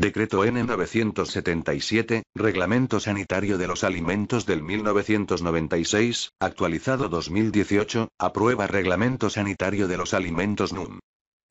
Decreto N977, Reglamento Sanitario de los Alimentos del 1996, actualizado 2018, aprueba Reglamento Sanitario de los Alimentos NUM.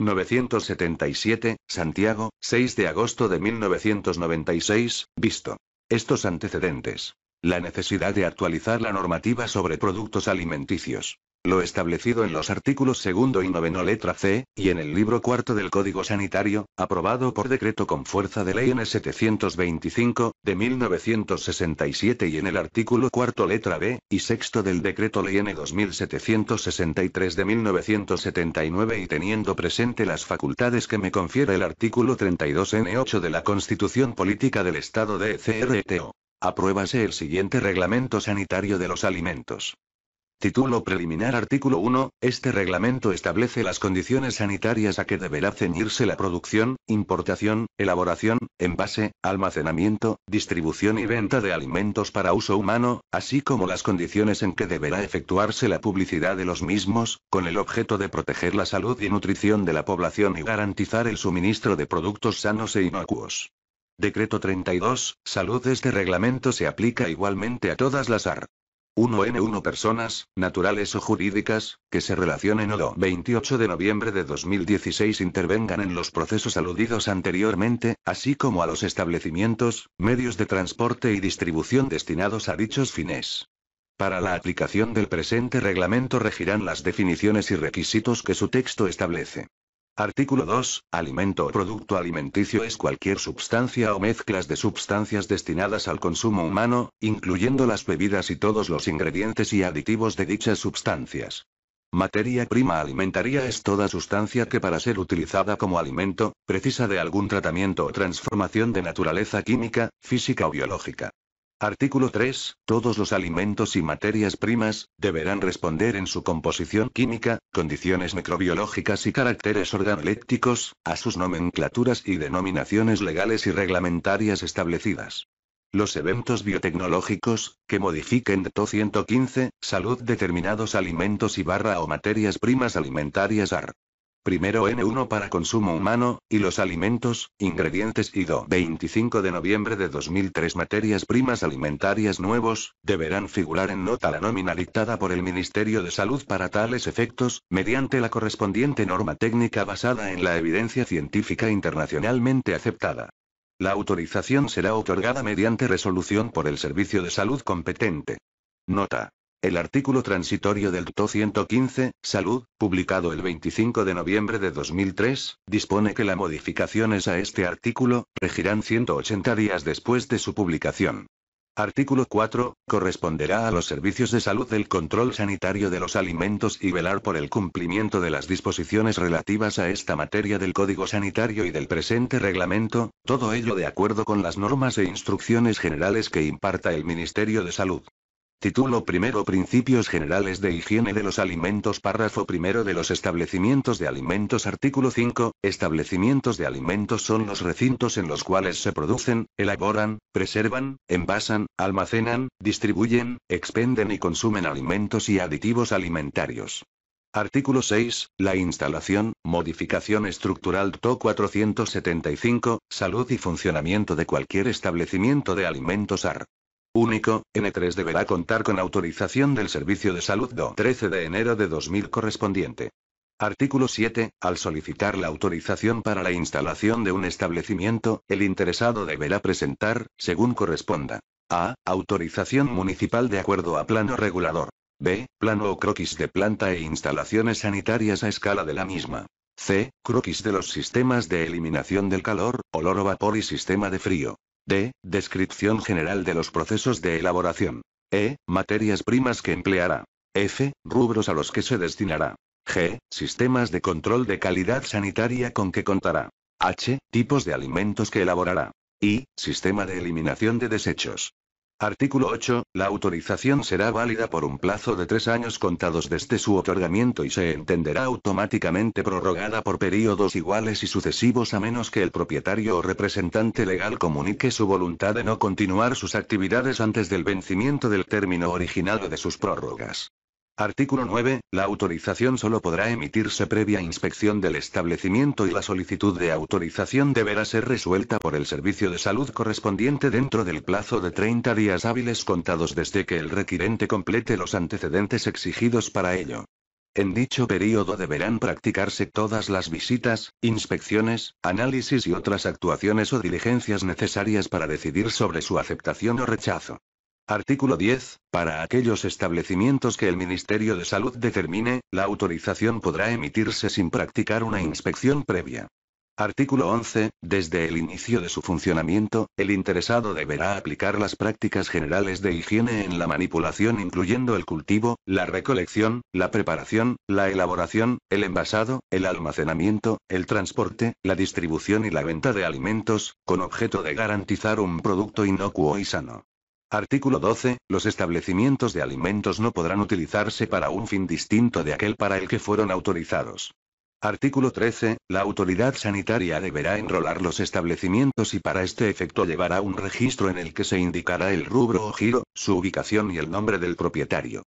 977, Santiago, 6 de agosto de 1996, visto. Estos antecedentes. La necesidad de actualizar la normativa sobre productos alimenticios. Lo establecido en los artículos segundo y noveno letra C, y en el libro cuarto del Código Sanitario, aprobado por decreto con fuerza de ley N725, de 1967 y en el artículo cuarto letra B, y sexto del decreto ley N2763 de 1979 y teniendo presente las facultades que me confiere el artículo 32N8 de la Constitución Política del Estado de CRTO. Apruébase el siguiente reglamento sanitario de los alimentos. Título preliminar Artículo 1. Este reglamento establece las condiciones sanitarias a que deberá ceñirse la producción, importación, elaboración, envase, almacenamiento, distribución y venta de alimentos para uso humano, así como las condiciones en que deberá efectuarse la publicidad de los mismos, con el objeto de proteger la salud y nutrición de la población y garantizar el suministro de productos sanos e inocuos. Decreto 32. Salud. Este reglamento se aplica igualmente a todas las AR. 1N1 personas, naturales o jurídicas, que se relacionen o 28 de noviembre de 2016 intervengan en los procesos aludidos anteriormente, así como a los establecimientos, medios de transporte y distribución destinados a dichos fines. Para la aplicación del presente reglamento regirán las definiciones y requisitos que su texto establece. Artículo 2. Alimento o producto alimenticio es cualquier sustancia o mezclas de sustancias destinadas al consumo humano, incluyendo las bebidas y todos los ingredientes y aditivos de dichas sustancias. Materia prima alimentaria es toda sustancia que para ser utilizada como alimento, precisa de algún tratamiento o transformación de naturaleza química, física o biológica. Artículo 3. Todos los alimentos y materias primas, deberán responder en su composición química, condiciones microbiológicas y caracteres organolépticos, a sus nomenclaturas y denominaciones legales y reglamentarias establecidas. Los eventos biotecnológicos, que modifiquen DTO 115, salud determinados alimentos y barra o materias primas alimentarias AR. Primero N1 para consumo humano, y los alimentos, ingredientes y do 25 de noviembre de 2003 materias primas alimentarias nuevos, deberán figurar en nota la nómina dictada por el Ministerio de Salud para tales efectos, mediante la correspondiente norma técnica basada en la evidencia científica internacionalmente aceptada. La autorización será otorgada mediante resolución por el Servicio de Salud competente. Nota. El artículo transitorio del TO 115, Salud, publicado el 25 de noviembre de 2003, dispone que las modificaciones a este artículo regirán 180 días después de su publicación. Artículo 4. Corresponderá a los servicios de salud del control sanitario de los alimentos y velar por el cumplimiento de las disposiciones relativas a esta materia del Código Sanitario y del presente reglamento, todo ello de acuerdo con las normas e instrucciones generales que imparta el Ministerio de Salud. Título primero Principios generales de higiene de los alimentos Párrafo primero de los establecimientos de alimentos Artículo 5. Establecimientos de alimentos son los recintos en los cuales se producen, elaboran, preservan, envasan, almacenan, distribuyen, expenden y consumen alimentos y aditivos alimentarios. Artículo 6. La instalación, modificación estructural TO 475, salud y funcionamiento de cualquier establecimiento de alimentos AR. Único, N3 deberá contar con autorización del Servicio de Salud 13 de enero de 2000 correspondiente. Artículo 7. Al solicitar la autorización para la instalación de un establecimiento, el interesado deberá presentar, según corresponda. A. Autorización municipal de acuerdo a plano regulador. B. Plano o croquis de planta e instalaciones sanitarias a escala de la misma. C. Croquis de los sistemas de eliminación del calor, olor o vapor y sistema de frío. D. Descripción general de los procesos de elaboración. E. Materias primas que empleará. F. Rubros a los que se destinará. G. Sistemas de control de calidad sanitaria con que contará. H. Tipos de alimentos que elaborará. I. Sistema de eliminación de desechos. Artículo 8. La autorización será válida por un plazo de tres años contados desde su otorgamiento y se entenderá automáticamente prorrogada por períodos iguales y sucesivos a menos que el propietario o representante legal comunique su voluntad de no continuar sus actividades antes del vencimiento del término original de sus prórrogas. Artículo 9. La autorización solo podrá emitirse previa inspección del establecimiento y la solicitud de autorización deberá ser resuelta por el servicio de salud correspondiente dentro del plazo de 30 días hábiles contados desde que el requirente complete los antecedentes exigidos para ello. En dicho periodo deberán practicarse todas las visitas, inspecciones, análisis y otras actuaciones o diligencias necesarias para decidir sobre su aceptación o rechazo. Artículo 10. Para aquellos establecimientos que el Ministerio de Salud determine, la autorización podrá emitirse sin practicar una inspección previa. Artículo 11. Desde el inicio de su funcionamiento, el interesado deberá aplicar las prácticas generales de higiene en la manipulación incluyendo el cultivo, la recolección, la preparación, la elaboración, el envasado, el almacenamiento, el transporte, la distribución y la venta de alimentos, con objeto de garantizar un producto inocuo y sano. Artículo 12. Los establecimientos de alimentos no podrán utilizarse para un fin distinto de aquel para el que fueron autorizados. Artículo 13. La autoridad sanitaria deberá enrolar los establecimientos y para este efecto llevará un registro en el que se indicará el rubro o giro, su ubicación y el nombre del propietario.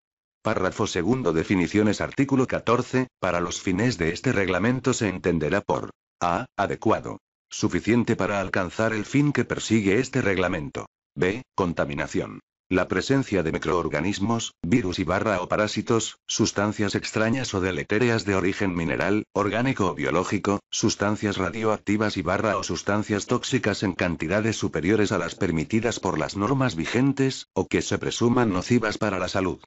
Párrafo segundo Definiciones Artículo 14. Para los fines de este reglamento se entenderá por a. Adecuado. Suficiente para alcanzar el fin que persigue este reglamento. B. Contaminación. La presencia de microorganismos, virus y barra o parásitos, sustancias extrañas o deletéreas de origen mineral, orgánico o biológico, sustancias radioactivas y barra o sustancias tóxicas en cantidades superiores a las permitidas por las normas vigentes, o que se presuman nocivas para la salud.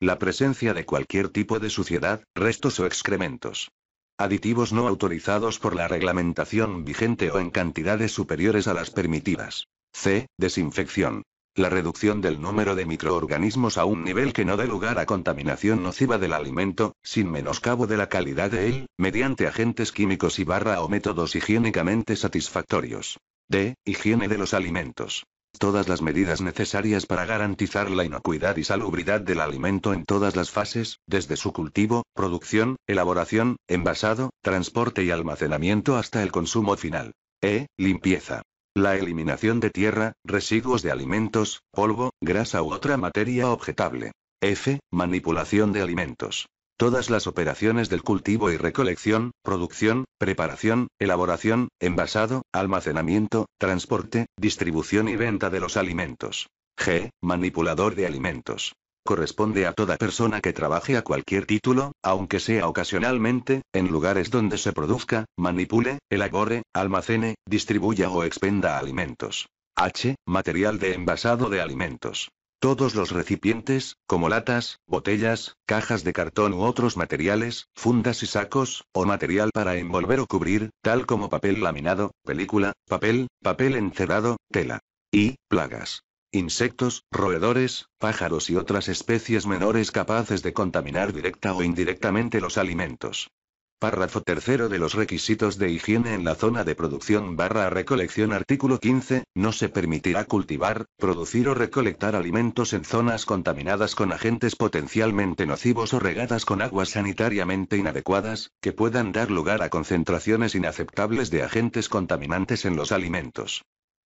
La presencia de cualquier tipo de suciedad, restos o excrementos. Aditivos no autorizados por la reglamentación vigente o en cantidades superiores a las permitidas. C. Desinfección. La reducción del número de microorganismos a un nivel que no dé lugar a contaminación nociva del alimento, sin menoscabo de la calidad de él, mediante agentes químicos y barra o métodos higiénicamente satisfactorios. D. Higiene de los alimentos. Todas las medidas necesarias para garantizar la inocuidad y salubridad del alimento en todas las fases, desde su cultivo, producción, elaboración, envasado, transporte y almacenamiento hasta el consumo final. E. Limpieza. La eliminación de tierra, residuos de alimentos, polvo, grasa u otra materia objetable. F. Manipulación de alimentos. Todas las operaciones del cultivo y recolección, producción, preparación, elaboración, envasado, almacenamiento, transporte, distribución y venta de los alimentos. G. Manipulador de alimentos corresponde a toda persona que trabaje a cualquier título, aunque sea ocasionalmente, en lugares donde se produzca, manipule, elabore, almacene, distribuya o expenda alimentos. H. Material de envasado de alimentos. Todos los recipientes, como latas, botellas, cajas de cartón u otros materiales, fundas y sacos, o material para envolver o cubrir, tal como papel laminado, película, papel, papel encerrado, tela. Y, plagas insectos, roedores, pájaros y otras especies menores capaces de contaminar directa o indirectamente los alimentos. Párrafo tercero de los requisitos de higiene en la zona de producción barra recolección artículo 15, no se permitirá cultivar, producir o recolectar alimentos en zonas contaminadas con agentes potencialmente nocivos o regadas con aguas sanitariamente inadecuadas, que puedan dar lugar a concentraciones inaceptables de agentes contaminantes en los alimentos.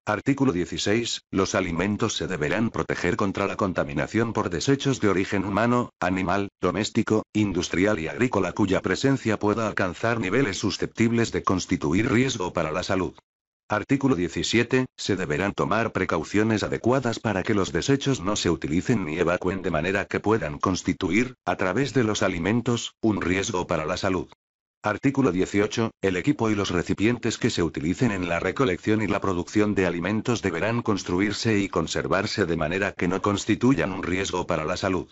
Artículo 16. Los alimentos se deberán proteger contra la contaminación por desechos de origen humano, animal, doméstico, industrial y agrícola cuya presencia pueda alcanzar niveles susceptibles de constituir riesgo para la salud. Artículo 17. Se deberán tomar precauciones adecuadas para que los desechos no se utilicen ni evacuen de manera que puedan constituir, a través de los alimentos, un riesgo para la salud. Artículo 18. El equipo y los recipientes que se utilicen en la recolección y la producción de alimentos deberán construirse y conservarse de manera que no constituyan un riesgo para la salud.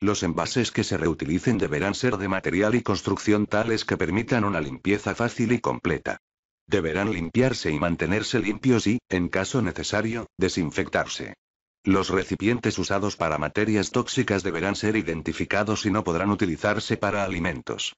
Los envases que se reutilicen deberán ser de material y construcción tales que permitan una limpieza fácil y completa. Deberán limpiarse y mantenerse limpios y, en caso necesario, desinfectarse. Los recipientes usados para materias tóxicas deberán ser identificados y no podrán utilizarse para alimentos.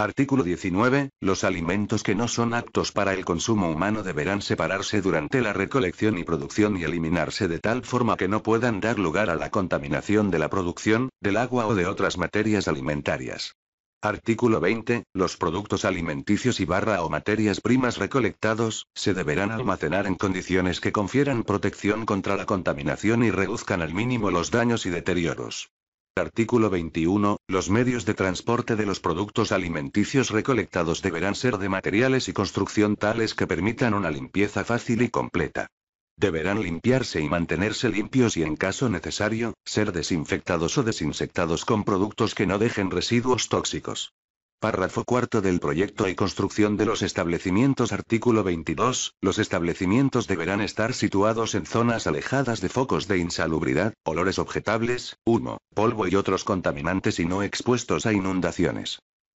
Artículo 19. Los alimentos que no son aptos para el consumo humano deberán separarse durante la recolección y producción y eliminarse de tal forma que no puedan dar lugar a la contaminación de la producción, del agua o de otras materias alimentarias. Artículo 20. Los productos alimenticios y barra o materias primas recolectados, se deberán almacenar en condiciones que confieran protección contra la contaminación y reduzcan al mínimo los daños y deterioros. Artículo 21. Los medios de transporte de los productos alimenticios recolectados deberán ser de materiales y construcción tales que permitan una limpieza fácil y completa. Deberán limpiarse y mantenerse limpios y en caso necesario, ser desinfectados o desinsectados con productos que no dejen residuos tóxicos. Párrafo cuarto del proyecto y construcción de los establecimientos. Artículo 22. Los establecimientos deberán estar situados en zonas alejadas de focos de insalubridad, olores objetables, humo, polvo y otros contaminantes y no expuestos a inundaciones.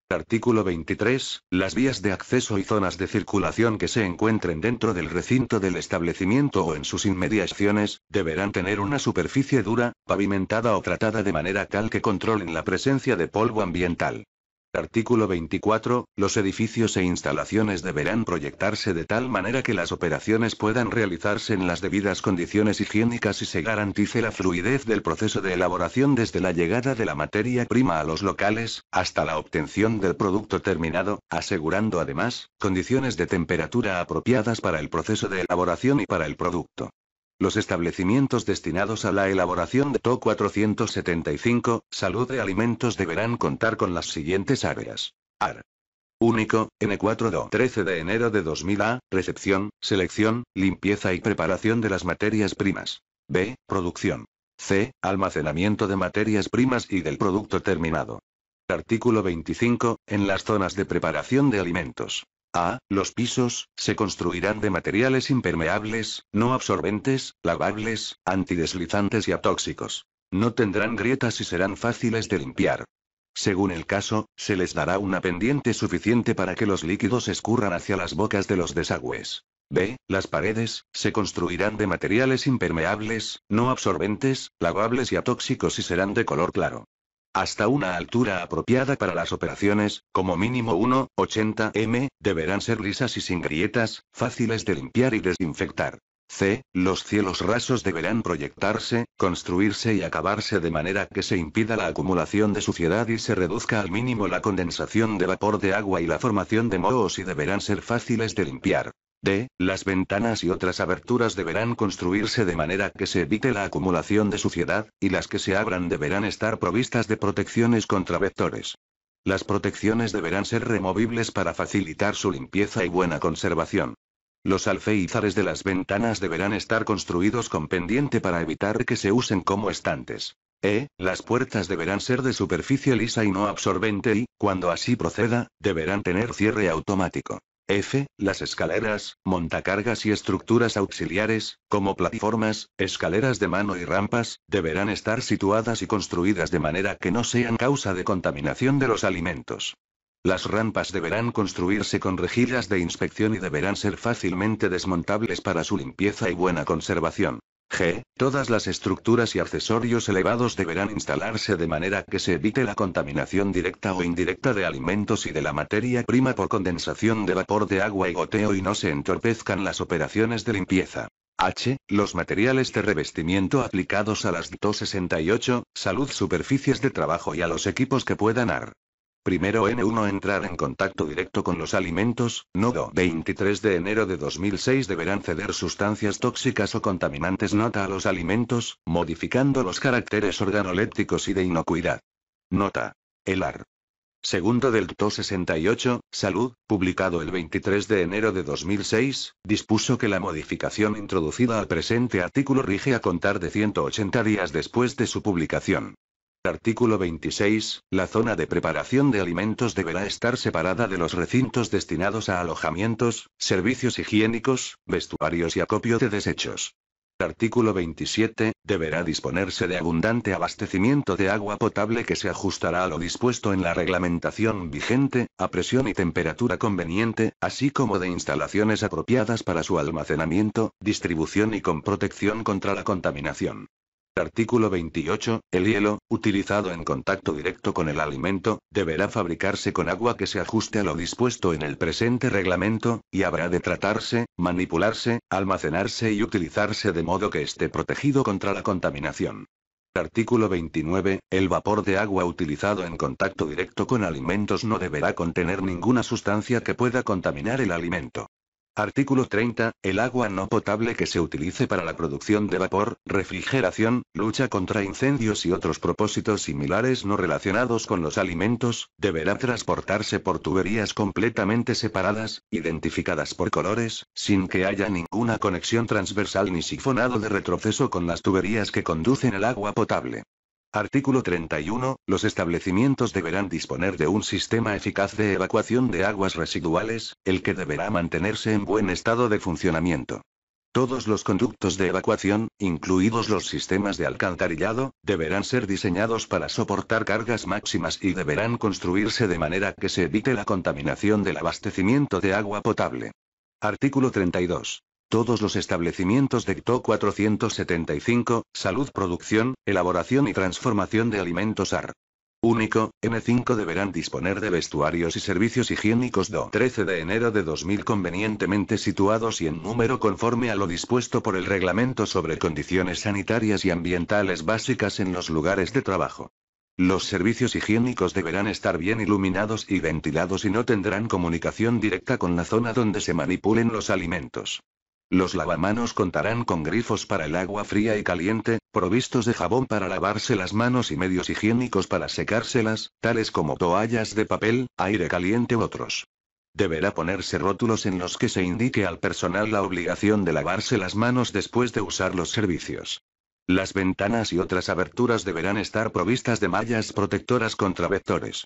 Artículo 23. Las vías de acceso y zonas de circulación que se encuentren dentro del recinto del establecimiento o en sus inmediaciones, deberán tener una superficie dura, pavimentada o tratada de manera tal que controlen la presencia de polvo ambiental. Artículo 24. Los edificios e instalaciones deberán proyectarse de tal manera que las operaciones puedan realizarse en las debidas condiciones higiénicas y se garantice la fluidez del proceso de elaboración desde la llegada de la materia prima a los locales, hasta la obtención del producto terminado, asegurando además, condiciones de temperatura apropiadas para el proceso de elaboración y para el producto. Los establecimientos destinados a la elaboración de TO 475, salud de alimentos deberán contar con las siguientes áreas. AR. Único, N4 do 13 de enero de 2000 A, recepción, selección, limpieza y preparación de las materias primas. B, producción. C, almacenamiento de materias primas y del producto terminado. Artículo 25, en las zonas de preparación de alimentos. A. Los pisos, se construirán de materiales impermeables, no absorbentes, lavables, antideslizantes y atóxicos. No tendrán grietas y serán fáciles de limpiar. Según el caso, se les dará una pendiente suficiente para que los líquidos escurran hacia las bocas de los desagües. B. Las paredes, se construirán de materiales impermeables, no absorbentes, lavables y atóxicos y serán de color claro. Hasta una altura apropiada para las operaciones, como mínimo 1,80 m, deberán ser lisas y sin grietas, fáciles de limpiar y desinfectar. C. Los cielos rasos deberán proyectarse, construirse y acabarse de manera que se impida la acumulación de suciedad y se reduzca al mínimo la condensación de vapor de agua y la formación de mohos y deberán ser fáciles de limpiar. D. Las ventanas y otras aberturas deberán construirse de manera que se evite la acumulación de suciedad, y las que se abran deberán estar provistas de protecciones contra vectores. Las protecciones deberán ser removibles para facilitar su limpieza y buena conservación. Los alféizares de las ventanas deberán estar construidos con pendiente para evitar que se usen como estantes. E. Las puertas deberán ser de superficie lisa y no absorbente y, cuando así proceda, deberán tener cierre automático. F. Las escaleras, montacargas y estructuras auxiliares, como plataformas, escaleras de mano y rampas, deberán estar situadas y construidas de manera que no sean causa de contaminación de los alimentos. Las rampas deberán construirse con rejillas de inspección y deberán ser fácilmente desmontables para su limpieza y buena conservación. G. Todas las estructuras y accesorios elevados deberán instalarse de manera que se evite la contaminación directa o indirecta de alimentos y de la materia prima por condensación de vapor de agua y goteo y no se entorpezcan las operaciones de limpieza. H. Los materiales de revestimiento aplicados a las 268, salud superficies de trabajo y a los equipos que puedan AR. Primero N1 entrar en contacto directo con los alimentos, nodo 23 de enero de 2006 deberán ceder sustancias tóxicas o contaminantes nota a los alimentos, modificando los caracteres organolépticos y de inocuidad. Nota. El AR. Segundo del TO 68, Salud, publicado el 23 de enero de 2006, dispuso que la modificación introducida al presente artículo rige a contar de 180 días después de su publicación. Artículo 26. La zona de preparación de alimentos deberá estar separada de los recintos destinados a alojamientos, servicios higiénicos, vestuarios y acopio de desechos. Artículo 27. Deberá disponerse de abundante abastecimiento de agua potable que se ajustará a lo dispuesto en la reglamentación vigente, a presión y temperatura conveniente, así como de instalaciones apropiadas para su almacenamiento, distribución y con protección contra la contaminación. Artículo 28. El hielo, utilizado en contacto directo con el alimento, deberá fabricarse con agua que se ajuste a lo dispuesto en el presente reglamento, y habrá de tratarse, manipularse, almacenarse y utilizarse de modo que esté protegido contra la contaminación. Artículo 29. El vapor de agua utilizado en contacto directo con alimentos no deberá contener ninguna sustancia que pueda contaminar el alimento. Artículo 30. El agua no potable que se utilice para la producción de vapor, refrigeración, lucha contra incendios y otros propósitos similares no relacionados con los alimentos, deberá transportarse por tuberías completamente separadas, identificadas por colores, sin que haya ninguna conexión transversal ni sifonado de retroceso con las tuberías que conducen el agua potable. Artículo 31. Los establecimientos deberán disponer de un sistema eficaz de evacuación de aguas residuales, el que deberá mantenerse en buen estado de funcionamiento. Todos los conductos de evacuación, incluidos los sistemas de alcantarillado, deberán ser diseñados para soportar cargas máximas y deberán construirse de manera que se evite la contaminación del abastecimiento de agua potable. Artículo 32. Todos los establecimientos de CTO 475, salud producción, elaboración y transformación de alimentos AR. Único, N5 deberán disponer de vestuarios y servicios higiénicos do 13 de enero de 2000 convenientemente situados y en número conforme a lo dispuesto por el reglamento sobre condiciones sanitarias y ambientales básicas en los lugares de trabajo. Los servicios higiénicos deberán estar bien iluminados y ventilados y no tendrán comunicación directa con la zona donde se manipulen los alimentos. Los lavamanos contarán con grifos para el agua fría y caliente, provistos de jabón para lavarse las manos y medios higiénicos para secárselas, tales como toallas de papel, aire caliente u otros. Deberá ponerse rótulos en los que se indique al personal la obligación de lavarse las manos después de usar los servicios. Las ventanas y otras aberturas deberán estar provistas de mallas protectoras contra vectores.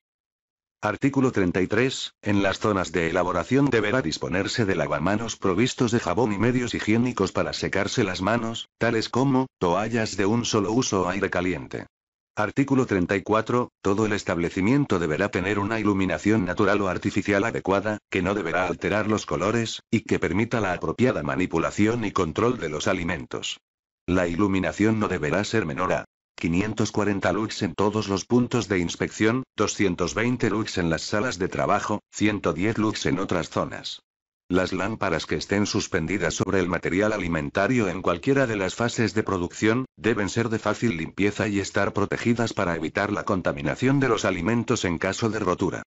Artículo 33. En las zonas de elaboración deberá disponerse de lavamanos provistos de jabón y medios higiénicos para secarse las manos, tales como, toallas de un solo uso o aire caliente. Artículo 34. Todo el establecimiento deberá tener una iluminación natural o artificial adecuada, que no deberá alterar los colores, y que permita la apropiada manipulación y control de los alimentos. La iluminación no deberá ser menor a 540 lux en todos los puntos de inspección, 220 lux en las salas de trabajo, 110 lux en otras zonas. Las lámparas que estén suspendidas sobre el material alimentario en cualquiera de las fases de producción, deben ser de fácil limpieza y estar protegidas para evitar la contaminación de los alimentos en caso de rotura.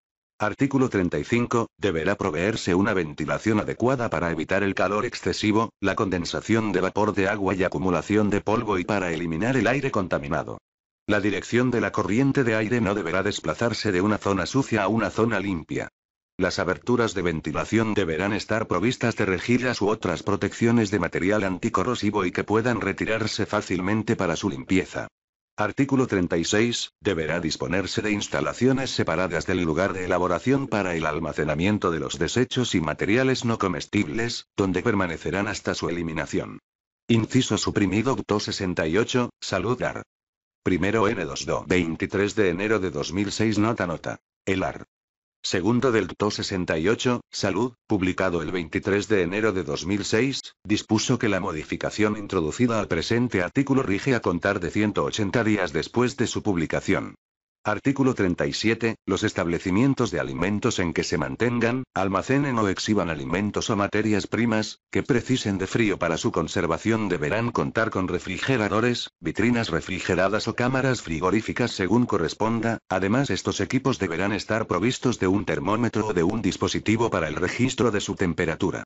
Artículo 35. Deberá proveerse una ventilación adecuada para evitar el calor excesivo, la condensación de vapor de agua y acumulación de polvo y para eliminar el aire contaminado. La dirección de la corriente de aire no deberá desplazarse de una zona sucia a una zona limpia. Las aberturas de ventilación deberán estar provistas de rejillas u otras protecciones de material anticorrosivo y que puedan retirarse fácilmente para su limpieza. Artículo 36. Deberá disponerse de instalaciones separadas del lugar de elaboración para el almacenamiento de los desechos y materiales no comestibles, donde permanecerán hasta su eliminación. Inciso suprimido 268, saludar. Primero N2 23 de enero de 2006 Nota nota. El AR. Segundo del TO 68, Salud, publicado el 23 de enero de 2006, dispuso que la modificación introducida al presente artículo rige a contar de 180 días después de su publicación. Artículo 37. Los establecimientos de alimentos en que se mantengan, almacenen o exhiban alimentos o materias primas, que precisen de frío para su conservación deberán contar con refrigeradores, vitrinas refrigeradas o cámaras frigoríficas según corresponda, además estos equipos deberán estar provistos de un termómetro o de un dispositivo para el registro de su temperatura.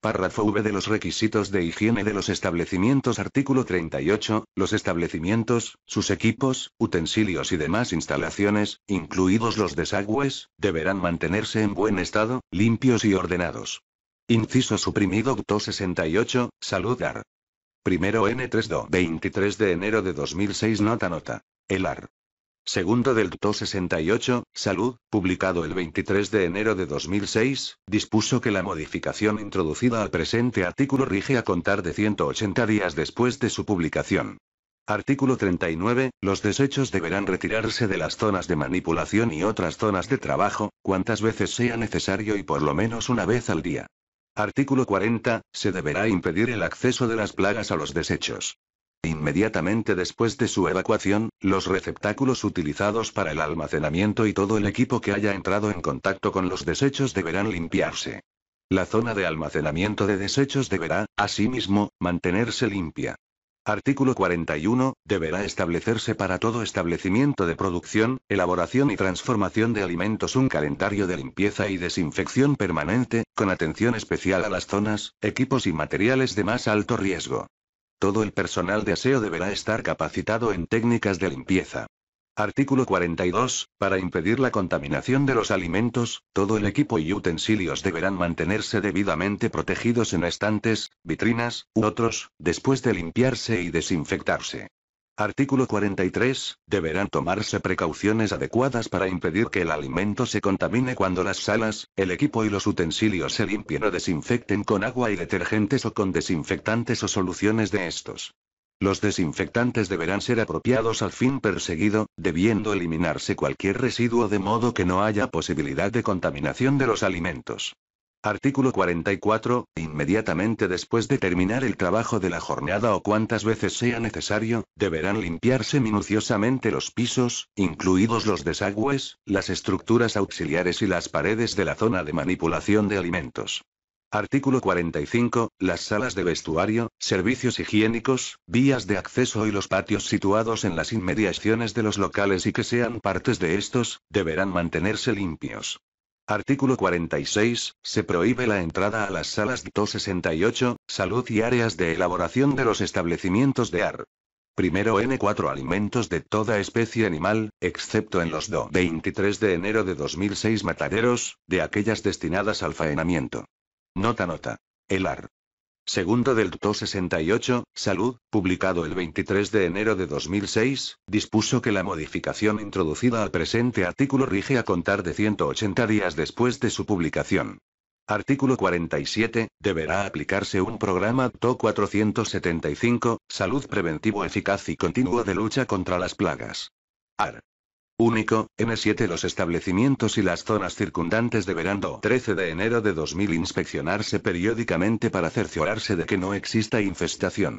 Párrafo V de los requisitos de higiene de los establecimientos Artículo 38. Los establecimientos, sus equipos, utensilios y demás instalaciones, incluidos los desagües, deberán mantenerse en buen estado, limpios y ordenados. Inciso suprimido 268, Saludar. Primero n 32. 23 de enero de 2006 Nota Nota. El AR. Segundo del 68, Salud, publicado el 23 de enero de 2006, dispuso que la modificación introducida al presente artículo rige a contar de 180 días después de su publicación. Artículo 39. Los desechos deberán retirarse de las zonas de manipulación y otras zonas de trabajo, cuantas veces sea necesario y por lo menos una vez al día. Artículo 40. Se deberá impedir el acceso de las plagas a los desechos. Inmediatamente después de su evacuación, los receptáculos utilizados para el almacenamiento y todo el equipo que haya entrado en contacto con los desechos deberán limpiarse. La zona de almacenamiento de desechos deberá, asimismo, mantenerse limpia. Artículo 41. Deberá establecerse para todo establecimiento de producción, elaboración y transformación de alimentos un calendario de limpieza y desinfección permanente, con atención especial a las zonas, equipos y materiales de más alto riesgo. Todo el personal de aseo deberá estar capacitado en técnicas de limpieza. Artículo 42. Para impedir la contaminación de los alimentos, todo el equipo y utensilios deberán mantenerse debidamente protegidos en estantes, vitrinas, u otros, después de limpiarse y desinfectarse. Artículo 43. Deberán tomarse precauciones adecuadas para impedir que el alimento se contamine cuando las salas, el equipo y los utensilios se limpien o desinfecten con agua y detergentes o con desinfectantes o soluciones de estos. Los desinfectantes deberán ser apropiados al fin perseguido, debiendo eliminarse cualquier residuo de modo que no haya posibilidad de contaminación de los alimentos. Artículo 44. Inmediatamente después de terminar el trabajo de la jornada o cuantas veces sea necesario, deberán limpiarse minuciosamente los pisos, incluidos los desagües, las estructuras auxiliares y las paredes de la zona de manipulación de alimentos. Artículo 45. Las salas de vestuario, servicios higiénicos, vías de acceso y los patios situados en las inmediaciones de los locales y que sean partes de estos, deberán mantenerse limpios. Artículo 46. Se prohíbe la entrada a las salas 268, salud y áreas de elaboración de los establecimientos de AR. Primero N4 alimentos de toda especie animal, excepto en los do 23 de enero de 2006 mataderos, de aquellas destinadas al faenamiento. Nota nota. El AR. Segundo del 68, Salud, publicado el 23 de enero de 2006, dispuso que la modificación introducida al presente artículo rige a contar de 180 días después de su publicación. Artículo 47. Deberá aplicarse un programa TO 475, Salud Preventivo Eficaz y Continuo de Lucha contra las Plagas. AR. Único, N7 Los establecimientos y las zonas circundantes deberán do 13 de enero de 2000 inspeccionarse periódicamente para cerciorarse de que no exista infestación.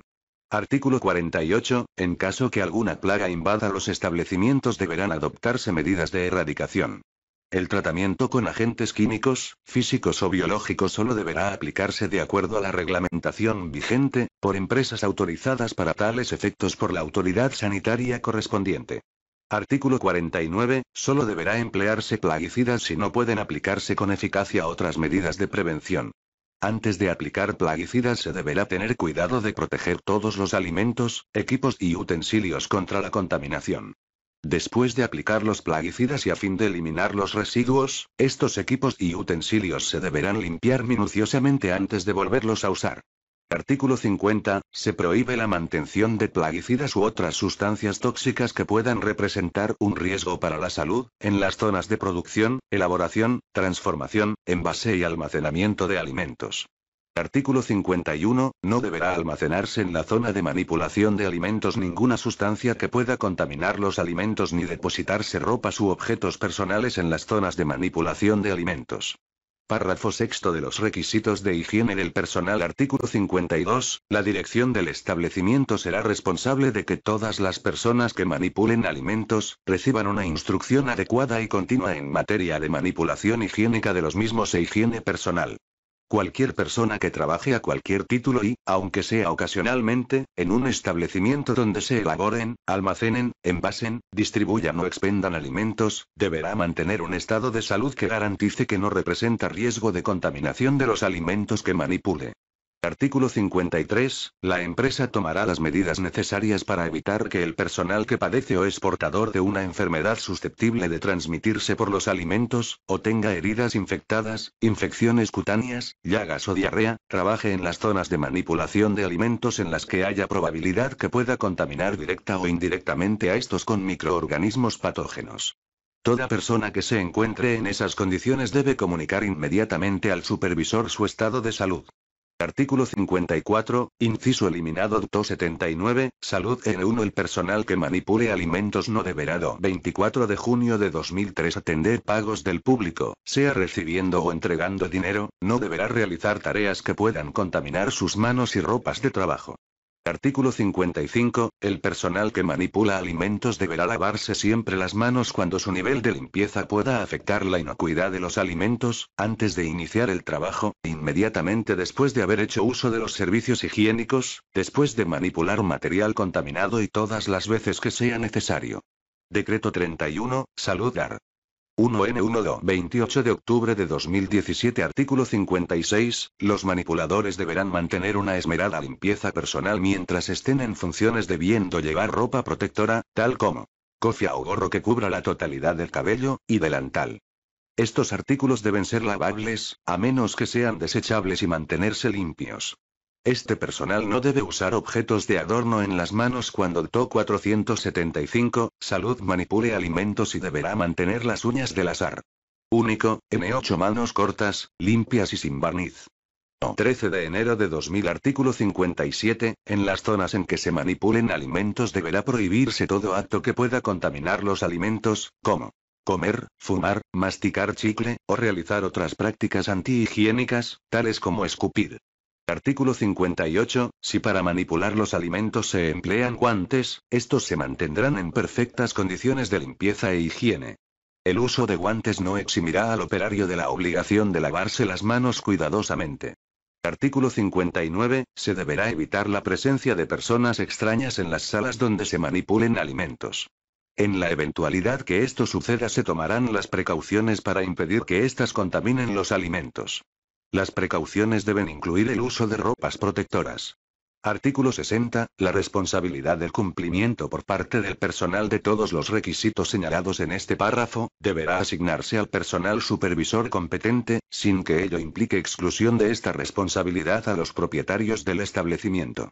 Artículo 48. En caso que alguna plaga invada los establecimientos deberán adoptarse medidas de erradicación. El tratamiento con agentes químicos, físicos o biológicos solo deberá aplicarse de acuerdo a la reglamentación vigente, por empresas autorizadas para tales efectos por la autoridad sanitaria correspondiente. Artículo 49. Solo deberá emplearse plaguicidas si no pueden aplicarse con eficacia otras medidas de prevención. Antes de aplicar plaguicidas se deberá tener cuidado de proteger todos los alimentos, equipos y utensilios contra la contaminación. Después de aplicar los plaguicidas y a fin de eliminar los residuos, estos equipos y utensilios se deberán limpiar minuciosamente antes de volverlos a usar. Artículo 50. Se prohíbe la mantención de plaguicidas u otras sustancias tóxicas que puedan representar un riesgo para la salud, en las zonas de producción, elaboración, transformación, envase y almacenamiento de alimentos. Artículo 51. No deberá almacenarse en la zona de manipulación de alimentos ninguna sustancia que pueda contaminar los alimentos ni depositarse ropas u objetos personales en las zonas de manipulación de alimentos. Párrafo sexto de los requisitos de higiene del personal. Artículo 52. La dirección del establecimiento será responsable de que todas las personas que manipulen alimentos reciban una instrucción adecuada y continua en materia de manipulación higiénica de los mismos e higiene personal. Cualquier persona que trabaje a cualquier título y, aunque sea ocasionalmente, en un establecimiento donde se elaboren, almacenen, envasen, distribuyan o expendan alimentos, deberá mantener un estado de salud que garantice que no representa riesgo de contaminación de los alimentos que manipule. Artículo 53. La empresa tomará las medidas necesarias para evitar que el personal que padece o es portador de una enfermedad susceptible de transmitirse por los alimentos, o tenga heridas infectadas, infecciones cutáneas, llagas o diarrea, trabaje en las zonas de manipulación de alimentos en las que haya probabilidad que pueda contaminar directa o indirectamente a estos con microorganismos patógenos. Toda persona que se encuentre en esas condiciones debe comunicar inmediatamente al supervisor su estado de salud. Artículo 54, inciso eliminado 79, salud N1 El personal que manipule alimentos no deberá 24 de junio de 2003 atender pagos del público, sea recibiendo o entregando dinero, no deberá realizar tareas que puedan contaminar sus manos y ropas de trabajo. Artículo 55. El personal que manipula alimentos deberá lavarse siempre las manos cuando su nivel de limpieza pueda afectar la inocuidad de los alimentos, antes de iniciar el trabajo, inmediatamente después de haber hecho uso de los servicios higiénicos, después de manipular material contaminado y todas las veces que sea necesario. Decreto 31, Saludar. 1N12 28 de octubre de 2017 Artículo 56. Los manipuladores deberán mantener una esmerada limpieza personal mientras estén en funciones debiendo llevar ropa protectora, tal como cofia o gorro que cubra la totalidad del cabello, y delantal. Estos artículos deben ser lavables, a menos que sean desechables y mantenerse limpios. Este personal no debe usar objetos de adorno en las manos cuando To 475, salud manipule alimentos y deberá mantener las uñas del azar. Único, N8 manos cortas, limpias y sin barniz. 13 de enero de 2000 Artículo 57, en las zonas en que se manipulen alimentos deberá prohibirse todo acto que pueda contaminar los alimentos, como comer, fumar, masticar chicle, o realizar otras prácticas antihigiénicas, tales como escupir. Artículo 58. Si para manipular los alimentos se emplean guantes, estos se mantendrán en perfectas condiciones de limpieza e higiene. El uso de guantes no eximirá al operario de la obligación de lavarse las manos cuidadosamente. Artículo 59. Se deberá evitar la presencia de personas extrañas en las salas donde se manipulen alimentos. En la eventualidad que esto suceda se tomarán las precauciones para impedir que éstas contaminen los alimentos. Las precauciones deben incluir el uso de ropas protectoras. Artículo 60. La responsabilidad del cumplimiento por parte del personal de todos los requisitos señalados en este párrafo, deberá asignarse al personal supervisor competente, sin que ello implique exclusión de esta responsabilidad a los propietarios del establecimiento.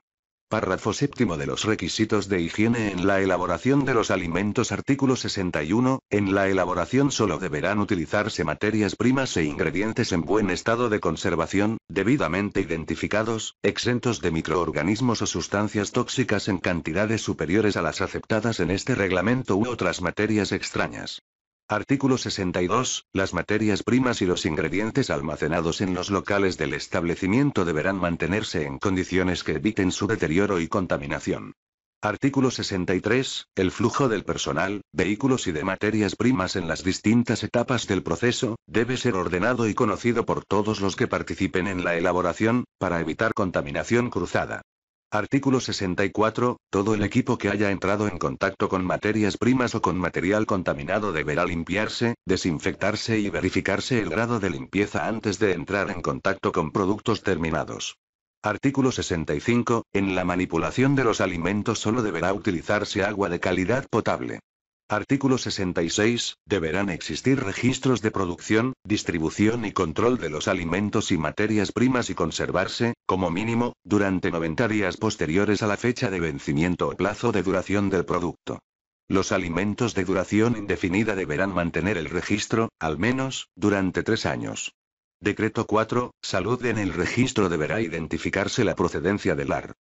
Párrafo séptimo de los requisitos de higiene en la elaboración de los alimentos. Artículo 61. En la elaboración solo deberán utilizarse materias primas e ingredientes en buen estado de conservación, debidamente identificados, exentos de microorganismos o sustancias tóxicas en cantidades superiores a las aceptadas en este reglamento u otras materias extrañas. Artículo 62. Las materias primas y los ingredientes almacenados en los locales del establecimiento deberán mantenerse en condiciones que eviten su deterioro y contaminación. Artículo 63. El flujo del personal, vehículos y de materias primas en las distintas etapas del proceso, debe ser ordenado y conocido por todos los que participen en la elaboración, para evitar contaminación cruzada. Artículo 64. Todo el equipo que haya entrado en contacto con materias primas o con material contaminado deberá limpiarse, desinfectarse y verificarse el grado de limpieza antes de entrar en contacto con productos terminados. Artículo 65. En la manipulación de los alimentos solo deberá utilizarse agua de calidad potable. Artículo 66. Deberán existir registros de producción, distribución y control de los alimentos y materias primas y conservarse, como mínimo, durante 90 días posteriores a la fecha de vencimiento o plazo de duración del producto. Los alimentos de duración indefinida deberán mantener el registro, al menos, durante tres años. Decreto 4. Salud en el registro deberá identificarse la procedencia del AR.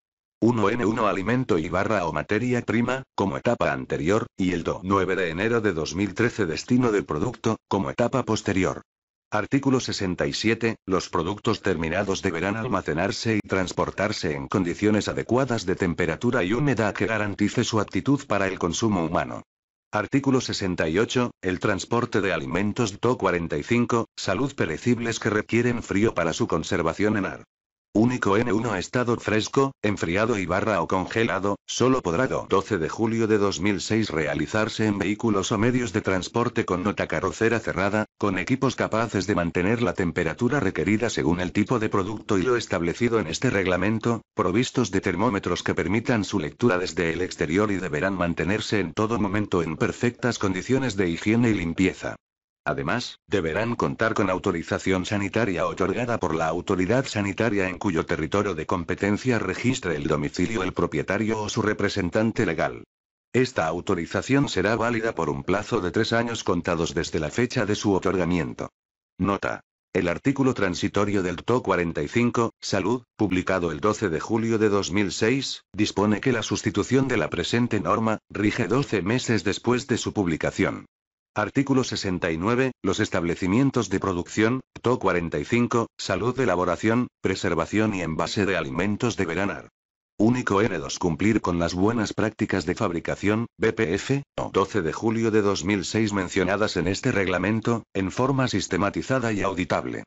1N1 alimento y barra o materia prima, como etapa anterior, y el do 9 de enero de 2013 destino del producto, como etapa posterior. Artículo 67. Los productos terminados deberán almacenarse y transportarse en condiciones adecuadas de temperatura y humedad que garantice su aptitud para el consumo humano. Artículo 68. El transporte de alimentos Do 45, salud perecibles que requieren frío para su conservación en AR. Único N1 a estado fresco, enfriado y barra o congelado, solo podrá 12 de julio de 2006 realizarse en vehículos o medios de transporte con nota carrocera cerrada, con equipos capaces de mantener la temperatura requerida según el tipo de producto y lo establecido en este reglamento, provistos de termómetros que permitan su lectura desde el exterior y deberán mantenerse en todo momento en perfectas condiciones de higiene y limpieza. Además, deberán contar con autorización sanitaria otorgada por la autoridad sanitaria en cuyo territorio de competencia registre el domicilio el propietario o su representante legal. Esta autorización será válida por un plazo de tres años contados desde la fecha de su otorgamiento. Nota. El artículo transitorio del TO 45, Salud, publicado el 12 de julio de 2006, dispone que la sustitución de la presente norma, rige 12 meses después de su publicación. Artículo 69. Los establecimientos de producción, TO 45, salud, elaboración, preservación y envase de alimentos de veranar. Único N2 cumplir con las buenas prácticas de fabricación, BPF, o 12 de julio de 2006 mencionadas en este reglamento, en forma sistematizada y auditable.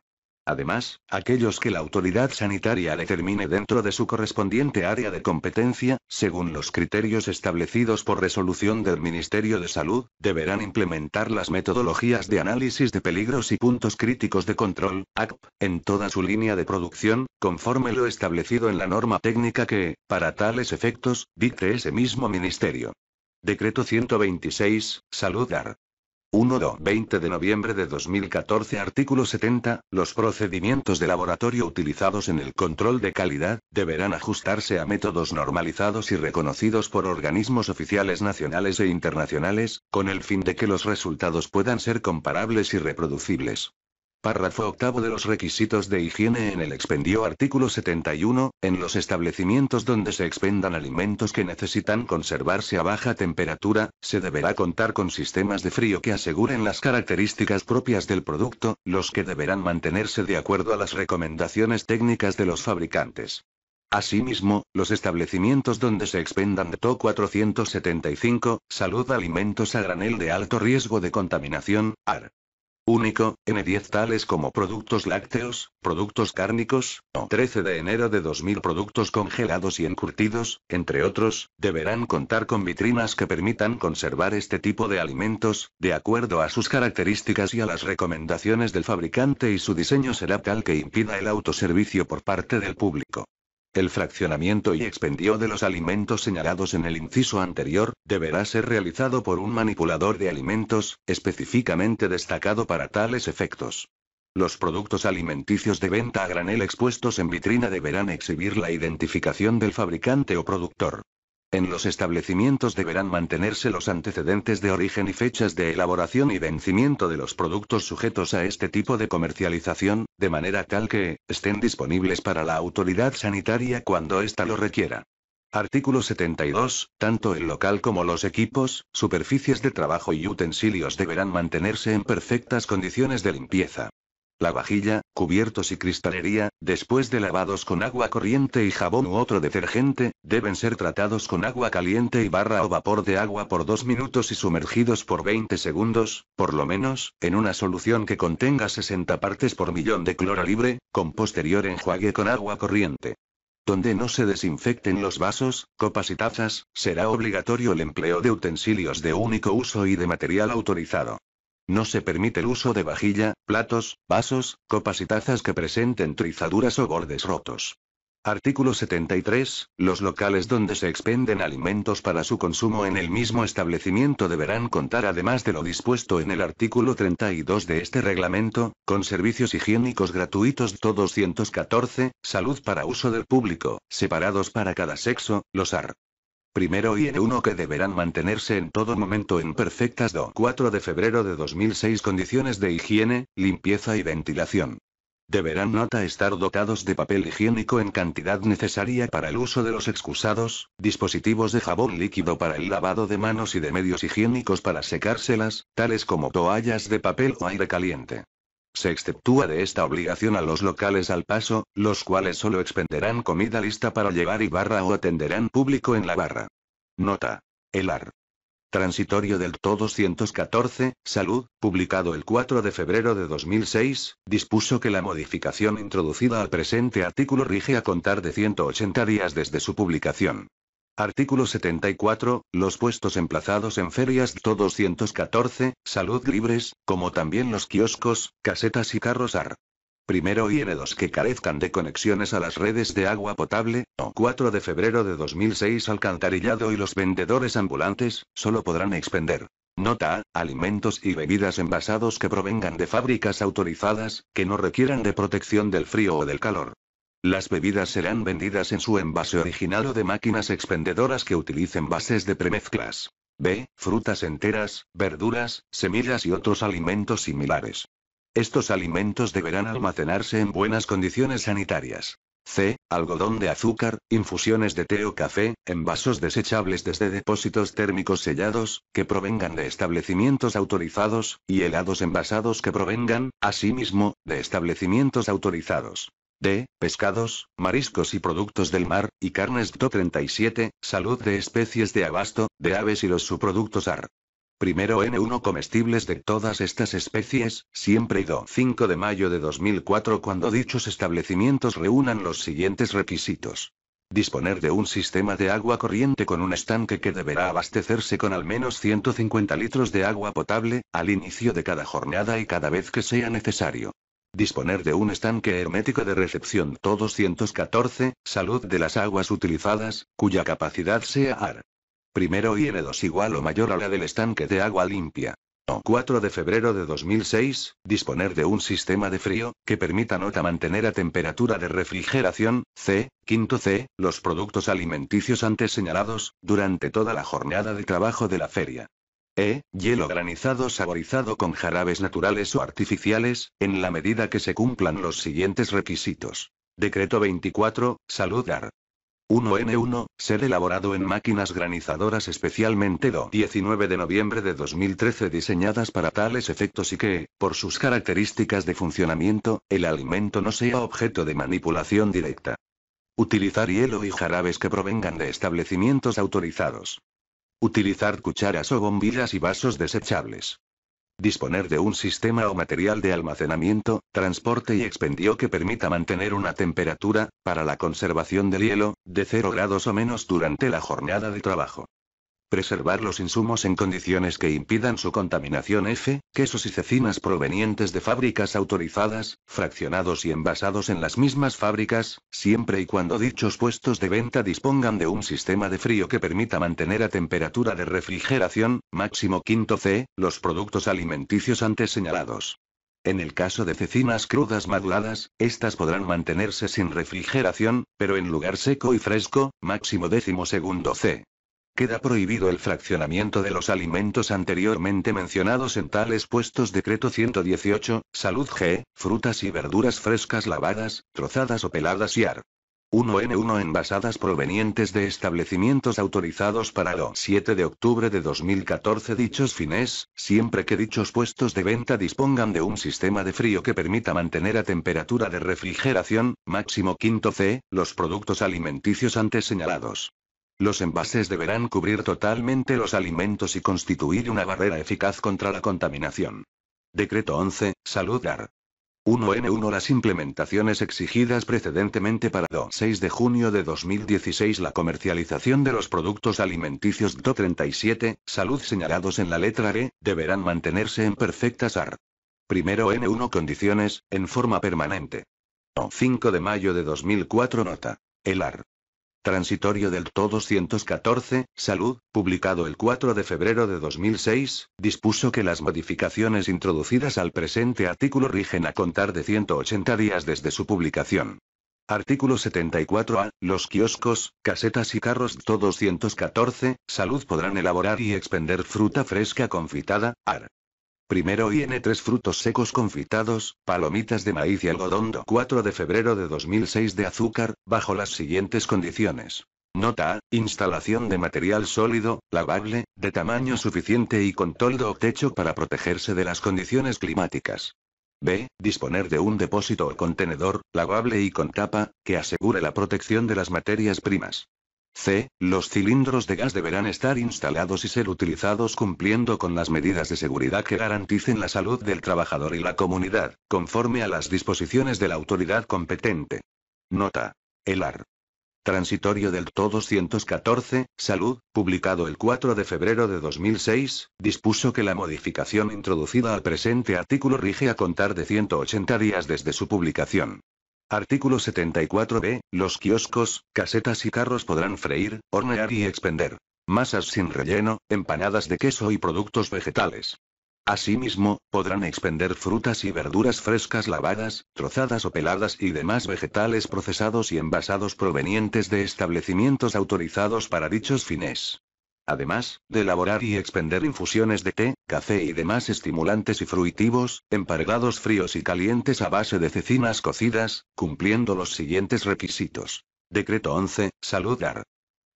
Además, aquellos que la autoridad sanitaria determine dentro de su correspondiente área de competencia, según los criterios establecidos por resolución del Ministerio de Salud, deberán implementar las metodologías de análisis de peligros y puntos críticos de control, ACP, en toda su línea de producción, conforme lo establecido en la norma técnica que, para tales efectos, dicte ese mismo ministerio. Decreto 126, Saludar. 1 20 de noviembre de 2014 Artículo 70. Los procedimientos de laboratorio utilizados en el control de calidad, deberán ajustarse a métodos normalizados y reconocidos por organismos oficiales nacionales e internacionales, con el fin de que los resultados puedan ser comparables y reproducibles. Párrafo octavo de los requisitos de higiene en el expendio artículo 71, en los establecimientos donde se expendan alimentos que necesitan conservarse a baja temperatura, se deberá contar con sistemas de frío que aseguren las características propias del producto, los que deberán mantenerse de acuerdo a las recomendaciones técnicas de los fabricantes. Asimismo, los establecimientos donde se expendan TO 475, salud alimentos a granel de alto riesgo de contaminación, AR, único, N10 tales como productos lácteos, productos cárnicos, o 13 de enero de 2000 productos congelados y encurtidos, entre otros, deberán contar con vitrinas que permitan conservar este tipo de alimentos, de acuerdo a sus características y a las recomendaciones del fabricante y su diseño será tal que impida el autoservicio por parte del público. El fraccionamiento y expendio de los alimentos señalados en el inciso anterior, deberá ser realizado por un manipulador de alimentos, específicamente destacado para tales efectos. Los productos alimenticios de venta a granel expuestos en vitrina deberán exhibir la identificación del fabricante o productor. En los establecimientos deberán mantenerse los antecedentes de origen y fechas de elaboración y vencimiento de los productos sujetos a este tipo de comercialización, de manera tal que, estén disponibles para la autoridad sanitaria cuando ésta lo requiera. Artículo 72. Tanto el local como los equipos, superficies de trabajo y utensilios deberán mantenerse en perfectas condiciones de limpieza. La vajilla, cubiertos y cristalería, después de lavados con agua corriente y jabón u otro detergente, deben ser tratados con agua caliente y barra o vapor de agua por 2 minutos y sumergidos por 20 segundos, por lo menos, en una solución que contenga 60 partes por millón de cloro libre, con posterior enjuague con agua corriente. Donde no se desinfecten los vasos, copas y tazas, será obligatorio el empleo de utensilios de único uso y de material autorizado. No se permite el uso de vajilla, platos, vasos, copas y tazas que presenten trizaduras o bordes rotos. Artículo 73. Los locales donde se expenden alimentos para su consumo en el mismo establecimiento deberán contar además de lo dispuesto en el artículo 32 de este reglamento, con servicios higiénicos gratuitos 214 salud para uso del público, separados para cada sexo, los AR primero y en uno que deberán mantenerse en todo momento en perfectas do 4 de febrero de 2006 condiciones de higiene, limpieza y ventilación. Deberán nota estar dotados de papel higiénico en cantidad necesaria para el uso de los excusados, dispositivos de jabón líquido para el lavado de manos y de medios higiénicos para secárselas, tales como toallas de papel o aire caliente. Se exceptúa de esta obligación a los locales al paso, los cuales solo expenderán comida lista para llevar y barra o atenderán público en la barra. Nota. El AR. Transitorio del TO 214, Salud, publicado el 4 de febrero de 2006, dispuso que la modificación introducida al presente artículo rige a contar de 180 días desde su publicación. Artículo 74. Los puestos emplazados en ferias TO 214, salud libres, como también los kioscos, casetas y carros AR. Primero in que carezcan de conexiones a las redes de agua potable, o 4 de febrero de 2006 alcantarillado y los vendedores ambulantes, solo podrán expender. Nota alimentos y bebidas envasados que provengan de fábricas autorizadas, que no requieran de protección del frío o del calor. Las bebidas serán vendidas en su envase original o de máquinas expendedoras que utilicen bases de premezclas. B. Frutas enteras, verduras, semillas y otros alimentos similares. Estos alimentos deberán almacenarse en buenas condiciones sanitarias. C. Algodón de azúcar, infusiones de té o café, envasos desechables desde depósitos térmicos sellados, que provengan de establecimientos autorizados, y helados envasados que provengan, asimismo, de establecimientos autorizados de pescados, mariscos y productos del mar, y carnes DO 37, salud de especies de abasto, de aves y los subproductos AR. Primero N1 comestibles de todas estas especies, siempre y do 5 de mayo de 2004 cuando dichos establecimientos reúnan los siguientes requisitos. Disponer de un sistema de agua corriente con un estanque que deberá abastecerse con al menos 150 litros de agua potable, al inicio de cada jornada y cada vez que sea necesario. Disponer de un estanque hermético de recepción TO 214, salud de las aguas utilizadas, cuya capacidad sea AR. Primero IN2 igual o mayor a la del estanque de agua limpia. O 4 de febrero de 2006, disponer de un sistema de frío, que permita nota mantener a temperatura de refrigeración, C, quinto C, los productos alimenticios antes señalados, durante toda la jornada de trabajo de la feria e. Hielo granizado saborizado con jarabes naturales o artificiales, en la medida que se cumplan los siguientes requisitos. Decreto 24, Saludar. 1N1, ser elaborado en máquinas granizadoras especialmente do 19 de noviembre de 2013 diseñadas para tales efectos y que, por sus características de funcionamiento, el alimento no sea objeto de manipulación directa. Utilizar hielo y jarabes que provengan de establecimientos autorizados. Utilizar cucharas o bombillas y vasos desechables. Disponer de un sistema o material de almacenamiento, transporte y expendio que permita mantener una temperatura, para la conservación del hielo, de 0 grados o menos durante la jornada de trabajo preservar los insumos en condiciones que impidan su contaminación F, quesos y cecinas provenientes de fábricas autorizadas, fraccionados y envasados en las mismas fábricas, siempre y cuando dichos puestos de venta dispongan de un sistema de frío que permita mantener a temperatura de refrigeración, máximo quinto C, los productos alimenticios antes señalados. En el caso de cecinas crudas maduradas, estas podrán mantenerse sin refrigeración, pero en lugar seco y fresco, máximo décimo segundo C. Queda prohibido el fraccionamiento de los alimentos anteriormente mencionados en tales puestos. Decreto 118, Salud G, frutas y verduras frescas lavadas, trozadas o peladas y ar. 1N1 envasadas provenientes de establecimientos autorizados para lo 7 de octubre de 2014 dichos fines, siempre que dichos puestos de venta dispongan de un sistema de frío que permita mantener a temperatura de refrigeración, máximo 5C, los productos alimenticios antes señalados. Los envases deberán cubrir totalmente los alimentos y constituir una barrera eficaz contra la contaminación. Decreto 11, Salud AR. 1N1 Las implementaciones exigidas precedentemente para DO 6 de junio de 2016 La comercialización de los productos alimenticios DO 37, salud señalados en la letra E, deberán mantenerse en perfectas AR. Primero N1 Condiciones, en forma permanente. 5 de mayo de 2004 Nota. El AR. Transitorio del Todo 214 Salud, publicado el 4 de febrero de 2006, dispuso que las modificaciones introducidas al presente artículo rigen a contar de 180 días desde su publicación. Artículo 74a. Los kioscos, casetas y carros todo 214 salud podrán elaborar y expender fruta fresca confitada, ar. Primero IN tres frutos secos confitados, palomitas de maíz y algodón. 4 de febrero de 2006 de azúcar, bajo las siguientes condiciones. Nota A, instalación de material sólido, lavable, de tamaño suficiente y con toldo o techo para protegerse de las condiciones climáticas. B. Disponer de un depósito o contenedor, lavable y con tapa, que asegure la protección de las materias primas. C. Los cilindros de gas deberán estar instalados y ser utilizados cumpliendo con las medidas de seguridad que garanticen la salud del trabajador y la comunidad, conforme a las disposiciones de la autoridad competente. Nota. El AR. Transitorio del TO 214, Salud, publicado el 4 de febrero de 2006, dispuso que la modificación introducida al presente artículo rige a contar de 180 días desde su publicación. Artículo 74b. Los kioscos, casetas y carros podrán freír, hornear y expender. Masas sin relleno, empanadas de queso y productos vegetales. Asimismo, podrán expender frutas y verduras frescas lavadas, trozadas o peladas y demás vegetales procesados y envasados provenientes de establecimientos autorizados para dichos fines. Además, de elaborar y expender infusiones de té, café y demás estimulantes y fruitivos, empargados fríos y calientes a base de cecinas cocidas, cumpliendo los siguientes requisitos. Decreto 11, Saludar.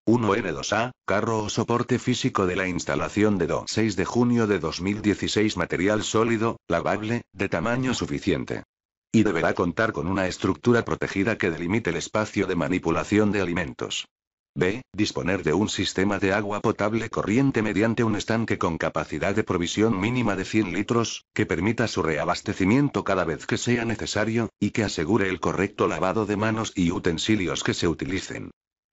1N2A, carro o soporte físico de la instalación de DO 6 de junio de 2016 material sólido, lavable, de tamaño suficiente. Y deberá contar con una estructura protegida que delimite el espacio de manipulación de alimentos. B. Disponer de un sistema de agua potable corriente mediante un estanque con capacidad de provisión mínima de 100 litros, que permita su reabastecimiento cada vez que sea necesario, y que asegure el correcto lavado de manos y utensilios que se utilicen.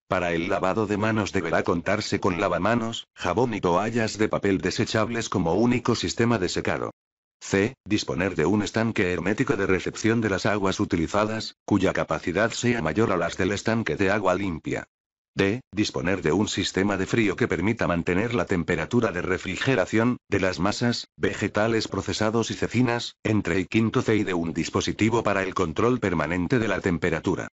Para el lavado de manos deberá contarse con lavamanos, jabón y toallas de papel desechables como único sistema de secado. C. Disponer de un estanque hermético de recepción de las aguas utilizadas, cuya capacidad sea mayor a las del estanque de agua limpia. D. Disponer de un sistema de frío que permita mantener la temperatura de refrigeración, de las masas, vegetales procesados y cecinas, entre y quinto C. Y de un dispositivo para el control permanente de la temperatura.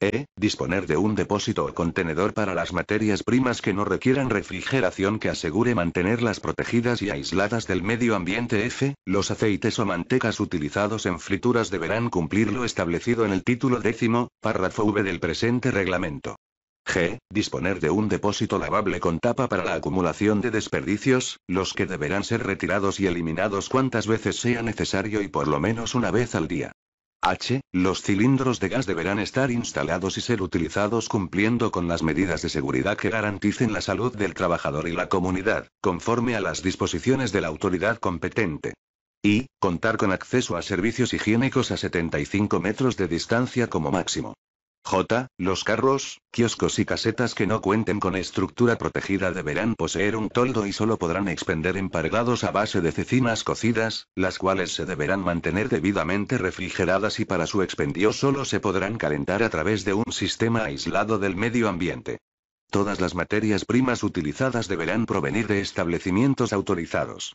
E. Disponer de un depósito o contenedor para las materias primas que no requieran refrigeración que asegure mantenerlas protegidas y aisladas del medio ambiente. F. Los aceites o mantecas utilizados en frituras deberán cumplir lo establecido en el título décimo, párrafo V del presente reglamento. G. Disponer de un depósito lavable con tapa para la acumulación de desperdicios, los que deberán ser retirados y eliminados cuantas veces sea necesario y por lo menos una vez al día. H. Los cilindros de gas deberán estar instalados y ser utilizados cumpliendo con las medidas de seguridad que garanticen la salud del trabajador y la comunidad, conforme a las disposiciones de la autoridad competente. Y, contar con acceso a servicios higiénicos a 75 metros de distancia como máximo. J. Los carros, kioscos y casetas que no cuenten con estructura protegida deberán poseer un toldo y solo podrán expender empargados a base de cecinas cocidas, las cuales se deberán mantener debidamente refrigeradas y para su expendio solo se podrán calentar a través de un sistema aislado del medio ambiente. Todas las materias primas utilizadas deberán provenir de establecimientos autorizados.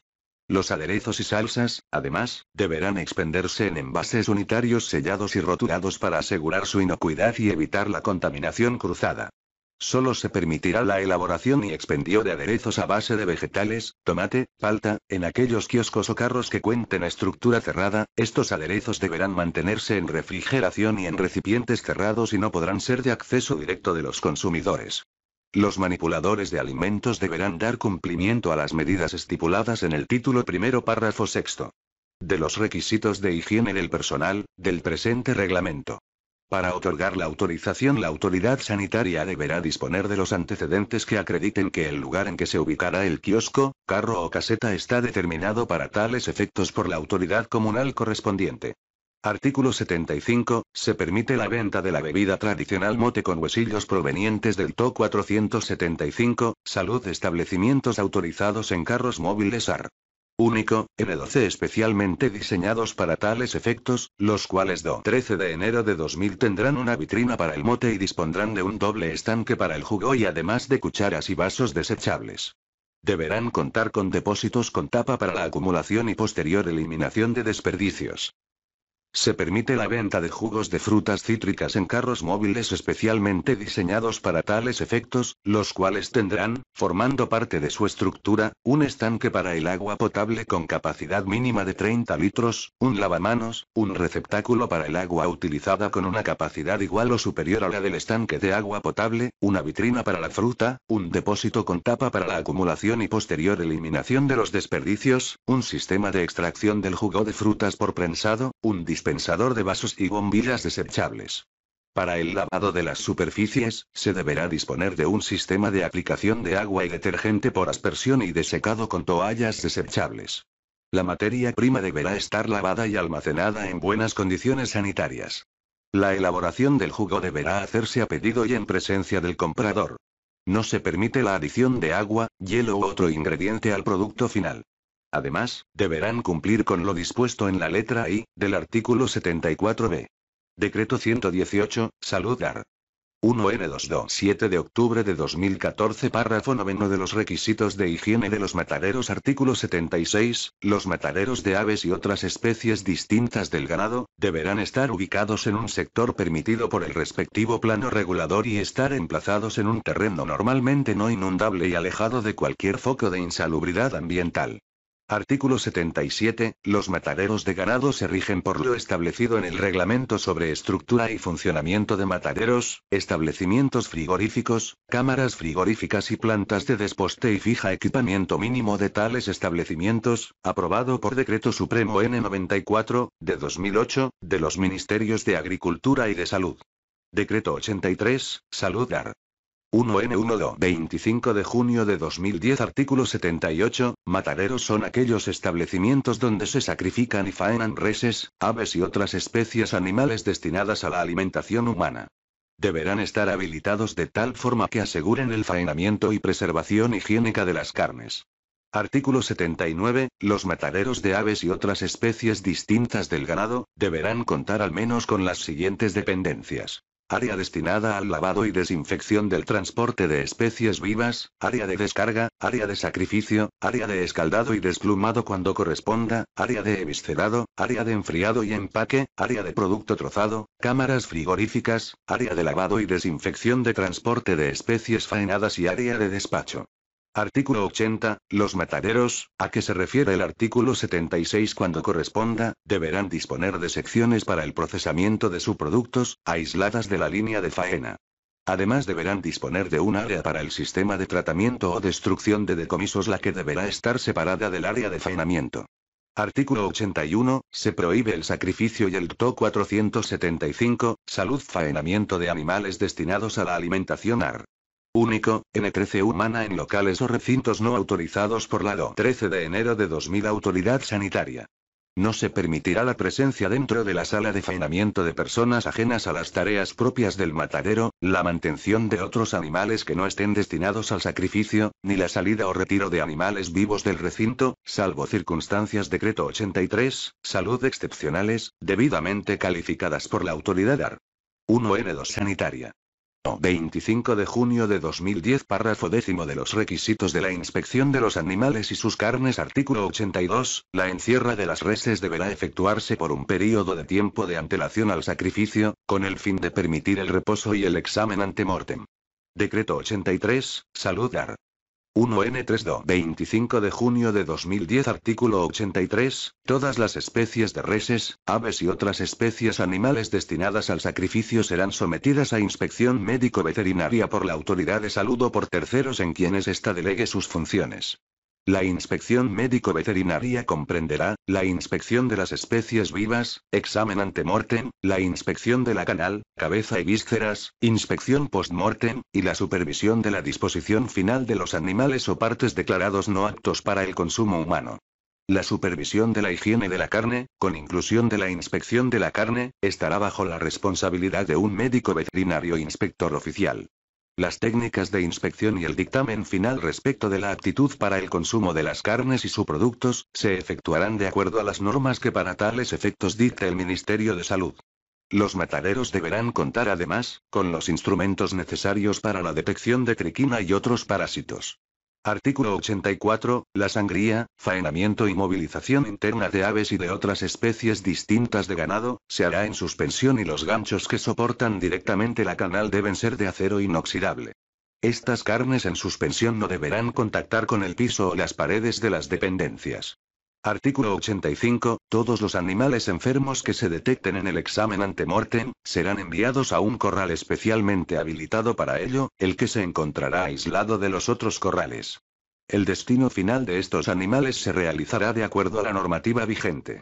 Los aderezos y salsas, además, deberán expenderse en envases unitarios sellados y rotulados para asegurar su inocuidad y evitar la contaminación cruzada. Solo se permitirá la elaboración y expendio de aderezos a base de vegetales, tomate, palta, en aquellos kioscos o carros que cuenten estructura cerrada, estos aderezos deberán mantenerse en refrigeración y en recipientes cerrados y no podrán ser de acceso directo de los consumidores. Los manipuladores de alimentos deberán dar cumplimiento a las medidas estipuladas en el título primero párrafo sexto. De los requisitos de higiene del personal, del presente reglamento. Para otorgar la autorización la autoridad sanitaria deberá disponer de los antecedentes que acrediten que el lugar en que se ubicará el kiosco, carro o caseta está determinado para tales efectos por la autoridad comunal correspondiente. Artículo 75. Se permite la venta de la bebida tradicional mote con huesillos provenientes del TO 475, salud establecimientos autorizados en carros móviles AR. Único, N12 especialmente diseñados para tales efectos, los cuales do 13 de enero de 2000 tendrán una vitrina para el mote y dispondrán de un doble estanque para el jugo y además de cucharas y vasos desechables. Deberán contar con depósitos con tapa para la acumulación y posterior eliminación de desperdicios. Se permite la venta de jugos de frutas cítricas en carros móviles especialmente diseñados para tales efectos, los cuales tendrán, formando parte de su estructura, un estanque para el agua potable con capacidad mínima de 30 litros, un lavamanos, un receptáculo para el agua utilizada con una capacidad igual o superior a la del estanque de agua potable, una vitrina para la fruta, un depósito con tapa para la acumulación y posterior eliminación de los desperdicios, un sistema de extracción del jugo de frutas por prensado, un dispensador Pensador de vasos y bombillas desechables. Para el lavado de las superficies, se deberá disponer de un sistema de aplicación de agua y detergente por aspersión y de secado con toallas desechables. La materia prima deberá estar lavada y almacenada en buenas condiciones sanitarias. La elaboración del jugo deberá hacerse a pedido y en presencia del comprador. No se permite la adición de agua, hielo u otro ingrediente al producto final. Además, deberán cumplir con lo dispuesto en la letra I, del artículo 74b. Decreto 118, Saludar. 1N227 de octubre de 2014 párrafo 9 de los requisitos de higiene de los mataderos artículo 76, los mataderos de aves y otras especies distintas del ganado, deberán estar ubicados en un sector permitido por el respectivo plano regulador y estar emplazados en un terreno normalmente no inundable y alejado de cualquier foco de insalubridad ambiental. Artículo 77. Los mataderos de ganado se rigen por lo establecido en el Reglamento sobre Estructura y Funcionamiento de Mataderos, establecimientos frigoríficos, cámaras frigoríficas y plantas de desposte y fija equipamiento mínimo de tales establecimientos, aprobado por Decreto Supremo N94, de 2008, de los Ministerios de Agricultura y de Salud. Decreto 83, Salud 1N1 25 de junio de 2010 Artículo 78, mataderos son aquellos establecimientos donde se sacrifican y faenan reses, aves y otras especies animales destinadas a la alimentación humana. Deberán estar habilitados de tal forma que aseguren el faenamiento y preservación higiénica de las carnes. Artículo 79. Los mataderos de aves y otras especies distintas del ganado, deberán contar al menos con las siguientes dependencias área destinada al lavado y desinfección del transporte de especies vivas, área de descarga, área de sacrificio, área de escaldado y desplumado cuando corresponda, área de eviscerado, área de enfriado y empaque, área de producto trozado, cámaras frigoríficas, área de lavado y desinfección de transporte de especies faenadas y área de despacho. Artículo 80. Los mataderos, a que se refiere el artículo 76 cuando corresponda, deberán disponer de secciones para el procesamiento de sus productos, aisladas de la línea de faena. Además deberán disponer de un área para el sistema de tratamiento o destrucción de decomisos la que deberá estar separada del área de faenamiento. Artículo 81. Se prohíbe el sacrificio y el TO 475, salud faenamiento de animales destinados a la alimentación AR. Único, N13 humana en locales o recintos no autorizados por la DO 13 de enero de 2000 Autoridad Sanitaria. No se permitirá la presencia dentro de la sala de faenamiento de personas ajenas a las tareas propias del matadero, la mantención de otros animales que no estén destinados al sacrificio, ni la salida o retiro de animales vivos del recinto, salvo circunstancias decreto 83, salud excepcionales, debidamente calificadas por la autoridad AR. 1N2 Sanitaria. 25 de junio de 2010 párrafo décimo de los requisitos de la inspección de los animales y sus carnes artículo 82, la encierra de las reses deberá efectuarse por un periodo de tiempo de antelación al sacrificio, con el fin de permitir el reposo y el examen ante mortem. Decreto 83, Saludar. 1 n 3 25 de junio de 2010 Artículo 83. Todas las especies de reses, aves y otras especies animales destinadas al sacrificio serán sometidas a inspección médico-veterinaria por la autoridad de salud o por terceros en quienes ésta delegue sus funciones. La inspección médico-veterinaria comprenderá, la inspección de las especies vivas, examen ante antemortem, la inspección de la canal, cabeza y vísceras, inspección post mortem y la supervisión de la disposición final de los animales o partes declarados no aptos para el consumo humano. La supervisión de la higiene de la carne, con inclusión de la inspección de la carne, estará bajo la responsabilidad de un médico veterinario inspector oficial. Las técnicas de inspección y el dictamen final respecto de la aptitud para el consumo de las carnes y sus productos, se efectuarán de acuerdo a las normas que para tales efectos dicta el Ministerio de Salud. Los mataderos deberán contar además, con los instrumentos necesarios para la detección de triquina y otros parásitos. Artículo 84. La sangría, faenamiento y movilización interna de aves y de otras especies distintas de ganado, se hará en suspensión y los ganchos que soportan directamente la canal deben ser de acero inoxidable. Estas carnes en suspensión no deberán contactar con el piso o las paredes de las dependencias. Artículo 85. Todos los animales enfermos que se detecten en el examen ante mortem serán enviados a un corral especialmente habilitado para ello, el que se encontrará aislado de los otros corrales. El destino final de estos animales se realizará de acuerdo a la normativa vigente.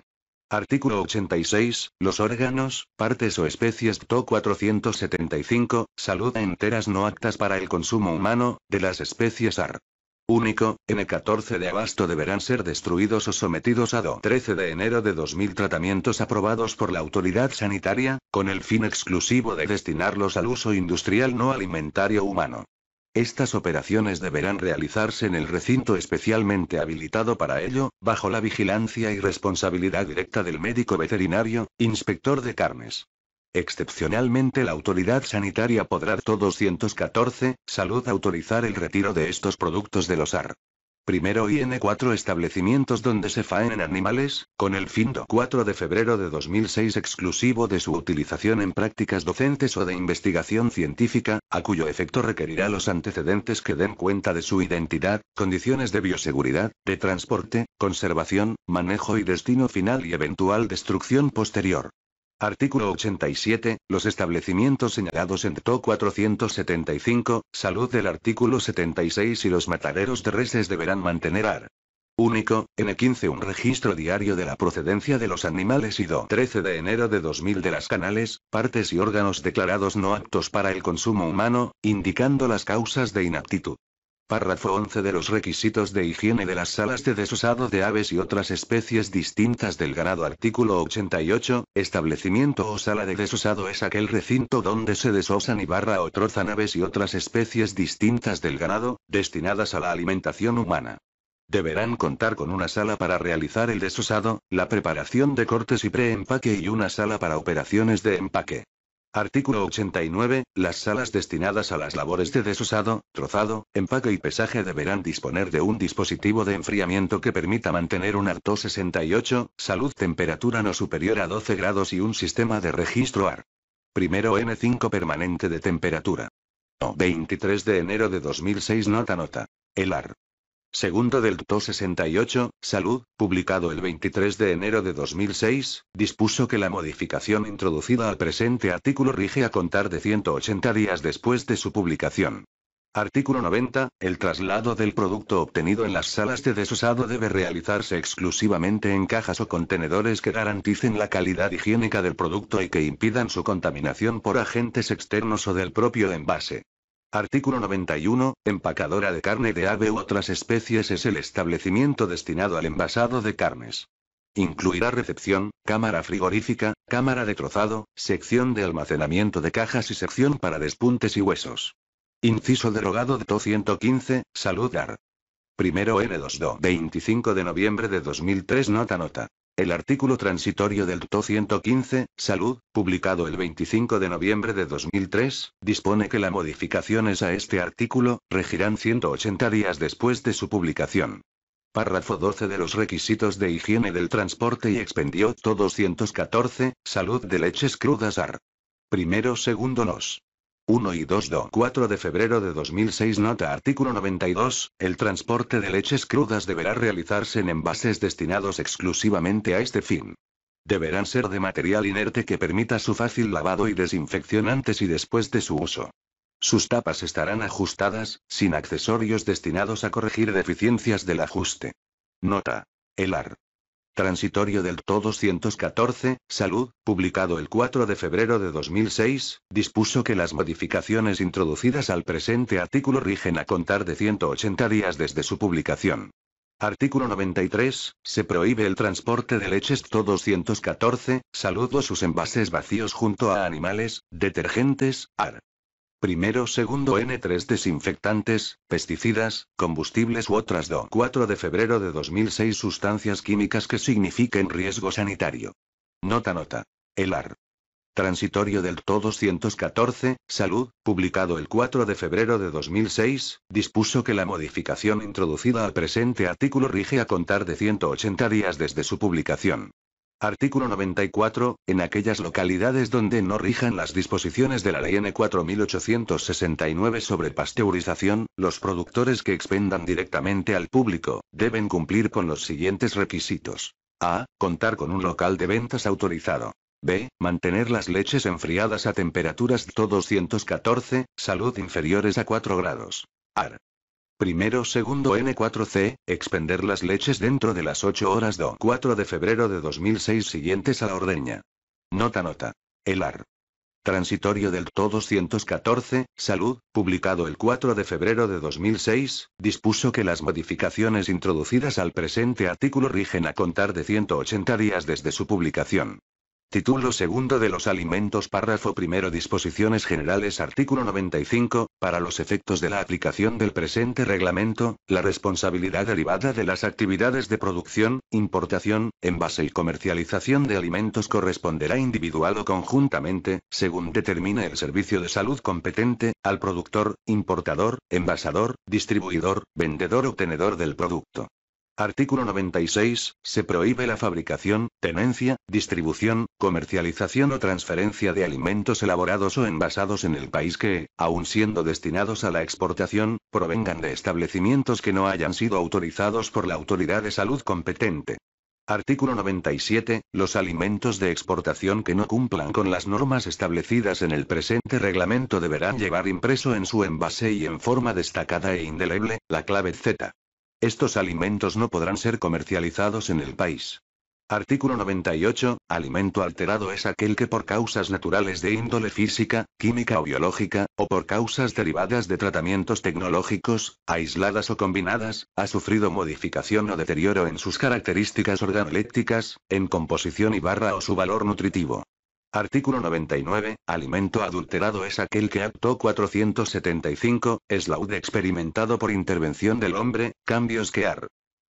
Artículo 86. Los órganos, partes o especies TO 475, salud e enteras no actas para el consumo humano, de las especies AR único, N14 de abasto deberán ser destruidos o sometidos a 13 de enero de 2000 tratamientos aprobados por la autoridad sanitaria, con el fin exclusivo de destinarlos al uso industrial no alimentario humano. Estas operaciones deberán realizarse en el recinto especialmente habilitado para ello, bajo la vigilancia y responsabilidad directa del médico veterinario, inspector de carnes, Excepcionalmente la autoridad sanitaria podrá todo 214, salud autorizar el retiro de estos productos del OSAR. Primero IN 4 establecimientos donde se en animales, con el fin de 4 de febrero de 2006 exclusivo de su utilización en prácticas docentes o de investigación científica, a cuyo efecto requerirá los antecedentes que den cuenta de su identidad, condiciones de bioseguridad, de transporte, conservación, manejo y destino final y eventual destrucción posterior. Artículo 87. Los establecimientos señalados en TO 475, salud del artículo 76 y los mataderos de reses deberán mantener AR. Único, N15 un registro diario de la procedencia de los animales y do 13 de enero de 2000 de las canales, partes y órganos declarados no aptos para el consumo humano, indicando las causas de inaptitud. Párrafo 11 de los requisitos de higiene de las salas de desusado de aves y otras especies distintas del ganado. Artículo 88. Establecimiento o sala de desusado es aquel recinto donde se desosan y barra o trozan aves y otras especies distintas del ganado, destinadas a la alimentación humana. Deberán contar con una sala para realizar el desusado, la preparación de cortes y preempaque y una sala para operaciones de empaque. Artículo 89. Las salas destinadas a las labores de desusado, trozado, empaque y pesaje deberán disponer de un dispositivo de enfriamiento que permita mantener un ARTO 68, salud temperatura no superior a 12 grados y un sistema de registro AR. Primero N5 permanente de temperatura. O 23 de enero de 2006 Nota nota. El AR. Segundo del TO 68, Salud, publicado el 23 de enero de 2006, dispuso que la modificación introducida al presente artículo rige a contar de 180 días después de su publicación. Artículo 90. El traslado del producto obtenido en las salas de desusado debe realizarse exclusivamente en cajas o contenedores que garanticen la calidad higiénica del producto y que impidan su contaminación por agentes externos o del propio envase. Artículo 91. Empacadora de carne de ave u otras especies es el establecimiento destinado al envasado de carnes. Incluirá recepción, cámara frigorífica, cámara de trozado, sección de almacenamiento de cajas y sección para despuntes y huesos. Inciso derogado de 215. Saludar. Primero n 22 25 de noviembre de 2003 Nota Nota. El artículo transitorio del TO 115, Salud, publicado el 25 de noviembre de 2003, dispone que las modificaciones a este artículo regirán 180 días después de su publicación. Párrafo 12 de los requisitos de higiene del transporte y expendió TO 214, Salud de leches crudas AR. Primero segundo nos. 1 y 2 do 4 de febrero de 2006 Nota artículo 92, el transporte de leches crudas deberá realizarse en envases destinados exclusivamente a este fin. Deberán ser de material inerte que permita su fácil lavado y desinfección antes y después de su uso. Sus tapas estarán ajustadas, sin accesorios destinados a corregir deficiencias del ajuste. Nota. El AR. Transitorio del Todo 214 Salud, publicado el 4 de febrero de 2006, dispuso que las modificaciones introducidas al presente artículo rigen a contar de 180 días desde su publicación. Artículo 93. Se prohíbe el transporte de leches TO 214, salud o sus envases vacíos junto a animales, detergentes, AR. Primero, segundo N3 desinfectantes, pesticidas, combustibles u otras do 4 de febrero de 2006 sustancias químicas que signifiquen riesgo sanitario. Nota nota. El AR. Transitorio del TO 214, Salud, publicado el 4 de febrero de 2006, dispuso que la modificación introducida al presente artículo rige a contar de 180 días desde su publicación. Artículo 94. En aquellas localidades donde no rijan las disposiciones de la Ley N4869 sobre pasteurización, los productores que expendan directamente al público, deben cumplir con los siguientes requisitos. A. Contar con un local de ventas autorizado. B. Mantener las leches enfriadas a temperaturas todos 214, salud inferiores a 4 grados. AR. Primero segundo N4C, expender las leches dentro de las 8 horas do 4 de febrero de 2006 siguientes a la ordeña. Nota nota. El AR. Transitorio del TO 214, Salud, publicado el 4 de febrero de 2006, dispuso que las modificaciones introducidas al presente artículo rigen a contar de 180 días desde su publicación. Título segundo de los alimentos párrafo primero disposiciones generales artículo 95, para los efectos de la aplicación del presente reglamento, la responsabilidad derivada de las actividades de producción, importación, envase y comercialización de alimentos corresponderá individual o conjuntamente, según determine el servicio de salud competente, al productor, importador, envasador, distribuidor, vendedor o tenedor del producto. Artículo 96. Se prohíbe la fabricación, tenencia, distribución, comercialización o transferencia de alimentos elaborados o envasados en el país que, aun siendo destinados a la exportación, provengan de establecimientos que no hayan sido autorizados por la autoridad de salud competente. Artículo 97. Los alimentos de exportación que no cumplan con las normas establecidas en el presente reglamento deberán llevar impreso en su envase y en forma destacada e indeleble, la clave Z. Estos alimentos no podrán ser comercializados en el país. Artículo 98. Alimento alterado es aquel que por causas naturales de índole física, química o biológica, o por causas derivadas de tratamientos tecnológicos, aisladas o combinadas, ha sufrido modificación o deterioro en sus características organolépticas, en composición y barra o su valor nutritivo. Artículo 99. Alimento adulterado es aquel que acto 475, es UD experimentado por intervención del hombre, cambios que ar.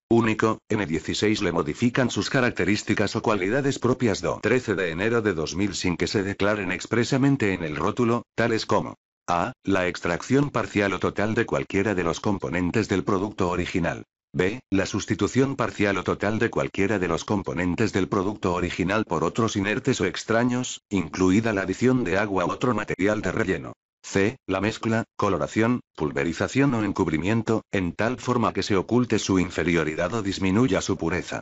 Único, N16 le modifican sus características o cualidades propias do 13 de enero de 2000 sin que se declaren expresamente en el rótulo, tales como a. La extracción parcial o total de cualquiera de los componentes del producto original. B. La sustitución parcial o total de cualquiera de los componentes del producto original por otros inertes o extraños, incluida la adición de agua u otro material de relleno. C. La mezcla, coloración, pulverización o encubrimiento, en tal forma que se oculte su inferioridad o disminuya su pureza.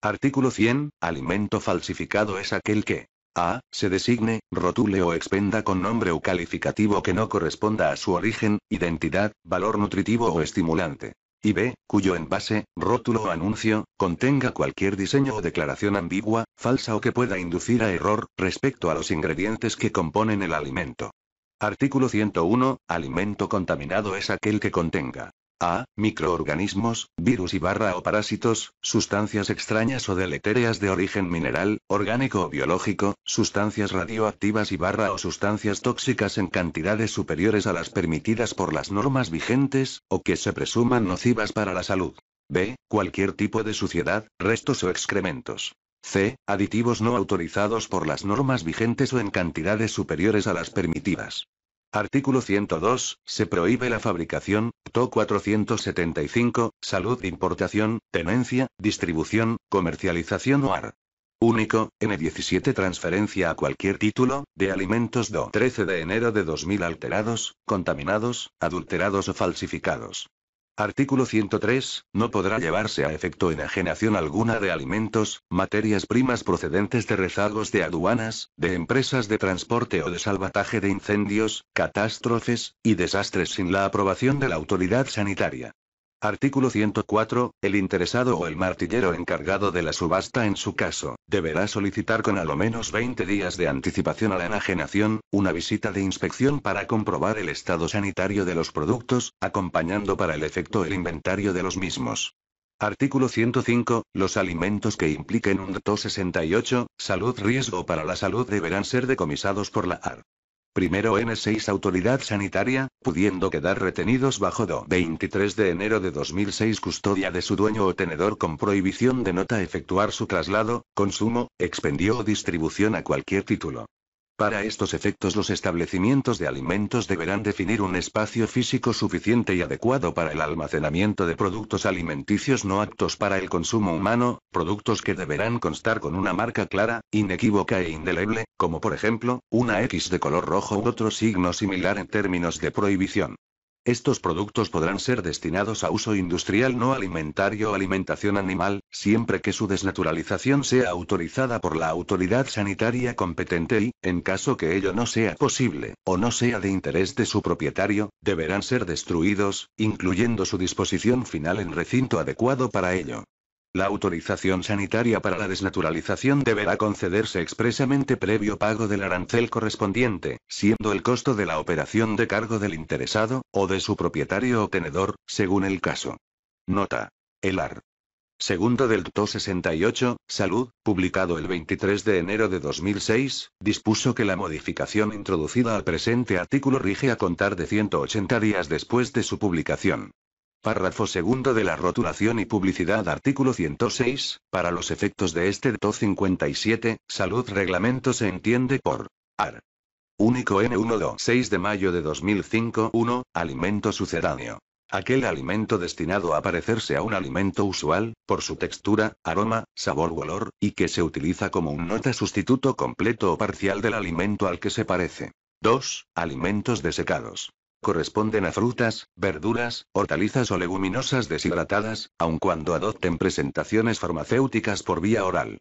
Artículo 100. Alimento falsificado es aquel que a. Se designe, rotule o expenda con nombre o calificativo que no corresponda a su origen, identidad, valor nutritivo o estimulante y B, cuyo envase, rótulo o anuncio, contenga cualquier diseño o declaración ambigua, falsa o que pueda inducir a error, respecto a los ingredientes que componen el alimento. Artículo 101. Alimento contaminado es aquel que contenga a. Microorganismos, virus y barra o parásitos, sustancias extrañas o deletéreas de origen mineral, orgánico o biológico, sustancias radioactivas y barra o sustancias tóxicas en cantidades superiores a las permitidas por las normas vigentes, o que se presuman nocivas para la salud. B. Cualquier tipo de suciedad, restos o excrementos. C. Aditivos no autorizados por las normas vigentes o en cantidades superiores a las permitidas. Artículo 102. Se prohíbe la fabricación, TO 475, salud, importación, tenencia, distribución, comercialización o AR. Único, N17 transferencia a cualquier título, de alimentos do 13 de enero de 2000 alterados, contaminados, adulterados o falsificados. Artículo 103. No podrá llevarse a efecto enajenación alguna de alimentos, materias primas procedentes de rezagos de aduanas, de empresas de transporte o de salvataje de incendios, catástrofes y desastres sin la aprobación de la autoridad sanitaria. Artículo 104. El interesado o el martillero encargado de la subasta en su caso, deberá solicitar con al menos 20 días de anticipación a la enajenación, una visita de inspección para comprobar el estado sanitario de los productos, acompañando para el efecto el inventario de los mismos. Artículo 105. Los alimentos que impliquen un RTO 68, salud riesgo para la salud deberán ser decomisados por la AR. Primero N6 Autoridad Sanitaria, pudiendo quedar retenidos bajo 23 de enero de 2006 custodia de su dueño o tenedor con prohibición de nota efectuar su traslado, consumo, expendio o distribución a cualquier título. Para estos efectos los establecimientos de alimentos deberán definir un espacio físico suficiente y adecuado para el almacenamiento de productos alimenticios no aptos para el consumo humano, productos que deberán constar con una marca clara, inequívoca e indeleble, como por ejemplo, una X de color rojo u otro signo similar en términos de prohibición. Estos productos podrán ser destinados a uso industrial no alimentario o alimentación animal, siempre que su desnaturalización sea autorizada por la autoridad sanitaria competente y, en caso que ello no sea posible, o no sea de interés de su propietario, deberán ser destruidos, incluyendo su disposición final en recinto adecuado para ello. La autorización sanitaria para la desnaturalización deberá concederse expresamente previo pago del arancel correspondiente, siendo el costo de la operación de cargo del interesado, o de su propietario o tenedor, según el caso. Nota. El AR. Segundo del TO 68, Salud, publicado el 23 de enero de 2006, dispuso que la modificación introducida al presente artículo rige a contar de 180 días después de su publicación. Párrafo segundo de la rotulación y publicidad artículo 106, para los efectos de este DO 57, salud reglamento se entiende por AR. Único N1 de mayo de 2005 1, alimento sucedáneo. Aquel alimento destinado a parecerse a un alimento usual, por su textura, aroma, sabor o olor, y que se utiliza como un nota sustituto completo o parcial del alimento al que se parece. 2. Alimentos desecados corresponden a frutas, verduras, hortalizas o leguminosas deshidratadas, aun cuando adopten presentaciones farmacéuticas por vía oral.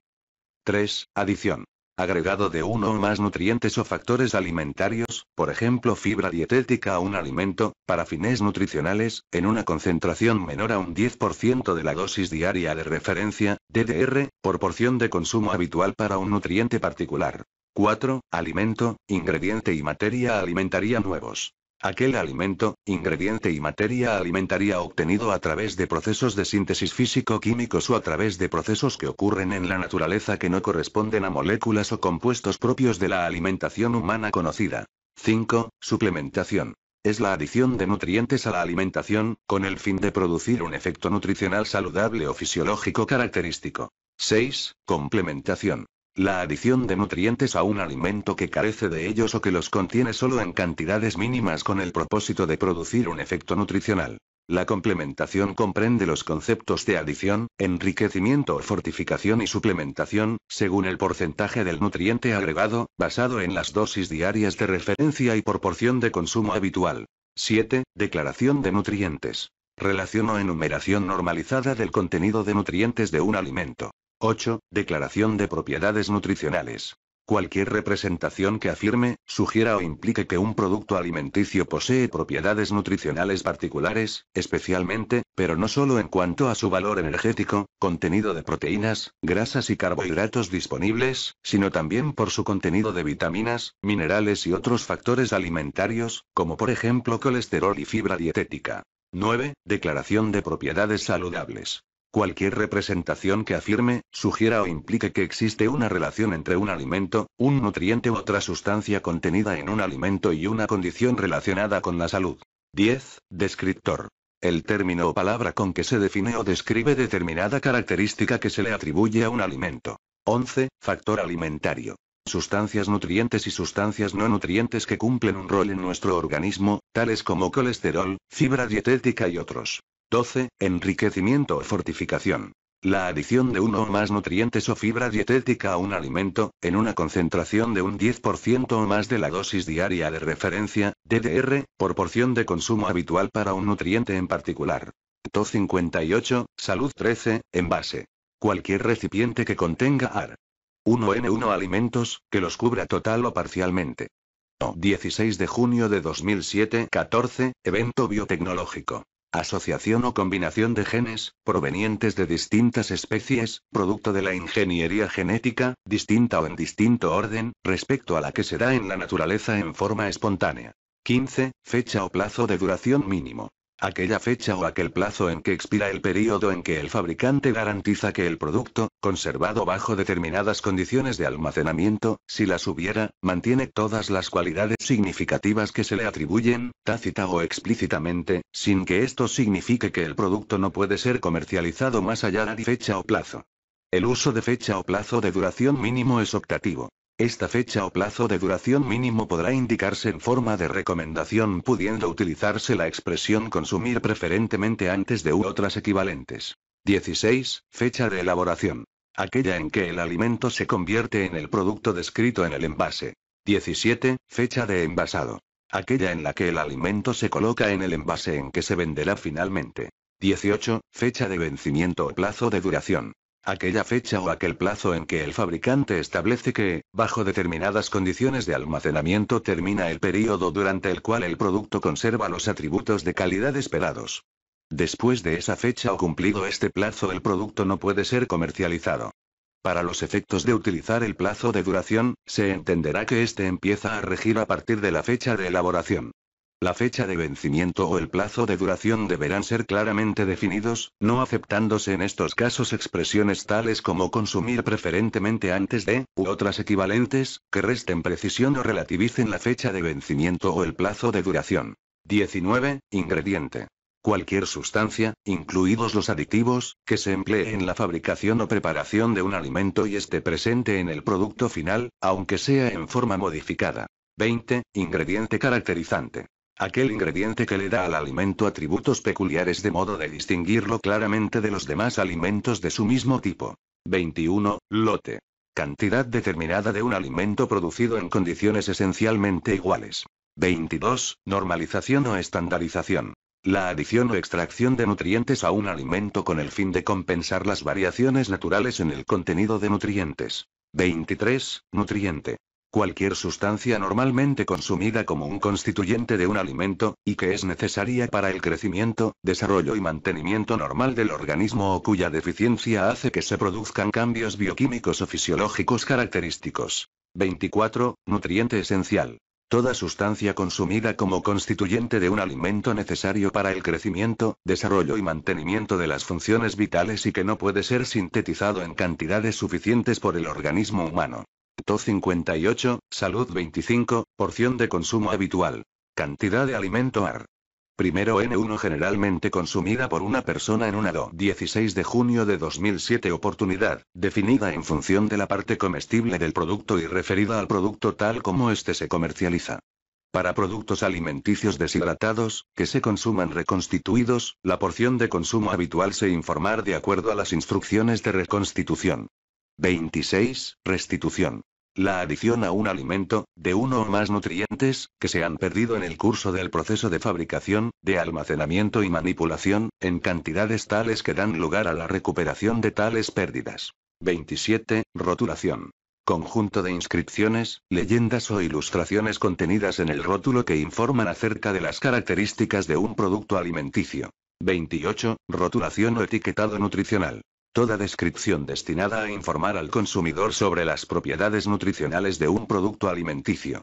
3. Adición. Agregado de uno o más nutrientes o factores alimentarios, por ejemplo fibra dietética a un alimento, para fines nutricionales, en una concentración menor a un 10% de la dosis diaria de referencia, DDR, por porción de consumo habitual para un nutriente particular. 4. Alimento, ingrediente y materia alimentaria nuevos. Aquel alimento, ingrediente y materia alimentaria obtenido a través de procesos de síntesis físico-químicos o a través de procesos que ocurren en la naturaleza que no corresponden a moléculas o compuestos propios de la alimentación humana conocida. 5. Suplementación. Es la adición de nutrientes a la alimentación, con el fin de producir un efecto nutricional saludable o fisiológico característico. 6. Complementación. La adición de nutrientes a un alimento que carece de ellos o que los contiene solo en cantidades mínimas con el propósito de producir un efecto nutricional. La complementación comprende los conceptos de adición, enriquecimiento o fortificación y suplementación, según el porcentaje del nutriente agregado, basado en las dosis diarias de referencia y proporción porción de consumo habitual. 7. Declaración de nutrientes. Relación o enumeración normalizada del contenido de nutrientes de un alimento. 8. Declaración de propiedades nutricionales. Cualquier representación que afirme, sugiera o implique que un producto alimenticio posee propiedades nutricionales particulares, especialmente, pero no solo en cuanto a su valor energético, contenido de proteínas, grasas y carbohidratos disponibles, sino también por su contenido de vitaminas, minerales y otros factores alimentarios, como por ejemplo colesterol y fibra dietética. 9. Declaración de propiedades saludables. Cualquier representación que afirme, sugiera o implique que existe una relación entre un alimento, un nutriente u otra sustancia contenida en un alimento y una condición relacionada con la salud. 10. Descriptor. El término o palabra con que se define o describe determinada característica que se le atribuye a un alimento. 11. Factor alimentario. Sustancias nutrientes y sustancias no nutrientes que cumplen un rol en nuestro organismo, tales como colesterol, fibra dietética y otros. 12. Enriquecimiento o fortificación. La adición de uno o más nutrientes o fibra dietética a un alimento, en una concentración de un 10% o más de la dosis diaria de referencia, DDR, por porción de consumo habitual para un nutriente en particular. 58, Salud 13, envase. Cualquier recipiente que contenga AR. 1N1 alimentos, que los cubra total o parcialmente. 16 de junio de 2007, 14, evento biotecnológico. Asociación o combinación de genes, provenientes de distintas especies, producto de la ingeniería genética, distinta o en distinto orden, respecto a la que se da en la naturaleza en forma espontánea. 15. Fecha o plazo de duración mínimo aquella fecha o aquel plazo en que expira el periodo en que el fabricante garantiza que el producto, conservado bajo determinadas condiciones de almacenamiento, si las hubiera, mantiene todas las cualidades significativas que se le atribuyen, tácita o explícitamente, sin que esto signifique que el producto no puede ser comercializado más allá de fecha o plazo. El uso de fecha o plazo de duración mínimo es optativo. Esta fecha o plazo de duración mínimo podrá indicarse en forma de recomendación pudiendo utilizarse la expresión consumir preferentemente antes de u otras equivalentes. 16. Fecha de elaboración. Aquella en que el alimento se convierte en el producto descrito en el envase. 17. Fecha de envasado. Aquella en la que el alimento se coloca en el envase en que se venderá finalmente. 18. Fecha de vencimiento o plazo de duración aquella fecha o aquel plazo en que el fabricante establece que, bajo determinadas condiciones de almacenamiento, termina el periodo durante el cual el producto conserva los atributos de calidad esperados. Después de esa fecha o cumplido este plazo, el producto no puede ser comercializado. Para los efectos de utilizar el plazo de duración, se entenderá que éste empieza a regir a partir de la fecha de elaboración. La fecha de vencimiento o el plazo de duración deberán ser claramente definidos, no aceptándose en estos casos expresiones tales como consumir preferentemente antes de, u otras equivalentes, que resten precisión o relativicen la fecha de vencimiento o el plazo de duración. 19. Ingrediente. Cualquier sustancia, incluidos los aditivos, que se emplee en la fabricación o preparación de un alimento y esté presente en el producto final, aunque sea en forma modificada. 20. Ingrediente caracterizante aquel ingrediente que le da al alimento atributos peculiares de modo de distinguirlo claramente de los demás alimentos de su mismo tipo. 21. Lote. Cantidad determinada de un alimento producido en condiciones esencialmente iguales. 22. Normalización o estandarización. La adición o extracción de nutrientes a un alimento con el fin de compensar las variaciones naturales en el contenido de nutrientes. 23. Nutriente. Cualquier sustancia normalmente consumida como un constituyente de un alimento, y que es necesaria para el crecimiento, desarrollo y mantenimiento normal del organismo o cuya deficiencia hace que se produzcan cambios bioquímicos o fisiológicos característicos. 24. Nutriente esencial. Toda sustancia consumida como constituyente de un alimento necesario para el crecimiento, desarrollo y mantenimiento de las funciones vitales y que no puede ser sintetizado en cantidades suficientes por el organismo humano. 58, salud 25, porción de consumo habitual. Cantidad de alimento AR. Primero N1 generalmente consumida por una persona en una DO. 16 de junio de 2007 Oportunidad, definida en función de la parte comestible del producto y referida al producto tal como éste se comercializa. Para productos alimenticios deshidratados, que se consuman reconstituidos, la porción de consumo habitual se informar de acuerdo a las instrucciones de reconstitución. 26. Restitución la adición a un alimento, de uno o más nutrientes, que se han perdido en el curso del proceso de fabricación, de almacenamiento y manipulación, en cantidades tales que dan lugar a la recuperación de tales pérdidas. 27. Rotulación. Conjunto de inscripciones, leyendas o ilustraciones contenidas en el rótulo que informan acerca de las características de un producto alimenticio. 28. Rotulación o etiquetado nutricional. Toda descripción destinada a informar al consumidor sobre las propiedades nutricionales de un producto alimenticio.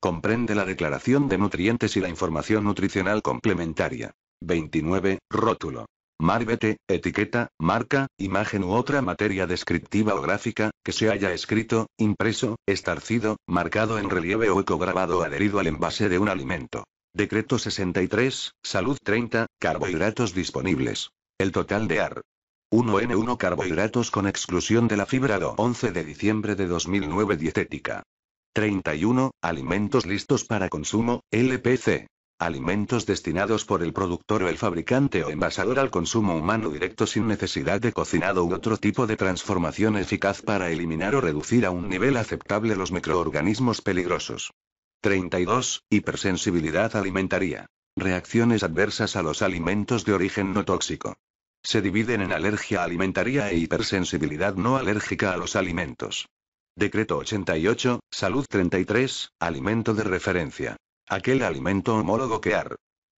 Comprende la declaración de nutrientes y la información nutricional complementaria. 29. Rótulo. Marbete, etiqueta, marca, imagen u otra materia descriptiva o gráfica, que se haya escrito, impreso, estarcido, marcado en relieve o ecograbado o adherido al envase de un alimento. Decreto 63, Salud 30, Carbohidratos disponibles. El total de AR. 1N1 carbohidratos con exclusión de la fibra do 11 de diciembre de 2009 dietética. 31. Alimentos listos para consumo, LPC. Alimentos destinados por el productor o el fabricante o envasador al consumo humano directo sin necesidad de cocinado u otro tipo de transformación eficaz para eliminar o reducir a un nivel aceptable los microorganismos peligrosos. 32. Hipersensibilidad alimentaria. Reacciones adversas a los alimentos de origen no tóxico. Se dividen en alergia alimentaria e hipersensibilidad no alérgica a los alimentos. Decreto 88, Salud 33, alimento de referencia. Aquel alimento homólogo que AR.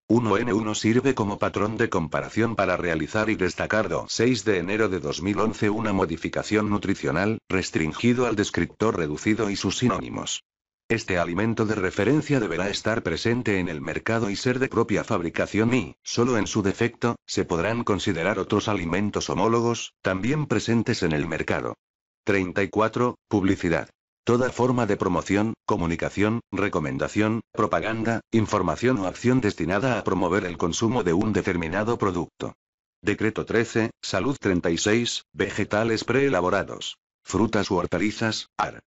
1N1 sirve como patrón de comparación para realizar y destacar 6 de enero de 2011 una modificación nutricional, restringido al descriptor reducido y sus sinónimos. Este alimento de referencia deberá estar presente en el mercado y ser de propia fabricación y, solo en su defecto, se podrán considerar otros alimentos homólogos, también presentes en el mercado. 34. Publicidad. Toda forma de promoción, comunicación, recomendación, propaganda, información o acción destinada a promover el consumo de un determinado producto. Decreto 13, Salud 36, Vegetales preelaborados. Frutas u hortalizas, AR.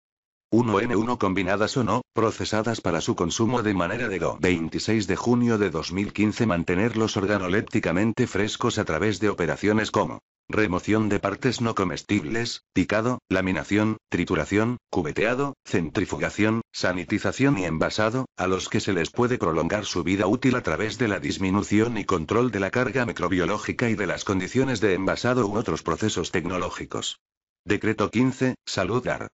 1N1 combinadas o no, procesadas para su consumo de manera de 26 de junio de 2015 mantenerlos organolépticamente frescos a través de operaciones como remoción de partes no comestibles, picado, laminación, trituración, cubeteado, centrifugación, sanitización y envasado, a los que se les puede prolongar su vida útil a través de la disminución y control de la carga microbiológica y de las condiciones de envasado u otros procesos tecnológicos. Decreto 15, saludar.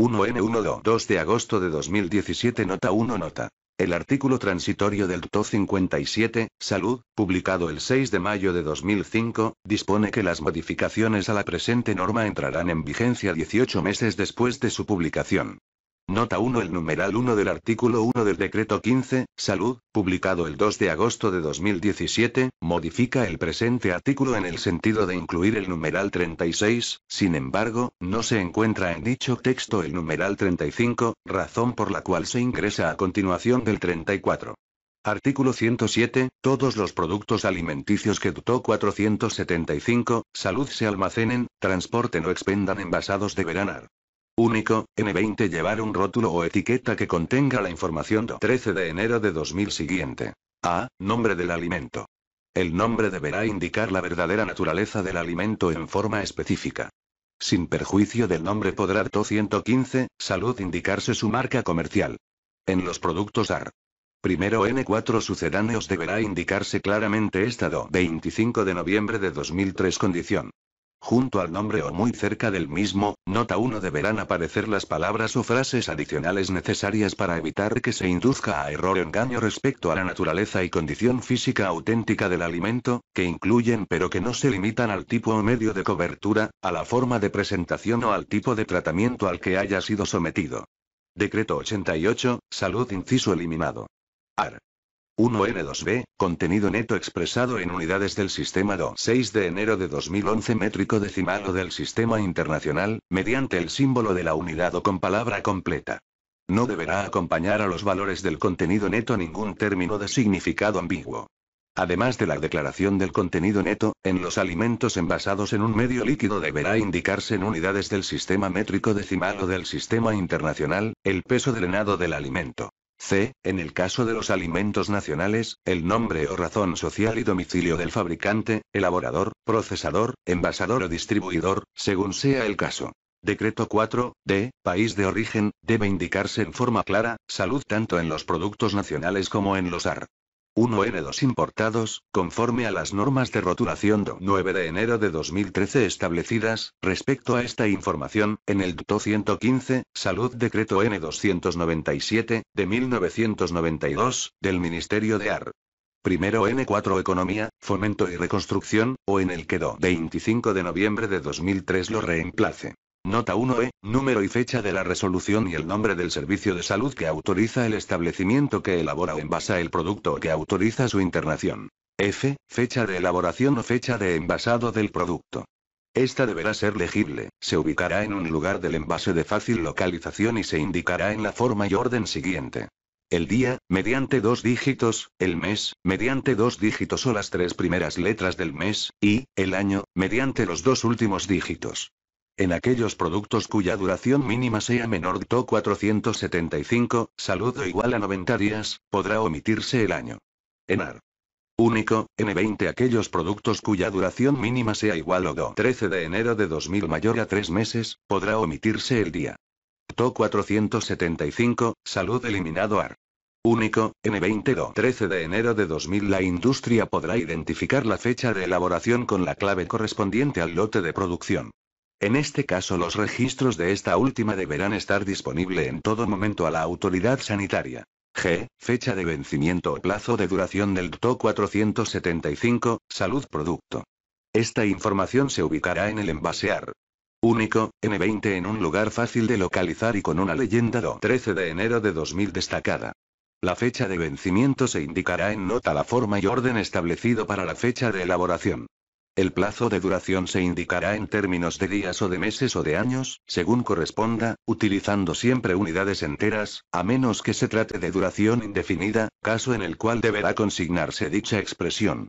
1N1 2 de agosto de 2017 Nota 1 Nota. El artículo transitorio del TO 57, Salud, publicado el 6 de mayo de 2005, dispone que las modificaciones a la presente norma entrarán en vigencia 18 meses después de su publicación. Nota 1 El numeral 1 del artículo 1 del decreto 15, salud, publicado el 2 de agosto de 2017, modifica el presente artículo en el sentido de incluir el numeral 36, sin embargo, no se encuentra en dicho texto el numeral 35, razón por la cual se ingresa a continuación del 34. Artículo 107. Todos los productos alimenticios que dotó 475, salud se almacenen, transporten o expendan envasados de verano único, N20 llevar un rótulo o etiqueta que contenga la información do 13 de enero de 2000 siguiente. A. Nombre del alimento. El nombre deberá indicar la verdadera naturaleza del alimento en forma específica. Sin perjuicio del nombre podrá DO 115, salud indicarse su marca comercial. En los productos AR. Primero N4 sucedáneos deberá indicarse claramente esta DO 25 de noviembre de 2003 condición. Junto al nombre o muy cerca del mismo, nota 1 deberán aparecer las palabras o frases adicionales necesarias para evitar que se induzca a error o engaño respecto a la naturaleza y condición física auténtica del alimento, que incluyen pero que no se limitan al tipo o medio de cobertura, a la forma de presentación o al tipo de tratamiento al que haya sido sometido. Decreto 88, Salud inciso eliminado. Ar. 1N2B, contenido neto expresado en unidades del sistema DO 6 de enero de 2011 métrico decimal o del sistema internacional, mediante el símbolo de la unidad o con palabra completa. No deberá acompañar a los valores del contenido neto ningún término de significado ambiguo. Además de la declaración del contenido neto, en los alimentos envasados en un medio líquido deberá indicarse en unidades del sistema métrico decimal o del sistema internacional, el peso drenado del alimento. C. En el caso de los alimentos nacionales, el nombre o razón social y domicilio del fabricante, elaborador, procesador, envasador o distribuidor, según sea el caso. Decreto 4, D. País de origen, debe indicarse en forma clara, salud tanto en los productos nacionales como en los AR. 1N2 importados, conforme a las normas de rotulación 9 de enero de 2013 establecidas, respecto a esta información, en el DTO 115, Salud Decreto N297, de 1992, del Ministerio de AR. Primero N4 Economía, Fomento y Reconstrucción, o en el que 25 de noviembre de 2003 lo reemplace. Nota 1E, eh, número y fecha de la resolución y el nombre del servicio de salud que autoriza el establecimiento que elabora o envasa el producto o que autoriza su internación. F, fecha de elaboración o fecha de envasado del producto. Esta deberá ser legible, se ubicará en un lugar del envase de fácil localización y se indicará en la forma y orden siguiente. El día, mediante dos dígitos, el mes, mediante dos dígitos o las tres primeras letras del mes, y, el año, mediante los dos últimos dígitos. En aquellos productos cuya duración mínima sea menor to 475, saludo igual a 90 días, podrá omitirse el año. Enar. Único, N20 aquellos productos cuya duración mínima sea igual o do 13 de enero de 2000 mayor a 3 meses, podrá omitirse el día. TO 475, salud eliminado AR. Único, N20 do 13 de enero de 2000 la industria podrá identificar la fecha de elaboración con la clave correspondiente al lote de producción. En este caso los registros de esta última deberán estar disponible en todo momento a la autoridad sanitaria. G. Fecha de vencimiento o plazo de duración del to 475, salud producto. Esta información se ubicará en el envasear. Único, N20 en un lugar fácil de localizar y con una leyenda DO 13 de enero de 2000 destacada. La fecha de vencimiento se indicará en nota la forma y orden establecido para la fecha de elaboración. El plazo de duración se indicará en términos de días o de meses o de años, según corresponda, utilizando siempre unidades enteras, a menos que se trate de duración indefinida, caso en el cual deberá consignarse dicha expresión.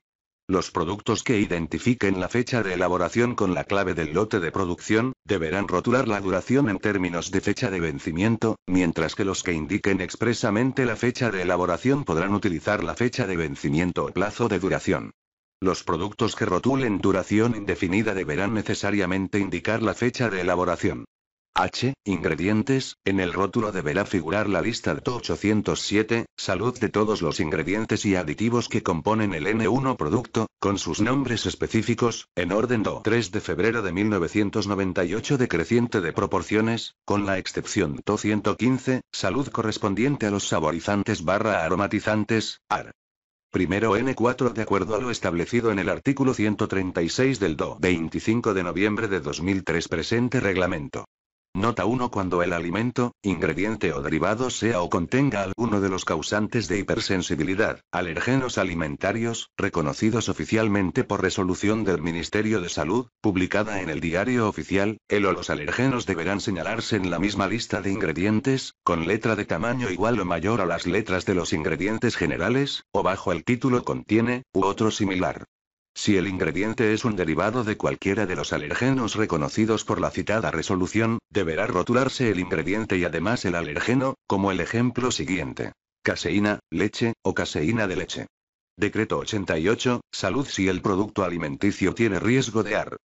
Los productos que identifiquen la fecha de elaboración con la clave del lote de producción, deberán rotular la duración en términos de fecha de vencimiento, mientras que los que indiquen expresamente la fecha de elaboración podrán utilizar la fecha de vencimiento o plazo de duración. Los productos que rotulen duración indefinida deberán necesariamente indicar la fecha de elaboración. H. Ingredientes. En el rótulo deberá figurar la lista de 807, salud de todos los ingredientes y aditivos que componen el N1 producto, con sus nombres específicos, en orden do 3 de febrero de 1998 decreciente de proporciones, con la excepción to 115, salud correspondiente a los saborizantes barra aromatizantes, AR. Primero N4 de acuerdo a lo establecido en el artículo 136 del DO 25 de noviembre de 2003 presente reglamento. Nota 1 Cuando el alimento, ingrediente o derivado sea o contenga alguno de los causantes de hipersensibilidad, alergenos alimentarios, reconocidos oficialmente por resolución del Ministerio de Salud, publicada en el Diario Oficial, el o los alergenos deberán señalarse en la misma lista de ingredientes, con letra de tamaño igual o mayor a las letras de los ingredientes generales, o bajo el título contiene, u otro similar. Si el ingrediente es un derivado de cualquiera de los alergenos reconocidos por la citada resolución, deberá rotularse el ingrediente y además el alergeno, como el ejemplo siguiente. Caseína, leche, o caseína de leche. Decreto 88, salud si el producto alimenticio tiene riesgo de AR,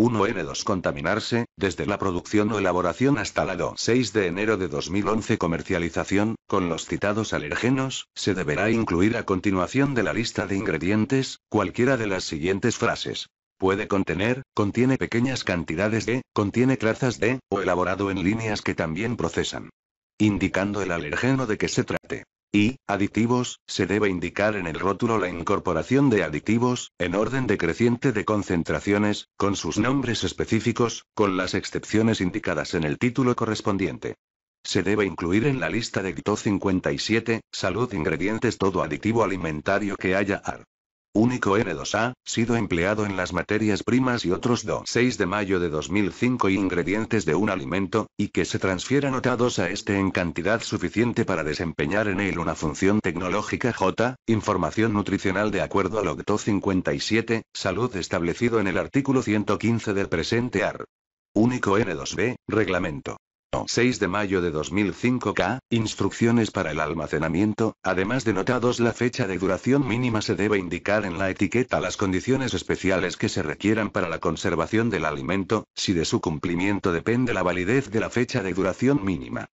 1N2 contaminarse, desde la producción o elaboración hasta la 6 de enero de 2011 comercialización, con los citados alergenos, se deberá incluir a continuación de la lista de ingredientes, cualquiera de las siguientes frases. Puede contener, contiene pequeñas cantidades de, contiene trazas de, o elaborado en líneas que también procesan. Indicando el alergeno de que se trate y aditivos, se debe indicar en el rótulo la incorporación de aditivos, en orden decreciente de concentraciones, con sus nombres específicos, con las excepciones indicadas en el título correspondiente. Se debe incluir en la lista de GTO 57, salud ingredientes todo aditivo alimentario que haya AR único N2A, sido empleado en las materias primas y otros do 6 de mayo de 2005 y ingredientes de un alimento, y que se transfiera notados a este en cantidad suficiente para desempeñar en él una función tecnológica J, información nutricional de acuerdo al OCTO 57, salud establecido en el artículo 115 del presente AR. Único N2B, reglamento. 6 de mayo de 2005 K, instrucciones para el almacenamiento, además de notados la fecha de duración mínima se debe indicar en la etiqueta las condiciones especiales que se requieran para la conservación del alimento, si de su cumplimiento depende la validez de la fecha de duración mínima.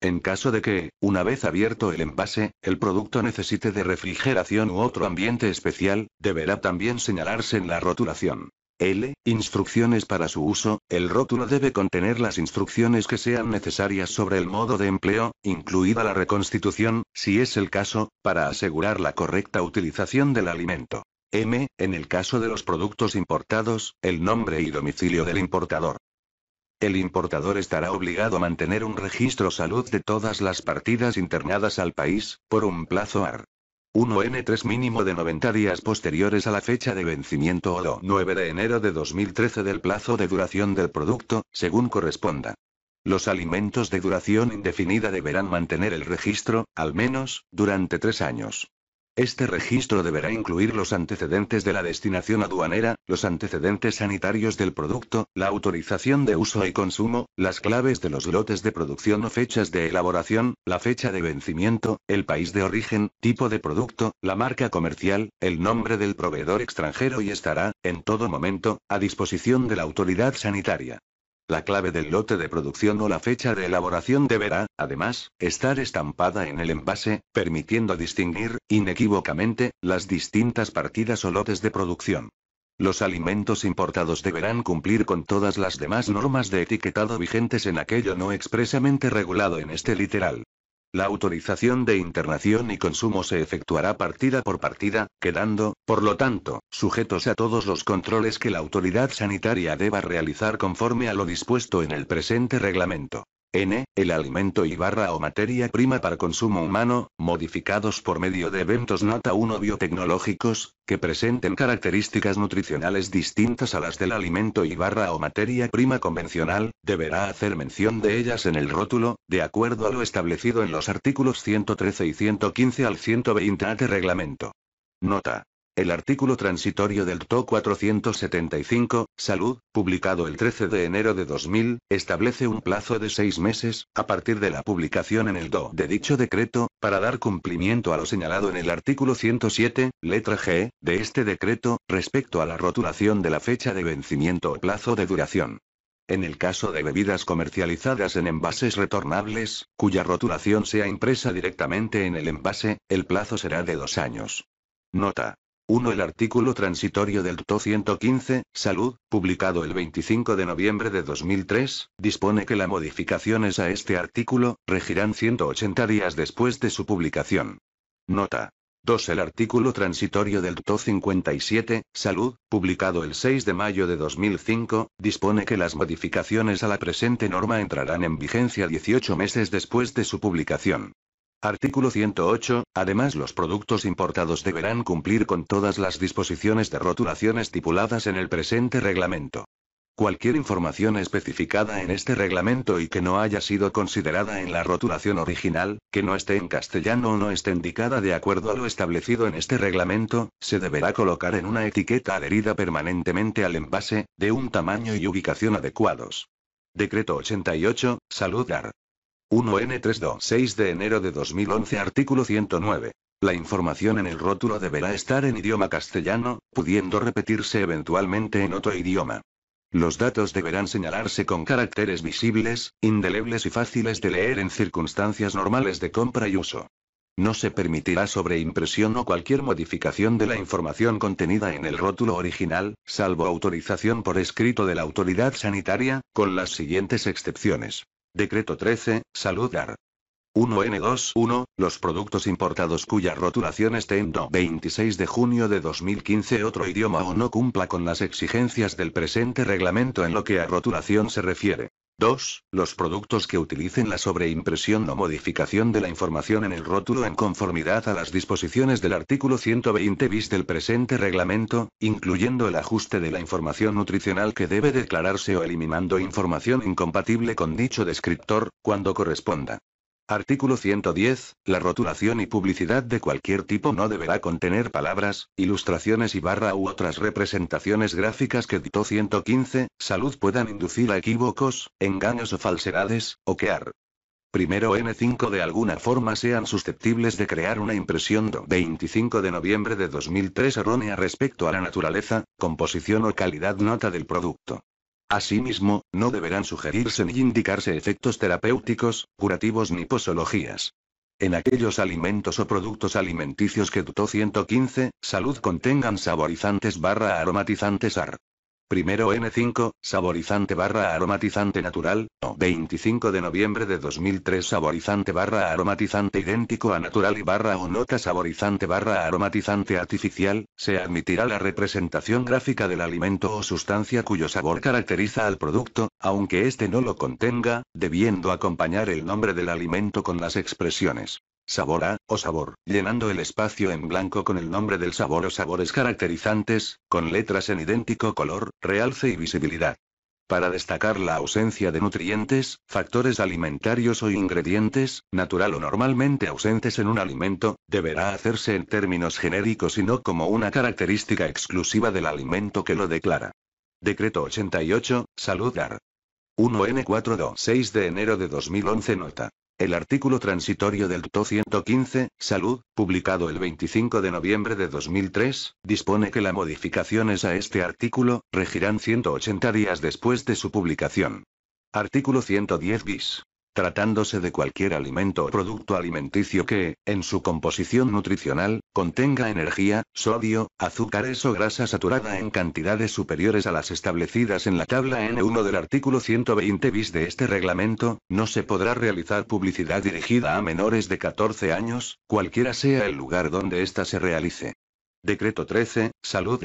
En caso de que, una vez abierto el envase, el producto necesite de refrigeración u otro ambiente especial, deberá también señalarse en la rotulación. L. Instrucciones para su uso. El rótulo debe contener las instrucciones que sean necesarias sobre el modo de empleo, incluida la reconstitución, si es el caso, para asegurar la correcta utilización del alimento. M. En el caso de los productos importados, el nombre y domicilio del importador. El importador estará obligado a mantener un registro salud de todas las partidas internadas al país, por un plazo AR. 1N3 mínimo de 90 días posteriores a la fecha de vencimiento o lo 9 de enero de 2013 del plazo de duración del producto, según corresponda. Los alimentos de duración indefinida deberán mantener el registro, al menos, durante tres años. Este registro deberá incluir los antecedentes de la destinación aduanera, los antecedentes sanitarios del producto, la autorización de uso y consumo, las claves de los lotes de producción o fechas de elaboración, la fecha de vencimiento, el país de origen, tipo de producto, la marca comercial, el nombre del proveedor extranjero y estará, en todo momento, a disposición de la autoridad sanitaria. La clave del lote de producción o la fecha de elaboración deberá, además, estar estampada en el envase, permitiendo distinguir, inequívocamente, las distintas partidas o lotes de producción. Los alimentos importados deberán cumplir con todas las demás normas de etiquetado vigentes en aquello no expresamente regulado en este literal. La autorización de internación y consumo se efectuará partida por partida, quedando, por lo tanto, sujetos a todos los controles que la autoridad sanitaria deba realizar conforme a lo dispuesto en el presente reglamento. N, el alimento y barra o materia prima para consumo humano, modificados por medio de eventos nota 1 biotecnológicos, que presenten características nutricionales distintas a las del alimento y barra o materia prima convencional, deberá hacer mención de ellas en el rótulo, de acuerdo a lo establecido en los artículos 113 y 115 al 120 de reglamento. Nota. El artículo transitorio del TO 475, Salud, publicado el 13 de enero de 2000, establece un plazo de seis meses, a partir de la publicación en el DO de dicho decreto, para dar cumplimiento a lo señalado en el artículo 107, letra G, de este decreto, respecto a la rotulación de la fecha de vencimiento o plazo de duración. En el caso de bebidas comercializadas en envases retornables, cuya rotulación sea impresa directamente en el envase, el plazo será de dos años. Nota. 1. El artículo transitorio del TO 115, Salud, publicado el 25 de noviembre de 2003, dispone que las modificaciones a este artículo regirán 180 días después de su publicación. Nota. 2. El artículo transitorio del TO 57, Salud, publicado el 6 de mayo de 2005, dispone que las modificaciones a la presente norma entrarán en vigencia 18 meses después de su publicación. Artículo 108. Además los productos importados deberán cumplir con todas las disposiciones de rotulación estipuladas en el presente reglamento. Cualquier información especificada en este reglamento y que no haya sido considerada en la rotulación original, que no esté en castellano o no esté indicada de acuerdo a lo establecido en este reglamento, se deberá colocar en una etiqueta adherida permanentemente al envase, de un tamaño y ubicación adecuados. Decreto 88, Saludar. 1 n 32 6 de enero de 2011 Artículo 109. La información en el rótulo deberá estar en idioma castellano, pudiendo repetirse eventualmente en otro idioma. Los datos deberán señalarse con caracteres visibles, indelebles y fáciles de leer en circunstancias normales de compra y uso. No se permitirá sobreimpresión o cualquier modificación de la información contenida en el rótulo original, salvo autorización por escrito de la autoridad sanitaria, con las siguientes excepciones. Decreto 13, Saludar. 1N21, los productos importados cuya rotulación esté en 26 de junio de 2015 otro idioma o no cumpla con las exigencias del presente reglamento en lo que a rotulación se refiere. 2. Los productos que utilicen la sobreimpresión o modificación de la información en el rótulo en conformidad a las disposiciones del artículo 120 bis del presente reglamento, incluyendo el ajuste de la información nutricional que debe declararse o eliminando información incompatible con dicho descriptor, cuando corresponda. Artículo 110. La rotulación y publicidad de cualquier tipo no deberá contener palabras, ilustraciones y barra u otras representaciones gráficas que dictó 115, salud puedan inducir a equívocos, engaños o falsedades, o quear. Primero N5 de alguna forma sean susceptibles de crear una impresión de 25 de noviembre de 2003 errónea respecto a la naturaleza, composición o calidad nota del producto. Asimismo, no deberán sugerirse ni indicarse efectos terapéuticos, curativos ni posologías. En aquellos alimentos o productos alimenticios que DUTO 115, salud contengan saborizantes barra aromatizantes AR. Primero N5, saborizante barra aromatizante natural, o 25 de noviembre de 2003 saborizante barra aromatizante idéntico a natural y barra o nota saborizante barra aromatizante artificial, se admitirá la representación gráfica del alimento o sustancia cuyo sabor caracteriza al producto, aunque éste no lo contenga, debiendo acompañar el nombre del alimento con las expresiones sabor a, o sabor, llenando el espacio en blanco con el nombre del sabor o sabores caracterizantes, con letras en idéntico color, realce y visibilidad. Para destacar la ausencia de nutrientes, factores alimentarios o ingredientes, natural o normalmente ausentes en un alimento, deberá hacerse en términos genéricos y no como una característica exclusiva del alimento que lo declara. Decreto 88, Saludar. 1N426 de enero de 2011 Nota. El artículo transitorio del TO 115, Salud, publicado el 25 de noviembre de 2003, dispone que las modificaciones a este artículo regirán 180 días después de su publicación. Artículo 110 bis tratándose de cualquier alimento o producto alimenticio que, en su composición nutricional, contenga energía, sodio, azúcares o grasa saturada en cantidades superiores a las establecidas en la tabla N1 del artículo 120 bis de este reglamento, no se podrá realizar publicidad dirigida a menores de 14 años, cualquiera sea el lugar donde ésta se realice. Decreto 13, Salud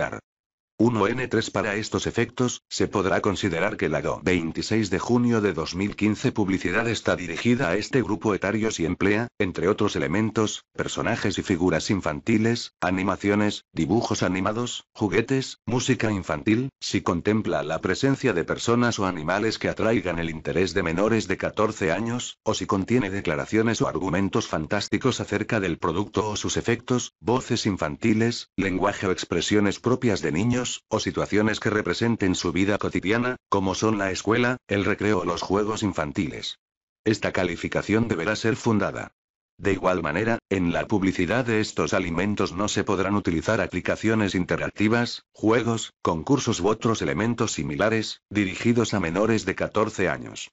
1N3 para estos efectos, se podrá considerar que la DO 26 de junio de 2015 publicidad está dirigida a este grupo etario si emplea, entre otros elementos, personajes y figuras infantiles, animaciones, dibujos animados, juguetes, música infantil, si contempla la presencia de personas o animales que atraigan el interés de menores de 14 años, o si contiene declaraciones o argumentos fantásticos acerca del producto o sus efectos, voces infantiles, lenguaje o expresiones propias de niños, o situaciones que representen su vida cotidiana, como son la escuela, el recreo o los juegos infantiles. Esta calificación deberá ser fundada. De igual manera, en la publicidad de estos alimentos no se podrán utilizar aplicaciones interactivas, juegos, concursos u otros elementos similares, dirigidos a menores de 14 años.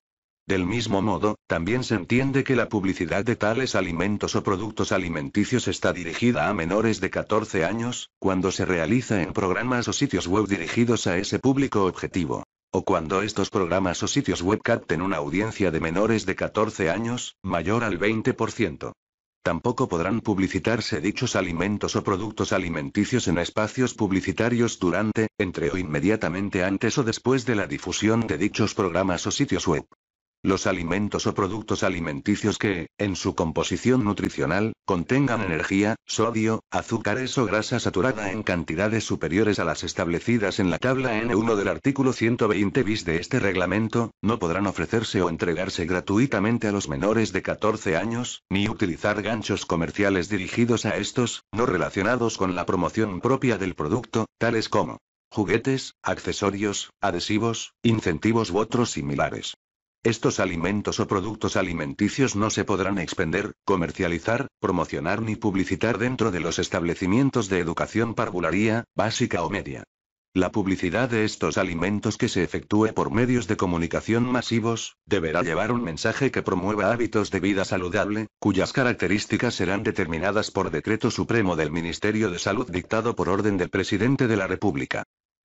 Del mismo modo, también se entiende que la publicidad de tales alimentos o productos alimenticios está dirigida a menores de 14 años, cuando se realiza en programas o sitios web dirigidos a ese público objetivo. O cuando estos programas o sitios web capten una audiencia de menores de 14 años, mayor al 20%. Tampoco podrán publicitarse dichos alimentos o productos alimenticios en espacios publicitarios durante, entre o inmediatamente antes o después de la difusión de dichos programas o sitios web. Los alimentos o productos alimenticios que, en su composición nutricional, contengan energía, sodio, azúcares o grasa saturada en cantidades superiores a las establecidas en la tabla N1 del artículo 120 bis de este reglamento, no podrán ofrecerse o entregarse gratuitamente a los menores de 14 años, ni utilizar ganchos comerciales dirigidos a estos, no relacionados con la promoción propia del producto, tales como juguetes, accesorios, adhesivos, incentivos u otros similares. Estos alimentos o productos alimenticios no se podrán expender, comercializar, promocionar ni publicitar dentro de los establecimientos de educación parvularia, básica o media. La publicidad de estos alimentos que se efectúe por medios de comunicación masivos, deberá llevar un mensaje que promueva hábitos de vida saludable, cuyas características serán determinadas por decreto supremo del Ministerio de Salud dictado por orden del Presidente de la República.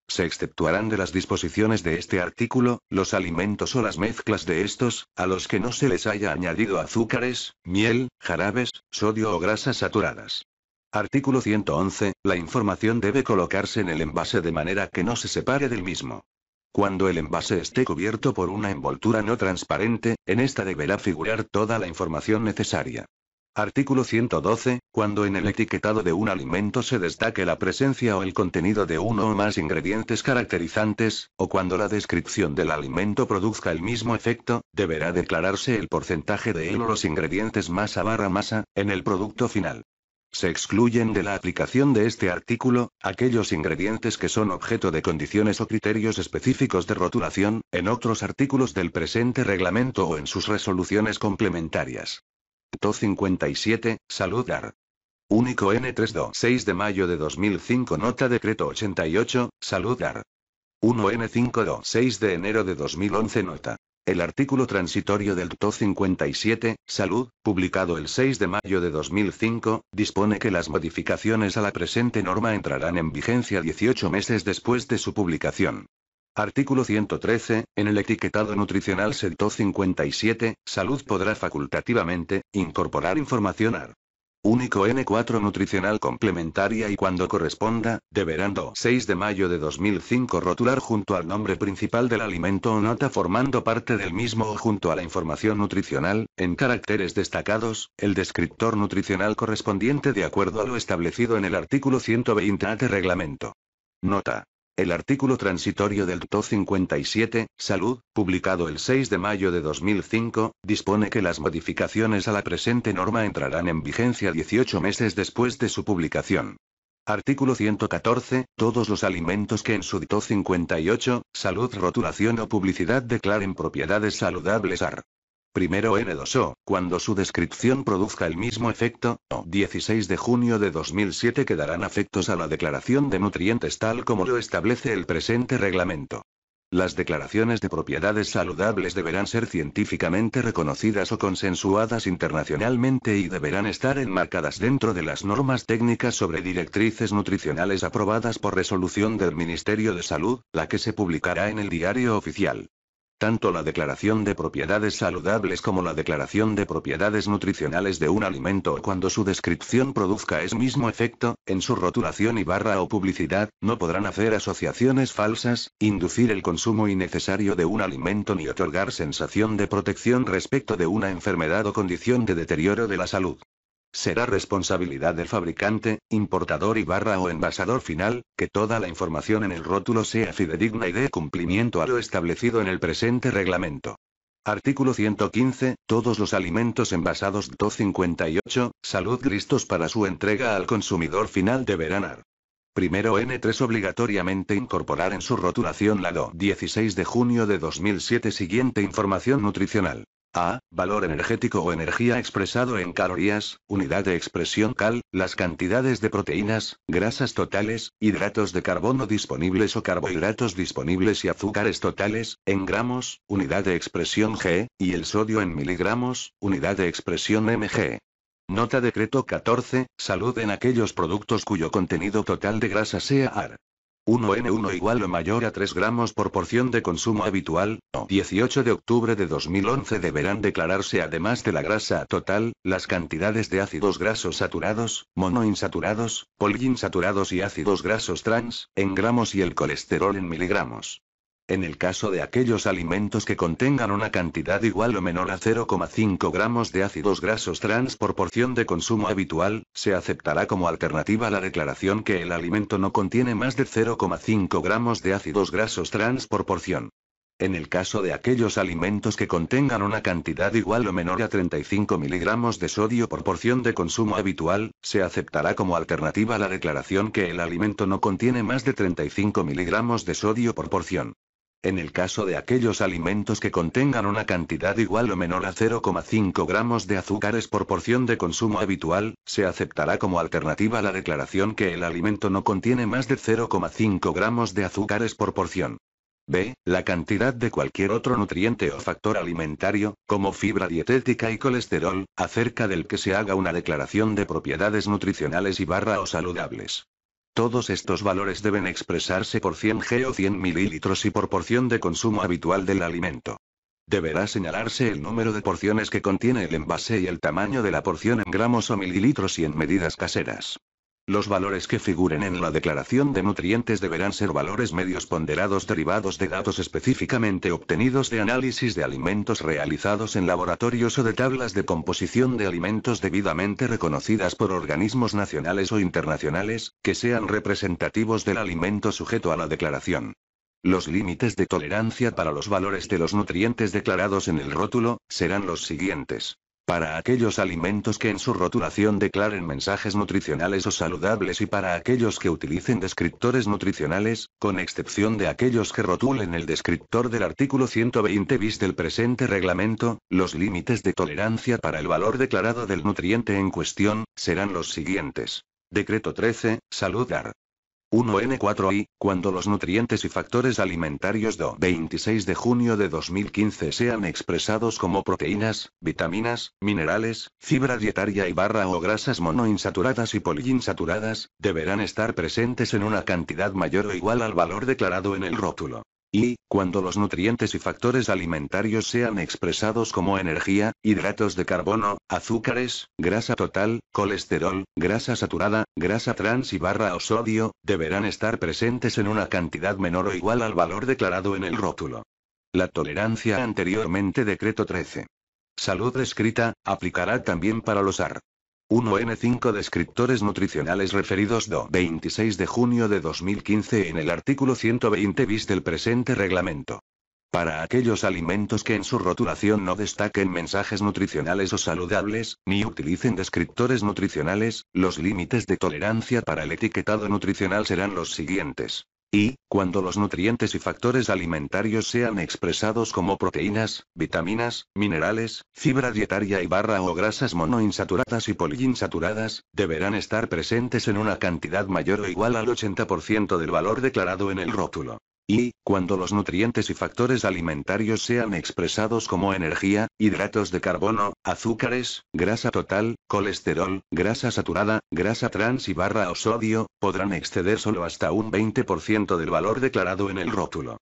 Se exceptuarán de las disposiciones de este artículo, los alimentos o las mezclas de estos, a los que no se les haya añadido azúcares, miel, jarabes, sodio o grasas saturadas. Artículo 111. La información debe colocarse en el envase de manera que no se separe del mismo. Cuando el envase esté cubierto por una envoltura no transparente, en esta deberá figurar toda la información necesaria. Artículo 112. Cuando en el etiquetado de un alimento se destaque la presencia o el contenido de uno o más ingredientes caracterizantes, o cuando la descripción del alimento produzca el mismo efecto, deberá declararse el porcentaje de él o los ingredientes masa barra masa, en el producto final. Se excluyen de la aplicación de este artículo, aquellos ingredientes que son objeto de condiciones o criterios específicos de rotulación, en otros artículos del presente reglamento o en sus resoluciones complementarias. To 57, Salud Dar. Único N32 6 de mayo de 2005 Nota Decreto 88, saludar. 1N52 6 de enero de 2011 Nota. El artículo transitorio del TO 57, Salud, publicado el 6 de mayo de 2005, dispone que las modificaciones a la presente norma entrarán en vigencia 18 meses después de su publicación. Artículo 113. En el etiquetado nutricional sector 57, Salud podrá facultativamente incorporar información AR. Único N4 nutricional complementaria y cuando corresponda, deberán 6 de mayo de 2005 rotular junto al nombre principal del alimento o nota formando parte del mismo o junto a la información nutricional, en caracteres destacados, el descriptor nutricional correspondiente de acuerdo a lo establecido en el artículo 120 de reglamento. Nota. El artículo transitorio del TO 57, Salud, publicado el 6 de mayo de 2005, dispone que las modificaciones a la presente norma entrarán en vigencia 18 meses después de su publicación. Artículo 114. Todos los alimentos que en su DITO 58, salud, rotulación o publicidad declaren propiedades saludables AR. Primero N2O, cuando su descripción produzca el mismo efecto, o 16 de junio de 2007 quedarán afectos a la declaración de nutrientes tal como lo establece el presente reglamento. Las declaraciones de propiedades saludables deberán ser científicamente reconocidas o consensuadas internacionalmente y deberán estar enmarcadas dentro de las normas técnicas sobre directrices nutricionales aprobadas por resolución del Ministerio de Salud, la que se publicará en el diario oficial. Tanto la declaración de propiedades saludables como la declaración de propiedades nutricionales de un alimento o cuando su descripción produzca ese mismo efecto, en su rotulación y barra o publicidad, no podrán hacer asociaciones falsas, inducir el consumo innecesario de un alimento ni otorgar sensación de protección respecto de una enfermedad o condición de deterioro de la salud. Será responsabilidad del fabricante, importador y barra o envasador final, que toda la información en el rótulo sea fidedigna y dé cumplimiento a lo establecido en el presente reglamento. Artículo 115. Todos los alimentos envasados 258, salud listos para su entrega al consumidor final deberán ar. Primero N3 obligatoriamente incorporar en su rotulación la DO 16 de junio de 2007 siguiente información nutricional. A. Valor energético o energía expresado en calorías, unidad de expresión cal, las cantidades de proteínas, grasas totales, hidratos de carbono disponibles o carbohidratos disponibles y azúcares totales, en gramos, unidad de expresión G, y el sodio en miligramos, unidad de expresión mg. Nota Decreto 14, salud en aquellos productos cuyo contenido total de grasa sea AR. 1N1 igual o mayor a 3 gramos por porción de consumo habitual, o 18 de octubre de 2011 deberán declararse además de la grasa total, las cantidades de ácidos grasos saturados, monoinsaturados, poliinsaturados y ácidos grasos trans, en gramos y el colesterol en miligramos. En el caso de aquellos alimentos que contengan una cantidad igual o menor a 0,5 gramos de ácidos grasos trans por porción de consumo habitual, se aceptará como alternativa la declaración que el alimento no contiene más de 0,5 gramos de ácidos grasos trans por porción. En el caso de aquellos alimentos que contengan una cantidad igual o menor a 35 miligramos de sodio por porción de consumo habitual, se aceptará como alternativa la declaración que el alimento no contiene más de 35 miligramos de sodio por porción. En el caso de aquellos alimentos que contengan una cantidad igual o menor a 0,5 gramos de azúcares por porción de consumo habitual, se aceptará como alternativa la declaración que el alimento no contiene más de 0,5 gramos de azúcares por porción. B. La cantidad de cualquier otro nutriente o factor alimentario, como fibra dietética y colesterol, acerca del que se haga una declaración de propiedades nutricionales y barra o saludables. Todos estos valores deben expresarse por 100 g o 100 mililitros y por porción de consumo habitual del alimento. Deberá señalarse el número de porciones que contiene el envase y el tamaño de la porción en gramos o mililitros y en medidas caseras. Los valores que figuren en la declaración de nutrientes deberán ser valores medios ponderados derivados de datos específicamente obtenidos de análisis de alimentos realizados en laboratorios o de tablas de composición de alimentos debidamente reconocidas por organismos nacionales o internacionales, que sean representativos del alimento sujeto a la declaración. Los límites de tolerancia para los valores de los nutrientes declarados en el rótulo serán los siguientes para aquellos alimentos que en su rotulación declaren mensajes nutricionales o saludables y para aquellos que utilicen descriptores nutricionales, con excepción de aquellos que rotulen el descriptor del artículo 120 bis del presente reglamento, los límites de tolerancia para el valor declarado del nutriente en cuestión, serán los siguientes. Decreto 13, Saludar. 1N4 i cuando los nutrientes y factores alimentarios do 26 de junio de 2015 sean expresados como proteínas, vitaminas, minerales, fibra dietaria y barra o grasas monoinsaturadas y poliinsaturadas, deberán estar presentes en una cantidad mayor o igual al valor declarado en el rótulo. Y, cuando los nutrientes y factores alimentarios sean expresados como energía, hidratos de carbono, azúcares, grasa total, colesterol, grasa saturada, grasa trans y barra o sodio, deberán estar presentes en una cantidad menor o igual al valor declarado en el rótulo. La tolerancia anteriormente decreto 13. Salud escrita, aplicará también para los AR. 1N5 Descriptores nutricionales referidos do 26 de junio de 2015 en el artículo 120 bis del presente reglamento. Para aquellos alimentos que en su rotulación no destaquen mensajes nutricionales o saludables, ni utilicen descriptores nutricionales, los límites de tolerancia para el etiquetado nutricional serán los siguientes. Y, cuando los nutrientes y factores alimentarios sean expresados como proteínas, vitaminas, minerales, fibra dietaria y barra o grasas monoinsaturadas y poliinsaturadas, deberán estar presentes en una cantidad mayor o igual al 80% del valor declarado en el rótulo. Y, cuando los nutrientes y factores alimentarios sean expresados como energía, hidratos de carbono, azúcares, grasa total, colesterol, grasa saturada, grasa trans y barra o sodio, podrán exceder solo hasta un 20% del valor declarado en el rótulo.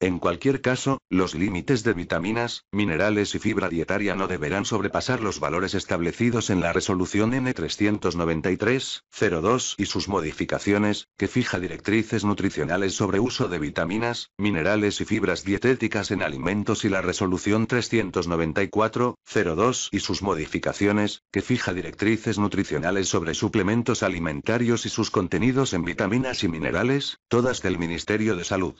En cualquier caso, los límites de vitaminas, minerales y fibra dietaria no deberán sobrepasar los valores establecidos en la resolución N393-02 y sus modificaciones, que fija directrices nutricionales sobre uso de vitaminas, minerales y fibras dietéticas en alimentos y la resolución 394-02 y sus modificaciones, que fija directrices nutricionales sobre suplementos alimentarios y sus contenidos en vitaminas y minerales, todas del Ministerio de Salud.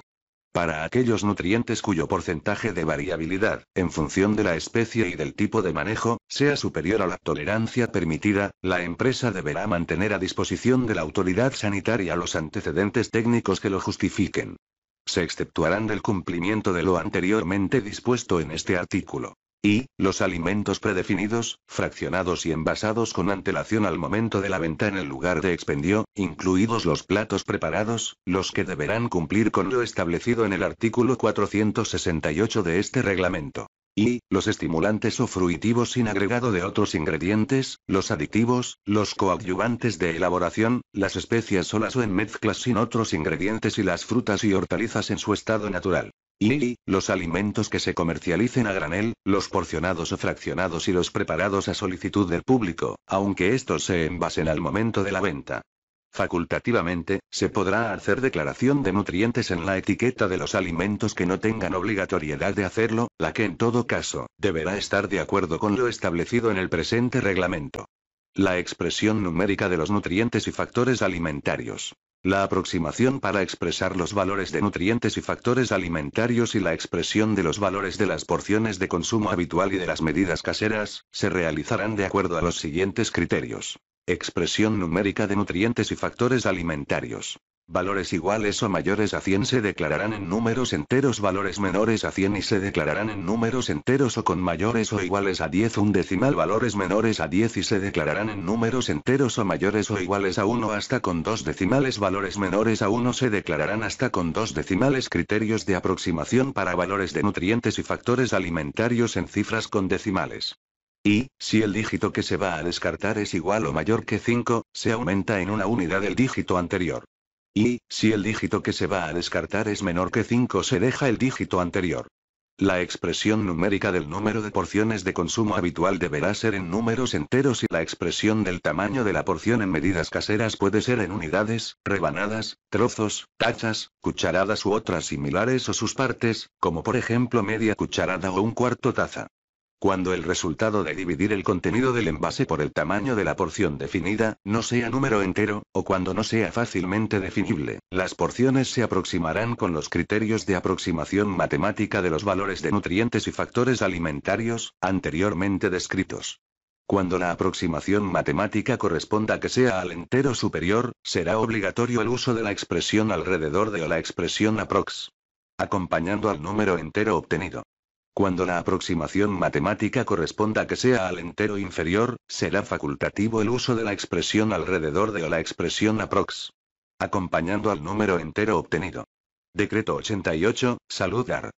Para aquellos nutrientes cuyo porcentaje de variabilidad, en función de la especie y del tipo de manejo, sea superior a la tolerancia permitida, la empresa deberá mantener a disposición de la autoridad sanitaria los antecedentes técnicos que lo justifiquen. Se exceptuarán del cumplimiento de lo anteriormente dispuesto en este artículo. Y, los alimentos predefinidos, fraccionados y envasados con antelación al momento de la venta en el lugar de expendio, incluidos los platos preparados, los que deberán cumplir con lo establecido en el artículo 468 de este reglamento y, los estimulantes o fruitivos sin agregado de otros ingredientes, los aditivos, los coadyuvantes de elaboración, las especias solas o en mezclas sin otros ingredientes y las frutas y hortalizas en su estado natural. Y, los alimentos que se comercialicen a granel, los porcionados o fraccionados y los preparados a solicitud del público, aunque estos se envasen al momento de la venta. Facultativamente, se podrá hacer declaración de nutrientes en la etiqueta de los alimentos que no tengan obligatoriedad de hacerlo, la que en todo caso, deberá estar de acuerdo con lo establecido en el presente reglamento. La expresión numérica de los nutrientes y factores alimentarios. La aproximación para expresar los valores de nutrientes y factores alimentarios y la expresión de los valores de las porciones de consumo habitual y de las medidas caseras, se realizarán de acuerdo a los siguientes criterios. Expresión numérica de nutrientes y factores alimentarios. Valores iguales o mayores a 100 se declararán en números enteros, valores menores a 100 y se declararán en números enteros o con mayores o iguales a 10 un decimal, valores menores a 10 y se declararán en números enteros o mayores o iguales a 1 hasta con dos decimales, valores menores a 1 se declararán hasta con dos decimales, criterios de aproximación para valores de nutrientes y factores alimentarios en cifras con decimales. Y, si el dígito que se va a descartar es igual o mayor que 5, se aumenta en una unidad el dígito anterior. Y, si el dígito que se va a descartar es menor que 5 se deja el dígito anterior. La expresión numérica del número de porciones de consumo habitual deberá ser en números enteros y la expresión del tamaño de la porción en medidas caseras puede ser en unidades, rebanadas, trozos, tachas, cucharadas u otras similares o sus partes, como por ejemplo media cucharada o un cuarto taza. Cuando el resultado de dividir el contenido del envase por el tamaño de la porción definida, no sea número entero, o cuando no sea fácilmente definible, las porciones se aproximarán con los criterios de aproximación matemática de los valores de nutrientes y factores alimentarios, anteriormente descritos. Cuando la aproximación matemática corresponda que sea al entero superior, será obligatorio el uso de la expresión alrededor de o la expresión aprox, acompañando al número entero obtenido. Cuando la aproximación matemática corresponda que sea al entero inferior, será facultativo el uso de la expresión alrededor de o la expresión aprox. Acompañando al número entero obtenido. Decreto 88, Saludar.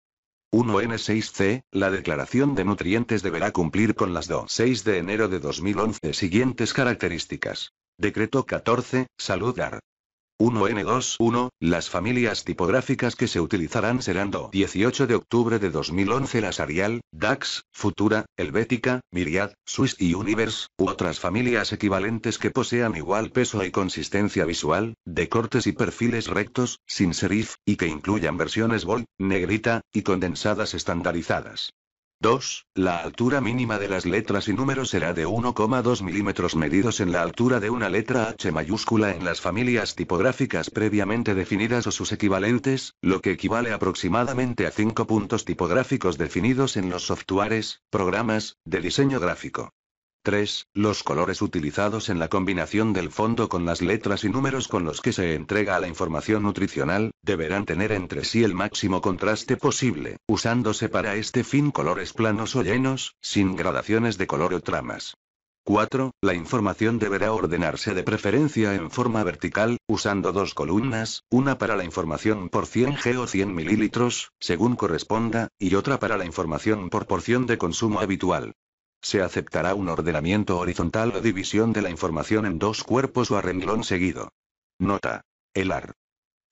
1N6C, la declaración de nutrientes deberá cumplir con las dos 6 de enero de 2011 siguientes características. Decreto 14, Saludar. 1N21, las familias tipográficas que se utilizarán serán DO 18 de octubre de 2011 las Arial, DAX, Futura, Helvética, Myriad, Swiss y Universe, u otras familias equivalentes que posean igual peso y consistencia visual, de cortes y perfiles rectos, sin serif, y que incluyan versiones bold, negrita, y condensadas estandarizadas. 2. La altura mínima de las letras y números será de 1,2 milímetros medidos en la altura de una letra H mayúscula en las familias tipográficas previamente definidas o sus equivalentes, lo que equivale aproximadamente a 5 puntos tipográficos definidos en los softwares, programas, de diseño gráfico. 3. Los colores utilizados en la combinación del fondo con las letras y números con los que se entrega la información nutricional, deberán tener entre sí el máximo contraste posible, usándose para este fin colores planos o llenos, sin gradaciones de color o tramas. 4. La información deberá ordenarse de preferencia en forma vertical, usando dos columnas, una para la información por 100 g o 100 mililitros, según corresponda, y otra para la información por porción de consumo habitual. Se aceptará un ordenamiento horizontal o división de la información en dos cuerpos o a renglón seguido. Nota. El AR.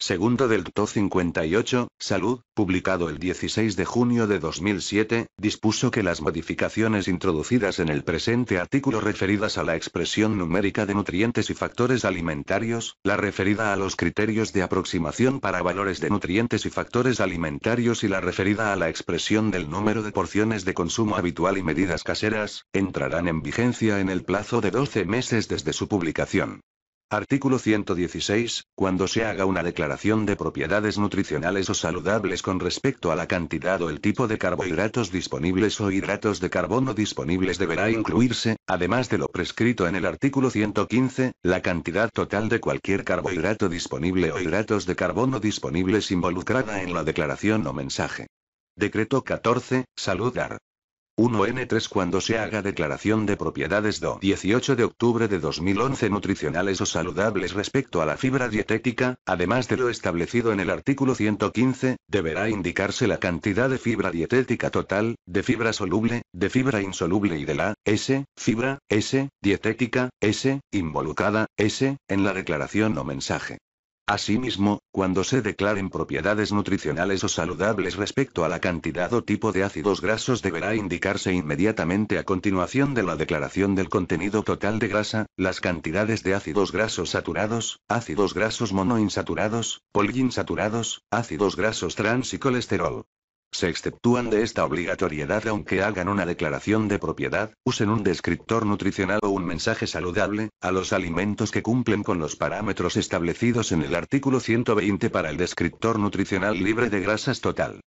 Segundo del to 58, Salud, publicado el 16 de junio de 2007, dispuso que las modificaciones introducidas en el presente artículo referidas a la expresión numérica de nutrientes y factores alimentarios, la referida a los criterios de aproximación para valores de nutrientes y factores alimentarios y la referida a la expresión del número de porciones de consumo habitual y medidas caseras, entrarán en vigencia en el plazo de 12 meses desde su publicación. Artículo 116. Cuando se haga una declaración de propiedades nutricionales o saludables con respecto a la cantidad o el tipo de carbohidratos disponibles o hidratos de carbono disponibles deberá incluirse, además de lo prescrito en el artículo 115, la cantidad total de cualquier carbohidrato disponible o hidratos de carbono disponibles involucrada en la declaración o mensaje. Decreto 14, Saludar. 1N3 cuando se haga declaración de propiedades do 18 de octubre de 2011 nutricionales o saludables respecto a la fibra dietética, además de lo establecido en el artículo 115, deberá indicarse la cantidad de fibra dietética total, de fibra soluble, de fibra insoluble y de la S, fibra, S, dietética, S, involucrada, S, en la declaración o mensaje. Asimismo, cuando se declaren propiedades nutricionales o saludables respecto a la cantidad o tipo de ácidos grasos deberá indicarse inmediatamente a continuación de la declaración del contenido total de grasa, las cantidades de ácidos grasos saturados, ácidos grasos monoinsaturados, poliinsaturados, ácidos grasos trans y colesterol. Se exceptúan de esta obligatoriedad aunque hagan una declaración de propiedad, usen un descriptor nutricional o un mensaje saludable, a los alimentos que cumplen con los parámetros establecidos en el artículo 120 para el descriptor nutricional libre de grasas total.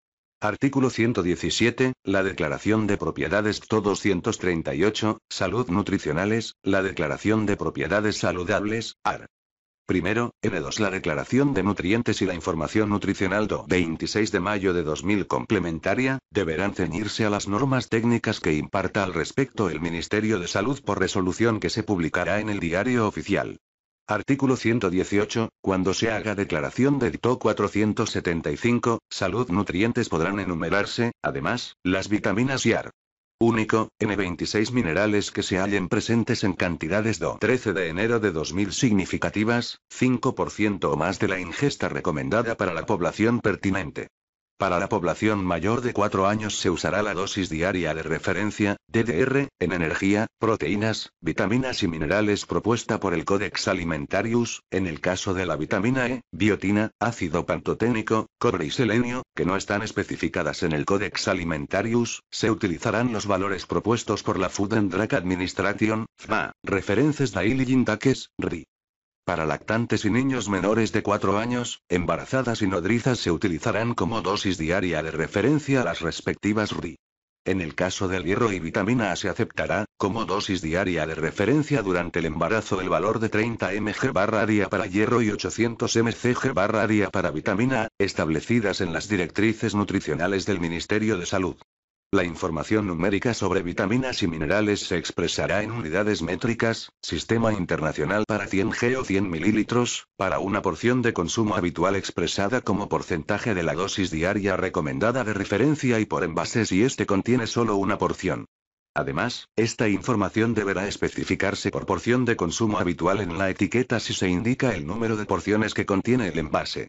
Artículo 117, la declaración de propiedades TO 238, salud nutricionales, la declaración de propiedades saludables, AR. Primero, N2 La declaración de nutrientes y la información nutricional do 26 de mayo de 2000 complementaria, deberán ceñirse a las normas técnicas que imparta al respecto el Ministerio de Salud por resolución que se publicará en el diario oficial. Artículo 118. Cuando se haga declaración de dictó 475, salud nutrientes podrán enumerarse, además, las vitaminas y AR. Único, N26 minerales que se hallen presentes en cantidades do 13 de enero de 2000 significativas, 5% o más de la ingesta recomendada para la población pertinente. Para la población mayor de 4 años se usará la dosis diaria de referencia, DDR, en energía, proteínas, vitaminas y minerales propuesta por el Codex Alimentarius, en el caso de la vitamina E, biotina, ácido pantoténico, cobre y selenio, que no están especificadas en el Codex Alimentarius, se utilizarán los valores propuestos por la Food and Drug Administration, FDA, referencias Daily RI. Para lactantes y niños menores de 4 años, embarazadas y nodrizas se utilizarán como dosis diaria de referencia a las respectivas RDI. En el caso del hierro y vitamina A se aceptará, como dosis diaria de referencia durante el embarazo, el valor de 30 mg barra día para hierro y 800 mcg barra día para vitamina A, establecidas en las directrices nutricionales del Ministerio de Salud. La información numérica sobre vitaminas y minerales se expresará en unidades métricas, sistema internacional para 100 g o 100 mililitros, para una porción de consumo habitual expresada como porcentaje de la dosis diaria recomendada de referencia y por envase si este contiene solo una porción. Además, esta información deberá especificarse por porción de consumo habitual en la etiqueta si se indica el número de porciones que contiene el envase.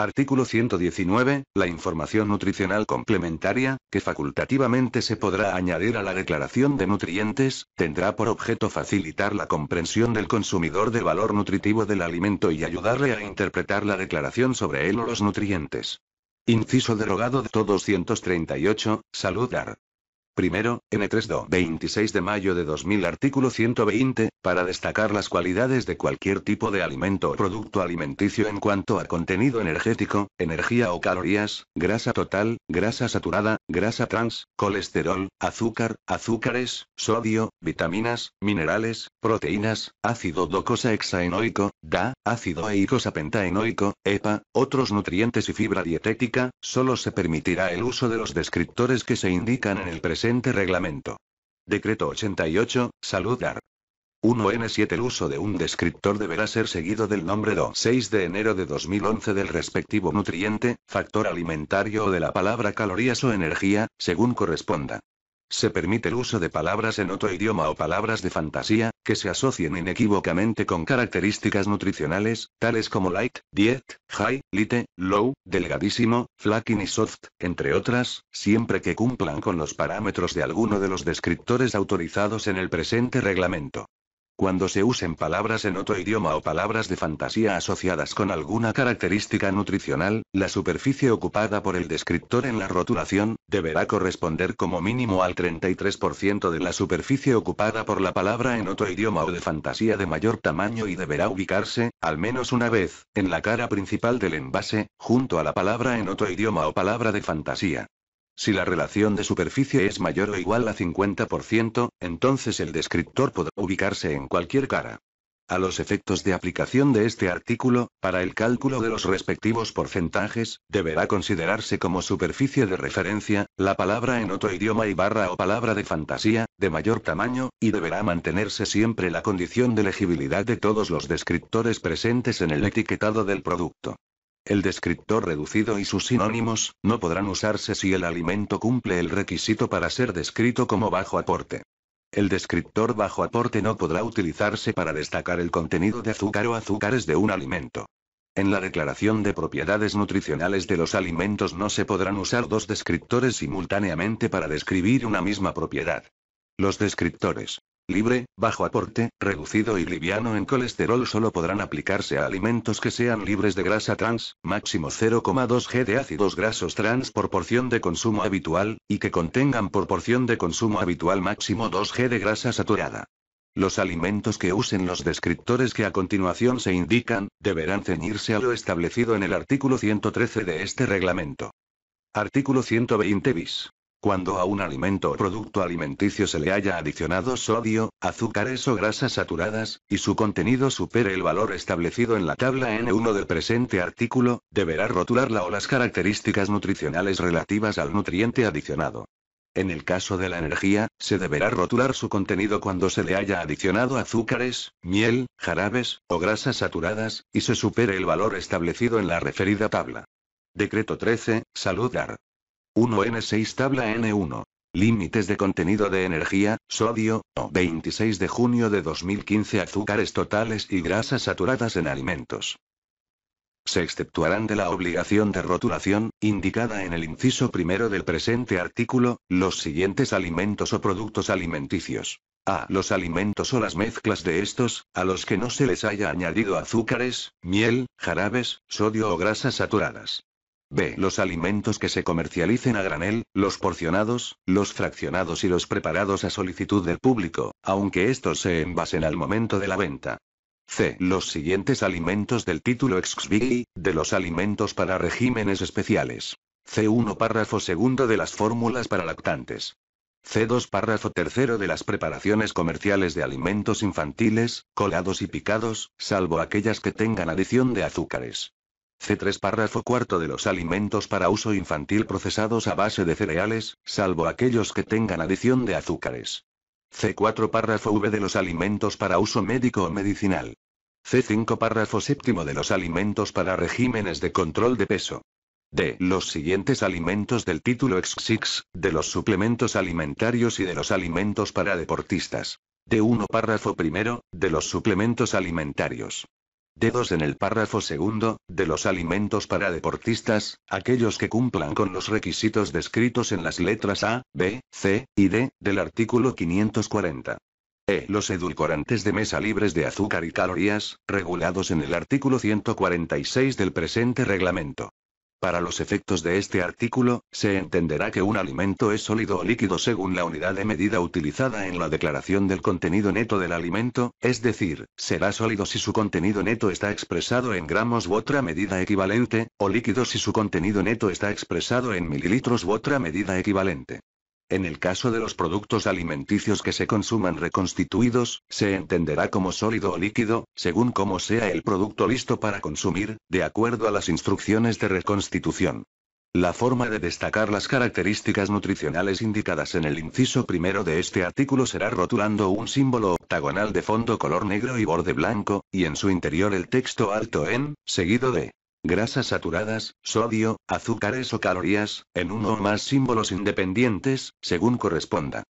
Artículo 119. La información nutricional complementaria, que facultativamente se podrá añadir a la declaración de nutrientes, tendrá por objeto facilitar la comprensión del consumidor del valor nutritivo del alimento y ayudarle a interpretar la declaración sobre él o los nutrientes. Inciso derogado de 238, Saludar. Primero, N3 do 26 de mayo de 2000 artículo 120, para destacar las cualidades de cualquier tipo de alimento o producto alimenticio en cuanto a contenido energético, energía o calorías, grasa total, grasa saturada, grasa trans, colesterol, azúcar, azúcares, sodio, vitaminas, minerales, proteínas, ácido docosa hexaenoico, DA, ácido eicosapentaenoico, EPA, otros nutrientes y fibra dietética, solo se permitirá el uso de los descriptores que se indican en el presente reglamento. Decreto 88, Salud Dar. 1N7 El uso de un descriptor deberá ser seguido del nombre do 6 de enero de 2011 del respectivo nutriente, factor alimentario o de la palabra calorías o energía, según corresponda. Se permite el uso de palabras en otro idioma o palabras de fantasía, que se asocien inequívocamente con características nutricionales, tales como light, diet, high, lite, low, delgadísimo, flaking y soft, entre otras, siempre que cumplan con los parámetros de alguno de los descriptores autorizados en el presente reglamento. Cuando se usen palabras en otro idioma o palabras de fantasía asociadas con alguna característica nutricional, la superficie ocupada por el descriptor en la rotulación, deberá corresponder como mínimo al 33% de la superficie ocupada por la palabra en otro idioma o de fantasía de mayor tamaño y deberá ubicarse, al menos una vez, en la cara principal del envase, junto a la palabra en otro idioma o palabra de fantasía. Si la relación de superficie es mayor o igual a 50%, entonces el descriptor podrá ubicarse en cualquier cara. A los efectos de aplicación de este artículo, para el cálculo de los respectivos porcentajes, deberá considerarse como superficie de referencia, la palabra en otro idioma y barra o palabra de fantasía, de mayor tamaño, y deberá mantenerse siempre la condición de legibilidad de todos los descriptores presentes en el etiquetado del producto el descriptor reducido y sus sinónimos, no podrán usarse si el alimento cumple el requisito para ser descrito como bajo aporte. El descriptor bajo aporte no podrá utilizarse para destacar el contenido de azúcar o azúcares de un alimento. En la declaración de propiedades nutricionales de los alimentos no se podrán usar dos descriptores simultáneamente para describir una misma propiedad. Los descriptores libre, bajo aporte, reducido y liviano en colesterol solo podrán aplicarse a alimentos que sean libres de grasa trans, máximo 0,2 g de ácidos grasos trans por porción de consumo habitual, y que contengan por porción de consumo habitual máximo 2 g de grasa saturada. Los alimentos que usen los descriptores que a continuación se indican, deberán ceñirse a lo establecido en el artículo 113 de este reglamento. Artículo 120 bis. Cuando a un alimento o producto alimenticio se le haya adicionado sodio, azúcares o grasas saturadas, y su contenido supere el valor establecido en la tabla N1 del presente artículo, deberá rotularla o las características nutricionales relativas al nutriente adicionado. En el caso de la energía, se deberá rotular su contenido cuando se le haya adicionado azúcares, miel, jarabes, o grasas saturadas, y se supere el valor establecido en la referida tabla. Decreto 13, Saludar. 1N6 tabla N1. Límites de contenido de energía, sodio, o 26 de junio de 2015 azúcares totales y grasas saturadas en alimentos. Se exceptuarán de la obligación de rotulación, indicada en el inciso primero del presente artículo, los siguientes alimentos o productos alimenticios. A. Los alimentos o las mezclas de estos, a los que no se les haya añadido azúcares, miel, jarabes, sodio o grasas saturadas. B. Los alimentos que se comercialicen a granel, los porcionados, los fraccionados y los preparados a solicitud del público, aunque estos se envasen al momento de la venta. C. Los siguientes alimentos del título XVI, de los alimentos para regímenes especiales. C1 párrafo segundo de las fórmulas para lactantes. C2 párrafo tercero de las preparaciones comerciales de alimentos infantiles, colados y picados, salvo aquellas que tengan adición de azúcares. C3 párrafo cuarto de los alimentos para uso infantil procesados a base de cereales, salvo aquellos que tengan adición de azúcares. C4 párrafo V de los alimentos para uso médico o medicinal. C5 párrafo séptimo de los alimentos para regímenes de control de peso. D. Los siguientes alimentos del título x de los suplementos alimentarios y de los alimentos para deportistas. D1 párrafo primero, de los suplementos alimentarios. Dedos en el párrafo segundo, de los alimentos para deportistas, aquellos que cumplan con los requisitos descritos en las letras A, B, C y D, del artículo 540. E. Los edulcorantes de mesa libres de azúcar y calorías, regulados en el artículo 146 del presente reglamento. Para los efectos de este artículo, se entenderá que un alimento es sólido o líquido según la unidad de medida utilizada en la declaración del contenido neto del alimento, es decir, será sólido si su contenido neto está expresado en gramos u otra medida equivalente, o líquido si su contenido neto está expresado en mililitros u otra medida equivalente. En el caso de los productos alimenticios que se consuman reconstituidos, se entenderá como sólido o líquido, según como sea el producto listo para consumir, de acuerdo a las instrucciones de reconstitución. La forma de destacar las características nutricionales indicadas en el inciso primero de este artículo será rotulando un símbolo octagonal de fondo color negro y borde blanco, y en su interior el texto alto en, seguido de grasas saturadas, sodio, azúcares o calorías, en uno o más símbolos independientes, según corresponda.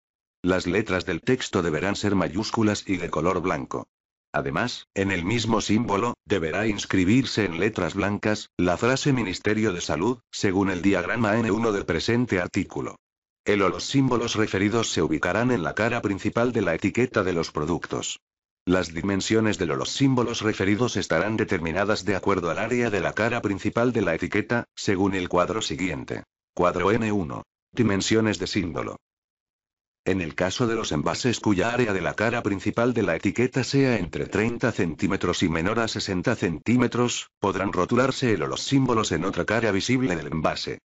Las letras del texto deberán ser mayúsculas y de color blanco. Además, en el mismo símbolo, deberá inscribirse en letras blancas, la frase Ministerio de Salud, según el diagrama N1 del presente artículo. El o los símbolos referidos se ubicarán en la cara principal de la etiqueta de los productos. Las dimensiones de los símbolos referidos estarán determinadas de acuerdo al área de la cara principal de la etiqueta, según el cuadro siguiente. Cuadro N1. Dimensiones de símbolo. En el caso de los envases cuya área de la cara principal de la etiqueta sea entre 30 centímetros y menor a 60 centímetros, podrán rotularse el o los símbolos en otra cara visible del envase.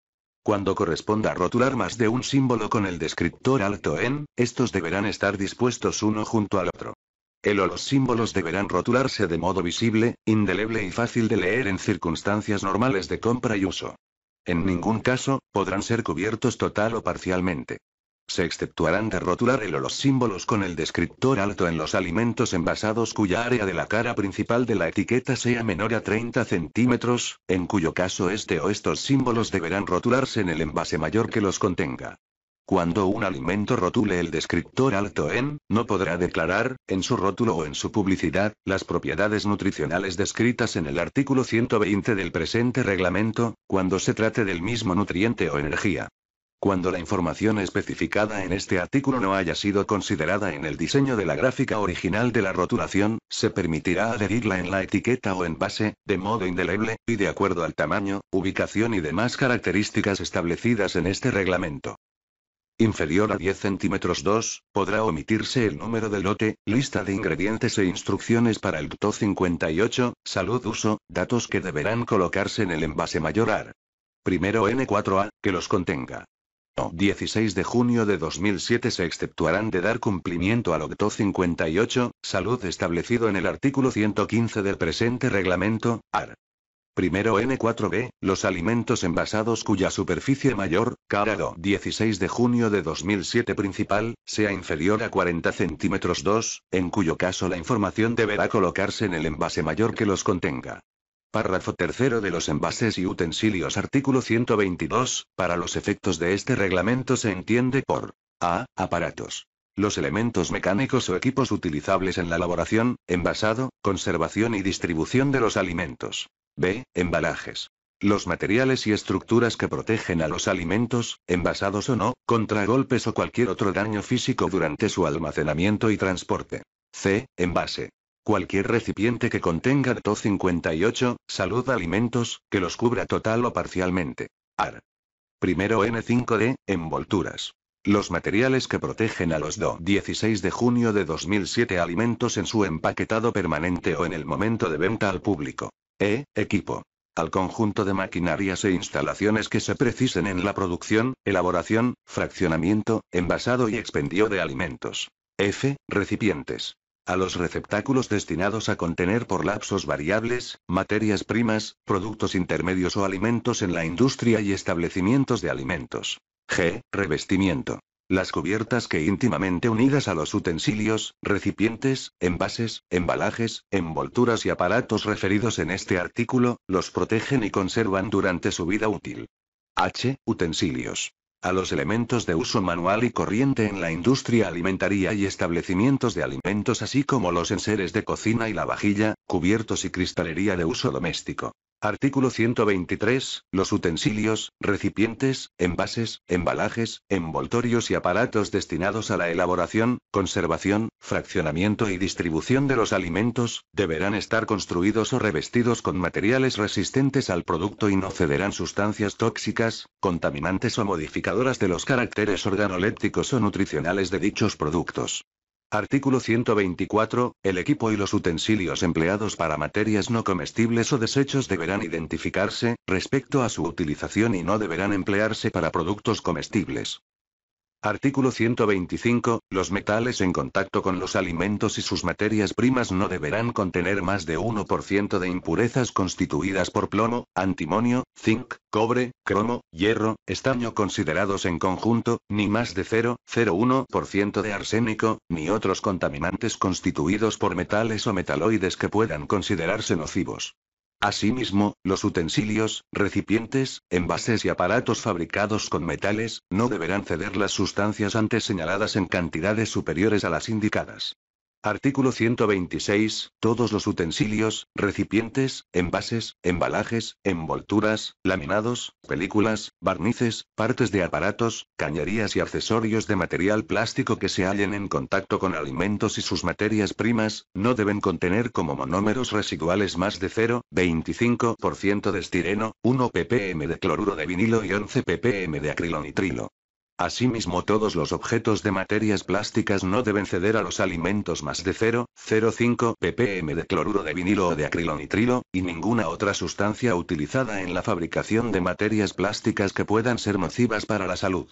Cuando corresponda rotular más de un símbolo con el descriptor alto N, estos deberán estar dispuestos uno junto al otro. El o los símbolos deberán rotularse de modo visible, indeleble y fácil de leer en circunstancias normales de compra y uso. En ningún caso, podrán ser cubiertos total o parcialmente. Se exceptuarán de rotular el o los símbolos con el descriptor alto en los alimentos envasados cuya área de la cara principal de la etiqueta sea menor a 30 centímetros, en cuyo caso este o estos símbolos deberán rotularse en el envase mayor que los contenga. Cuando un alimento rotule el descriptor alto en, no podrá declarar, en su rótulo o en su publicidad, las propiedades nutricionales descritas en el artículo 120 del presente reglamento, cuando se trate del mismo nutriente o energía. Cuando la información especificada en este artículo no haya sido considerada en el diseño de la gráfica original de la rotulación, se permitirá adherirla en la etiqueta o en base, de modo indeleble, y de acuerdo al tamaño, ubicación y demás características establecidas en este reglamento inferior a 10 centímetros 2, podrá omitirse el número de lote, lista de ingredientes e instrucciones para el TO 58, salud uso, datos que deberán colocarse en el envase mayor AR. Primero N4A, que los contenga. O 16 de junio de 2007 se exceptuarán de dar cumplimiento al OCTO 58, salud establecido en el artículo 115 del presente reglamento, AR. Primero N4B, los alimentos envasados cuya superficie mayor, cargado 16 de junio de 2007 principal, sea inferior a 40 centímetros 2, en cuyo caso la información deberá colocarse en el envase mayor que los contenga. Párrafo tercero de los envases y utensilios artículo 122, para los efectos de este reglamento se entiende por a. Aparatos. Los elementos mecánicos o equipos utilizables en la elaboración, envasado, conservación y distribución de los alimentos. B. Embalajes. Los materiales y estructuras que protegen a los alimentos, envasados o no, contra golpes o cualquier otro daño físico durante su almacenamiento y transporte. C. Envase. Cualquier recipiente que contenga do 58 salud alimentos, que los cubra total o parcialmente. AR. Primero N5D, envolturas. Los materiales que protegen a los DO 16 de junio de 2007 alimentos en su empaquetado permanente o en el momento de venta al público. E. Equipo. Al conjunto de maquinarias e instalaciones que se precisen en la producción, elaboración, fraccionamiento, envasado y expendio de alimentos. F. Recipientes. A los receptáculos destinados a contener por lapsos variables, materias primas, productos intermedios o alimentos en la industria y establecimientos de alimentos. G. Revestimiento. Las cubiertas que íntimamente unidas a los utensilios, recipientes, envases, embalajes, envolturas y aparatos referidos en este artículo, los protegen y conservan durante su vida útil. H. Utensilios. A los elementos de uso manual y corriente en la industria alimentaria y establecimientos de alimentos así como los enseres de cocina y la vajilla, cubiertos y cristalería de uso doméstico. Artículo 123. Los utensilios, recipientes, envases, embalajes, envoltorios y aparatos destinados a la elaboración, conservación, fraccionamiento y distribución de los alimentos, deberán estar construidos o revestidos con materiales resistentes al producto y no cederán sustancias tóxicas, contaminantes o modificadoras de los caracteres organolépticos o nutricionales de dichos productos. Artículo 124. El equipo y los utensilios empleados para materias no comestibles o desechos deberán identificarse, respecto a su utilización y no deberán emplearse para productos comestibles. Artículo 125. Los metales en contacto con los alimentos y sus materias primas no deberán contener más de 1% de impurezas constituidas por plomo, antimonio, zinc, cobre, cromo, hierro, estaño considerados en conjunto, ni más de 0,01% de arsénico, ni otros contaminantes constituidos por metales o metaloides que puedan considerarse nocivos. Asimismo, los utensilios, recipientes, envases y aparatos fabricados con metales, no deberán ceder las sustancias antes señaladas en cantidades superiores a las indicadas. Artículo 126. Todos los utensilios, recipientes, envases, embalajes, envolturas, laminados, películas, barnices, partes de aparatos, cañerías y accesorios de material plástico que se hallen en contacto con alimentos y sus materias primas, no deben contener como monómeros residuales más de 0,25% de estireno, 1 ppm de cloruro de vinilo y 11 ppm de acrilonitrilo. Asimismo todos los objetos de materias plásticas no deben ceder a los alimentos más de 0,05 ppm de cloruro de vinilo o de acrilonitrilo, y ninguna otra sustancia utilizada en la fabricación de materias plásticas que puedan ser nocivas para la salud.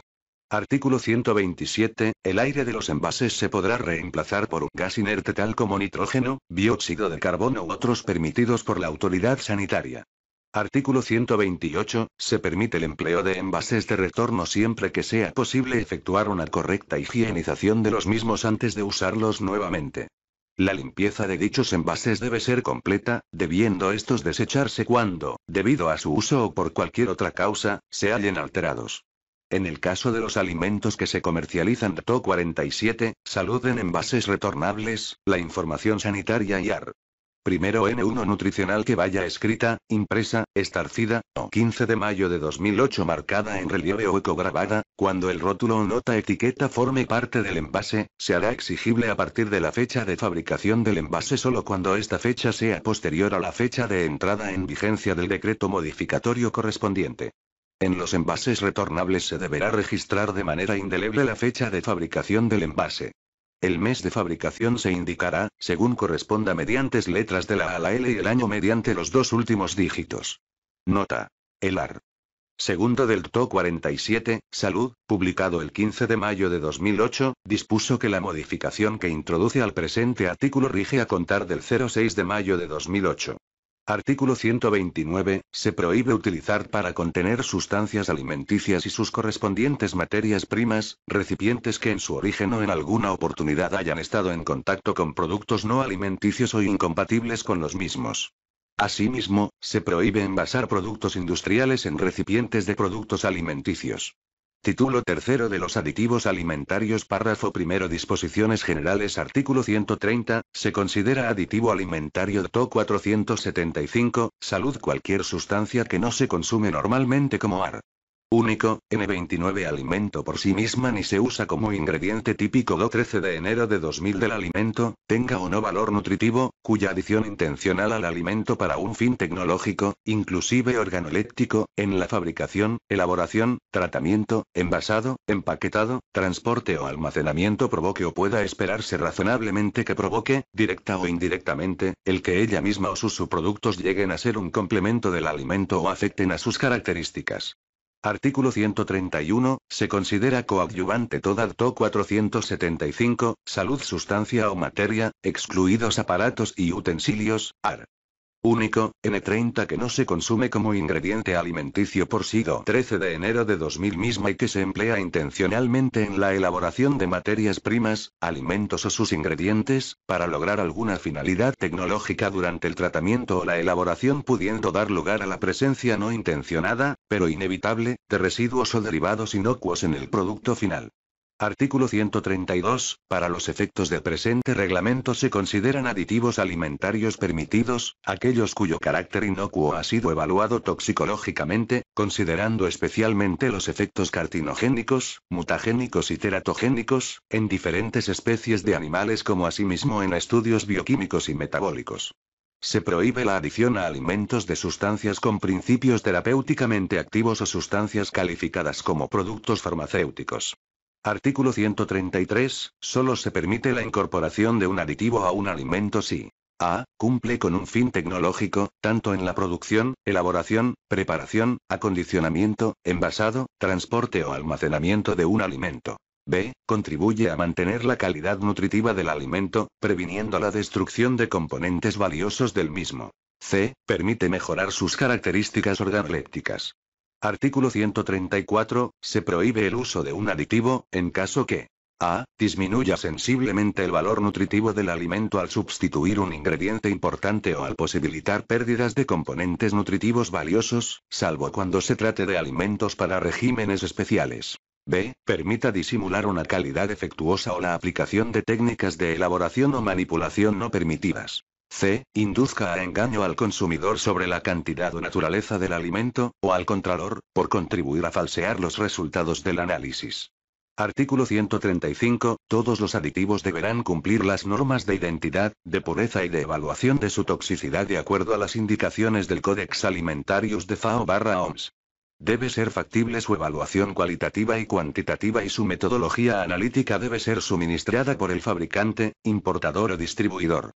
Artículo 127. El aire de los envases se podrá reemplazar por un gas inerte tal como nitrógeno, dióxido de carbono u otros permitidos por la autoridad sanitaria. Artículo 128. Se permite el empleo de envases de retorno siempre que sea posible efectuar una correcta higienización de los mismos antes de usarlos nuevamente. La limpieza de dichos envases debe ser completa, debiendo estos desecharse cuando, debido a su uso o por cualquier otra causa, se hallen alterados. En el caso de los alimentos que se comercializan TO 47, salud en envases retornables, la información sanitaria y AR. Primero N1 nutricional que vaya escrita, impresa, estarcida, o 15 de mayo de 2008 marcada en relieve o ecograbada, cuando el rótulo o nota etiqueta forme parte del envase, se hará exigible a partir de la fecha de fabricación del envase solo cuando esta fecha sea posterior a la fecha de entrada en vigencia del decreto modificatorio correspondiente. En los envases retornables se deberá registrar de manera indeleble la fecha de fabricación del envase. El mes de fabricación se indicará, según corresponda mediante letras de la A a la L y el año mediante los dos últimos dígitos. Nota. El AR. Segundo del TO 47, Salud, publicado el 15 de mayo de 2008, dispuso que la modificación que introduce al presente artículo rige a contar del 06 de mayo de 2008. Artículo 129. Se prohíbe utilizar para contener sustancias alimenticias y sus correspondientes materias primas, recipientes que en su origen o en alguna oportunidad hayan estado en contacto con productos no alimenticios o incompatibles con los mismos. Asimismo, se prohíbe envasar productos industriales en recipientes de productos alimenticios. Título tercero de los aditivos alimentarios párrafo primero disposiciones generales artículo 130, se considera aditivo alimentario TO 475, salud cualquier sustancia que no se consume normalmente como ar único, N29 alimento por sí misma ni se usa como ingrediente típico do 13 de enero de 2000 del alimento, tenga o no valor nutritivo, cuya adición intencional al alimento para un fin tecnológico, inclusive organoléptico, en la fabricación, elaboración, tratamiento, envasado, empaquetado, transporte o almacenamiento provoque o pueda esperarse razonablemente que provoque, directa o indirectamente, el que ella misma o sus subproductos lleguen a ser un complemento del alimento o afecten a sus características. Artículo 131, se considera coadyuvante todo acto 475, salud sustancia o materia, excluidos aparatos y utensilios, ar. Único, N30 que no se consume como ingrediente alimenticio por SIDO 13 de enero de 2000 misma y que se emplea intencionalmente en la elaboración de materias primas, alimentos o sus ingredientes, para lograr alguna finalidad tecnológica durante el tratamiento o la elaboración pudiendo dar lugar a la presencia no intencionada, pero inevitable, de residuos o derivados inocuos en el producto final. Artículo 132. Para los efectos del presente reglamento se consideran aditivos alimentarios permitidos, aquellos cuyo carácter inocuo ha sido evaluado toxicológicamente, considerando especialmente los efectos carcinogénicos, mutagénicos y teratogénicos, en diferentes especies de animales como asimismo en estudios bioquímicos y metabólicos. Se prohíbe la adición a alimentos de sustancias con principios terapéuticamente activos o sustancias calificadas como productos farmacéuticos. Artículo 133. Solo se permite la incorporación de un aditivo a un alimento si a. Cumple con un fin tecnológico, tanto en la producción, elaboración, preparación, acondicionamiento, envasado, transporte o almacenamiento de un alimento. B. Contribuye a mantener la calidad nutritiva del alimento, previniendo la destrucción de componentes valiosos del mismo. C. Permite mejorar sus características organolépticas. Artículo 134. Se prohíbe el uso de un aditivo, en caso que a. Disminuya sensiblemente el valor nutritivo del alimento al sustituir un ingrediente importante o al posibilitar pérdidas de componentes nutritivos valiosos, salvo cuando se trate de alimentos para regímenes especiales. B. Permita disimular una calidad defectuosa o la aplicación de técnicas de elaboración o manipulación no permitidas. C. Induzca a engaño al consumidor sobre la cantidad o naturaleza del alimento, o al contralor, por contribuir a falsear los resultados del análisis. Artículo 135. Todos los aditivos deberán cumplir las normas de identidad, de pureza y de evaluación de su toxicidad de acuerdo a las indicaciones del Codex Alimentarius de FAO barra OMS. Debe ser factible su evaluación cualitativa y cuantitativa y su metodología analítica debe ser suministrada por el fabricante, importador o distribuidor.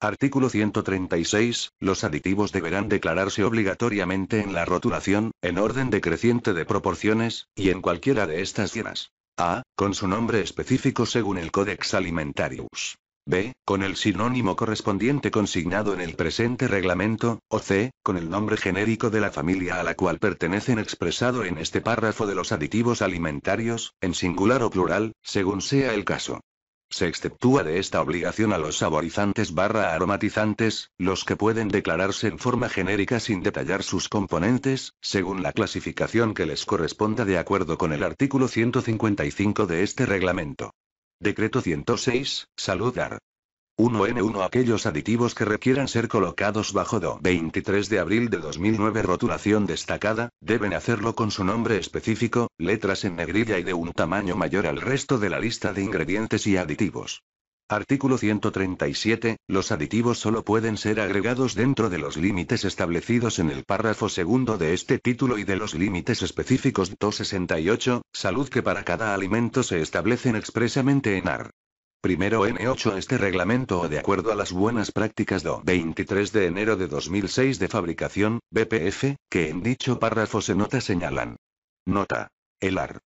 Artículo 136. Los aditivos deberán declararse obligatoriamente en la rotulación, en orden decreciente de proporciones, y en cualquiera de estas llenas A. Con su nombre específico según el Codex Alimentarius. B. Con el sinónimo correspondiente consignado en el presente reglamento, o C. Con el nombre genérico de la familia a la cual pertenecen expresado en este párrafo de los aditivos alimentarios, en singular o plural, según sea el caso. Se exceptúa de esta obligación a los saborizantes barra aromatizantes, los que pueden declararse en forma genérica sin detallar sus componentes, según la clasificación que les corresponda de acuerdo con el artículo 155 de este reglamento. Decreto 106, Saludar. 1N1 Aquellos aditivos que requieran ser colocados bajo 23 de abril de 2009 Rotulación destacada, deben hacerlo con su nombre específico, letras en negrilla y de un tamaño mayor al resto de la lista de ingredientes y aditivos. Artículo 137. Los aditivos solo pueden ser agregados dentro de los límites establecidos en el párrafo segundo de este título y de los límites específicos 268, salud que para cada alimento se establecen expresamente en AR. Primero N8 este reglamento o de acuerdo a las buenas prácticas do 23 de enero de 2006 de fabricación, BPF, que en dicho párrafo se nota señalan. Nota. El AR.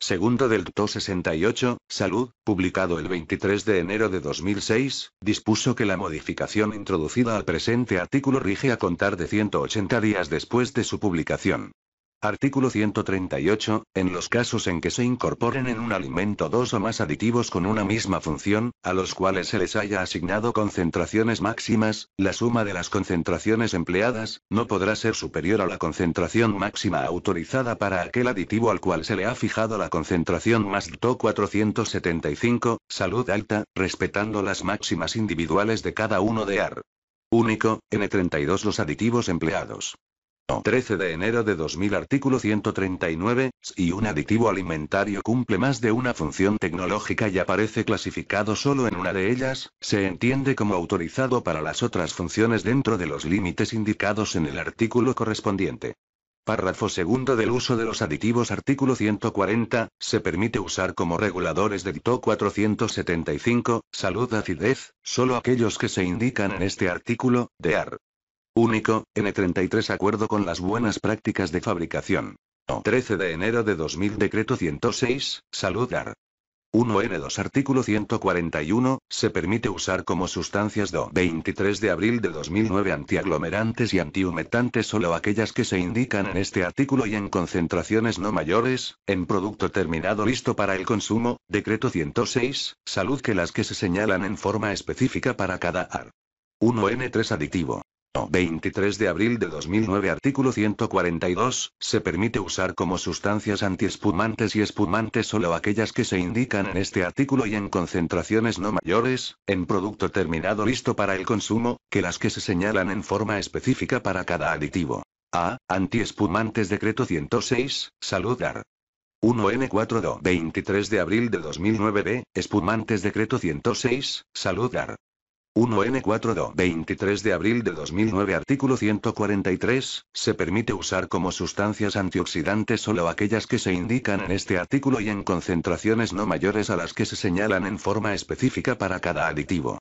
Segundo del TO 68, Salud, publicado el 23 de enero de 2006, dispuso que la modificación introducida al presente artículo rige a contar de 180 días después de su publicación. Artículo 138. En los casos en que se incorporen en un alimento dos o más aditivos con una misma función, a los cuales se les haya asignado concentraciones máximas, la suma de las concentraciones empleadas, no podrá ser superior a la concentración máxima autorizada para aquel aditivo al cual se le ha fijado la concentración más TO 475, salud alta, respetando las máximas individuales de cada uno de AR. Único, N32 los aditivos empleados 13 de enero de 2000 Artículo 139, si un aditivo alimentario cumple más de una función tecnológica y aparece clasificado solo en una de ellas, se entiende como autorizado para las otras funciones dentro de los límites indicados en el artículo correspondiente. Párrafo segundo del uso de los aditivos Artículo 140, se permite usar como reguladores de to 475, salud acidez, solo aquellos que se indican en este artículo, de AR. Único, N33 Acuerdo con las buenas prácticas de fabricación. 13 de enero de 2000 Decreto 106, Salud AR. 1N2 Artículo 141, se permite usar como sustancias do 23 de abril de 2009 antiaglomerantes y antihumetantes solo aquellas que se indican en este artículo y en concentraciones no mayores, en producto terminado listo para el consumo, decreto 106, salud que las que se señalan en forma específica para cada AR. 1N3 aditivo. 23 de abril de 2009 artículo 142, se permite usar como sustancias antiespumantes y espumantes solo aquellas que se indican en este artículo y en concentraciones no mayores, en producto terminado listo para el consumo, que las que se señalan en forma específica para cada aditivo. A. Antiespumantes Decreto 106, Saludar. 1N4 23 de abril de 2009 B. Espumantes Decreto 106, Saludar. 1 n 4 23 de abril de 2009 artículo 143, se permite usar como sustancias antioxidantes solo aquellas que se indican en este artículo y en concentraciones no mayores a las que se señalan en forma específica para cada aditivo.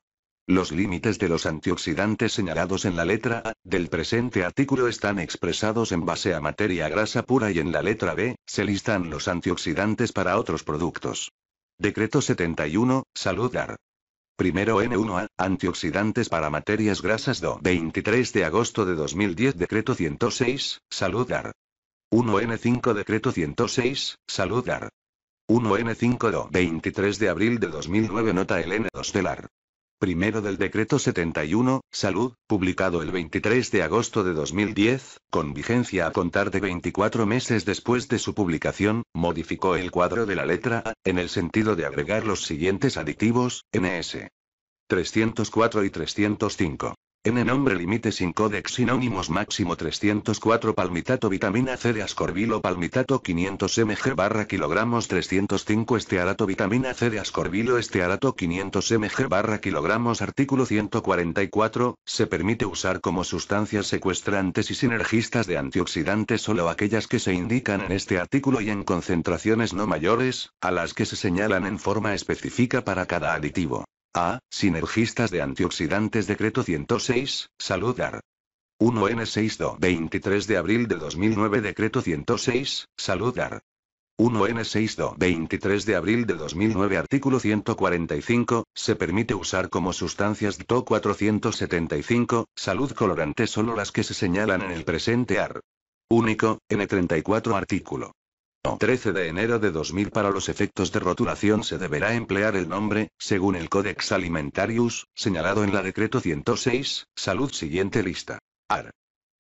Los límites de los antioxidantes señalados en la letra A del presente artículo están expresados en base a materia grasa pura y en la letra B se listan los antioxidantes para otros productos. Decreto 71, Saludar. Primero N1A, antioxidantes para materias grasas do 23 de agosto de 2010 Decreto 106, Saludar. 1N5 Decreto 106, Saludar. 1N5 do 23 de abril de 2009 Nota el N2 del AR. Primero del Decreto 71, Salud, publicado el 23 de agosto de 2010, con vigencia a contar de 24 meses después de su publicación, modificó el cuadro de la letra A, en el sentido de agregar los siguientes aditivos, NS. 304 y 305 el nombre límite sin códex sinónimos máximo 304 palmitato vitamina C de ascorbilo palmitato 500 mg barra kilogramos 305 estearato vitamina C de ascorbilo estearato 500 mg barra kilogramos artículo 144, se permite usar como sustancias secuestrantes y sinergistas de antioxidantes solo aquellas que se indican en este artículo y en concentraciones no mayores, a las que se señalan en forma específica para cada aditivo. A. Sinergistas de antioxidantes Decreto 106, Saludar. 1N6 23 de abril de 2009 Decreto 106, Saludar. 1N6 23 de abril de 2009 Artículo 145, se permite usar como sustancias DTO 475, salud colorante solo las que se señalan en el presente AR. Único, N34 artículo. 13 de enero de 2000 para los efectos de rotulación se deberá emplear el nombre, según el Codex Alimentarius, señalado en la Decreto 106, Salud siguiente lista. AR.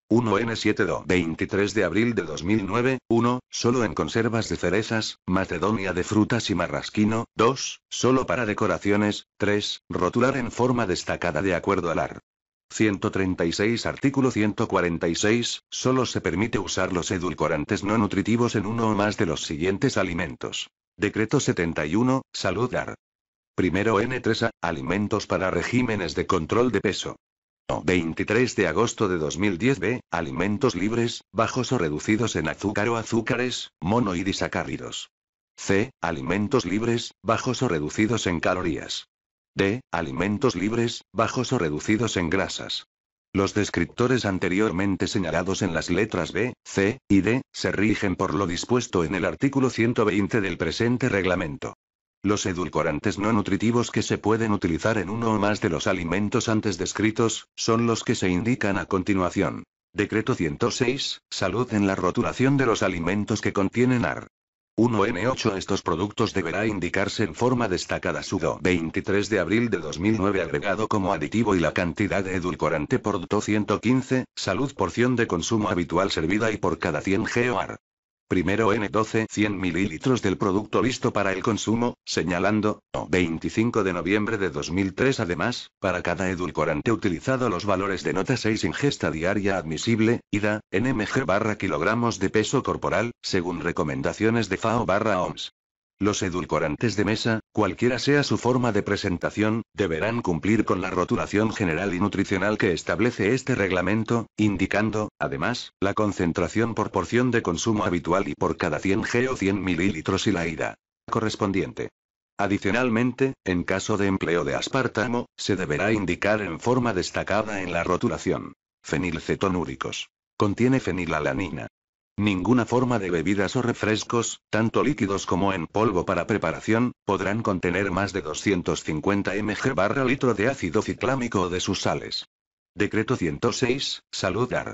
1 n 72 23 de abril de 2009, 1, solo en conservas de cerezas, macedonia de frutas y marrasquino, 2, solo para decoraciones, 3, rotular en forma destacada de acuerdo al AR. 136 Artículo 146, solo se permite usar los edulcorantes no nutritivos en uno o más de los siguientes alimentos. Decreto 71, Saludar. Primero N3A, alimentos para regímenes de control de peso. 23 de agosto de 2010 B. Alimentos libres, bajos o reducidos en azúcar o azúcares, mono y disacáridos. C. Alimentos libres, bajos o reducidos en calorías. D. Alimentos libres, bajos o reducidos en grasas. Los descriptores anteriormente señalados en las letras B, C y D se rigen por lo dispuesto en el artículo 120 del presente reglamento. Los edulcorantes no nutritivos que se pueden utilizar en uno o más de los alimentos antes descritos, son los que se indican a continuación. Decreto 106, salud en la rotulación de los alimentos que contienen AR. 1N8 Estos productos deberá indicarse en forma destacada sudo 23 de abril de 2009 agregado como aditivo y la cantidad edulcorante por 215, salud porción de consumo habitual servida y por cada 100 geoar. Primero N12 100 ml del producto listo para el consumo, señalando, 25 de noviembre de 2003 además, para cada edulcorante utilizado los valores de nota 6 ingesta diaria admisible, IDA, NMG barra kilogramos de peso corporal, según recomendaciones de FAO barra OMS. Los edulcorantes de mesa, cualquiera sea su forma de presentación, deberán cumplir con la rotulación general y nutricional que establece este reglamento, indicando, además, la concentración por porción de consumo habitual y por cada 100 g o 100 ml y la ira correspondiente. Adicionalmente, en caso de empleo de aspartamo, se deberá indicar en forma destacada en la rotulación. Fenilcetonúricos. Contiene fenilalanina. Ninguna forma de bebidas o refrescos, tanto líquidos como en polvo para preparación, podrán contener más de 250 mg barra litro de ácido ciclámico o de sus sales. Decreto 106, Salud AR.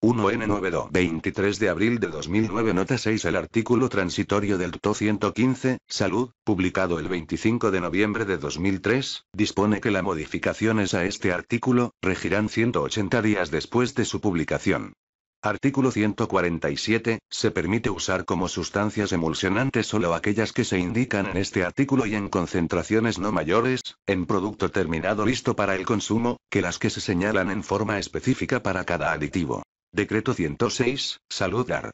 1N92 23 de abril de 2009 Nota 6 El artículo transitorio del TO 115, Salud, publicado el 25 de noviembre de 2003, dispone que las modificaciones a este artículo, regirán 180 días después de su publicación. Artículo 147. Se permite usar como sustancias emulsionantes solo aquellas que se indican en este artículo y en concentraciones no mayores, en producto terminado listo para el consumo, que las que se señalan en forma específica para cada aditivo. Decreto 106, Saludar.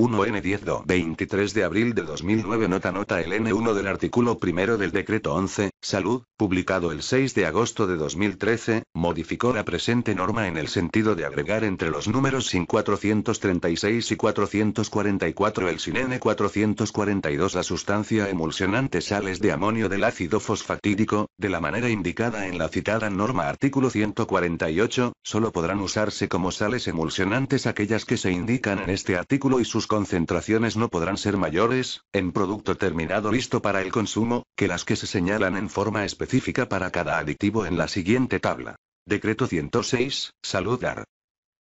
1N10 23 de abril de 2009 Nota nota el N1 del artículo primero del decreto 11, salud, publicado el 6 de agosto de 2013, modificó la presente norma en el sentido de agregar entre los números sin 436 y 444 el sin N442 la sustancia emulsionante sales de amonio del ácido fosfatídico, de la manera indicada en la citada norma artículo 148, solo podrán usarse como sales emulsionantes aquellas que se indican en este artículo y sus concentraciones no podrán ser mayores, en producto terminado listo para el consumo, que las que se señalan en forma específica para cada aditivo en la siguiente tabla. Decreto 106, Saludar.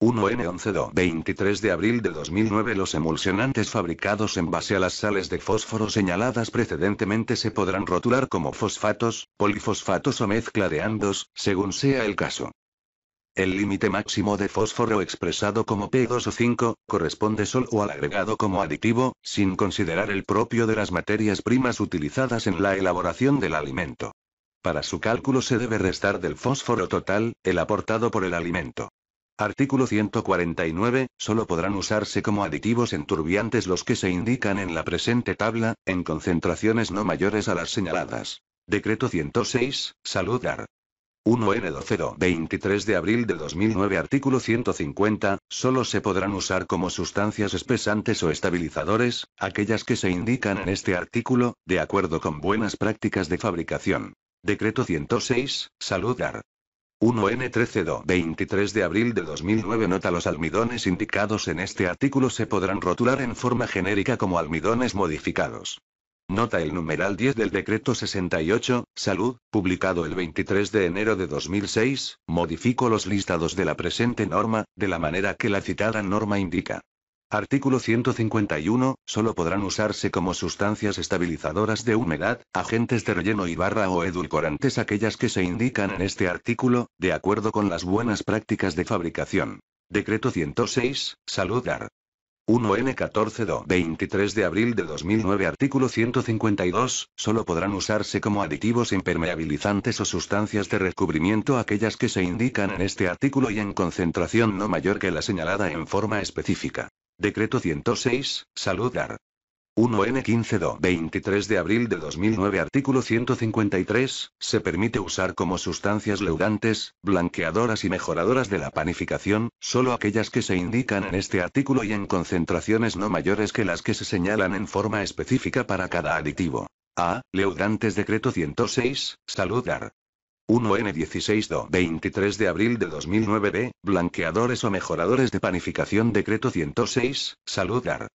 1N11 23 de abril de 2009 Los emulsionantes fabricados en base a las sales de fósforo señaladas precedentemente se podrán rotular como fosfatos, polifosfatos o mezcla de ambos, según sea el caso. El límite máximo de fósforo expresado como P2O5 corresponde solo al agregado como aditivo, sin considerar el propio de las materias primas utilizadas en la elaboración del alimento. Para su cálculo se debe restar del fósforo total, el aportado por el alimento. Artículo 149. Solo podrán usarse como aditivos enturbiantes los que se indican en la presente tabla, en concentraciones no mayores a las señaladas. Decreto 106, Saludar. 1 n 23 de abril de 2009 artículo 150, solo se podrán usar como sustancias espesantes o estabilizadores, aquellas que se indican en este artículo, de acuerdo con buenas prácticas de fabricación. Decreto 106, Saludar. 1N13 23 de abril de 2009 Nota Los almidones indicados en este artículo se podrán rotular en forma genérica como almidones modificados. Nota el numeral 10 del decreto 68, Salud, publicado el 23 de enero de 2006, modificó los listados de la presente norma, de la manera que la citada norma indica. Artículo 151. Solo podrán usarse como sustancias estabilizadoras de humedad, agentes de relleno y barra o edulcorantes aquellas que se indican en este artículo, de acuerdo con las buenas prácticas de fabricación. Decreto 106, Saludar. 1N14 do 23 de abril de 2009 artículo 152, solo podrán usarse como aditivos impermeabilizantes o sustancias de recubrimiento aquellas que se indican en este artículo y en concentración no mayor que la señalada en forma específica. Decreto 106, saludar. 1 n 15 23 de abril de 2009 artículo 153, se permite usar como sustancias leudantes, blanqueadoras y mejoradoras de la panificación, solo aquellas que se indican en este artículo y en concentraciones no mayores que las que se señalan en forma específica para cada aditivo. A. Leudantes Decreto 106, Saludar. 1 n 16 23 de abril de 2009 B. Blanqueadores o mejoradores de panificación Decreto 106, Saludar.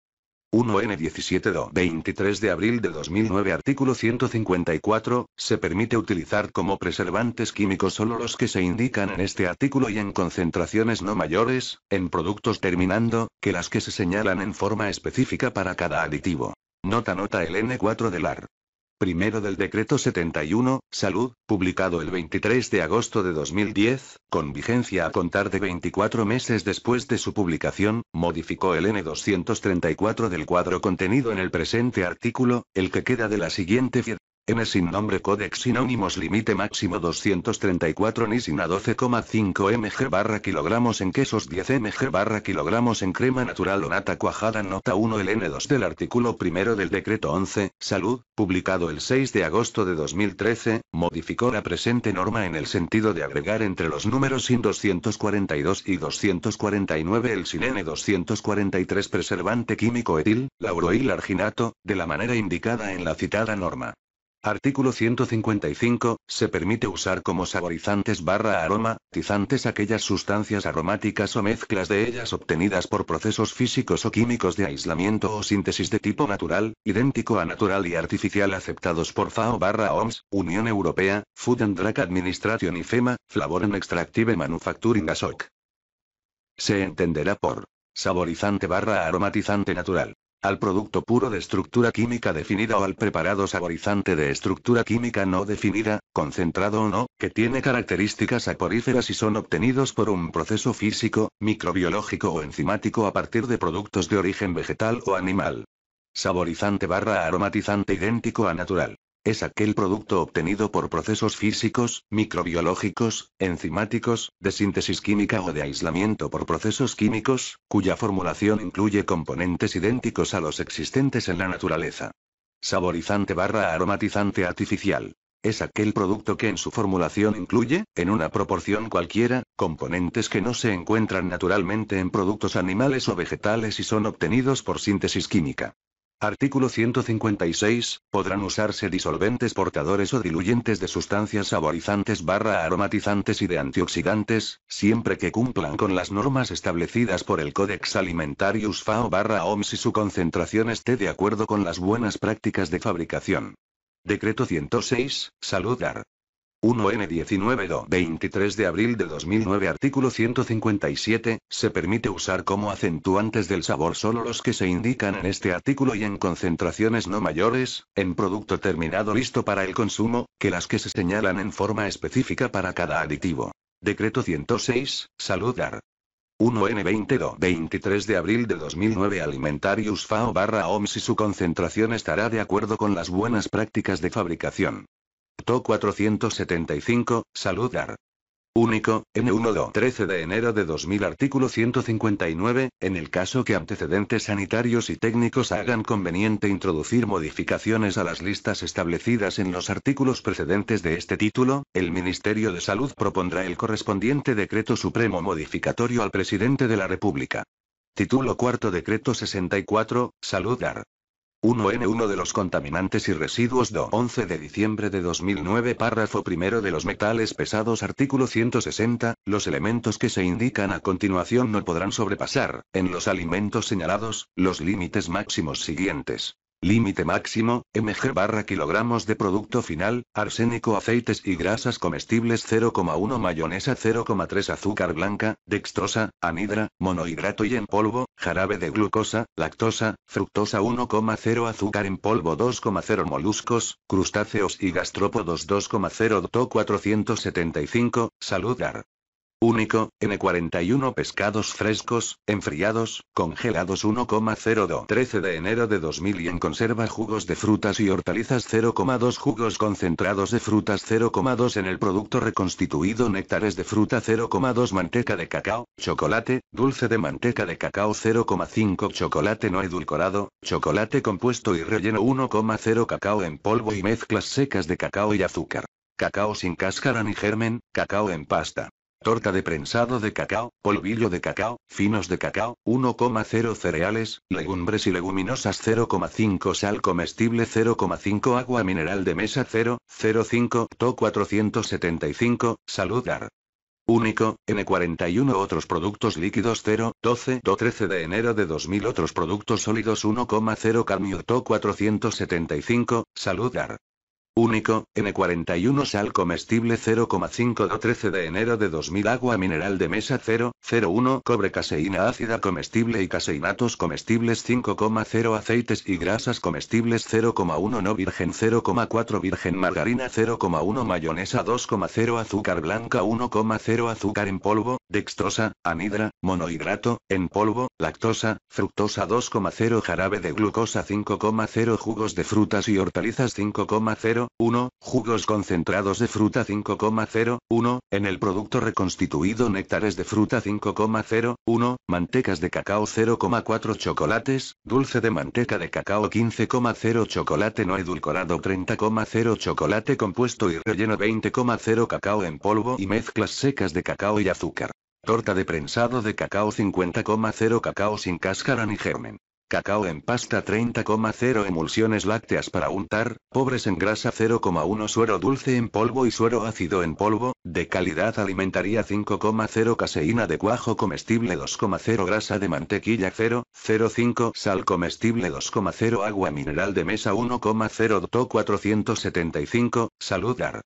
1N17 23 de abril de 2009 artículo 154, se permite utilizar como preservantes químicos solo los que se indican en este artículo y en concentraciones no mayores, en productos terminando, que las que se señalan en forma específica para cada aditivo. Nota nota el N4 del AR. Primero del Decreto 71, Salud, publicado el 23 de agosto de 2010, con vigencia a contar de 24 meses después de su publicación, modificó el N234 del cuadro contenido en el presente artículo, el que queda de la siguiente N sin nombre Codex Sinónimos límite máximo 234 Nisin a 12,5 mg barra kilogramos en quesos 10 mg barra kilogramos en crema natural o nata cuajada Nota 1 el N2 del artículo primero del decreto 11, salud, publicado el 6 de agosto de 2013, modificó la presente norma en el sentido de agregar entre los números sin 242 y 249 el sin N243 preservante químico etil, lauroil arginato, de la manera indicada en la citada norma. Artículo 155, se permite usar como saborizantes barra aroma, tizantes aquellas sustancias aromáticas o mezclas de ellas obtenidas por procesos físicos o químicos de aislamiento o síntesis de tipo natural, idéntico a natural y artificial aceptados por FAO barra OMS, Unión Europea, Food and Drug Administration y FEMA, Flavor and Extractive Manufacturing ASOC. Se entenderá por saborizante barra aromatizante natural al producto puro de estructura química definida o al preparado saborizante de estructura química no definida, concentrado o no, que tiene características aporíferas y son obtenidos por un proceso físico, microbiológico o enzimático a partir de productos de origen vegetal o animal. Saborizante barra aromatizante idéntico a natural. Es aquel producto obtenido por procesos físicos, microbiológicos, enzimáticos, de síntesis química o de aislamiento por procesos químicos, cuya formulación incluye componentes idénticos a los existentes en la naturaleza. Saborizante barra aromatizante artificial. Es aquel producto que en su formulación incluye, en una proporción cualquiera, componentes que no se encuentran naturalmente en productos animales o vegetales y son obtenidos por síntesis química. Artículo 156. Podrán usarse disolventes portadores o diluyentes de sustancias saborizantes barra aromatizantes y de antioxidantes, siempre que cumplan con las normas establecidas por el Codex Alimentarius FAO barra OMS y su concentración esté de acuerdo con las buenas prácticas de fabricación. Decreto 106, Saludar. 1N19 23 de abril de 2009 artículo 157, se permite usar como acentuantes del sabor solo los que se indican en este artículo y en concentraciones no mayores, en producto terminado listo para el consumo, que las que se señalan en forma específica para cada aditivo. Decreto 106, Saludar. 1 n 20 23 de abril de 2009 Alimentarius FAO barra OMS y su concentración estará de acuerdo con las buenas prácticas de fabricación. To 475, Saludar. Único, N1 13 de enero de 2000 artículo 159, en el caso que antecedentes sanitarios y técnicos hagan conveniente introducir modificaciones a las listas establecidas en los artículos precedentes de este título, el Ministerio de Salud propondrá el correspondiente decreto supremo modificatorio al Presidente de la República. Título cuarto decreto 64, Saludar. 1N1 de los contaminantes y residuos do 11 de diciembre de 2009 párrafo primero de los metales pesados artículo 160, los elementos que se indican a continuación no podrán sobrepasar, en los alimentos señalados, los límites máximos siguientes. Límite máximo, mg barra kilogramos de producto final, arsénico aceites y grasas comestibles 0,1 mayonesa 0,3 azúcar blanca, dextrosa, anhidra, monohidrato y en polvo, jarabe de glucosa, lactosa, fructosa 1,0 azúcar en polvo 2,0 moluscos, crustáceos y gastrópodos 2,0 DOTO 475, saludar. Único, N41 pescados frescos, enfriados, congelados 1,02 13 de enero de 2000 y en conserva jugos de frutas y hortalizas 0,2 jugos concentrados de frutas 0,2 en el producto reconstituido néctares de fruta 0,2 manteca de cacao, chocolate, dulce de manteca de cacao 0,5 chocolate no edulcorado, chocolate compuesto y relleno 1,0 cacao en polvo y mezclas secas de cacao y azúcar. Cacao sin cáscara ni germen, cacao en pasta torta de prensado de cacao, polvillo de cacao, finos de cacao, 1,0 cereales, legumbres y leguminosas 0,5 sal comestible 0,5 agua mineral de mesa 0,05 TO 475, saludar. Único, N41 Otros productos líquidos 0, 12 13 de enero de 2000 Otros productos sólidos 1,0 Cadmio TO 475, saludar. Único, N41 sal comestible 0,5 13 de enero de 2000 agua mineral de mesa 0,01 cobre caseína ácida comestible y caseinatos comestibles 5,0 aceites y grasas comestibles 0,1 no virgen 0,4 virgen margarina 0,1 mayonesa 2,0 azúcar blanca 1,0 azúcar en polvo, dextrosa, anhidra, monohidrato, en polvo, lactosa, fructosa 2,0 jarabe de glucosa 5,0 jugos de frutas y hortalizas 5,0 1. jugos concentrados de fruta 5,01, en el producto reconstituido néctares de fruta 5,01, mantecas de cacao 0,4 chocolates, dulce de manteca de cacao 15,0 chocolate no edulcorado 30,0 chocolate compuesto y relleno 20,0 cacao en polvo y mezclas secas de cacao y azúcar. Torta de prensado de cacao 50,0 cacao sin cáscara ni germen. Cacao en pasta 30,0 emulsiones lácteas para untar, pobres en grasa 0,1 suero dulce en polvo y suero ácido en polvo, de calidad alimentaria 5,0 caseína de cuajo comestible 2,0 grasa de mantequilla 0,05 sal comestible 2,0 agua mineral de mesa 1,0 Doto 475, saludar.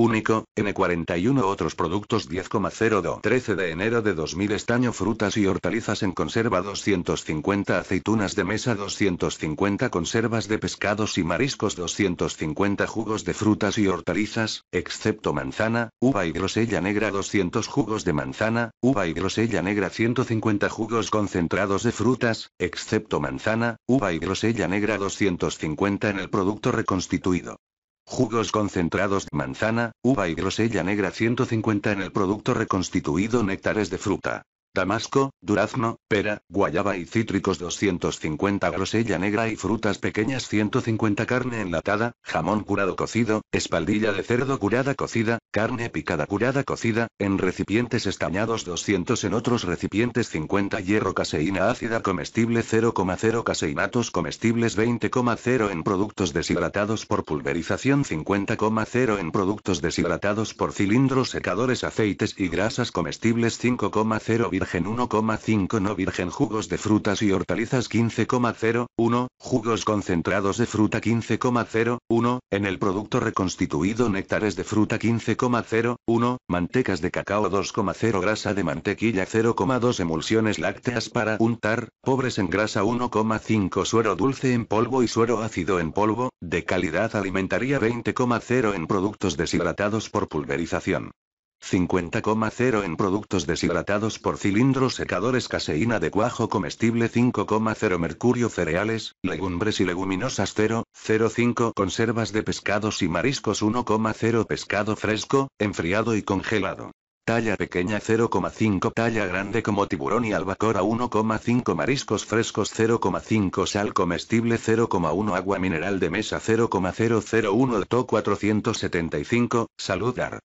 Único, N41 Otros productos 10,02 13 de enero de 2000 Estaño Frutas y hortalizas en conserva 250 Aceitunas de mesa 250 Conservas de pescados y mariscos 250 Jugos de frutas y hortalizas, excepto manzana, uva y grosella negra 200 Jugos de manzana, uva y grosella negra 150 Jugos concentrados de frutas, excepto manzana, uva y grosella negra 250 en el producto reconstituido. Jugos concentrados de manzana, uva y grosella negra 150 en el producto reconstituido néctares de fruta. Damasco, durazno, pera, guayaba y cítricos 250 grosella negra y frutas pequeñas 150 carne enlatada, jamón curado cocido, espaldilla de cerdo curada cocida, carne picada curada cocida, en recipientes estañados 200 en otros recipientes 50 hierro caseína ácida comestible 0,0 caseinatos comestibles 20,0 en productos deshidratados por pulverización 50,0 en productos deshidratados por cilindros secadores aceites y grasas comestibles 5,0 virgen 1,5 no virgen jugos de frutas y hortalizas 15,01, jugos concentrados de fruta 15,01, en el producto reconstituido néctares de fruta 15,01, mantecas de cacao 2,0 grasa de mantequilla 0,2 emulsiones lácteas para untar, pobres en grasa 1,5 suero dulce en polvo y suero ácido en polvo, de calidad alimentaria 20,0 en productos deshidratados por pulverización. 50,0 en productos deshidratados por cilindros secadores caseína de cuajo comestible 5,0 mercurio cereales, legumbres y leguminosas 0,05 conservas de pescados y mariscos 1,0 pescado fresco, enfriado y congelado. Talla pequeña 0,5 Talla grande como tiburón y albacora 1,5 Mariscos frescos 0,5 Sal comestible 0,1 Agua mineral de mesa 0,001 To 475 Saludar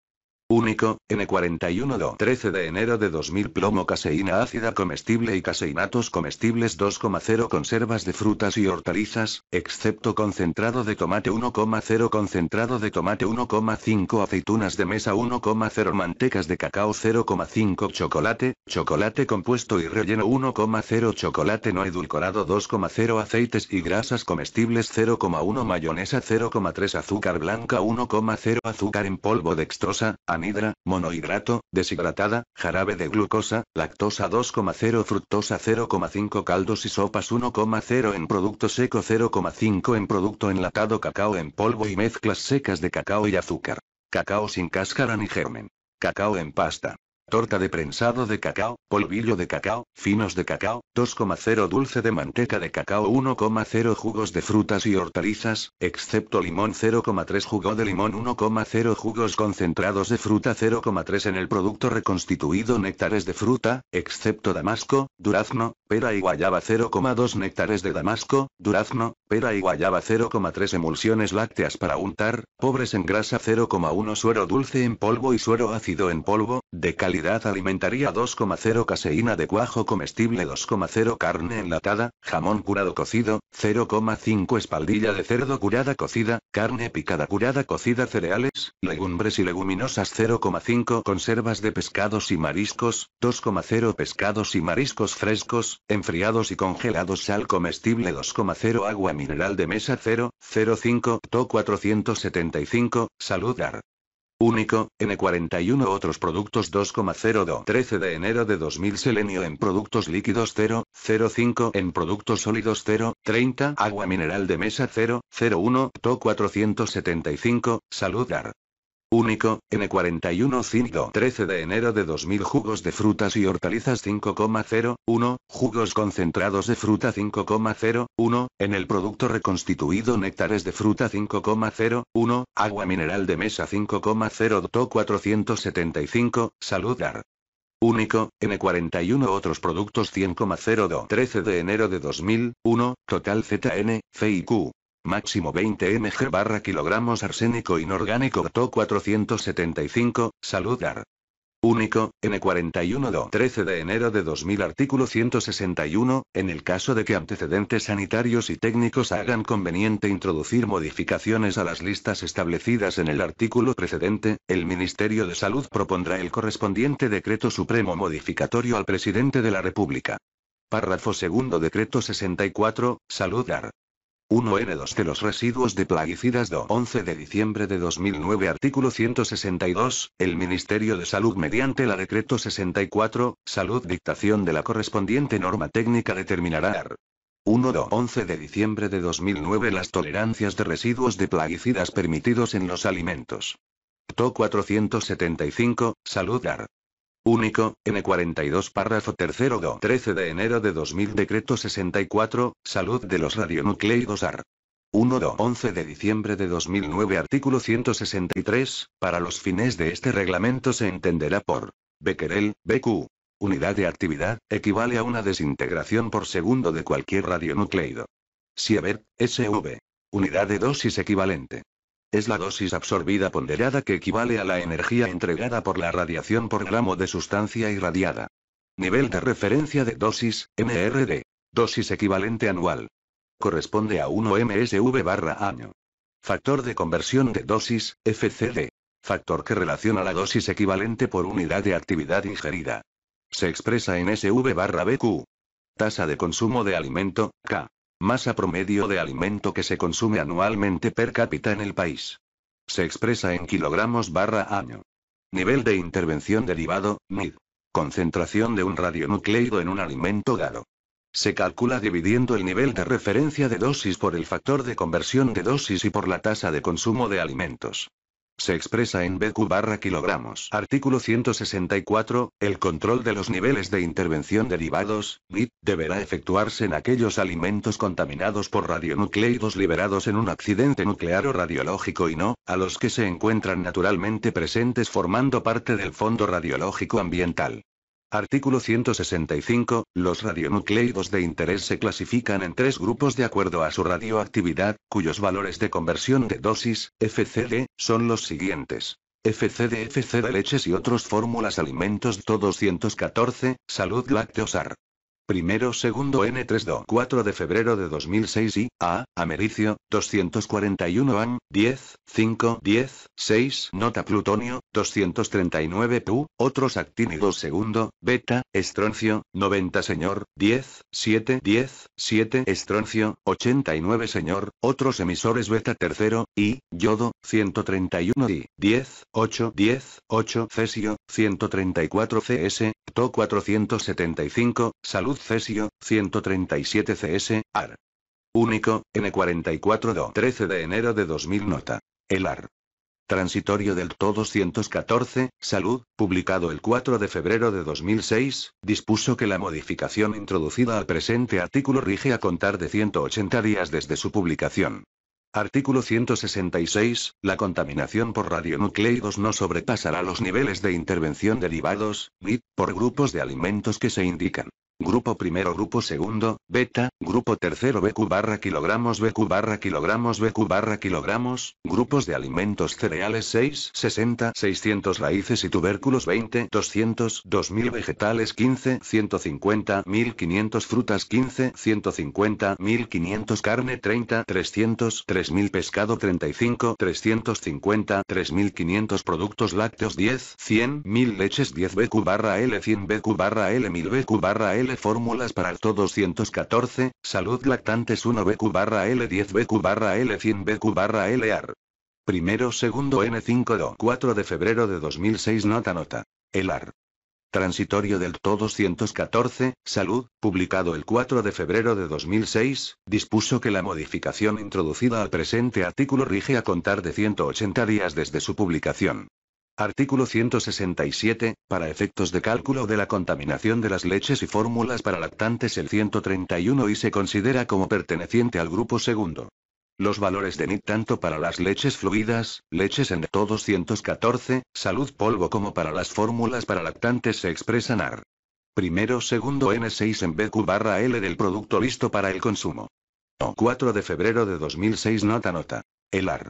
Único, n 41 13 de enero de 2000 Plomo caseína ácida comestible y caseinatos comestibles 2,0 Conservas de frutas y hortalizas, excepto concentrado de tomate 1,0 Concentrado de tomate 1,5 Aceitunas de mesa 1,0 Mantecas de cacao 0,5 Chocolate, chocolate compuesto y relleno 1,0 Chocolate no edulcorado 2,0 Aceites y grasas comestibles 0,1 Mayonesa 0,3 Azúcar blanca 1,0 Azúcar en polvo dextrosa, hidra, monohidrato, deshidratada, jarabe de glucosa, lactosa 2,0 fructosa 0,5 caldos y sopas 1,0 en producto seco 0,5 en producto enlatado cacao en polvo y mezclas secas de cacao y azúcar. Cacao sin cáscara ni germen. Cacao en pasta torta de prensado de cacao, polvillo de cacao, finos de cacao, 2,0 dulce de manteca de cacao, 1,0 jugos de frutas y hortalizas, excepto limón 0,3 jugo de limón, 1,0 jugos concentrados de fruta 0,3 en el producto reconstituido néctares de fruta, excepto damasco, durazno, pera y guayaba 0,2 néctares de damasco, durazno, pera y guayaba 0,3 emulsiones lácteas para untar, pobres en grasa 0,1 suero dulce en polvo y suero ácido en polvo, de calidad alimentaria 2,0 caseína de cuajo comestible 2,0 carne enlatada, jamón curado cocido, 0,5 espaldilla de cerdo curada cocida, carne picada curada cocida cereales, legumbres y leguminosas 0,5 conservas de pescados y mariscos, 2,0 pescados y mariscos frescos, enfriados y congelados sal comestible 2,0 agua mineral de mesa 0,05 to 475, saludar. Único, N41 Otros productos 2,02 13 de enero de 2000 Selenio en productos líquidos 0, 05 en productos sólidos 0, 30 Agua mineral de mesa 0, 01 TO 475, Saludar Único, N41 5 13 de enero de 2000 Jugos de frutas y hortalizas 5,01, jugos concentrados de fruta 5,01, en el producto reconstituido néctares de fruta 5,01, agua mineral de mesa 5,0 475, saludar. Único, N41 Otros productos 100,02 13 de enero de 2001, total ZN, CIQ máximo 20 mg barra kilogramos arsénico inorgánico TO 475, saludar. Único, N41 13 de enero de 2000 artículo 161, en el caso de que antecedentes sanitarios y técnicos hagan conveniente introducir modificaciones a las listas establecidas en el artículo precedente, el Ministerio de Salud propondrá el correspondiente decreto supremo modificatorio al Presidente de la República. Párrafo segundo decreto 64, saludar. 1N2 de los residuos de plaguicidas do 11 de diciembre de 2009 artículo 162, el Ministerio de Salud mediante la decreto 64, salud dictación de la correspondiente norma técnica determinará 1 do 11 de diciembre de 2009 las tolerancias de residuos de plaguicidas permitidos en los alimentos. TO 475, salud dar. Único, N42 párrafo tercero 13 de enero de 2000 decreto 64, salud de los radionucleidos AR. 1 11 de diciembre de 2009 artículo 163, para los fines de este reglamento se entenderá por Becquerel, BQ. Unidad de actividad, equivale a una desintegración por segundo de cualquier radionucleido. Sievert, SV. Unidad de dosis equivalente. Es la dosis absorbida ponderada que equivale a la energía entregada por la radiación por gramo de sustancia irradiada. Nivel de referencia de dosis, MRD. Dosis equivalente anual. Corresponde a 1 MSV barra año. Factor de conversión de dosis, FCD. Factor que relaciona la dosis equivalente por unidad de actividad ingerida. Se expresa en SV barra BQ. Tasa de consumo de alimento, K masa promedio de alimento que se consume anualmente per cápita en el país. Se expresa en kilogramos barra año. Nivel de intervención derivado, mid. Concentración de un radionucleido en un alimento dado. Se calcula dividiendo el nivel de referencia de dosis por el factor de conversión de dosis y por la tasa de consumo de alimentos se expresa en BQ barra kilogramos. Artículo 164. El control de los niveles de intervención derivados, MIT, deberá efectuarse en aquellos alimentos contaminados por radionucleidos liberados en un accidente nuclear o radiológico y no, a los que se encuentran naturalmente presentes formando parte del fondo radiológico ambiental. Artículo 165. Los radionucleidos de interés se clasifican en tres grupos de acuerdo a su radioactividad, cuyos valores de conversión de dosis, FCD, son los siguientes. FCD, FCD de leches y otros fórmulas alimentos todo 114, salud lactosar. Primero segundo N3 do 4 de febrero de 2006 y, a, Americio, 241 AM, 10, 5, 10, 6, nota plutonio, 239 Pu, otros actínidos segundo, beta, estroncio, 90 señor, 10, 7, 10, 7 estroncio, 89 señor, otros emisores beta tercero, y, yodo, 131 y 10, 8, 10, 8 cesio, 134 CS, to 475, salud Cesio, 137 CS, AR. Único, N44 do 13 de enero de 2000 Nota. El AR. Transitorio del TO 214, Salud, publicado el 4 de febrero de 2006, dispuso que la modificación introducida al presente artículo rige a contar de 180 días desde su publicación. Artículo 166. La contaminación por radionucleidos no sobrepasará los niveles de intervención derivados, NIT, por grupos de alimentos que se indican. Grupo primero grupo segundo, beta, grupo tercero BQ barra kilogramos BQ barra kilogramos BQ barra kilogramos, grupos de alimentos cereales 6, 60, 600 raíces y tubérculos 20, 200, 2000 vegetales 15, 150, 1500 frutas 15, 150, 1500 carne 30, 300, 3000 pescado 35, 350, 3500 productos lácteos 10, 100, 1000 leches 10 BQ barra L 100 BQ barra L 1000 BQ barra L fórmulas para el TO214, Salud Lactantes 1BQ-L10BQ-L100BQ-LAR. barra barra barra Primero segundo N5 4 de febrero de 2006 Nota nota. El AR. Transitorio del TO 214, Salud, publicado el 4 de febrero de 2006, dispuso que la modificación introducida al presente artículo rige a contar de 180 días desde su publicación. Artículo 167. Para efectos de cálculo de la contaminación de las leches y fórmulas para lactantes el 131 y se considera como perteneciente al grupo segundo. Los valores de NIT tanto para las leches fluidas, leches en todo 214, salud polvo como para las fórmulas para lactantes se expresan AR. Primero segundo N6 en BQ barra L del producto listo para el consumo. O 4 de febrero de 2006 nota nota. El AR.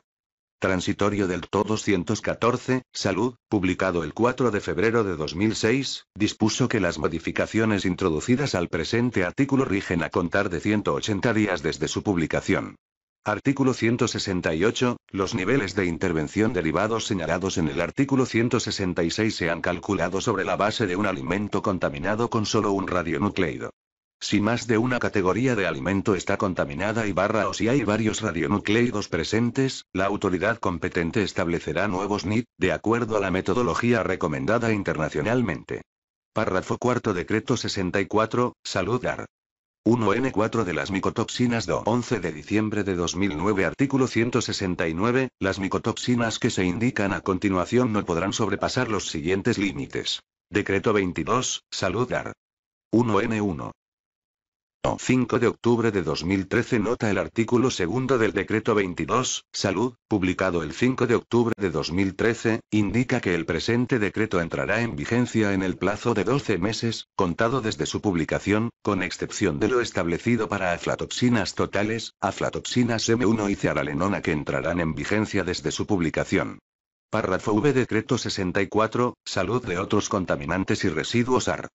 Transitorio del TO-214, Salud, publicado el 4 de febrero de 2006, dispuso que las modificaciones introducidas al presente artículo rigen a contar de 180 días desde su publicación. Artículo 168. Los niveles de intervención derivados señalados en el artículo 166 se han calculado sobre la base de un alimento contaminado con solo un radionucleido. Si más de una categoría de alimento está contaminada y barra o si hay varios radionucleidos presentes, la autoridad competente establecerá nuevos NIT, de acuerdo a la metodología recomendada internacionalmente. Párrafo 4. decreto 64, Saludar. 1N4 de las micotoxinas do 11 de diciembre de 2009 artículo 169, las micotoxinas que se indican a continuación no podrán sobrepasar los siguientes límites. Decreto 22, Saludar. 1N1. 5 de octubre de 2013 nota el artículo segundo del decreto 22, salud, publicado el 5 de octubre de 2013, indica que el presente decreto entrará en vigencia en el plazo de 12 meses, contado desde su publicación, con excepción de lo establecido para aflatoxinas totales, aflatoxinas M1 y cearalenona que entrarán en vigencia desde su publicación. Párrafo V Decreto 64, Salud de otros contaminantes y residuos AR.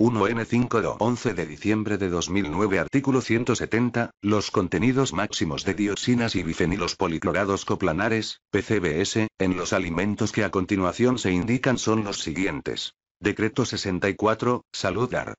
1N5 11 de diciembre de 2009 Artículo 170, los contenidos máximos de dioxinas y bifenilos policlorados coplanares, PCBS, en los alimentos que a continuación se indican son los siguientes. Decreto 64, Saludar.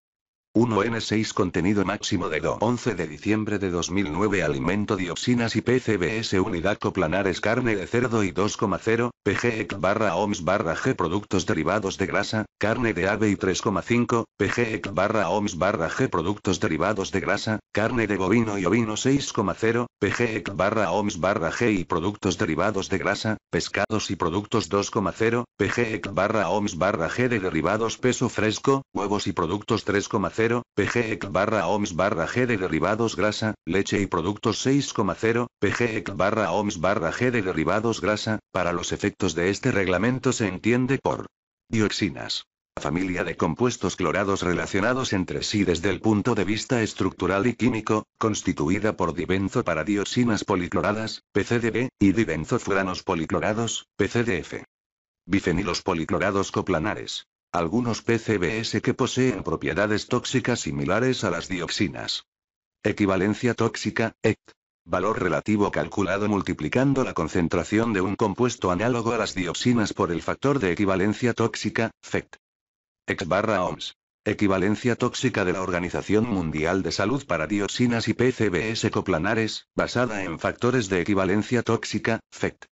1N6 contenido máximo de 11 de diciembre de 2009 alimento dioxinas y PCBS unidad coplanares carne de cerdo y 2,0, PGEC barra OMS barra G productos derivados de grasa, carne de ave y 3,5, PGEC barra OMS barra G productos derivados de grasa, carne de bovino y ovino 6,0, PGEC barra OMS barra G y productos derivados de grasa, pescados y productos 2,0, PGEC barra OMS barra G de derivados peso fresco, huevos y productos 3,0 PGEC barra OMS barra G de derivados grasa, leche y productos 6,0, PGEC barra OMS barra G de derivados grasa, para los efectos de este reglamento se entiende por dioxinas. Familia de compuestos clorados relacionados entre sí desde el punto de vista estructural y químico, constituida por dibenzo para dioxinas policloradas, PCDB, y furanos policlorados, PCDF. Bifenilos policlorados coplanares algunos PCBs que poseen propiedades tóxicas similares a las dioxinas. Equivalencia tóxica, ECT. Valor relativo calculado multiplicando la concentración de un compuesto análogo a las dioxinas por el factor de equivalencia tóxica, FECT. Ex barra OMS. Equivalencia tóxica de la Organización Mundial de Salud para dioxinas y PCBs coplanares, basada en factores de equivalencia tóxica, FECT.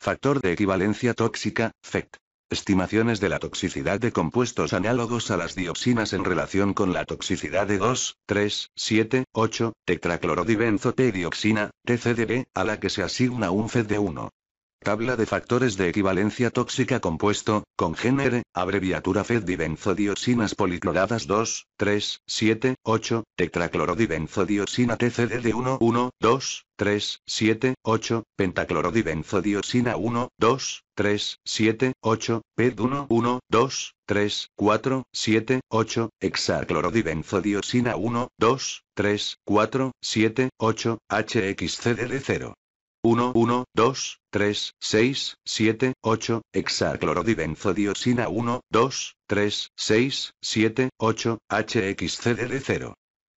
Factor de equivalencia tóxica, FECT. Estimaciones de la toxicidad de compuestos análogos a las dioxinas en relación con la toxicidad de 2, 3, 7, 8, T-dioxina, TCDB, a la que se asigna un FED de 1. Tabla de factores de equivalencia tóxica compuesto, congénere, abreviatura fed dibenzodiosinas policloradas 2, 3, 7, 8, tetraclorodibenzodioxina de 1 1, 2, 3, 7, 8, pentaclorodibenzodioxina 1, 2, 3, 7, 8, PED1, 1, 2, 3, 4, 7, 8, hexaclorodibenzodiosina 1, 2, 3, 4, 7, 8, de 0 1, 1, 2, 3, 6, 7, 8, hexaclorodibenzodiosina 1, 2, 3, 6, 7, 8, HXCDD0.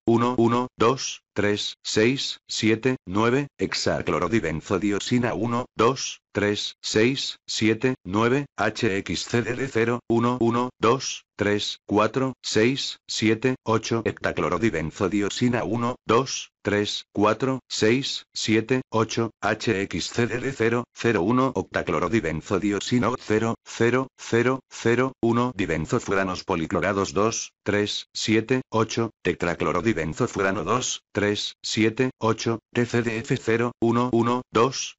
1, 1, 2, 3, 6, 7, 9, hexaclorodibenzodiosina 1, 2, 3, 6, 7, 9, HXCDD0, 1, 1, 2, 3, 4, 6, 7, 8, heptaclorodivenzodiosina 1, 2, 3, 4, 6, 7, 8, HXCDD0, 0, 1, octaclorodivenzodiosina 0, 0, 0, 0, 1, dibenzofuranos policlorados 2, 3, 7, 8, tetraclorodibenzofurano 2, 3, 3, 7, 8, TCDF 0, 1, 1, 2,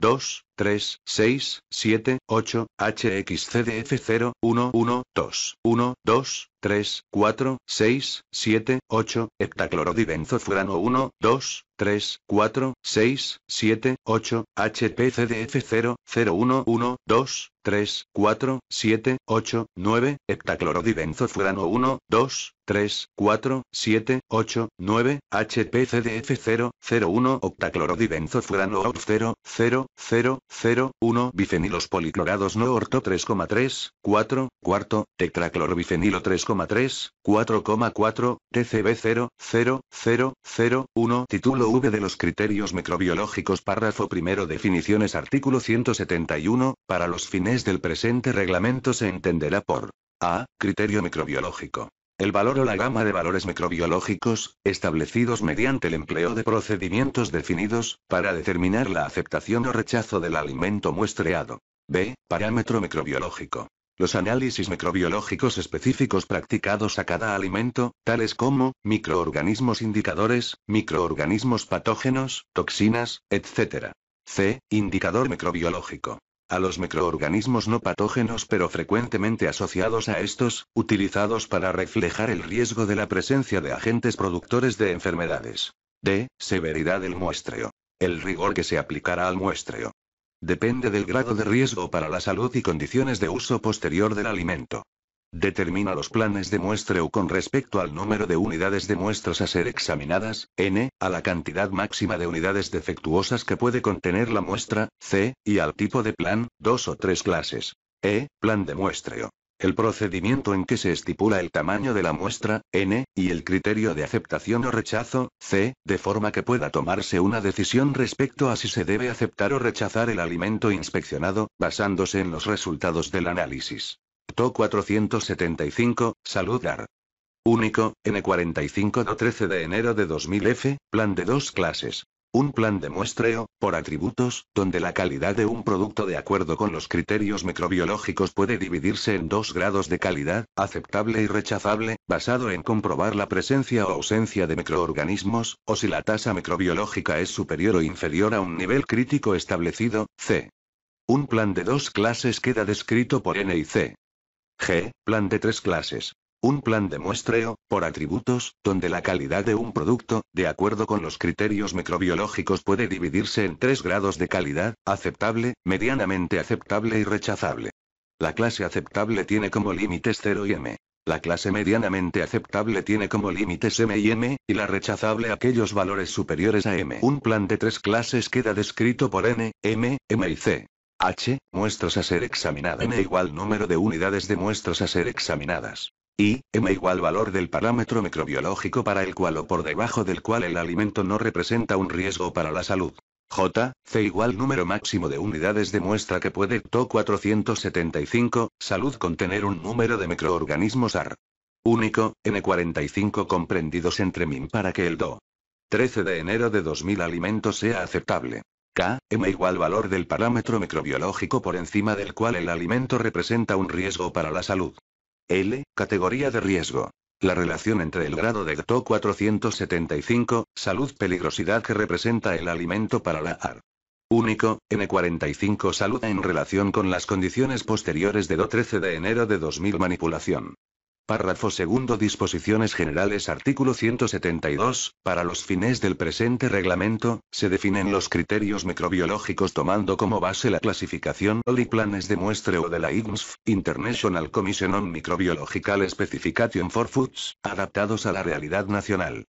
2, 3, 6, 7, 8, HXCDF 0, 1, 1, 2, 1, 2, 3, 4, 6, 7, 8, heptaclorodibenzofurano 1, 2, 3, 4, 6, 7, 8, HPCDF 0, 0, 1, 1, 2, 3, 4, 7, 8, 9, heptaclorodibenzofurano 1, 2, 3, 4, 7, 8, 9, HPCDF 0, 0, 1, octaclorodibenzofurano 0, 0, 0, 0, 1, bifenilos policlorados no orto 3,3, 4, cuarto, tetraclorobifenilo 3,3, 4,4, TCB 0,0,0,0,1 título V de los criterios microbiológicos párrafo primero definiciones artículo 171, para los fines del presente reglamento se entenderá por a. Criterio microbiológico. El valor o la gama de valores microbiológicos, establecidos mediante el empleo de procedimientos definidos, para determinar la aceptación o rechazo del alimento muestreado. B. Parámetro microbiológico. Los análisis microbiológicos específicos practicados a cada alimento, tales como, microorganismos indicadores, microorganismos patógenos, toxinas, etc. C. Indicador microbiológico a los microorganismos no patógenos pero frecuentemente asociados a estos, utilizados para reflejar el riesgo de la presencia de agentes productores de enfermedades. D. Severidad del muestreo. El rigor que se aplicará al muestreo. Depende del grado de riesgo para la salud y condiciones de uso posterior del alimento. Determina los planes de muestreo con respecto al número de unidades de muestras a ser examinadas, n, a la cantidad máxima de unidades defectuosas que puede contener la muestra, c, y al tipo de plan, dos o tres clases. E, plan de muestreo. El procedimiento en que se estipula el tamaño de la muestra, n, y el criterio de aceptación o rechazo, c, de forma que pueda tomarse una decisión respecto a si se debe aceptar o rechazar el alimento inspeccionado, basándose en los resultados del análisis. 475, Saludar. Único, N45 13 de enero de 2000F, plan de dos clases. Un plan de muestreo, por atributos, donde la calidad de un producto de acuerdo con los criterios microbiológicos puede dividirse en dos grados de calidad, aceptable y rechazable, basado en comprobar la presencia o ausencia de microorganismos, o si la tasa microbiológica es superior o inferior a un nivel crítico establecido, c. Un plan de dos clases queda descrito por N y C. G. Plan de tres clases. Un plan de muestreo, por atributos, donde la calidad de un producto, de acuerdo con los criterios microbiológicos, puede dividirse en tres grados de calidad, aceptable, medianamente aceptable y rechazable. La clase aceptable tiene como límites 0 y m. La clase medianamente aceptable tiene como límites M y M, y la rechazable aquellos valores superiores a M. Un plan de tres clases queda descrito por N, M, M y C. H. Muestras a ser examinada. M igual número de unidades de muestras a ser examinadas. Y, M igual valor del parámetro microbiológico para el cual o por debajo del cual el alimento no representa un riesgo para la salud. J, C igual número máximo de unidades de muestra que puede TO 475, salud contener un número de microorganismos AR. Único, N45 comprendidos entre min para que el DO 13 de enero de 2000 alimentos sea aceptable. K, M igual valor del parámetro microbiológico por encima del cual el alimento representa un riesgo para la salud. L, categoría de riesgo. La relación entre el grado de GTO 475, salud-peligrosidad que representa el alimento para la AR. Único, N45 salud en relación con las condiciones posteriores de do 13 de enero de 2000 manipulación. Párrafo segundo Disposiciones Generales Artículo 172. Para los fines del presente reglamento, se definen los criterios microbiológicos tomando como base la clasificación o planes de muestreo de la IGNSF, International Commission on Microbiological Specification for Foods, adaptados a la realidad nacional.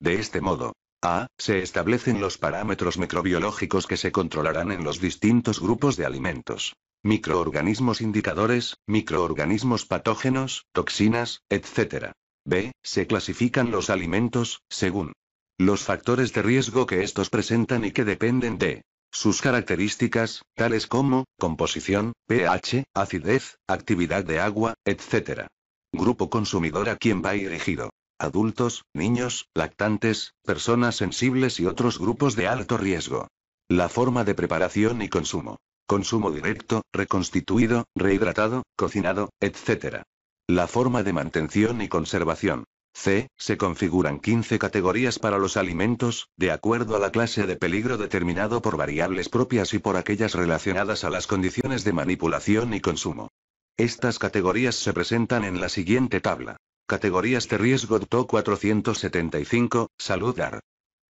De este modo, a. Se establecen los parámetros microbiológicos que se controlarán en los distintos grupos de alimentos microorganismos indicadores, microorganismos patógenos, toxinas, etc. B. Se clasifican los alimentos, según los factores de riesgo que estos presentan y que dependen de sus características, tales como, composición, pH, acidez, actividad de agua, etc. Grupo consumidor a quien va dirigido. Adultos, niños, lactantes, personas sensibles y otros grupos de alto riesgo. La forma de preparación y consumo consumo directo, reconstituido, rehidratado, cocinado, etc. La forma de mantención y conservación. C. Se configuran 15 categorías para los alimentos, de acuerdo a la clase de peligro determinado por variables propias y por aquellas relacionadas a las condiciones de manipulación y consumo. Estas categorías se presentan en la siguiente tabla. Categorías de riesgo TO 475, Salud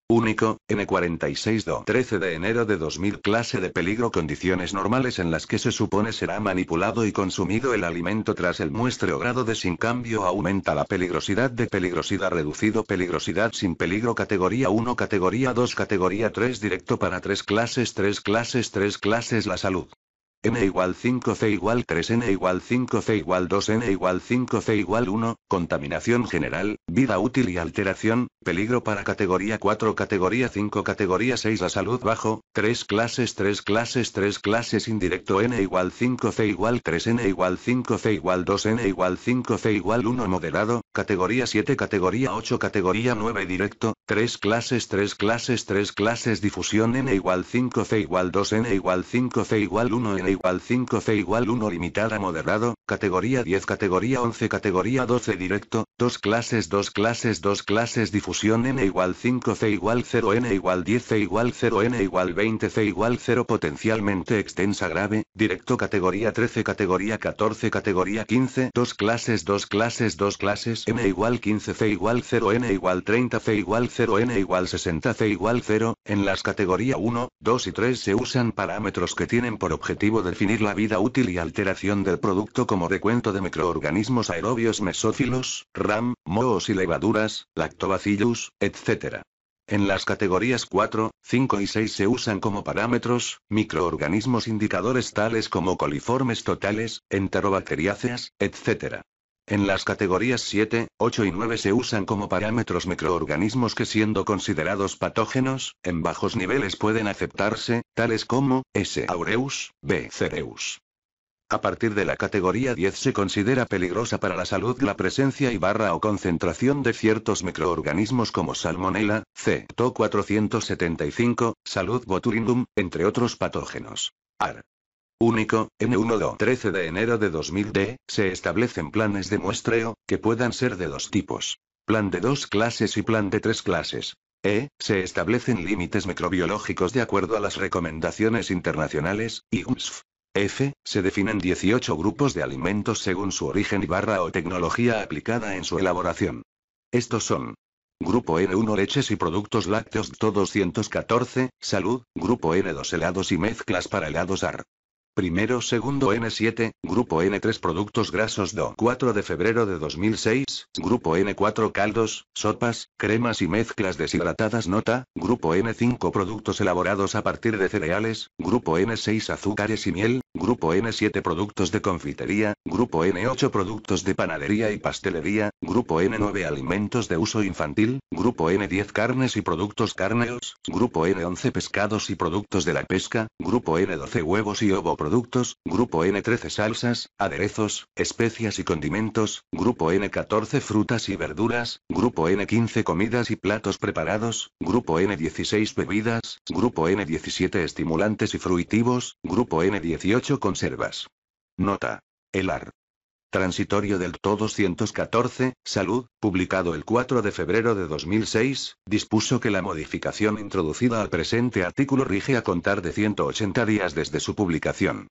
Único, N46 do 13 de enero de 2000 clase de peligro condiciones normales en las que se supone será manipulado y consumido el alimento tras el muestreo grado de sin cambio aumenta la peligrosidad de peligrosidad reducido peligrosidad sin peligro categoría 1 categoría 2 categoría 3 directo para 3 clases 3 clases 3 clases la salud n igual 5c igual 3n igual 5c igual 2n igual 5c igual 1, contaminación general, vida útil y alteración, peligro para categoría 4, categoría 5, categoría 6, la salud bajo, 3 clases, 3 clases, 3 clases indirecto n igual 5c igual 3n igual 5c igual 2n igual 5c igual 1 moderado, categoría 7, categoría 8, categoría 9 directo, 3 clases, 3 clases, 3 clases difusión n igual 5c igual 2n igual 5c igual 1 n igual 5 C igual 1 limitada moderado, categoría 10 categoría 11 categoría 12 directo, 2 clases 2 clases 2 clases difusión N igual 5 C igual 0 N igual 10 C igual 0 N igual 20 C igual 0 potencialmente extensa grave, directo categoría 13 categoría 14 categoría 15 2 clases 2 clases 2 clases N igual 15 C igual 0 N igual 30 C igual 0 N igual 60 C igual 0, en las categoría 1, 2 y 3 se usan parámetros que tienen por objetivo definir la vida útil y alteración del producto como recuento de microorganismos aerobios mesófilos, RAM, mohos y levaduras, lactobacillus, etc. En las categorías 4, 5 y 6 se usan como parámetros, microorganismos indicadores tales como coliformes totales, enterobacteriáceas, etc. En las categorías 7, 8 y 9 se usan como parámetros microorganismos que siendo considerados patógenos, en bajos niveles pueden aceptarse, tales como S. aureus, B. cereus. A partir de la categoría 10 se considera peligrosa para la salud la presencia y barra o concentración de ciertos microorganismos como Salmonella, C. To 475, Salud botulinum, entre otros patógenos. AR. Único, n 1 13 de enero de 2000 d, se establecen planes de muestreo, que puedan ser de dos tipos. Plan de dos clases y plan de tres clases. E. Se establecen límites microbiológicos de acuerdo a las recomendaciones internacionales, y UNSF. F. Se definen 18 grupos de alimentos según su origen y barra o tecnología aplicada en su elaboración. Estos son. Grupo N1 leches y productos lácteos 214, salud, grupo N2 helados y mezclas para helados AR. Primero segundo N7, grupo N3 productos grasos do 4 de febrero de 2006, grupo N4 caldos, sopas, cremas y mezclas deshidratadas nota, grupo N5 productos elaborados a partir de cereales, grupo N6 azúcares y miel, grupo N7 productos de confitería, grupo N8 productos de panadería y pastelería, grupo N9 alimentos de uso infantil, grupo N10 carnes y productos cárneos, grupo N11 pescados y productos de la pesca, grupo N12 huevos y ovo productos, grupo N13 salsas, aderezos, especias y condimentos, grupo N14 frutas y verduras, grupo N15 comidas y platos preparados, grupo N16 bebidas, grupo N17 estimulantes y fruitivos, grupo N18 conservas. Nota. El AR. Transitorio del TO-214, Salud, publicado el 4 de febrero de 2006, dispuso que la modificación introducida al presente artículo rige a contar de 180 días desde su publicación.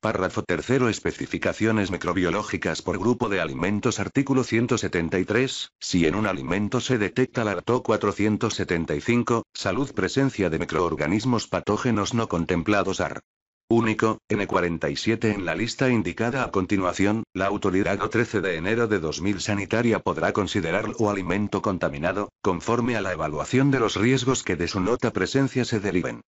Párrafo tercero Especificaciones microbiológicas por grupo de alimentos Artículo 173. Si en un alimento se detecta la ARTO 475, salud presencia de microorganismos patógenos no contemplados AR. Único, N47 en la lista indicada a continuación, la autoridad o 13 de enero de 2000 sanitaria podrá considerarlo alimento contaminado, conforme a la evaluación de los riesgos que de su nota presencia se deriven.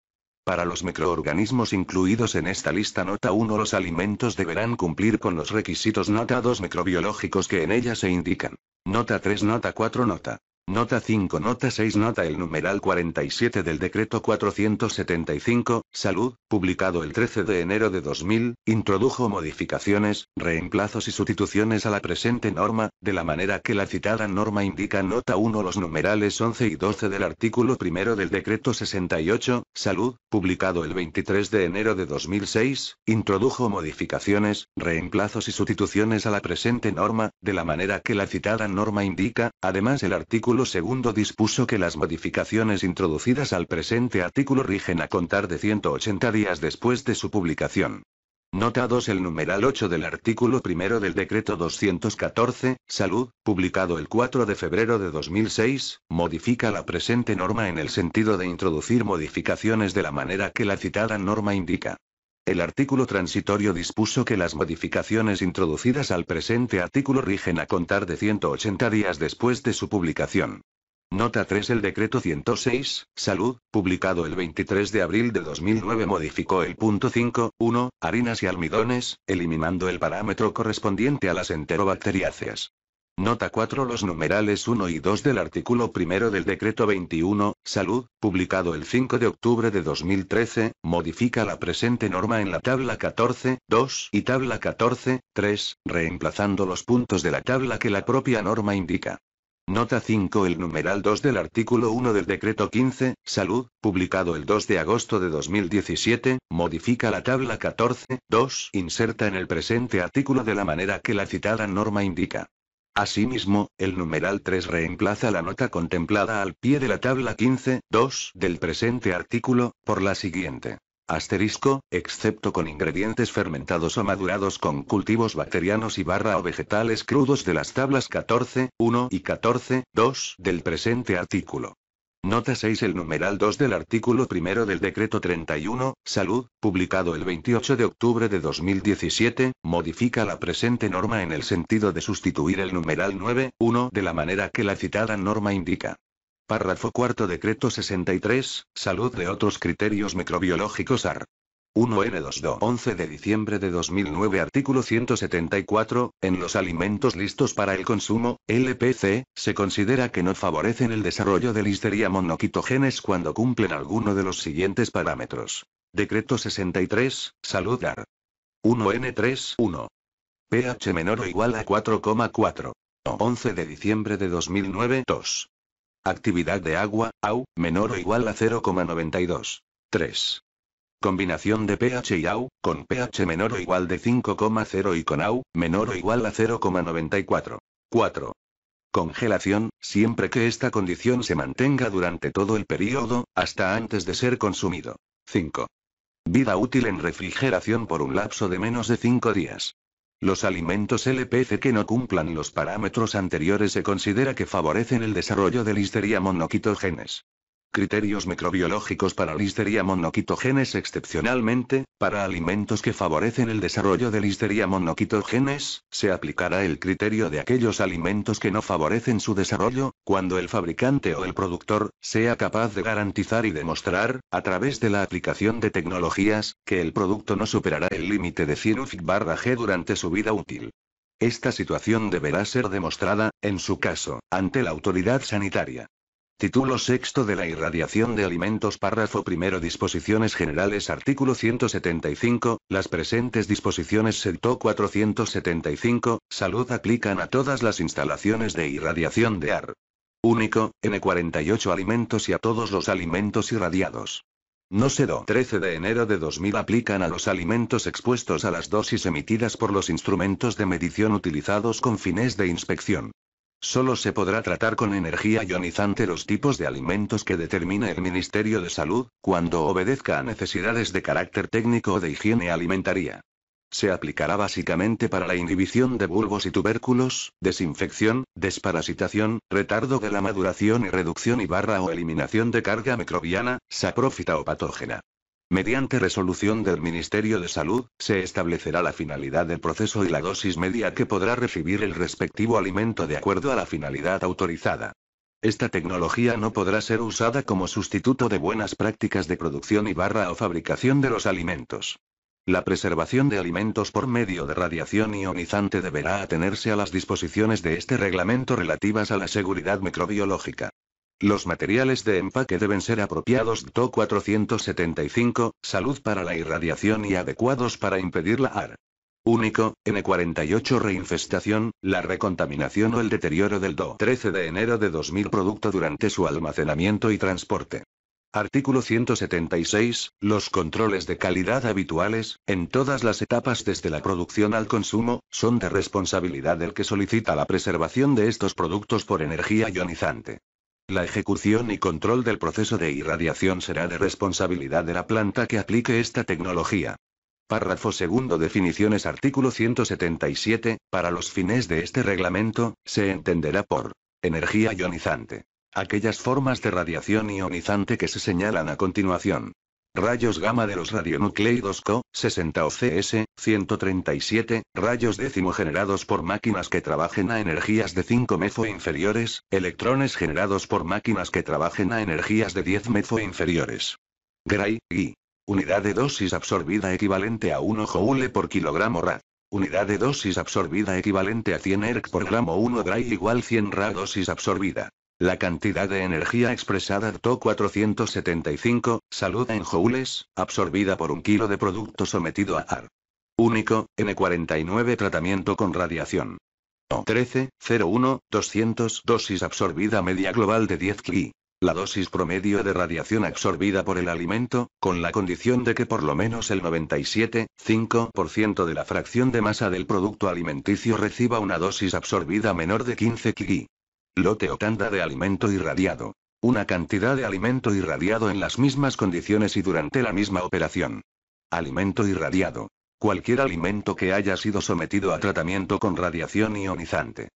Para los microorganismos incluidos en esta lista nota 1 los alimentos deberán cumplir con los requisitos nota 2 microbiológicos que en ella se indican. Nota 3 nota 4 nota Nota 5 Nota 6 Nota el numeral 47 del decreto 475, Salud, publicado el 13 de enero de 2000, introdujo modificaciones, reemplazos y sustituciones a la presente norma, de la manera que la citada norma indica Nota 1 Los numerales 11 y 12 del artículo primero del decreto 68, Salud, publicado el 23 de enero de 2006, introdujo modificaciones, reemplazos y sustituciones a la presente norma, de la manera que la citada norma indica, además el artículo segundo dispuso que las modificaciones introducidas al presente artículo rigen a contar de 180 días después de su publicación. Notados El numeral 8 del artículo primero del decreto 214, Salud, publicado el 4 de febrero de 2006, modifica la presente norma en el sentido de introducir modificaciones de la manera que la citada norma indica. El artículo transitorio dispuso que las modificaciones introducidas al presente artículo rigen a contar de 180 días después de su publicación. Nota 3 El decreto 106, Salud, publicado el 23 de abril de 2009 modificó el punto 5, harinas y almidones, eliminando el parámetro correspondiente a las enterobacteriáceas. Nota 4 Los numerales 1 y 2 del artículo 1 del Decreto 21, Salud, publicado el 5 de octubre de 2013, modifica la presente norma en la tabla 14, 2 y tabla 14, 3, reemplazando los puntos de la tabla que la propia norma indica. Nota 5 El numeral 2 del artículo 1 del Decreto 15, Salud, publicado el 2 de agosto de 2017, modifica la tabla 14, 2, inserta en el presente artículo de la manera que la citada norma indica. Asimismo, el numeral 3 reemplaza la nota contemplada al pie de la tabla 2 del presente artículo, por la siguiente. Asterisco, excepto con ingredientes fermentados o madurados con cultivos bacterianos y barra o vegetales crudos de las tablas 1 y 2 del presente artículo. Nota 6 El numeral 2 del artículo primero del decreto 31, Salud, publicado el 28 de octubre de 2017, modifica la presente norma en el sentido de sustituir el numeral 9, 1 de la manera que la citada norma indica. Párrafo 4, Decreto 63, Salud de otros criterios microbiológicos AR. 1 n 22 11 de diciembre de 2009 Artículo 174, en los alimentos listos para el consumo, LPC, se considera que no favorecen el desarrollo de listeria monoquitogenes cuando cumplen alguno de los siguientes parámetros. Decreto 63, Salud 1N3-1. pH menor o igual a 4,4. 11 de diciembre de 2009 2. Actividad de agua, AU, menor o igual a 0,92. 3. Combinación de pH y AU, con pH menor o igual de 5,0 y con AU, menor o igual a 0,94. 4. Congelación, siempre que esta condición se mantenga durante todo el periodo, hasta antes de ser consumido. 5. Vida útil en refrigeración por un lapso de menos de 5 días. Los alimentos LPC que no cumplan los parámetros anteriores se considera que favorecen el desarrollo de listeria monoquitogenes criterios microbiológicos para Listeria monoquitogenes excepcionalmente, para alimentos que favorecen el desarrollo de Listeria monoquitogenes, se aplicará el criterio de aquellos alimentos que no favorecen su desarrollo, cuando el fabricante o el productor sea capaz de garantizar y demostrar, a través de la aplicación de tecnologías, que el producto no superará el límite de cirufic barra G durante su vida útil. Esta situación deberá ser demostrada, en su caso, ante la autoridad sanitaria. Título sexto de la irradiación de alimentos párrafo primero disposiciones generales artículo 175, las presentes disposiciones SETO 475, salud aplican a todas las instalaciones de irradiación de AR. Único, N48 alimentos y a todos los alimentos irradiados. No SEDO 13 de enero de 2000 aplican a los alimentos expuestos a las dosis emitidas por los instrumentos de medición utilizados con fines de inspección. Solo se podrá tratar con energía ionizante los tipos de alimentos que determine el Ministerio de Salud, cuando obedezca a necesidades de carácter técnico o de higiene alimentaria. Se aplicará básicamente para la inhibición de bulbos y tubérculos, desinfección, desparasitación, retardo de la maduración y reducción y barra o eliminación de carga microbiana, saprófita o patógena. Mediante resolución del Ministerio de Salud, se establecerá la finalidad del proceso y la dosis media que podrá recibir el respectivo alimento de acuerdo a la finalidad autorizada. Esta tecnología no podrá ser usada como sustituto de buenas prácticas de producción y barra o fabricación de los alimentos. La preservación de alimentos por medio de radiación ionizante deberá atenerse a las disposiciones de este reglamento relativas a la seguridad microbiológica. Los materiales de empaque deben ser apropiados TO 475, salud para la irradiación y adecuados para impedir la AR. Único, N48 reinfestación, la recontaminación o el deterioro del DO 13 de enero de 2000 producto durante su almacenamiento y transporte. Artículo 176. Los controles de calidad habituales, en todas las etapas desde la producción al consumo, son de responsabilidad del que solicita la preservación de estos productos por energía ionizante. La ejecución y control del proceso de irradiación será de responsabilidad de la planta que aplique esta tecnología. Párrafo segundo Definiciones Artículo 177. Para los fines de este reglamento, se entenderá por energía ionizante. Aquellas formas de radiación ionizante que se señalan a continuación. Rayos gamma de los radionucleidos Co-60 CS, 137 rayos décimo generados por máquinas que trabajen a energías de 5 mezo inferiores, electrones generados por máquinas que trabajen a energías de 10 mezo inferiores. Gray, y. Unidad de dosis absorbida equivalente a 1 joule por kilogramo rad. Unidad de dosis absorbida equivalente a 100 ERC por gramo 1 gray igual 100 Ra dosis absorbida. La cantidad de energía expresada to 475, salud en joules, absorbida por un kilo de producto sometido a AR. Único, N49 tratamiento con radiación. O 13, 200 dosis absorbida media global de 10 kg. La dosis promedio de radiación absorbida por el alimento, con la condición de que por lo menos el 97,5% de la fracción de masa del producto alimenticio reciba una dosis absorbida menor de 15 kg. Lote o tanda de alimento irradiado. Una cantidad de alimento irradiado en las mismas condiciones y durante la misma operación. Alimento irradiado. Cualquier alimento que haya sido sometido a tratamiento con radiación ionizante.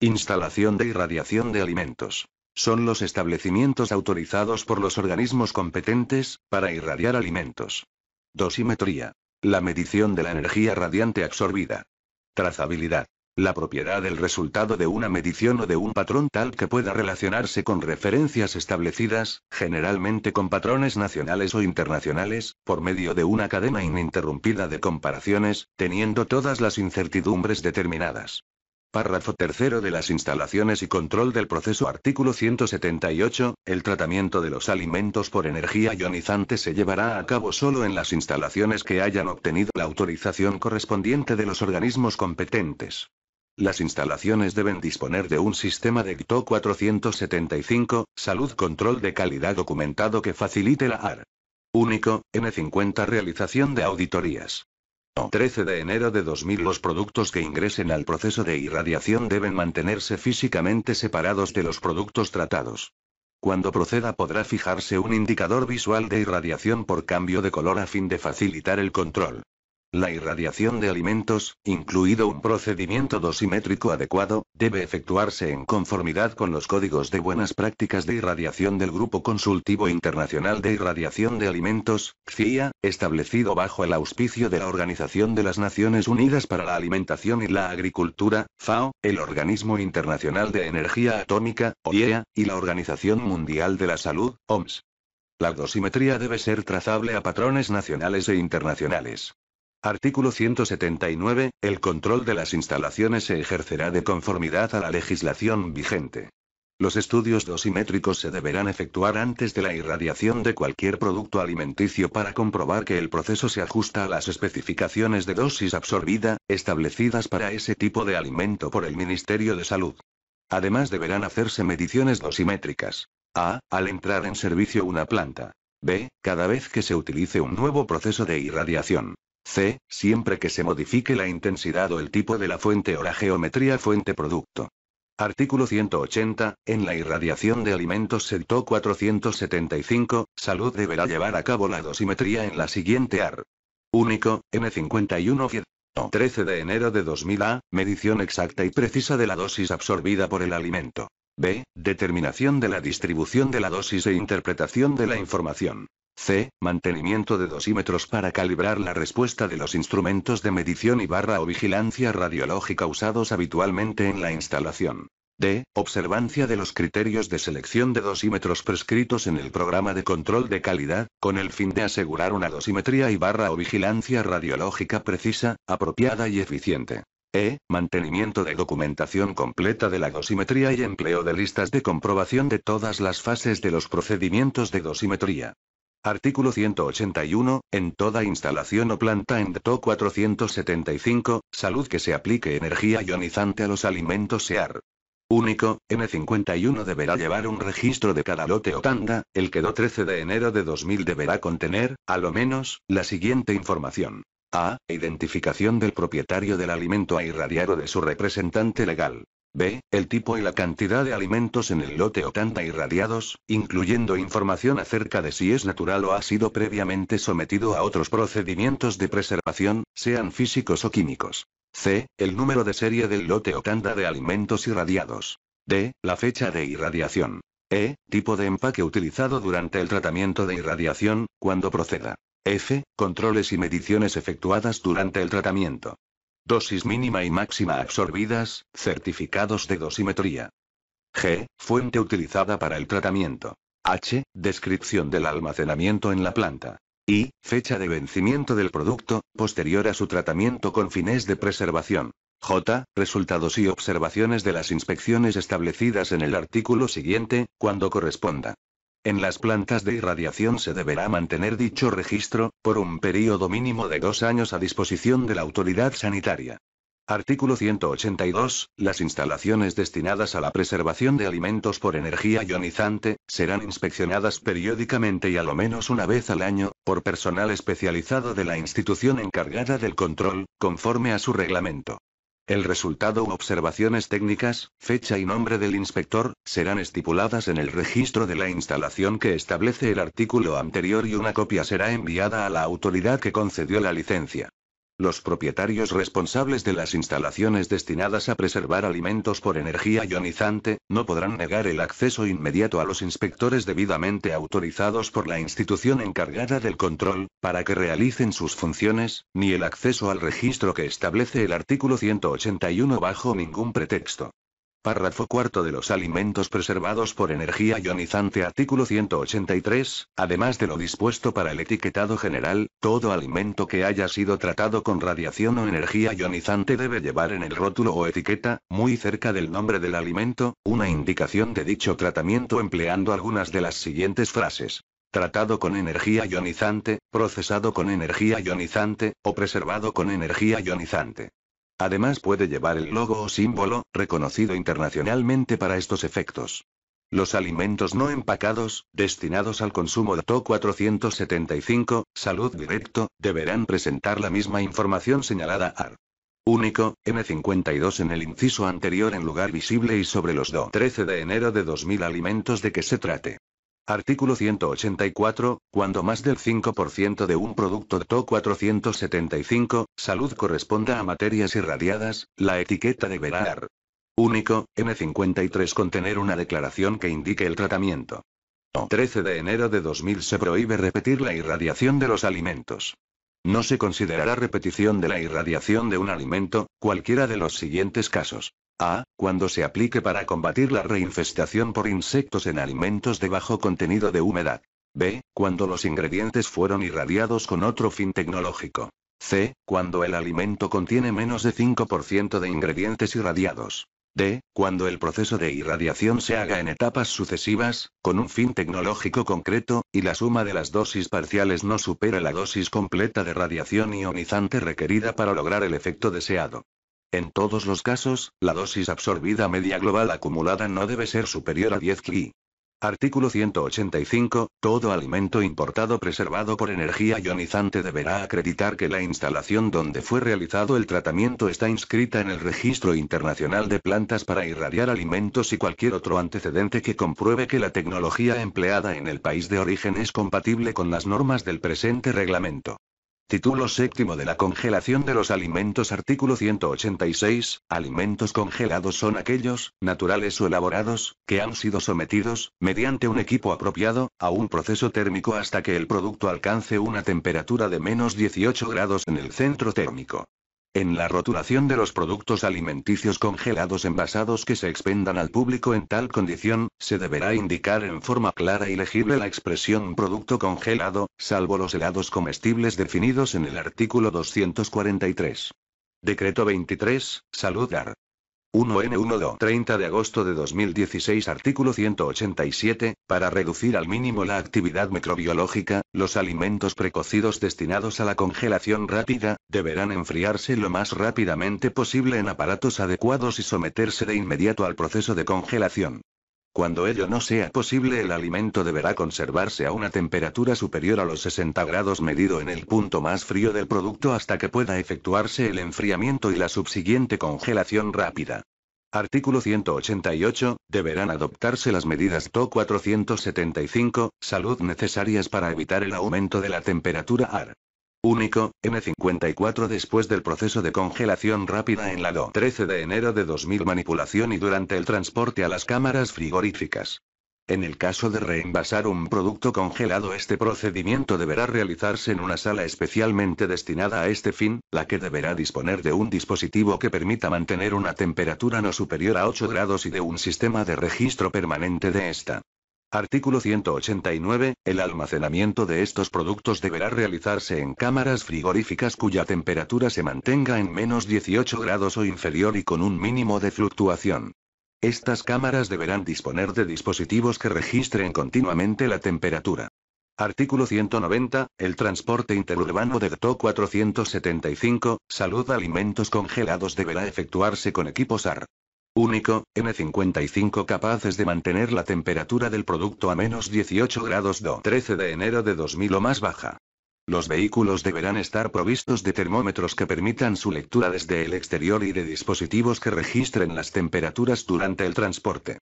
Instalación de irradiación de alimentos. Son los establecimientos autorizados por los organismos competentes para irradiar alimentos. Dosimetría. La medición de la energía radiante absorbida. Trazabilidad. La propiedad del resultado de una medición o de un patrón tal que pueda relacionarse con referencias establecidas, generalmente con patrones nacionales o internacionales, por medio de una cadena ininterrumpida de comparaciones, teniendo todas las incertidumbres determinadas. Párrafo tercero de las instalaciones y control del proceso Artículo 178. El tratamiento de los alimentos por energía ionizante se llevará a cabo solo en las instalaciones que hayan obtenido la autorización correspondiente de los organismos competentes. Las instalaciones deben disponer de un sistema de GTO 475, salud control de calidad documentado que facilite la AR. Único, N50 realización de auditorías. 13 de enero de 2000 Los productos que ingresen al proceso de irradiación deben mantenerse físicamente separados de los productos tratados. Cuando proceda podrá fijarse un indicador visual de irradiación por cambio de color a fin de facilitar el control. La irradiación de alimentos, incluido un procedimiento dosimétrico adecuado, debe efectuarse en conformidad con los códigos de buenas prácticas de irradiación del Grupo Consultivo Internacional de Irradiación de Alimentos, CIA, establecido bajo el auspicio de la Organización de las Naciones Unidas para la Alimentación y la Agricultura, FAO, el Organismo Internacional de Energía Atómica, OIEA, y la Organización Mundial de la Salud, OMS. La dosimetría debe ser trazable a patrones nacionales e internacionales. Artículo 179. El control de las instalaciones se ejercerá de conformidad a la legislación vigente. Los estudios dosimétricos se deberán efectuar antes de la irradiación de cualquier producto alimenticio para comprobar que el proceso se ajusta a las especificaciones de dosis absorbida, establecidas para ese tipo de alimento por el Ministerio de Salud. Además deberán hacerse mediciones dosimétricas. A. Al entrar en servicio una planta. B. Cada vez que se utilice un nuevo proceso de irradiación. C. Siempre que se modifique la intensidad o el tipo de la fuente o la geometría fuente-producto. Artículo 180. En la irradiación de alimentos sector 475, salud deberá llevar a cabo la dosimetría en la siguiente AR. Único, N51 13 de enero de 2000 A, medición exacta y precisa de la dosis absorbida por el alimento. B. Determinación de la distribución de la dosis e interpretación de la información. C. Mantenimiento de dosímetros para calibrar la respuesta de los instrumentos de medición y barra o vigilancia radiológica usados habitualmente en la instalación. D. Observancia de los criterios de selección de dosímetros prescritos en el programa de control de calidad, con el fin de asegurar una dosimetría y barra o vigilancia radiológica precisa, apropiada y eficiente. E. Mantenimiento de documentación completa de la dosimetría y empleo de listas de comprobación de todas las fases de los procedimientos de dosimetría. Artículo 181, en toda instalación o planta en DTO 475, salud que se aplique energía ionizante a los alimentos SEAR. Único, N51 deberá llevar un registro de cada lote o tanda, el que do 13 de enero de 2000 deberá contener, a lo menos, la siguiente información. A. Identificación del propietario del alimento a irradiar o de su representante legal. B. El tipo y la cantidad de alimentos en el lote o tanda irradiados, incluyendo información acerca de si es natural o ha sido previamente sometido a otros procedimientos de preservación, sean físicos o químicos. C. El número de serie del lote o tanda de alimentos irradiados. D. La fecha de irradiación. E. Tipo de empaque utilizado durante el tratamiento de irradiación, cuando proceda. F. Controles y mediciones efectuadas durante el tratamiento. Dosis mínima y máxima absorbidas, certificados de dosimetría. G. Fuente utilizada para el tratamiento. H. Descripción del almacenamiento en la planta. I. Fecha de vencimiento del producto, posterior a su tratamiento con fines de preservación. J. Resultados y observaciones de las inspecciones establecidas en el artículo siguiente, cuando corresponda. En las plantas de irradiación se deberá mantener dicho registro, por un período mínimo de dos años a disposición de la autoridad sanitaria. Artículo 182. Las instalaciones destinadas a la preservación de alimentos por energía ionizante, serán inspeccionadas periódicamente y a lo menos una vez al año, por personal especializado de la institución encargada del control, conforme a su reglamento. El resultado u observaciones técnicas, fecha y nombre del inspector, serán estipuladas en el registro de la instalación que establece el artículo anterior y una copia será enviada a la autoridad que concedió la licencia. Los propietarios responsables de las instalaciones destinadas a preservar alimentos por energía ionizante, no podrán negar el acceso inmediato a los inspectores debidamente autorizados por la institución encargada del control, para que realicen sus funciones, ni el acceso al registro que establece el artículo 181 bajo ningún pretexto. Párrafo cuarto de los alimentos preservados por energía ionizante artículo 183, además de lo dispuesto para el etiquetado general, todo alimento que haya sido tratado con radiación o energía ionizante debe llevar en el rótulo o etiqueta, muy cerca del nombre del alimento, una indicación de dicho tratamiento empleando algunas de las siguientes frases tratado con energía ionizante, procesado con energía ionizante, o preservado con energía ionizante. Además puede llevar el logo o símbolo, reconocido internacionalmente para estos efectos. Los alimentos no empacados, destinados al consumo de TO 475, Salud Directo, deberán presentar la misma información señalada AR. Único, m 52 en el inciso anterior en lugar visible y sobre los DO 13 de enero de 2000 alimentos de que se trate. Artículo 184. Cuando más del 5% de un producto TO 475, salud corresponda a materias irradiadas, la etiqueta deberá dar. Único, N53 contener una declaración que indique el tratamiento. 13 de enero de 2000 se prohíbe repetir la irradiación de los alimentos. No se considerará repetición de la irradiación de un alimento, cualquiera de los siguientes casos. A. Cuando se aplique para combatir la reinfestación por insectos en alimentos de bajo contenido de humedad. B. Cuando los ingredientes fueron irradiados con otro fin tecnológico. C. Cuando el alimento contiene menos de 5% de ingredientes irradiados. D. Cuando el proceso de irradiación se haga en etapas sucesivas, con un fin tecnológico concreto, y la suma de las dosis parciales no supera la dosis completa de radiación ionizante requerida para lograr el efecto deseado. En todos los casos, la dosis absorbida media global acumulada no debe ser superior a 10 Kg. Artículo 185. Todo alimento importado preservado por energía ionizante deberá acreditar que la instalación donde fue realizado el tratamiento está inscrita en el Registro Internacional de Plantas para Irradiar Alimentos y cualquier otro antecedente que compruebe que la tecnología empleada en el país de origen es compatible con las normas del presente reglamento. Título séptimo de la congelación de los alimentos Artículo 186. Alimentos congelados son aquellos, naturales o elaborados, que han sido sometidos, mediante un equipo apropiado, a un proceso térmico hasta que el producto alcance una temperatura de menos 18 grados en el centro térmico. En la rotulación de los productos alimenticios congelados envasados que se expendan al público en tal condición, se deberá indicar en forma clara y legible la expresión producto congelado, salvo los helados comestibles definidos en el artículo 243. Decreto 23, Saludar. 1N1 30 de agosto de 2016 artículo 187, para reducir al mínimo la actividad microbiológica, los alimentos precocidos destinados a la congelación rápida, deberán enfriarse lo más rápidamente posible en aparatos adecuados y someterse de inmediato al proceso de congelación. Cuando ello no sea posible, el alimento deberá conservarse a una temperatura superior a los 60 grados medido en el punto más frío del producto hasta que pueda efectuarse el enfriamiento y la subsiguiente congelación rápida. Artículo 188. Deberán adoptarse las medidas TO 475, salud necesarias para evitar el aumento de la temperatura AR. Único, N54 después del proceso de congelación rápida en la DO 13 de enero de 2000 manipulación y durante el transporte a las cámaras frigoríficas. En el caso de reenvasar un producto congelado este procedimiento deberá realizarse en una sala especialmente destinada a este fin, la que deberá disponer de un dispositivo que permita mantener una temperatura no superior a 8 grados y de un sistema de registro permanente de esta. Artículo 189. El almacenamiento de estos productos deberá realizarse en cámaras frigoríficas cuya temperatura se mantenga en menos 18 grados o inferior y con un mínimo de fluctuación. Estas cámaras deberán disponer de dispositivos que registren continuamente la temperatura. Artículo 190. El transporte interurbano de to 475, salud alimentos congelados deberá efectuarse con equipos AR único, N55 capaces de mantener la temperatura del producto a menos 18 grados do 13 de enero de 2000 o más baja. Los vehículos deberán estar provistos de termómetros que permitan su lectura desde el exterior y de dispositivos que registren las temperaturas durante el transporte.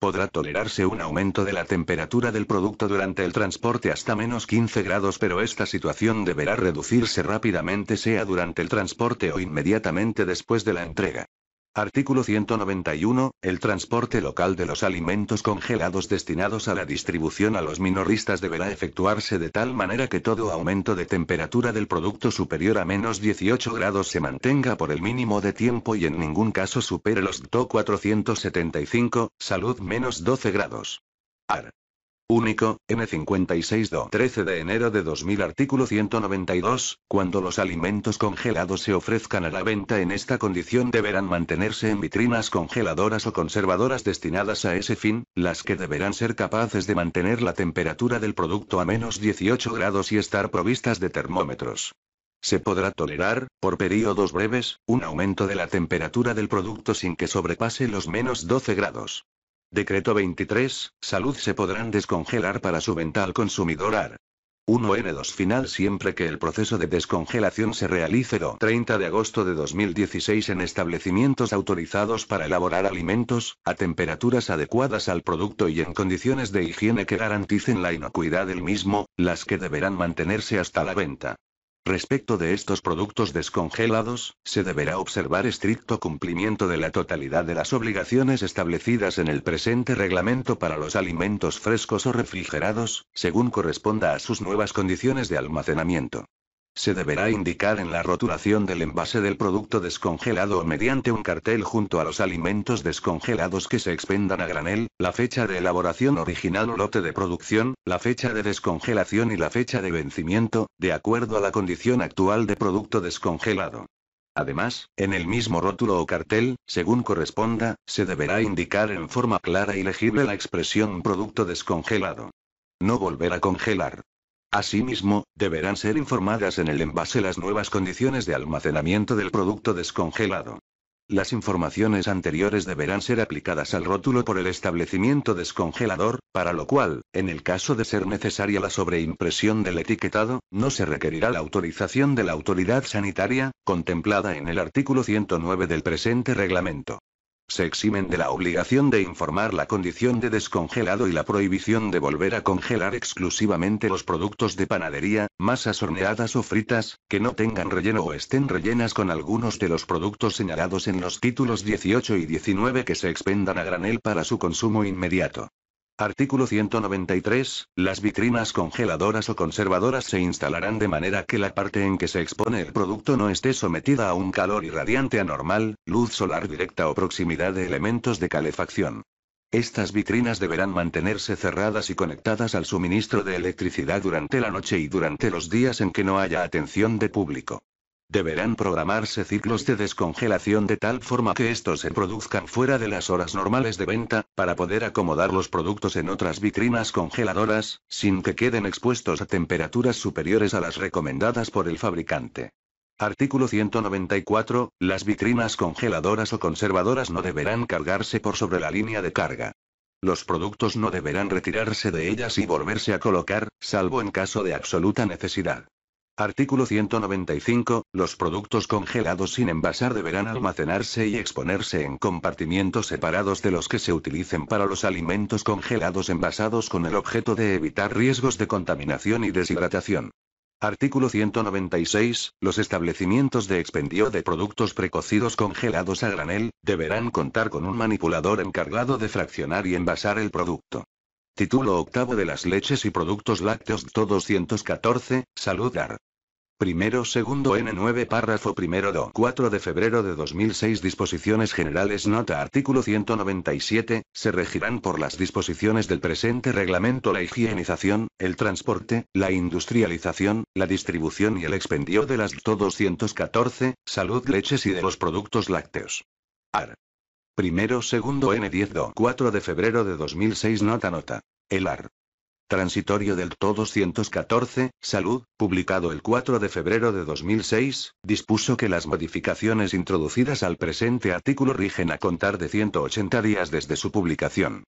Podrá tolerarse un aumento de la temperatura del producto durante el transporte hasta menos 15 grados, pero esta situación deberá reducirse rápidamente sea durante el transporte o inmediatamente después de la entrega. Artículo 191. El transporte local de los alimentos congelados destinados a la distribución a los minoristas deberá efectuarse de tal manera que todo aumento de temperatura del producto superior a menos 18 grados se mantenga por el mínimo de tiempo y en ningún caso supere los TO 475, salud menos 12 grados. AR. Único, N56 13 de enero de 2000 artículo 192, cuando los alimentos congelados se ofrezcan a la venta en esta condición deberán mantenerse en vitrinas congeladoras o conservadoras destinadas a ese fin, las que deberán ser capaces de mantener la temperatura del producto a menos 18 grados y estar provistas de termómetros. Se podrá tolerar, por periodos breves, un aumento de la temperatura del producto sin que sobrepase los menos 12 grados. Decreto 23, salud se podrán descongelar para su venta al consumidor AR. 1N2 final siempre que el proceso de descongelación se realice el 30 de agosto de 2016 en establecimientos autorizados para elaborar alimentos, a temperaturas adecuadas al producto y en condiciones de higiene que garanticen la inocuidad del mismo, las que deberán mantenerse hasta la venta. Respecto de estos productos descongelados, se deberá observar estricto cumplimiento de la totalidad de las obligaciones establecidas en el presente reglamento para los alimentos frescos o refrigerados, según corresponda a sus nuevas condiciones de almacenamiento. Se deberá indicar en la rotulación del envase del producto descongelado o mediante un cartel junto a los alimentos descongelados que se expendan a granel, la fecha de elaboración original o lote de producción, la fecha de descongelación y la fecha de vencimiento, de acuerdo a la condición actual de producto descongelado. Además, en el mismo rótulo o cartel, según corresponda, se deberá indicar en forma clara y legible la expresión producto descongelado. No volver a congelar. Asimismo, deberán ser informadas en el envase las nuevas condiciones de almacenamiento del producto descongelado. Las informaciones anteriores deberán ser aplicadas al rótulo por el establecimiento descongelador, para lo cual, en el caso de ser necesaria la sobreimpresión del etiquetado, no se requerirá la autorización de la autoridad sanitaria, contemplada en el artículo 109 del presente reglamento. Se eximen de la obligación de informar la condición de descongelado y la prohibición de volver a congelar exclusivamente los productos de panadería, masas horneadas o fritas, que no tengan relleno o estén rellenas con algunos de los productos señalados en los títulos 18 y 19 que se expendan a granel para su consumo inmediato. Artículo 193. Las vitrinas congeladoras o conservadoras se instalarán de manera que la parte en que se expone el producto no esté sometida a un calor irradiante anormal, luz solar directa o proximidad de elementos de calefacción. Estas vitrinas deberán mantenerse cerradas y conectadas al suministro de electricidad durante la noche y durante los días en que no haya atención de público. Deberán programarse ciclos de descongelación de tal forma que estos se produzcan fuera de las horas normales de venta, para poder acomodar los productos en otras vitrinas congeladoras, sin que queden expuestos a temperaturas superiores a las recomendadas por el fabricante. Artículo 194. Las vitrinas congeladoras o conservadoras no deberán cargarse por sobre la línea de carga. Los productos no deberán retirarse de ellas y volverse a colocar, salvo en caso de absoluta necesidad. Artículo 195. Los productos congelados sin envasar deberán almacenarse y exponerse en compartimientos separados de los que se utilicen para los alimentos congelados envasados con el objeto de evitar riesgos de contaminación y deshidratación. Artículo 196. Los establecimientos de expendio de productos precocidos congelados a granel, deberán contar con un manipulador encargado de fraccionar y envasar el producto. Título octavo de las leches y productos lácteos TO 214, Saludar. Primero segundo N9 párrafo primero do 4 de febrero de 2006 Disposiciones generales nota artículo 197, se regirán por las disposiciones del presente reglamento la higienización, el transporte, la industrialización, la distribución y el expendio de las TO 214, salud leches y de los productos lácteos. AR. Primero segundo N10 4 de febrero de 2006 nota nota. El AR. Transitorio del TO 214, Salud, publicado el 4 de febrero de 2006, dispuso que las modificaciones introducidas al presente artículo rigen a contar de 180 días desde su publicación.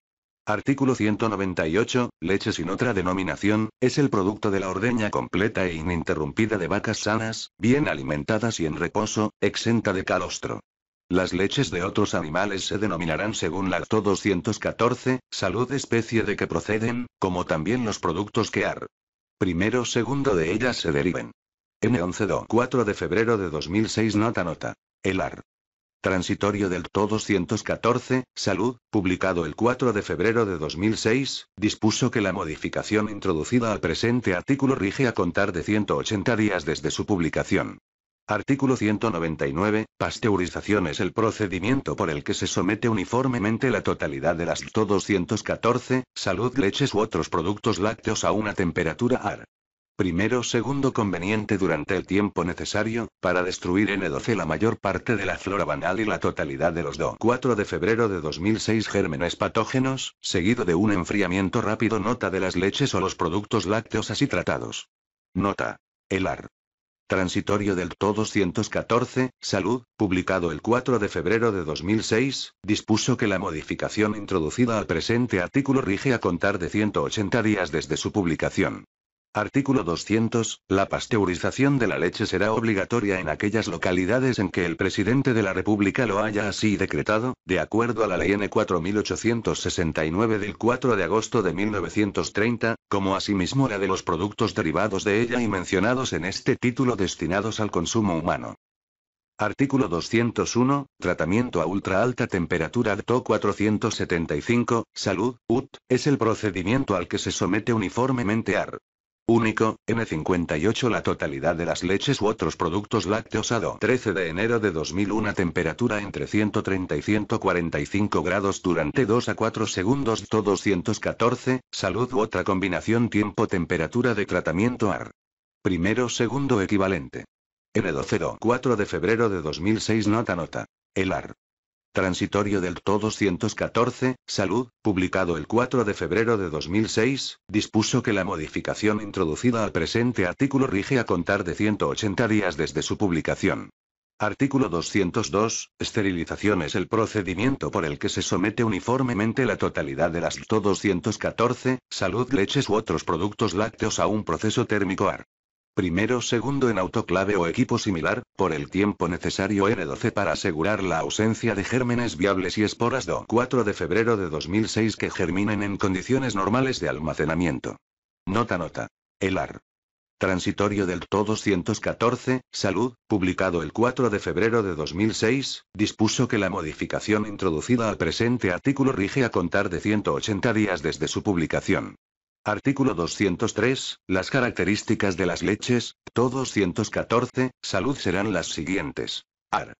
Artículo 198, leche sin otra denominación, es el producto de la ordeña completa e ininterrumpida de vacas sanas, bien alimentadas y en reposo, exenta de calostro. Las leches de otros animales se denominarán según la acto 214, salud especie de que proceden, como también los productos que ar. Primero segundo de ellas se deriven. N11 4 de febrero de 2006 nota nota. El AR. Transitorio del TO 214, Salud, publicado el 4 de febrero de 2006, dispuso que la modificación introducida al presente artículo rige a contar de 180 días desde su publicación. Artículo 199. Pasteurización es el procedimiento por el que se somete uniformemente la totalidad de las TO 214, salud leches u otros productos lácteos a una temperatura AR. Primero segundo conveniente durante el tiempo necesario, para destruir N12 la mayor parte de la flora banal y la totalidad de los DO. 4 de febrero de 2006 gérmenes patógenos, seguido de un enfriamiento rápido nota de las leches o los productos lácteos así tratados. Nota. El AR Transitorio del Todo 214, Salud, publicado el 4 de febrero de 2006, dispuso que la modificación introducida al presente artículo rige a contar de 180 días desde su publicación. Artículo 200. La pasteurización de la leche será obligatoria en aquellas localidades en que el presidente de la República lo haya así decretado, de acuerdo a la ley N4869 del 4 de agosto de 1930, como asimismo la de los productos derivados de ella y mencionados en este título destinados al consumo humano. Artículo 201. Tratamiento a ultra alta temperatura ACTO 475, Salud, UT, es el procedimiento al que se somete uniformemente AR. Único, N58 La totalidad de las leches u otros productos lácteos a 13 de enero de 2001 Temperatura entre 130 y 145 grados durante 2 a 4 segundos todo 214, salud u otra combinación Tiempo temperatura de tratamiento AR. Primero segundo equivalente. n 4 de febrero de 2006 Nota nota. El AR. Transitorio del to 214, Salud, publicado el 4 de febrero de 2006, dispuso que la modificación introducida al presente artículo rige a contar de 180 días desde su publicación. Artículo 202. Esterilización es el procedimiento por el que se somete uniformemente la totalidad de las 214, salud leches u otros productos lácteos a un proceso térmico AR primero segundo en autoclave o equipo similar, por el tiempo necesario r 12 para asegurar la ausencia de gérmenes viables y esporas do 4 de febrero de 2006 que germinen en condiciones normales de almacenamiento. Nota nota. El AR. Transitorio del TO 214, Salud, publicado el 4 de febrero de 2006, dispuso que la modificación introducida al presente artículo rige a contar de 180 días desde su publicación. Artículo 203, las características de las leches, to 214, salud serán las siguientes. AR.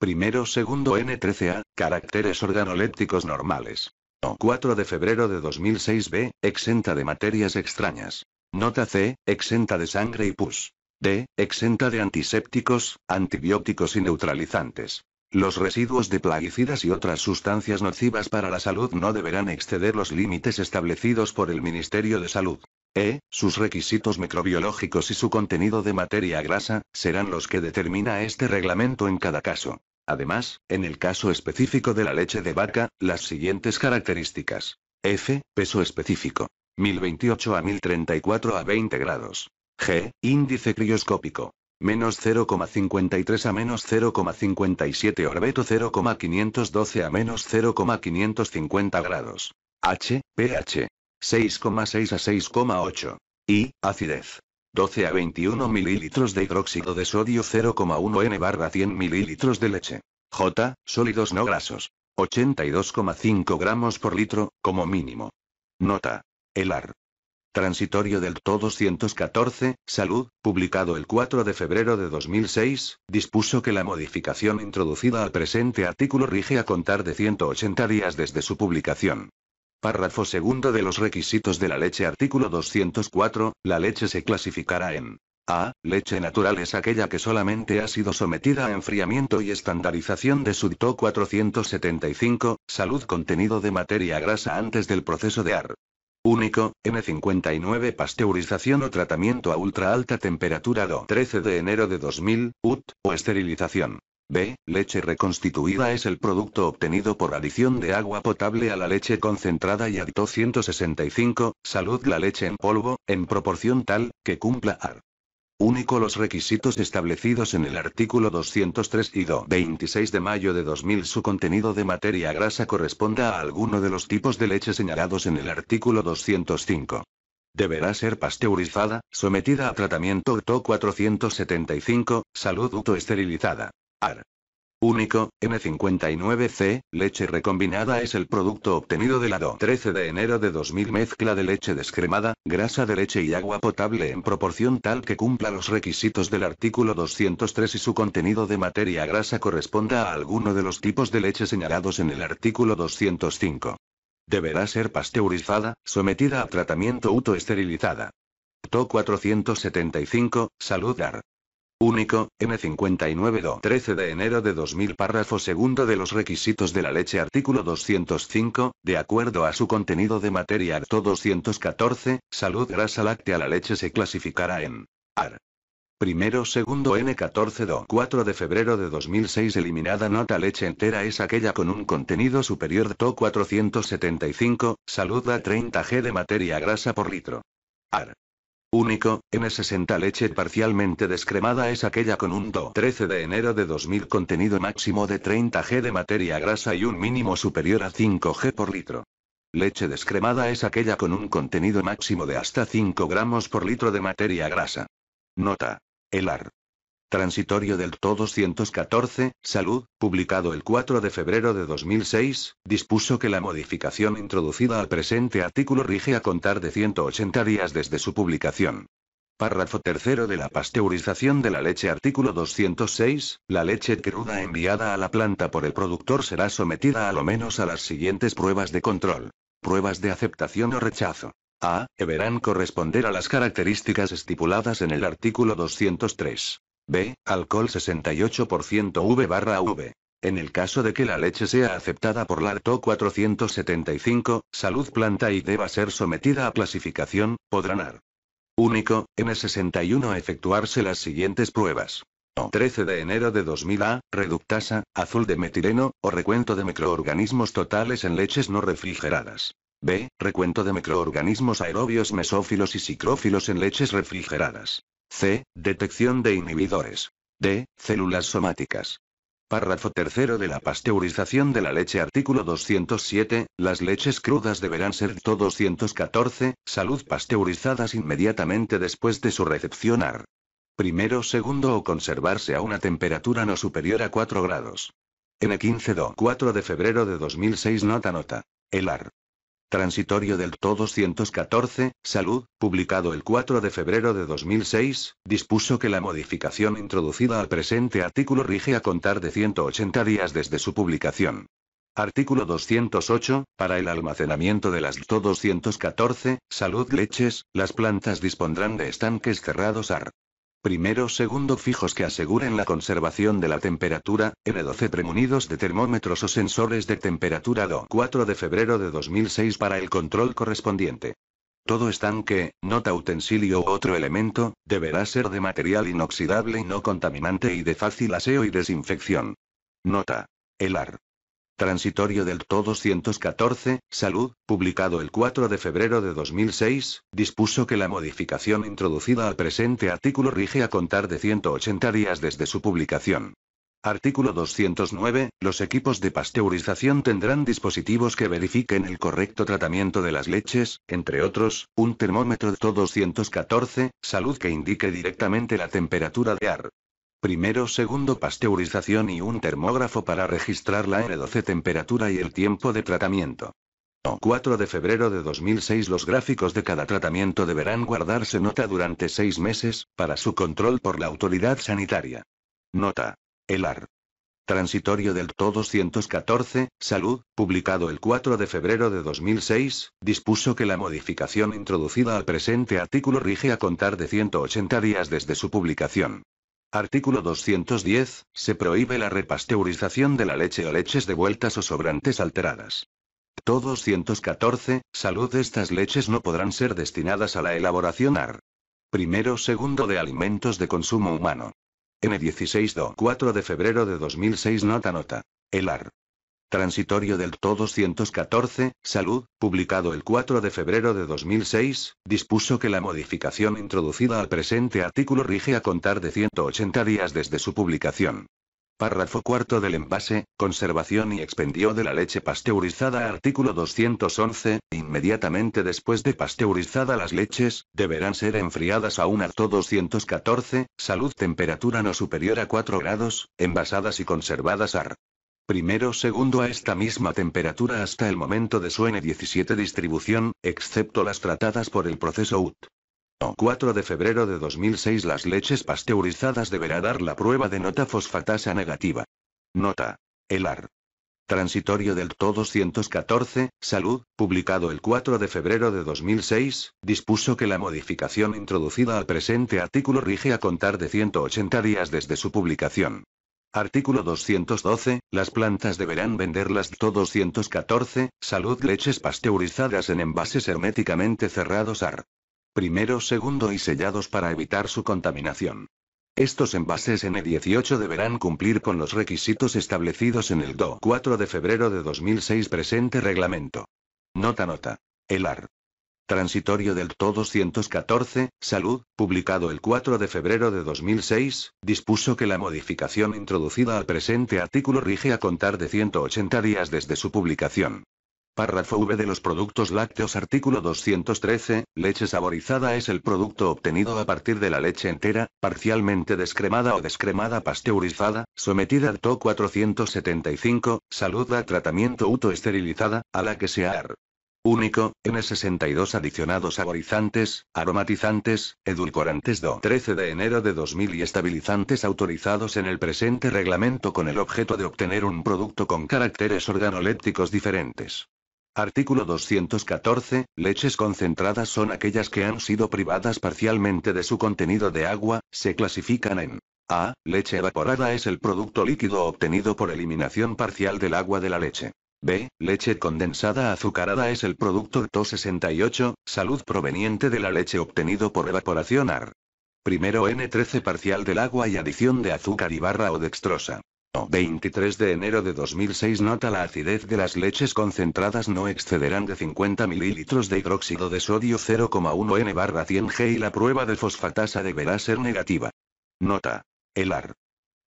Primero, segundo N13A, caracteres organolépticos normales. O 4 de febrero de 2006 B, exenta de materias extrañas. Nota C, exenta de sangre y pus. D, exenta de antisépticos, antibióticos y neutralizantes. Los residuos de plaguicidas y otras sustancias nocivas para la salud no deberán exceder los límites establecidos por el Ministerio de Salud. E, sus requisitos microbiológicos y su contenido de materia grasa, serán los que determina este reglamento en cada caso. Además, en el caso específico de la leche de vaca, las siguientes características. F, peso específico. 1028 a 1034 a 20 grados. G, índice crioscópico. Menos 0,53 a menos 0,57 orbeto 0,512 a menos 0,550 grados. H, pH. 6,6 a 6,8. Y, acidez. 12 a 21 mililitros de hidróxido de sodio 0,1 N barra 100 mililitros de leche. J, sólidos no grasos. 82,5 gramos por litro, como mínimo. Nota. El AR. Transitorio del TO 214, Salud, publicado el 4 de febrero de 2006, dispuso que la modificación introducida al presente artículo rige a contar de 180 días desde su publicación. Párrafo segundo de los requisitos de la leche artículo 204, la leche se clasificará en a. Leche natural es aquella que solamente ha sido sometida a enfriamiento y estandarización de TO 475, salud contenido de materia grasa antes del proceso de AR. Único, N59 pasteurización o tratamiento a ultra alta temperatura do 13 de enero de 2000, UT, o esterilización. B. Leche reconstituida es el producto obtenido por adición de agua potable a la leche concentrada y adito 165, salud la leche en polvo, en proporción tal, que cumpla AR único los requisitos establecidos en el artículo 203 y 26 de mayo de 2000 su contenido de materia grasa corresponda a alguno de los tipos de leche señalados en el artículo 205. Deberá ser pasteurizada, sometida a tratamiento UTO 475, salud UTO esterilizada. AR único, N59C, leche recombinada es el producto obtenido del lado 13 de enero de 2000 mezcla de leche descremada, grasa de leche y agua potable en proporción tal que cumpla los requisitos del artículo 203 y su contenido de materia grasa corresponda a alguno de los tipos de leche señalados en el artículo 205. Deberá ser pasteurizada, sometida a tratamiento uto esterilizada. TO 475, Saludar. Único, N59 13 de enero de 2000 párrafo segundo de los requisitos de la leche artículo 205, de acuerdo a su contenido de materia acto 214, salud grasa láctea la leche se clasificará en AR. Primero segundo N14 do 4 de febrero de 2006 eliminada nota leche entera es aquella con un contenido superior de TO 475, salud a 30 g de materia grasa por litro. AR. Único, N60 leche parcialmente descremada es aquella con un do 13 de enero de 2000 contenido máximo de 30G de materia grasa y un mínimo superior a 5G por litro. Leche descremada es aquella con un contenido máximo de hasta 5 gramos por litro de materia grasa. Nota. El AR. Transitorio del TO 214, Salud, publicado el 4 de febrero de 2006, dispuso que la modificación introducida al presente artículo rige a contar de 180 días desde su publicación. Párrafo tercero de la pasteurización de la leche. Artículo 206. La leche cruda enviada a la planta por el productor será sometida a lo menos a las siguientes pruebas de control. Pruebas de aceptación o rechazo. A. Deberán corresponder a las características estipuladas en el artículo 203. B. Alcohol 68% V barra V. En el caso de que la leche sea aceptada por la ARTO 475, Salud Planta y deba ser sometida a clasificación, podrán AR. Único, N61 efectuarse las siguientes pruebas. 13 de enero de 2000 A, reductasa, azul de metileno, o recuento de microorganismos totales en leches no refrigeradas. B. Recuento de microorganismos aerobios mesófilos y cicrófilos en leches refrigeradas. C. Detección de inhibidores. D. Células somáticas. Párrafo tercero de la pasteurización de la leche. Artículo 207. Las leches crudas deberán ser todo 214. Salud pasteurizadas inmediatamente después de su recepción ar. Primero, segundo o conservarse a una temperatura no superior a 4 grados. N15 4 de febrero de 2006 Nota nota. El AR. Transitorio del Todo 214 Salud, publicado el 4 de febrero de 2006, dispuso que la modificación introducida al presente artículo rige a contar de 180 días desde su publicación. Artículo 208. Para el almacenamiento de las to 214, Salud Leches, las plantas dispondrán de estanques cerrados AR. Primero segundo fijos que aseguren la conservación de la temperatura, N12 premunidos de termómetros o sensores de temperatura DO 4 de febrero de 2006 para el control correspondiente. Todo estanque, nota utensilio u otro elemento, deberá ser de material inoxidable y no contaminante y de fácil aseo y desinfección. Nota. El AR. Transitorio del TO-214, Salud, publicado el 4 de febrero de 2006, dispuso que la modificación introducida al presente artículo rige a contar de 180 días desde su publicación. Artículo 209. Los equipos de pasteurización tendrán dispositivos que verifiquen el correcto tratamiento de las leches, entre otros, un termómetro de 214, salud que indique directamente la temperatura de AR. Primero segundo pasteurización y un termógrafo para registrar la R12 temperatura y el tiempo de tratamiento. O 4 de febrero de 2006 Los gráficos de cada tratamiento deberán guardarse nota durante seis meses, para su control por la autoridad sanitaria. Nota. El AR. Transitorio del TO 214, Salud, publicado el 4 de febrero de 2006, dispuso que la modificación introducida al presente artículo rige a contar de 180 días desde su publicación. Artículo 210. Se prohíbe la repasteurización de la leche o leches devueltas o sobrantes alteradas. Todo 214. Salud. Estas leches no podrán ser destinadas a la elaboración AR. Primero segundo de alimentos de consumo humano. N16 4 de febrero de 2006 Nota nota. El AR. Transitorio del TO 214, Salud, publicado el 4 de febrero de 2006, dispuso que la modificación introducida al presente artículo rige a contar de 180 días desde su publicación. Párrafo cuarto del envase, conservación y expendio de la leche pasteurizada. Artículo 211. Inmediatamente después de pasteurizada las leches, deberán ser enfriadas a un to 214, salud temperatura no superior a 4 grados, envasadas y conservadas ar. Primero segundo a esta misma temperatura hasta el momento de su N17 distribución, excepto las tratadas por el proceso UT. 4 de febrero de 2006 las leches pasteurizadas deberá dar la prueba de nota fosfatasa negativa. Nota. El AR. Transitorio del TO 214, Salud, publicado el 4 de febrero de 2006, dispuso que la modificación introducida al presente artículo rige a contar de 180 días desde su publicación. Artículo 212. Las plantas deberán venderlas TO 214. Salud leches pasteurizadas en envases herméticamente cerrados AR. Primero, segundo y sellados para evitar su contaminación. Estos envases N18 deberán cumplir con los requisitos establecidos en el DO 4 de febrero de 2006 presente reglamento. Nota nota. El AR. Transitorio del TO 214, Salud, publicado el 4 de febrero de 2006, dispuso que la modificación introducida al presente artículo rige a contar de 180 días desde su publicación. Párrafo V de los productos lácteos Artículo 213, leche saborizada es el producto obtenido a partir de la leche entera, parcialmente descremada o descremada pasteurizada, sometida al TO 475, salud a tratamiento auto a la que se ar. Único, N62 adicionados saborizantes, aromatizantes, edulcorantes do 13 de enero de 2000 y estabilizantes autorizados en el presente reglamento con el objeto de obtener un producto con caracteres organolépticos diferentes. Artículo 214. Leches concentradas son aquellas que han sido privadas parcialmente de su contenido de agua, se clasifican en A. Leche evaporada es el producto líquido obtenido por eliminación parcial del agua de la leche. B. Leche condensada azucarada es el producto TO68, salud proveniente de la leche obtenido por evaporación AR. Primero N13 parcial del agua y adición de azúcar y barra o dextrosa. 23 de enero de 2006 nota la acidez de las leches concentradas no excederán de 50 ml de hidróxido de sodio 0,1 N barra 100 G y la prueba de fosfatasa deberá ser negativa. Nota. El AR.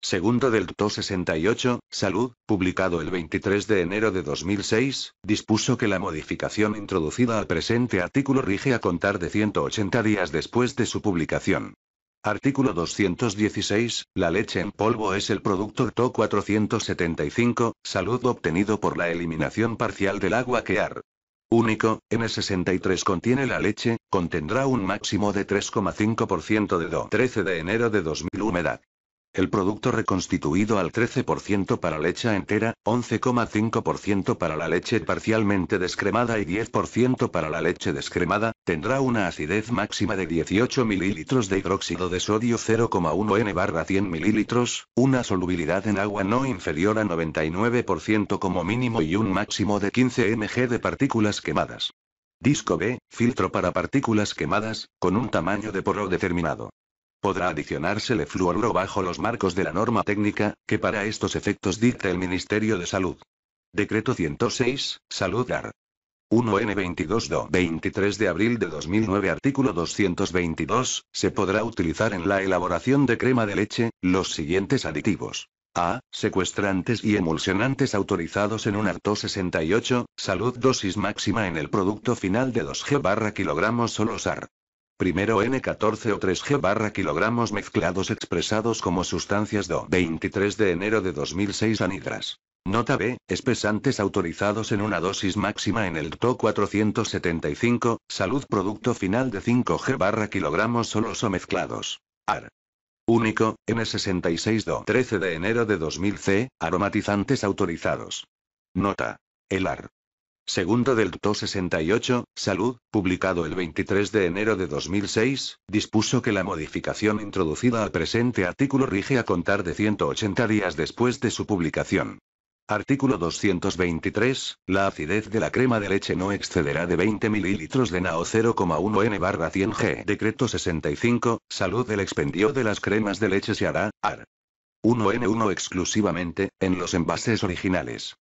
Segundo del TO 68, Salud, publicado el 23 de enero de 2006, dispuso que la modificación introducida al presente artículo rige a contar de 180 días después de su publicación. Artículo 216. La leche en polvo es el producto TO 475, salud obtenido por la eliminación parcial del agua que ar. Único, N63 contiene la leche, contendrá un máximo de 3,5% de DO 13 de enero de 2000 humedad. El producto reconstituido al 13% para leche entera, 11,5% para la leche parcialmente descremada y 10% para la leche descremada, tendrá una acidez máxima de 18 ml de hidróxido de sodio 0,1 N barra 100 ml, una solubilidad en agua no inferior a 99% como mínimo y un máximo de 15 mg de partículas quemadas. Disco B, filtro para partículas quemadas, con un tamaño de poro determinado. Podrá adicionársele fluoruro bajo los marcos de la norma técnica, que para estos efectos dicta el Ministerio de Salud. Decreto 106, Salud AR. 1N22 do 23 de abril de 2009 artículo 222, se podrá utilizar en la elaboración de crema de leche, los siguientes aditivos. A. Secuestrantes y emulsionantes autorizados en un arto 68, salud dosis máxima en el producto final de 2G barra kilogramos solo SAR primero N14 o 3G barra kilogramos mezclados expresados como sustancias do 23 de enero de 2006 anidras. Nota B, espesantes autorizados en una dosis máxima en el TO 475, salud producto final de 5G barra kilogramos solos o mezclados. AR. Único, N66 do 13 de enero de 2000 C, aromatizantes autorizados. Nota. El AR. Segundo del TO 68, Salud, publicado el 23 de enero de 2006, dispuso que la modificación introducida al presente artículo rige a contar de 180 días después de su publicación. Artículo 223. La acidez de la crema de leche no excederá de 20 ml de NaO 0,1 N barra 100 G. Decreto 65. Salud. del expendio de las cremas de leche se hará, AR. 1N1 exclusivamente, en los envases originales.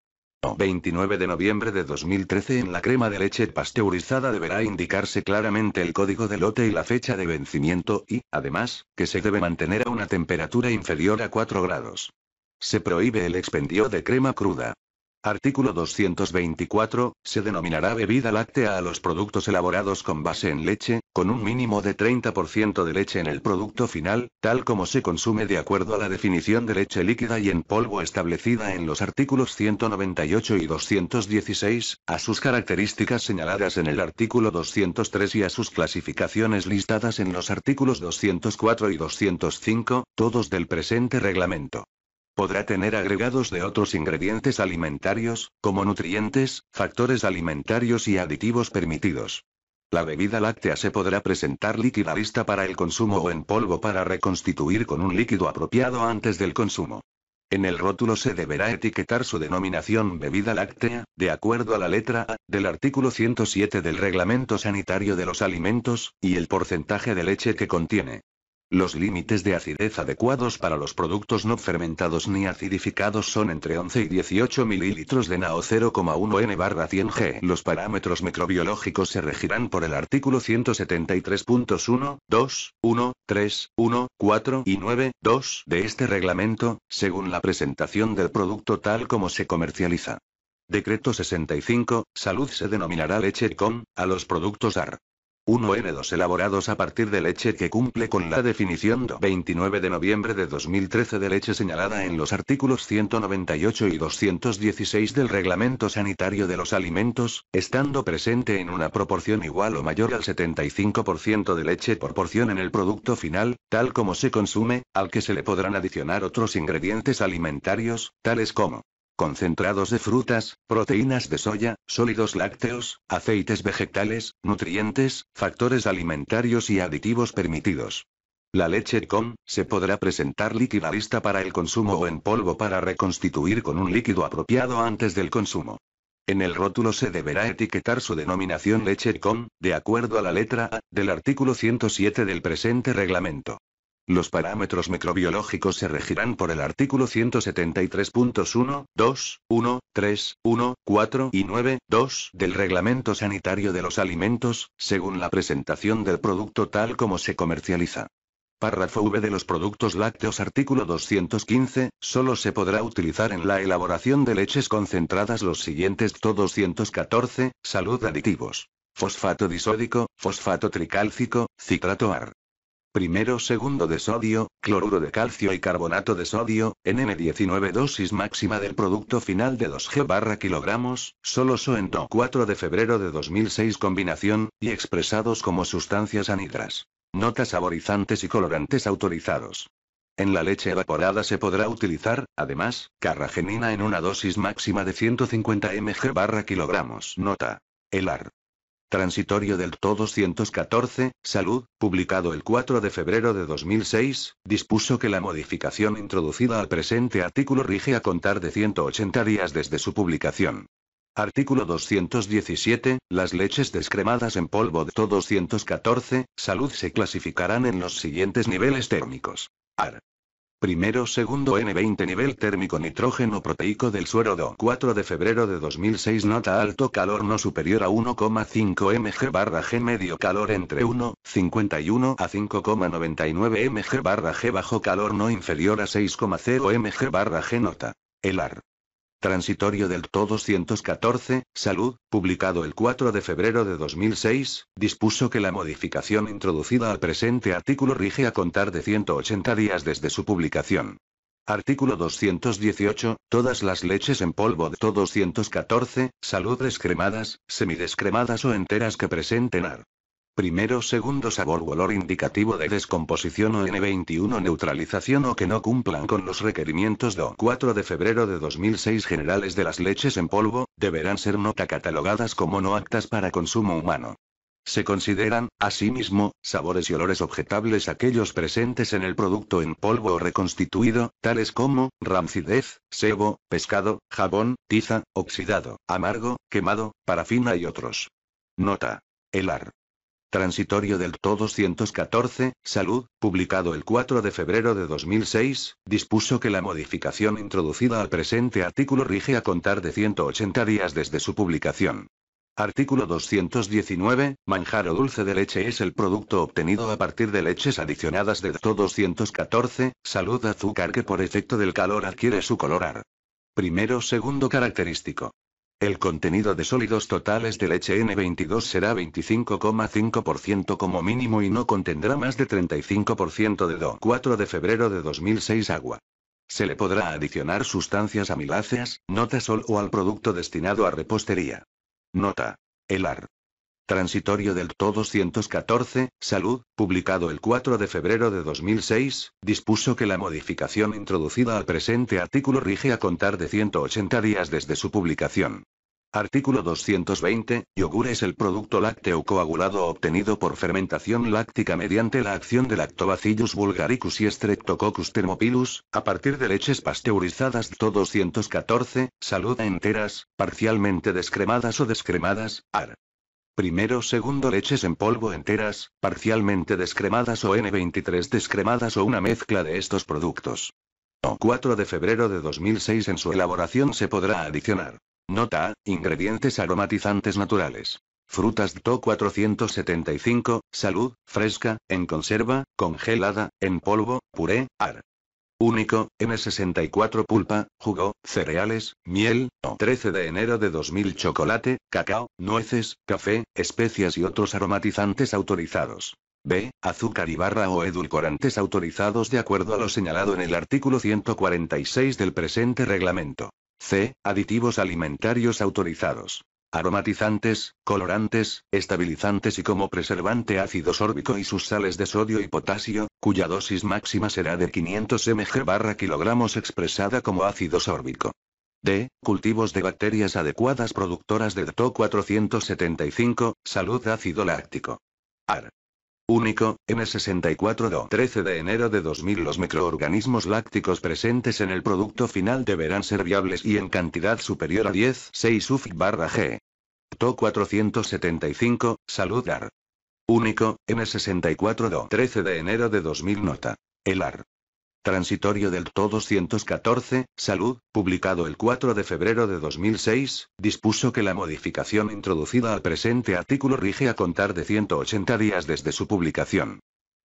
29 de noviembre de 2013 en la crema de leche pasteurizada deberá indicarse claramente el código de lote y la fecha de vencimiento y, además, que se debe mantener a una temperatura inferior a 4 grados. Se prohíbe el expendio de crema cruda. Artículo 224. Se denominará bebida láctea a los productos elaborados con base en leche, con un mínimo de 30% de leche en el producto final, tal como se consume de acuerdo a la definición de leche líquida y en polvo establecida en los artículos 198 y 216, a sus características señaladas en el artículo 203 y a sus clasificaciones listadas en los artículos 204 y 205, todos del presente reglamento. Podrá tener agregados de otros ingredientes alimentarios, como nutrientes, factores alimentarios y aditivos permitidos. La bebida láctea se podrá presentar líquida lista para el consumo o en polvo para reconstituir con un líquido apropiado antes del consumo. En el rótulo se deberá etiquetar su denominación bebida láctea, de acuerdo a la letra A del artículo 107 del Reglamento Sanitario de los Alimentos, y el porcentaje de leche que contiene. Los límites de acidez adecuados para los productos no fermentados ni acidificados son entre 11 y 18 mililitros de NaO 0,1 N barra 100 G. Los parámetros microbiológicos se regirán por el artículo 173.1, 2, 1, 3, 1, 4 y 9, 2 de este reglamento, según la presentación del producto tal como se comercializa. Decreto 65, Salud se denominará leche con, a los productos AR n 2 elaborados a partir de leche que cumple con la definición 29 de noviembre de 2013 de leche señalada en los artículos 198 y 216 del Reglamento Sanitario de los Alimentos, estando presente en una proporción igual o mayor al 75% de leche por porción en el producto final, tal como se consume, al que se le podrán adicionar otros ingredientes alimentarios, tales como concentrados de frutas, proteínas de soya, sólidos lácteos, aceites vegetales, nutrientes, factores alimentarios y aditivos permitidos. La leche con se podrá presentar líquida lista para el consumo o en polvo para reconstituir con un líquido apropiado antes del consumo. En el rótulo se deberá etiquetar su denominación leche con, de acuerdo a la letra A del artículo 107 del presente reglamento. Los parámetros microbiológicos se regirán por el artículo 173.1, 2, 1, 3, 1, 4 y 9, 2 del Reglamento Sanitario de los Alimentos, según la presentación del producto tal como se comercializa. Párrafo V de los productos lácteos Artículo 215. Solo se podrá utilizar en la elaboración de leches concentradas los siguientes TO 214, salud aditivos. Fosfato disódico, fosfato tricálcico, citrato AR. Primero segundo de sodio, cloruro de calcio y carbonato de sodio, NM19 dosis máxima del producto final de 2G barra kilogramos, solo SOENTO 4 de febrero de 2006 combinación, y expresados como sustancias anidras. Nota, saborizantes y colorantes autorizados. En la leche evaporada se podrá utilizar, además, carragenina en una dosis máxima de 150 mg barra kilogramos. Nota. El AR. Transitorio del Todo 214 Salud, publicado el 4 de febrero de 2006, dispuso que la modificación introducida al presente artículo rige a contar de 180 días desde su publicación. Artículo 217. Las leches descremadas en polvo de todo 214, salud se clasificarán en los siguientes niveles térmicos. AR. Primero segundo N20 nivel térmico nitrógeno proteico del suero DO 4 de febrero de 2006 nota alto calor no superior a 1,5 mg barra G medio calor entre 1,51 a 5,99 mg barra G bajo calor no inferior a 6,0 mg barra G nota. El AR. Transitorio del Todo 214 Salud, publicado el 4 de febrero de 2006, dispuso que la modificación introducida al presente artículo rige a contar de 180 días desde su publicación. Artículo 218. Todas las leches en polvo de todo 214, salud descremadas, semidescremadas o enteras que presenten AR. Primero segundo sabor o olor indicativo de descomposición o N21 neutralización o que no cumplan con los requerimientos de 4 de febrero de 2006 generales de las leches en polvo, deberán ser nota catalogadas como no actas para consumo humano. Se consideran, asimismo, sabores y olores objetables aquellos presentes en el producto en polvo o reconstituido, tales como, rancidez, sebo, pescado, jabón, tiza, oxidado, amargo, quemado, parafina y otros. Nota. El AR. Transitorio del TO 214, Salud, publicado el 4 de febrero de 2006, dispuso que la modificación introducida al presente artículo rige a contar de 180 días desde su publicación. Artículo 219. Manjar o dulce de leche es el producto obtenido a partir de leches adicionadas del TO 214, salud azúcar que por efecto del calor adquiere su colorar. Primero segundo característico. El contenido de sólidos totales de leche n 22 será 25,5% como mínimo y no contendrá más de 35% de DO. 4 de febrero de 2006 agua. Se le podrá adicionar sustancias amiláceas, nota sol o al producto destinado a repostería. Nota. El AR. Transitorio del Todo 214, Salud, publicado el 4 de febrero de 2006, dispuso que la modificación introducida al presente artículo rige a contar de 180 días desde su publicación. Artículo 220. Yogur es el producto lácteo coagulado obtenido por fermentación láctica mediante la acción de Lactobacillus vulgaricus y Streptococcus thermopilus, a partir de leches pasteurizadas. 214. Salud enteras, parcialmente descremadas o descremadas, AR. Primero segundo leches en polvo enteras, parcialmente descremadas o N23 descremadas o una mezcla de estos productos. O 4 de febrero de 2006 en su elaboración se podrá adicionar. Nota, ingredientes aromatizantes naturales. Frutas to 475, salud, fresca, en conserva, congelada, en polvo, puré, ar. Único, M64 pulpa, jugo, cereales, miel, o 13 de enero de 2000 chocolate, cacao, nueces, café, especias y otros aromatizantes autorizados. B. Azúcar y barra o edulcorantes autorizados de acuerdo a lo señalado en el artículo 146 del presente reglamento. C. Aditivos alimentarios autorizados aromatizantes, colorantes, estabilizantes y como preservante ácido sórbico y sus sales de sodio y potasio, cuya dosis máxima será de 500 mg barra kilogramos expresada como ácido sórbico. D. Cultivos de bacterias adecuadas productoras de DTO 475, salud ácido láctico. AR. Único, N64 do 13 de enero de 2000 Los microorganismos lácticos presentes en el producto final deberán ser viables y en cantidad superior a 10 6 G. To 475, Salud AR. Único, n 64 DO. 13 de enero de 2000 Nota. El AR. Transitorio del TO 214, Salud, publicado el 4 de febrero de 2006, dispuso que la modificación introducida al presente artículo rige a contar de 180 días desde su publicación.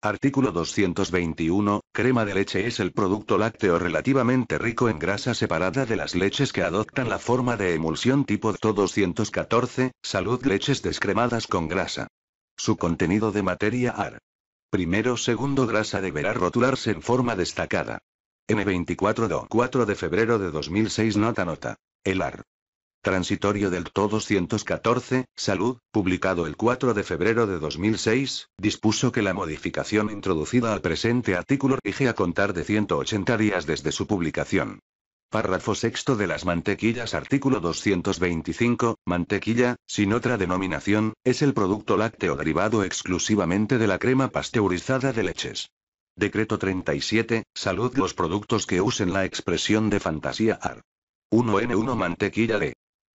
Artículo 221. Crema de leche es el producto lácteo relativamente rico en grasa separada de las leches que adoptan la forma de emulsión tipo 214, salud leches descremadas con grasa. Su contenido de materia AR. Primero segundo grasa deberá rotularse en forma destacada. N24 4 de febrero de 2006 nota nota. El AR. Transitorio del Todo 214, Salud, publicado el 4 de febrero de 2006, dispuso que la modificación introducida al presente artículo rige a contar de 180 días desde su publicación. Párrafo sexto de las mantequillas Artículo 225, mantequilla, sin otra denominación, es el producto lácteo derivado exclusivamente de la crema pasteurizada de leches. Decreto 37, salud los productos que usen la expresión de fantasía AR. 1N1 mantequilla de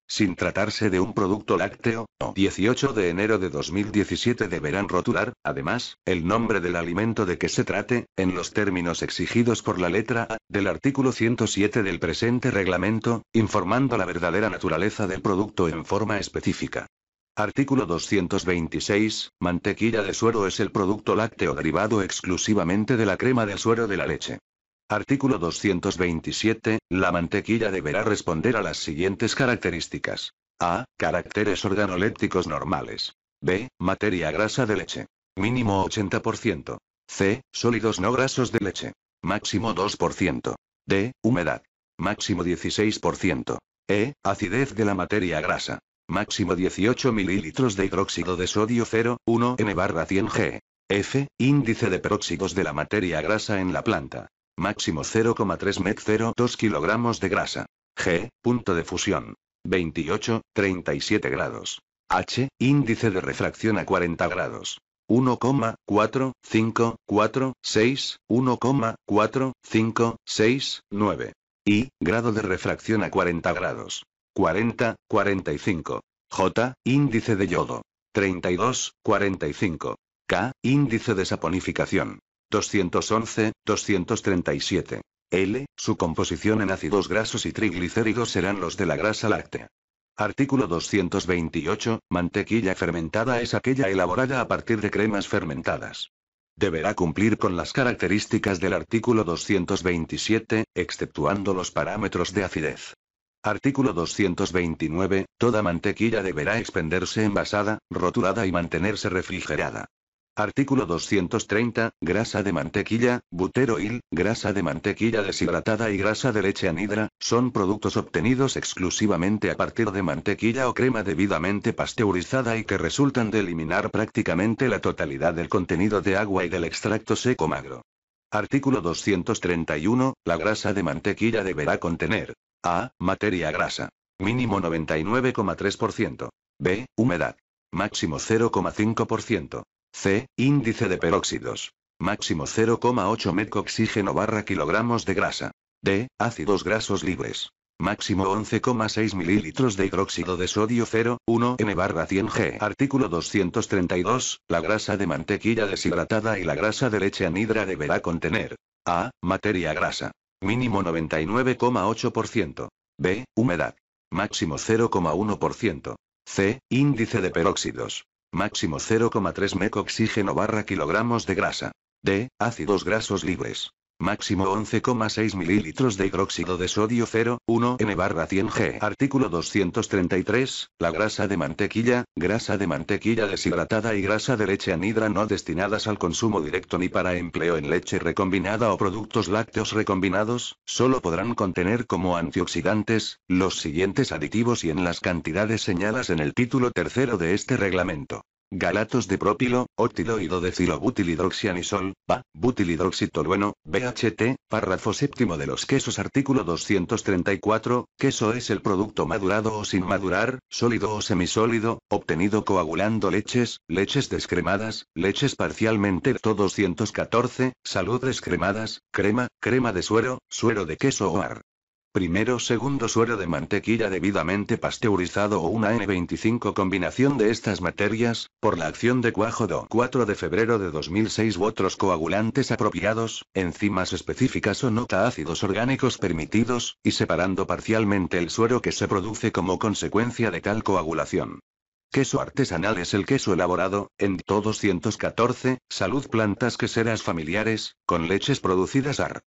sin tratarse de un producto lácteo, 18 de enero de 2017 deberán rotular, además, el nombre del alimento de que se trate, en los términos exigidos por la letra A del artículo 107 del presente reglamento, informando la verdadera naturaleza del producto en forma específica. Artículo 226. Mantequilla de suero es el producto lácteo derivado exclusivamente de la crema de suero de la leche. Artículo 227. La mantequilla deberá responder a las siguientes características. A. Caracteres organolépticos normales. B. Materia grasa de leche. Mínimo 80%. C. Sólidos no grasos de leche. Máximo 2%. D. Humedad. Máximo 16%. E. Acidez de la materia grasa. Máximo 18 mililitros de hidróxido de sodio 0,1 N barra 100 G. F. Índice de peróxidos de la materia grasa en la planta. Máximo 0,3 met 0,2 kilogramos de grasa. G, punto de fusión. 28, 37 grados. H, índice de refracción a 40 grados. 1,4546 5, 4, 6, Y, grado de refracción a 40 grados. 40, 45. J, índice de yodo. 32, 45. K, índice de saponificación. 211, 237. L, su composición en ácidos grasos y triglicéridos serán los de la grasa láctea. Artículo 228, mantequilla fermentada es aquella elaborada a partir de cremas fermentadas. Deberá cumplir con las características del artículo 227, exceptuando los parámetros de acidez. Artículo 229, toda mantequilla deberá expenderse envasada, rotulada y mantenerse refrigerada. Artículo 230, grasa de mantequilla, buteroil, grasa de mantequilla deshidratada y grasa de leche anhidra, son productos obtenidos exclusivamente a partir de mantequilla o crema debidamente pasteurizada y que resultan de eliminar prácticamente la totalidad del contenido de agua y del extracto seco magro. Artículo 231, la grasa de mantequilla deberá contener A. Materia grasa. Mínimo 99,3%. B. Humedad. Máximo 0,5%. C. Índice de peróxidos. Máximo 0,8 metro oxígeno barra kilogramos de grasa. D. Ácidos grasos libres. Máximo 11,6 mililitros de hidróxido de sodio 0,1 N barra 100 G. Artículo 232. La grasa de mantequilla deshidratada y la grasa de leche anhidra deberá contener. A. Materia grasa. Mínimo 99,8%. B. Humedad. Máximo 0,1%. C. Índice de peróxidos. Máximo 0,3 meco oxígeno barra kilogramos de grasa. D. Ácidos grasos libres máximo 11,6 mililitros de hidróxido de sodio 0,1 barra 100 g. Artículo 233, la grasa de mantequilla, grasa de mantequilla deshidratada y grasa de leche anhidra no destinadas al consumo directo ni para empleo en leche recombinada o productos lácteos recombinados, solo podrán contener como antioxidantes, los siguientes aditivos y en las cantidades señaladas en el título tercero de este reglamento. Galatos de propilo, ótilo butilidroxianisol, pa, butilidroxitolueno, BHT, párrafo séptimo de los quesos artículo 234, queso es el producto madurado o sin madurar, sólido o semisólido, obtenido coagulando leches, leches descremadas, leches parcialmente to 214, salud descremadas, crema, crema de suero, suero de queso o ar. Primero segundo suero de mantequilla debidamente pasteurizado o una N25 combinación de estas materias, por la acción de cuajo 4 de febrero de 2006 u otros coagulantes apropiados, enzimas específicas o nota ácidos orgánicos permitidos, y separando parcialmente el suero que se produce como consecuencia de tal coagulación. Queso artesanal es el queso elaborado, en todo 214, Salud Plantas queseras familiares, con leches producidas AR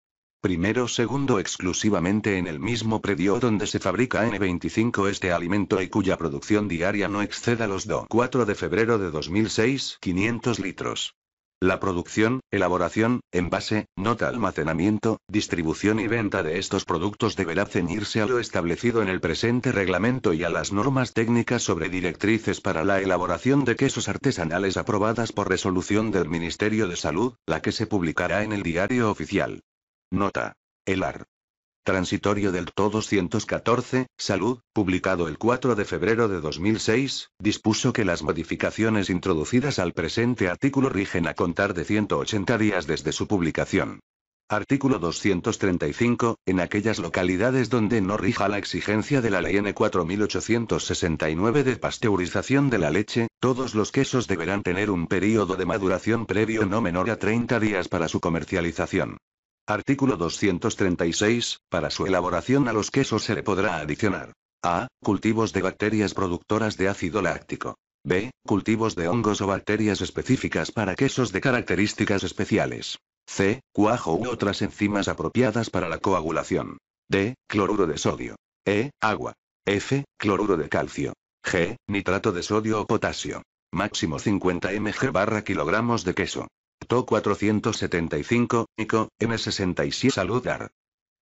primero segundo exclusivamente en el mismo predio donde se fabrica N25 este alimento y cuya producción diaria no exceda los 2.4 4 de febrero de 2006 500 litros. La producción, elaboración, envase, nota almacenamiento, distribución y venta de estos productos deberá ceñirse a lo establecido en el presente reglamento y a las normas técnicas sobre directrices para la elaboración de quesos artesanales aprobadas por resolución del Ministerio de Salud, la que se publicará en el diario oficial. Nota. El AR. Transitorio del TO-214, Salud, publicado el 4 de febrero de 2006, dispuso que las modificaciones introducidas al presente artículo rigen a contar de 180 días desde su publicación. Artículo 235. En aquellas localidades donde no rija la exigencia de la ley N4869 de pasteurización de la leche, todos los quesos deberán tener un período de maduración previo no menor a 30 días para su comercialización. Artículo 236. Para su elaboración a los quesos se le podrá adicionar a. Cultivos de bacterias productoras de ácido láctico. B. Cultivos de hongos o bacterias específicas para quesos de características especiales. C. Cuajo u otras enzimas apropiadas para la coagulación. D. Cloruro de sodio. E. Agua. F. Cloruro de calcio. G. Nitrato de sodio o potasio. Máximo 50 mg barra kilogramos de queso. To 475, Nico, N67 Saludar.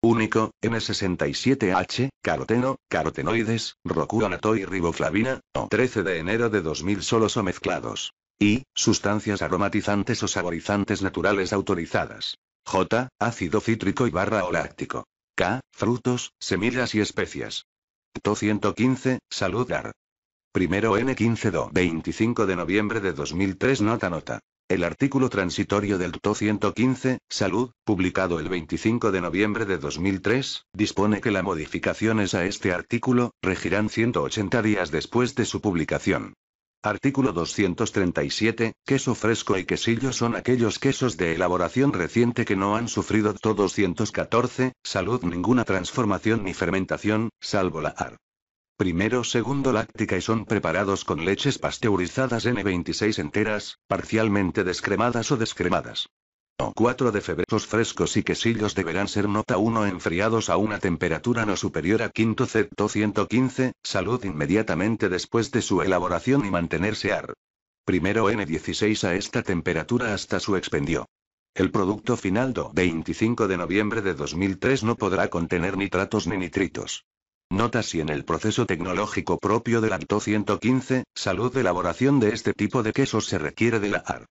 Único, N67H, caroteno, carotenoides, rocuronato y riboflavina, o 13 de enero de 2000 solos o mezclados. Y, sustancias aromatizantes o saborizantes naturales autorizadas. J, ácido cítrico y barra o láctico. K, frutos, semillas y especias. To 115, Saludar. Primero N15 do 25 de noviembre de 2003 Nota Nota. El artículo transitorio del TO 115, Salud, publicado el 25 de noviembre de 2003, dispone que las modificaciones a este artículo regirán 180 días después de su publicación. Artículo 237, queso fresco y quesillo son aquellos quesos de elaboración reciente que no han sufrido TO 214, salud ninguna transformación ni fermentación, salvo la AR primero segundo láctica y son preparados con leches pasteurizadas N26 enteras, parcialmente descremadas o descremadas. O 4 de febrero. frescos y quesillos deberán ser nota 1 enfriados a una temperatura no superior a quinto z 115, salud inmediatamente después de su elaboración y mantenerse ar. Primero N16 a esta temperatura hasta su expendio. El producto final do 25 de noviembre de 2003 no podrá contener nitratos ni nitritos. Nota si en el proceso tecnológico propio del Acto 115, salud de elaboración de este tipo de quesos se requiere de la AR.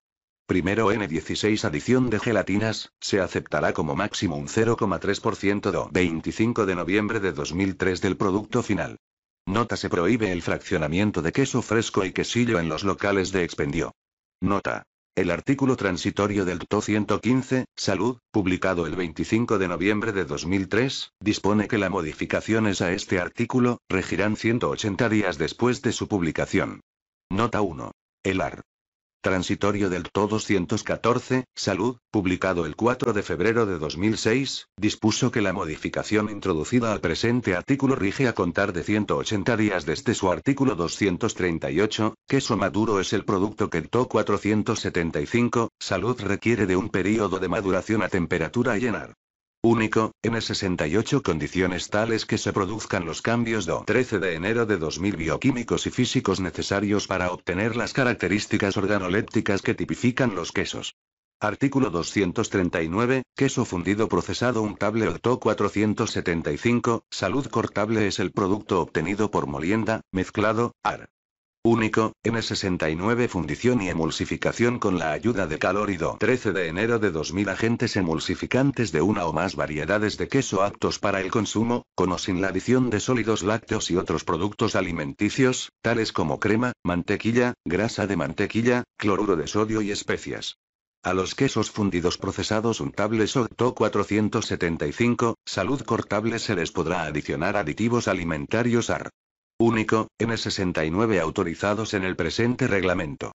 Primero N16 adición de gelatinas, se aceptará como máximo un 0,3% do 25 de noviembre de 2003 del producto final. Nota se prohíbe el fraccionamiento de queso fresco y quesillo en los locales de expendio. Nota. El artículo transitorio del TO 115, Salud, publicado el 25 de noviembre de 2003, dispone que las modificaciones a este artículo regirán 180 días después de su publicación. Nota 1. El AR. Transitorio del TO 214, Salud, publicado el 4 de febrero de 2006, dispuso que la modificación introducida al presente artículo rige a contar de 180 días desde su artículo 238, queso maduro es el producto que el TO 475, Salud requiere de un periodo de maduración a temperatura llenar único, en 68 condiciones tales que se produzcan los cambios de 13 de enero de 2000 bioquímicos y físicos necesarios para obtener las características organolépticas que tipifican los quesos. Artículo 239, queso fundido procesado untable TO 475, salud cortable es el producto obtenido por molienda, mezclado, ar. Único, N69 fundición y emulsificación con la ayuda de Calorido. 13 de enero de 2000 agentes emulsificantes de una o más variedades de queso aptos para el consumo, con o sin la adición de sólidos lácteos y otros productos alimenticios, tales como crema, mantequilla, grasa de mantequilla, cloruro de sodio y especias. A los quesos fundidos procesados untables Octo 475, salud cortable se les podrá adicionar aditivos alimentarios AR. Único, N69 autorizados en el presente reglamento.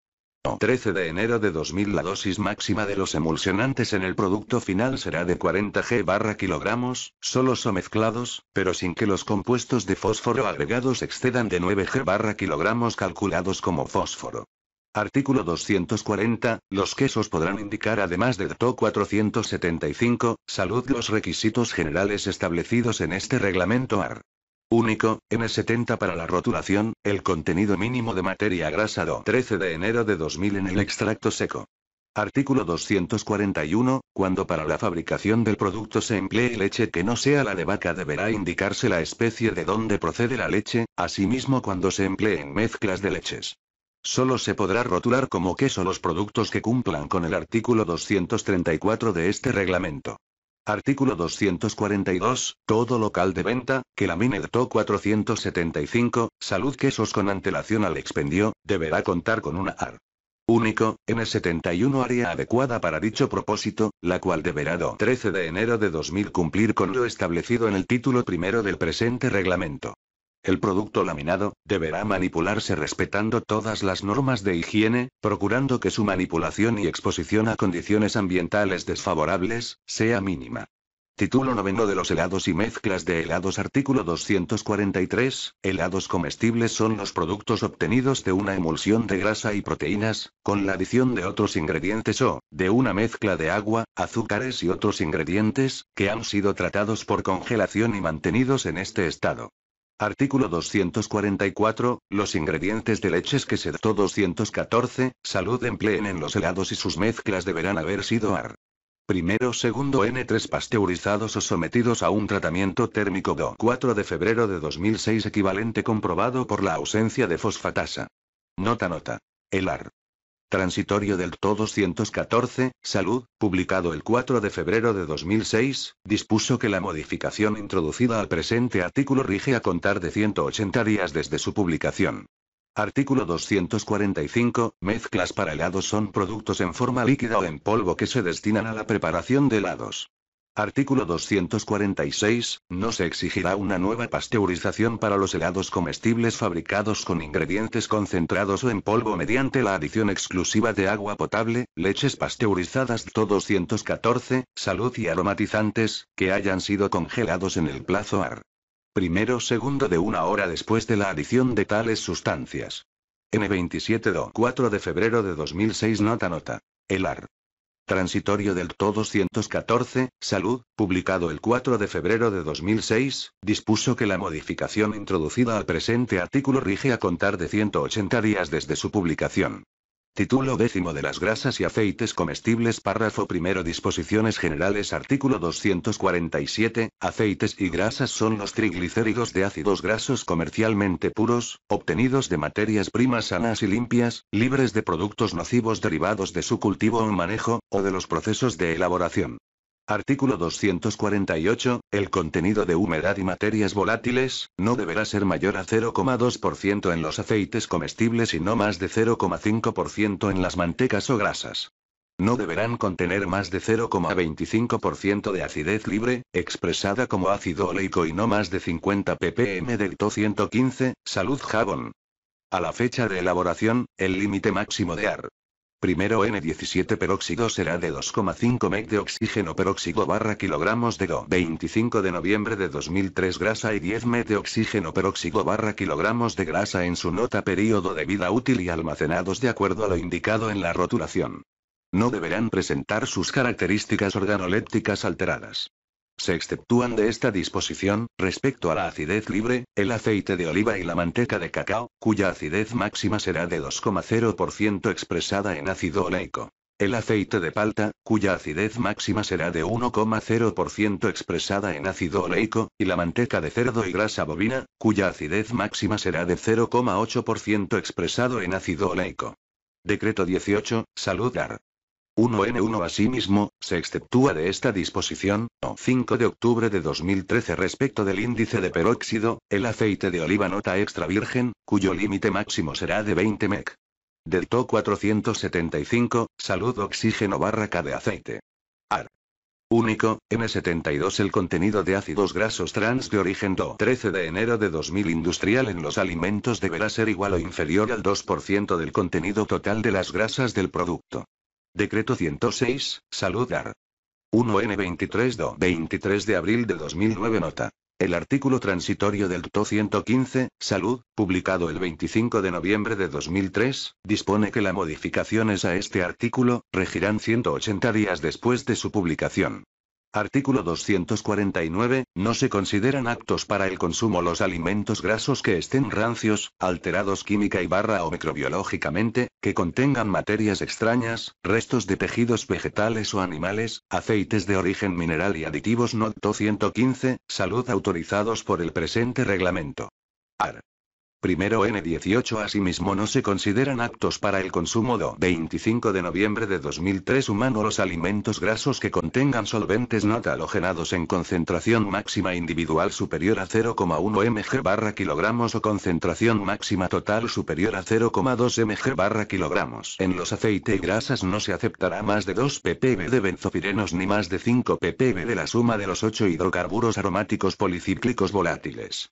13 de enero de 2000 La dosis máxima de los emulsionantes en el producto final será de 40 g barra kilogramos, solo o mezclados, pero sin que los compuestos de fósforo agregados excedan de 9 g barra kilogramos calculados como fósforo. Artículo 240. Los quesos podrán indicar además de TO 475, salud los requisitos generales establecidos en este reglamento AR. Único, N70 para la rotulación, el contenido mínimo de materia grasa do 13 de enero de 2000 en el extracto seco. Artículo 241. Cuando para la fabricación del producto se emplee leche que no sea la de vaca deberá indicarse la especie de donde procede la leche, asimismo cuando se empleen mezclas de leches. Solo se podrá rotular como queso los productos que cumplan con el artículo 234 de este reglamento. Artículo 242, todo local de venta, que la Minerto 475, salud quesos con antelación al expendió, deberá contar con una AR. Único, N71 área adecuada para dicho propósito, la cual deberá do 13 de enero de 2000 cumplir con lo establecido en el título primero del presente reglamento. El producto laminado, deberá manipularse respetando todas las normas de higiene, procurando que su manipulación y exposición a condiciones ambientales desfavorables, sea mínima. Título noveno de los helados y mezclas de helados Artículo 243, helados comestibles son los productos obtenidos de una emulsión de grasa y proteínas, con la adición de otros ingredientes o, de una mezcla de agua, azúcares y otros ingredientes, que han sido tratados por congelación y mantenidos en este estado. Artículo 244. Los ingredientes de leches que se 214. Salud empleen en los helados y sus mezclas deberán haber sido AR. Primero, segundo N3 pasteurizados o sometidos a un tratamiento térmico do 4 de febrero de 2006 equivalente comprobado por la ausencia de fosfatasa. Nota nota. El AR. Transitorio del TO 214, Salud, publicado el 4 de febrero de 2006, dispuso que la modificación introducida al presente artículo rige a contar de 180 días desde su publicación. Artículo 245. Mezclas para helados son productos en forma líquida o en polvo que se destinan a la preparación de helados. Artículo 246. No se exigirá una nueva pasteurización para los helados comestibles fabricados con ingredientes concentrados o en polvo mediante la adición exclusiva de agua potable, leches pasteurizadas TO 214, salud y aromatizantes, que hayan sido congelados en el plazo AR. Primero segundo de una hora después de la adición de tales sustancias. N27 4 de febrero de 2006 Nota Nota. El AR. Transitorio del TO 214, Salud, publicado el 4 de febrero de 2006, dispuso que la modificación introducida al presente artículo rige a contar de 180 días desde su publicación. Título décimo de las grasas y aceites comestibles Párrafo primero Disposiciones generales Artículo 247 Aceites y grasas son los triglicéridos de ácidos grasos comercialmente puros, obtenidos de materias primas sanas y limpias, libres de productos nocivos derivados de su cultivo o manejo, o de los procesos de elaboración. Artículo 248. El contenido de humedad y materias volátiles, no deberá ser mayor a 0,2% en los aceites comestibles y no más de 0,5% en las mantecas o grasas. No deberán contener más de 0,25% de acidez libre, expresada como ácido oleico y no más de 50 ppm del TO 115, salud jabón. A la fecha de elaboración, el límite máximo de AR Primero N17 peróxido será de 2,5 ME de oxígeno peróxido barra kilogramos de Do. 25 de noviembre de 2003 grasa y 10 meg de oxígeno peróxido barra kilogramos de grasa en su nota periodo de vida útil y almacenados de acuerdo a lo indicado en la rotulación. No deberán presentar sus características organolépticas alteradas. Se exceptúan de esta disposición, respecto a la acidez libre, el aceite de oliva y la manteca de cacao, cuya acidez máxima será de 2,0% expresada en ácido oleico. El aceite de palta, cuya acidez máxima será de 1,0% expresada en ácido oleico, y la manteca de cerdo y grasa bovina, cuya acidez máxima será de 0,8% expresado en ácido oleico. Decreto 18, Saludar. 1N1 asimismo, se exceptúa de esta disposición, o 5 de octubre de 2013 respecto del índice de peróxido, el aceite de oliva nota extra virgen, cuyo límite máximo será de 20 Del to 475, salud oxígeno barraca de aceite. AR. Único, N72 El contenido de ácidos grasos trans de origen DO 13 de enero de 2000 industrial en los alimentos deberá ser igual o inferior al 2% del contenido total de las grasas del producto. Decreto 106, Saludar. 1N23 do 23 de abril de 2009 Nota. El artículo transitorio del TO 115, Salud, publicado el 25 de noviembre de 2003, dispone que las modificaciones a este artículo, regirán 180 días después de su publicación. Artículo 249. No se consideran aptos para el consumo los alimentos grasos que estén rancios, alterados química y barra o microbiológicamente, que contengan materias extrañas, restos de tejidos vegetales o animales, aceites de origen mineral y aditivos no 115, salud autorizados por el presente reglamento. AR. Primero N18 asimismo no se consideran aptos para el consumo do 25 de noviembre de 2003 humano los alimentos grasos que contengan solventes no halogenados en concentración máxima individual superior a 0,1 mg barra kilogramos o concentración máxima total superior a 0,2 mg barra kilogramos. En los aceite y grasas no se aceptará más de 2 ppb de benzopirenos ni más de 5 ppb de la suma de los 8 hidrocarburos aromáticos policíclicos volátiles.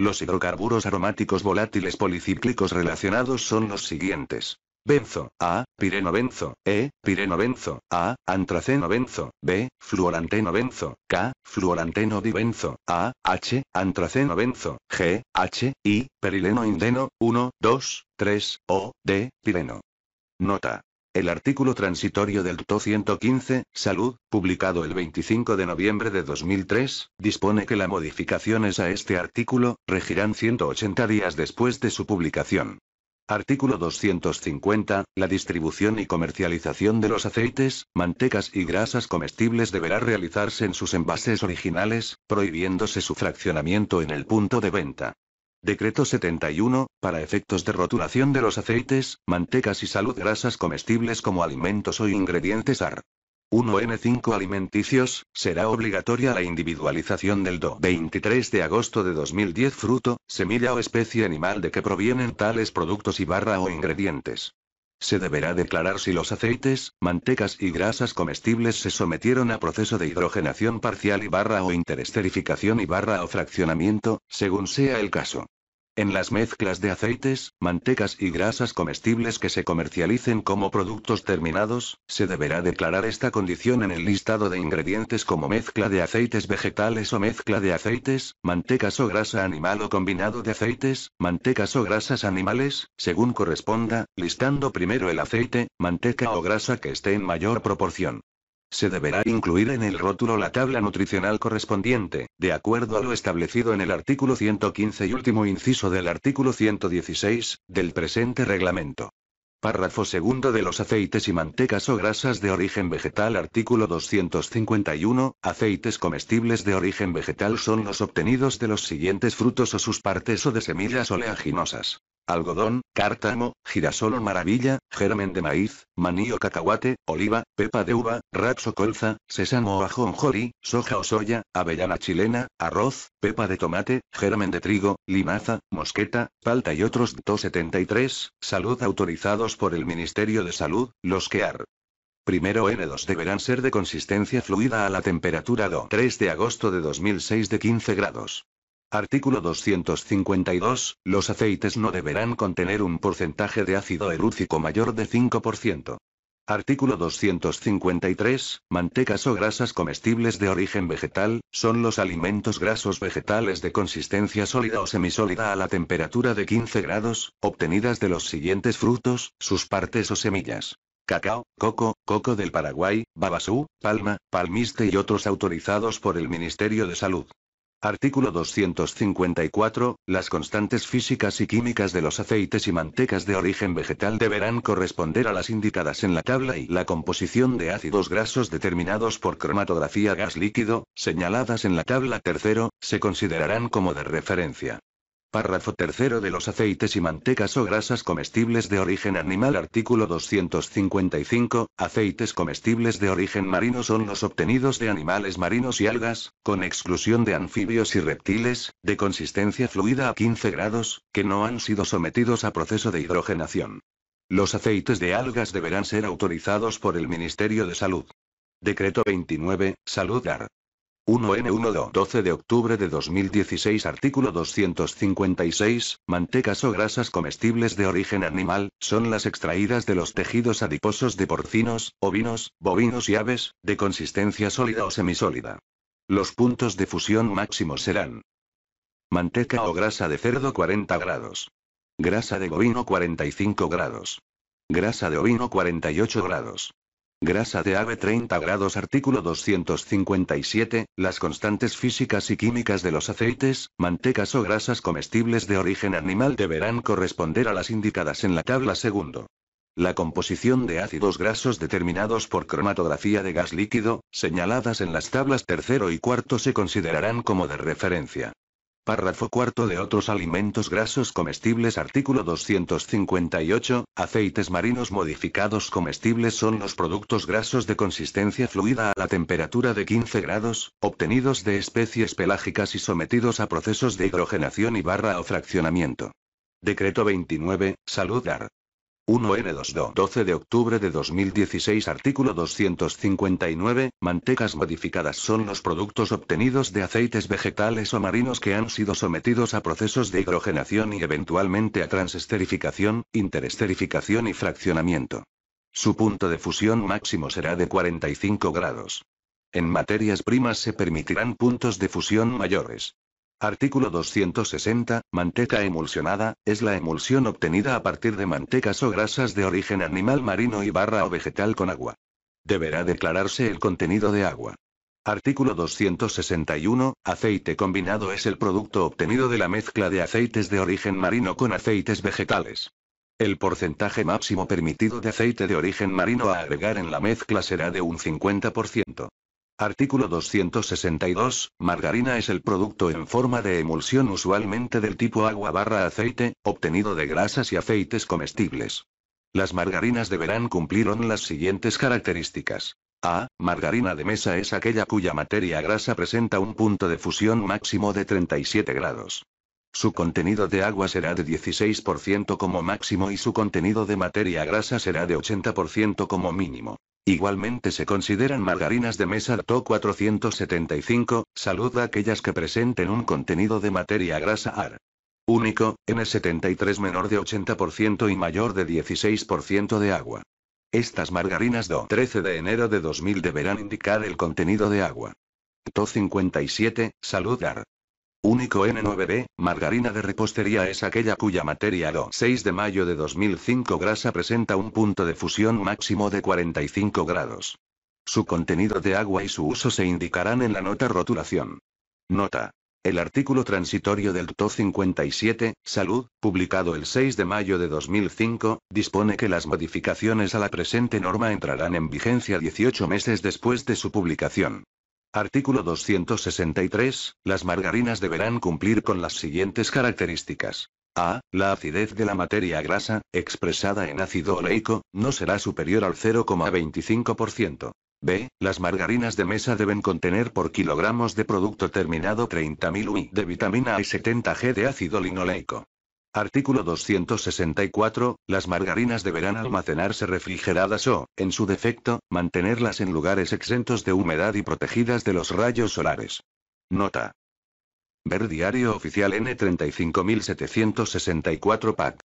Los hidrocarburos aromáticos volátiles policíclicos relacionados son los siguientes. Benzo, A, Pireno-Benzo, E, Pireno-Benzo, A, Antraceno-Benzo, B, Fluoranteno-Benzo, K, Fluoranteno-Divenzo, A, H, Antraceno-Benzo, G, H, I, Perileno-Indeno, 1, 2, 3, O, D, pireno. Nota. El artículo transitorio del TO 115, Salud, publicado el 25 de noviembre de 2003, dispone que las modificaciones a este artículo regirán 180 días después de su publicación. Artículo 250. La distribución y comercialización de los aceites, mantecas y grasas comestibles deberá realizarse en sus envases originales, prohibiéndose su fraccionamiento en el punto de venta. Decreto 71, para efectos de rotulación de los aceites, mantecas y salud grasas comestibles como alimentos o ingredientes AR. 1N5 alimenticios, será obligatoria la individualización del DO 23 de agosto de 2010 fruto, semilla o especie animal de que provienen tales productos y barra o ingredientes. Se deberá declarar si los aceites, mantecas y grasas comestibles se sometieron a proceso de hidrogenación parcial y barra o interesterificación y barra o fraccionamiento, según sea el caso en las mezclas de aceites, mantecas y grasas comestibles que se comercialicen como productos terminados, se deberá declarar esta condición en el listado de ingredientes como mezcla de aceites vegetales o mezcla de aceites, mantecas o grasa animal o combinado de aceites, mantecas o grasas animales, según corresponda, listando primero el aceite, manteca o grasa que esté en mayor proporción. Se deberá incluir en el rótulo la tabla nutricional correspondiente, de acuerdo a lo establecido en el artículo 115 y último inciso del artículo 116, del presente reglamento. Párrafo segundo de los aceites y mantecas o grasas de origen vegetal Artículo 251. Aceites comestibles de origen vegetal son los obtenidos de los siguientes frutos o sus partes o de semillas oleaginosas algodón, cártamo, girasol o maravilla, germen de maíz, maní o cacahuate, oliva, pepa de uva, raxo colza, sésamo o ajonjolí, soja o soya, avellana chilena, arroz, pepa de tomate, germen de trigo, limaza, mosqueta, palta y otros 273, salud autorizados por el Ministerio de Salud, los que ar. Primero N2 deberán ser de consistencia fluida a la temperatura do 3 de agosto de 2006 de 15 grados. Artículo 252. Los aceites no deberán contener un porcentaje de ácido erúcico mayor de 5%. Artículo 253. Mantecas o grasas comestibles de origen vegetal, son los alimentos grasos vegetales de consistencia sólida o semisólida a la temperatura de 15 grados, obtenidas de los siguientes frutos, sus partes o semillas. Cacao, coco, coco del Paraguay, babasú, palma, palmiste y otros autorizados por el Ministerio de Salud. Artículo 254. Las constantes físicas y químicas de los aceites y mantecas de origen vegetal deberán corresponder a las indicadas en la tabla y la composición de ácidos grasos determinados por cromatografía gas líquido, señaladas en la tabla tercero, se considerarán como de referencia. Párrafo tercero de los aceites y mantecas o grasas comestibles de origen animal. Artículo 255. Aceites comestibles de origen marino son los obtenidos de animales marinos y algas, con exclusión de anfibios y reptiles, de consistencia fluida a 15 grados, que no han sido sometidos a proceso de hidrogenación. Los aceites de algas deberán ser autorizados por el Ministerio de Salud. Decreto 29, Salud 1N1 12 de octubre de 2016 Artículo 256, mantecas o grasas comestibles de origen animal, son las extraídas de los tejidos adiposos de porcinos, ovinos, bovinos y aves, de consistencia sólida o semisólida. Los puntos de fusión máximos serán manteca o grasa de cerdo 40 grados, grasa de bovino 45 grados, grasa de ovino 48 grados. Grasa de ave 30 grados Artículo 257. Las constantes físicas y químicas de los aceites, mantecas o grasas comestibles de origen animal deberán corresponder a las indicadas en la tabla segundo. La composición de ácidos grasos determinados por cromatografía de gas líquido, señaladas en las tablas tercero y cuarto se considerarán como de referencia. Párrafo cuarto de otros alimentos grasos comestibles Artículo 258, aceites marinos modificados comestibles son los productos grasos de consistencia fluida a la temperatura de 15 grados, obtenidos de especies pelágicas y sometidos a procesos de hidrogenación y barra o fraccionamiento. Decreto 29, Saludar 1 n 22 12 de octubre de 2016 Artículo 259, mantecas modificadas son los productos obtenidos de aceites vegetales o marinos que han sido sometidos a procesos de hidrogenación y eventualmente a transesterificación, interesterificación y fraccionamiento. Su punto de fusión máximo será de 45 grados. En materias primas se permitirán puntos de fusión mayores. Artículo 260. Manteca emulsionada, es la emulsión obtenida a partir de mantecas o grasas de origen animal marino y barra o vegetal con agua. Deberá declararse el contenido de agua. Artículo 261. Aceite combinado es el producto obtenido de la mezcla de aceites de origen marino con aceites vegetales. El porcentaje máximo permitido de aceite de origen marino a agregar en la mezcla será de un 50%. Artículo 262. Margarina es el producto en forma de emulsión usualmente del tipo agua barra aceite, obtenido de grasas y aceites comestibles. Las margarinas deberán cumplir con las siguientes características. A. Margarina de mesa es aquella cuya materia grasa presenta un punto de fusión máximo de 37 grados. Su contenido de agua será de 16% como máximo y su contenido de materia grasa será de 80% como mínimo. Igualmente se consideran margarinas de mesa TO 475, salud a aquellas que presenten un contenido de materia grasa AR. Único, N73 menor de 80% y mayor de 16% de agua. Estas margarinas DO 13 de enero de 2000 deberán indicar el contenido de agua. TO 57, salud AR único N9B, margarina de repostería es aquella cuya materia lo 6 de mayo de 2005 grasa presenta un punto de fusión máximo de 45 grados. Su contenido de agua y su uso se indicarán en la nota rotulación. Nota. El artículo transitorio del TO 57, Salud, publicado el 6 de mayo de 2005, dispone que las modificaciones a la presente norma entrarán en vigencia 18 meses después de su publicación. Artículo 263. Las margarinas deberán cumplir con las siguientes características. A. La acidez de la materia grasa, expresada en ácido oleico, no será superior al 0,25%. B. Las margarinas de mesa deben contener por kilogramos de producto terminado 30.000 UI de vitamina A y 70 G de ácido linoleico. Artículo 264. Las margarinas deberán almacenarse refrigeradas o, en su defecto, mantenerlas en lugares exentos de humedad y protegidas de los rayos solares. Nota. Ver Diario Oficial N35764 PAC.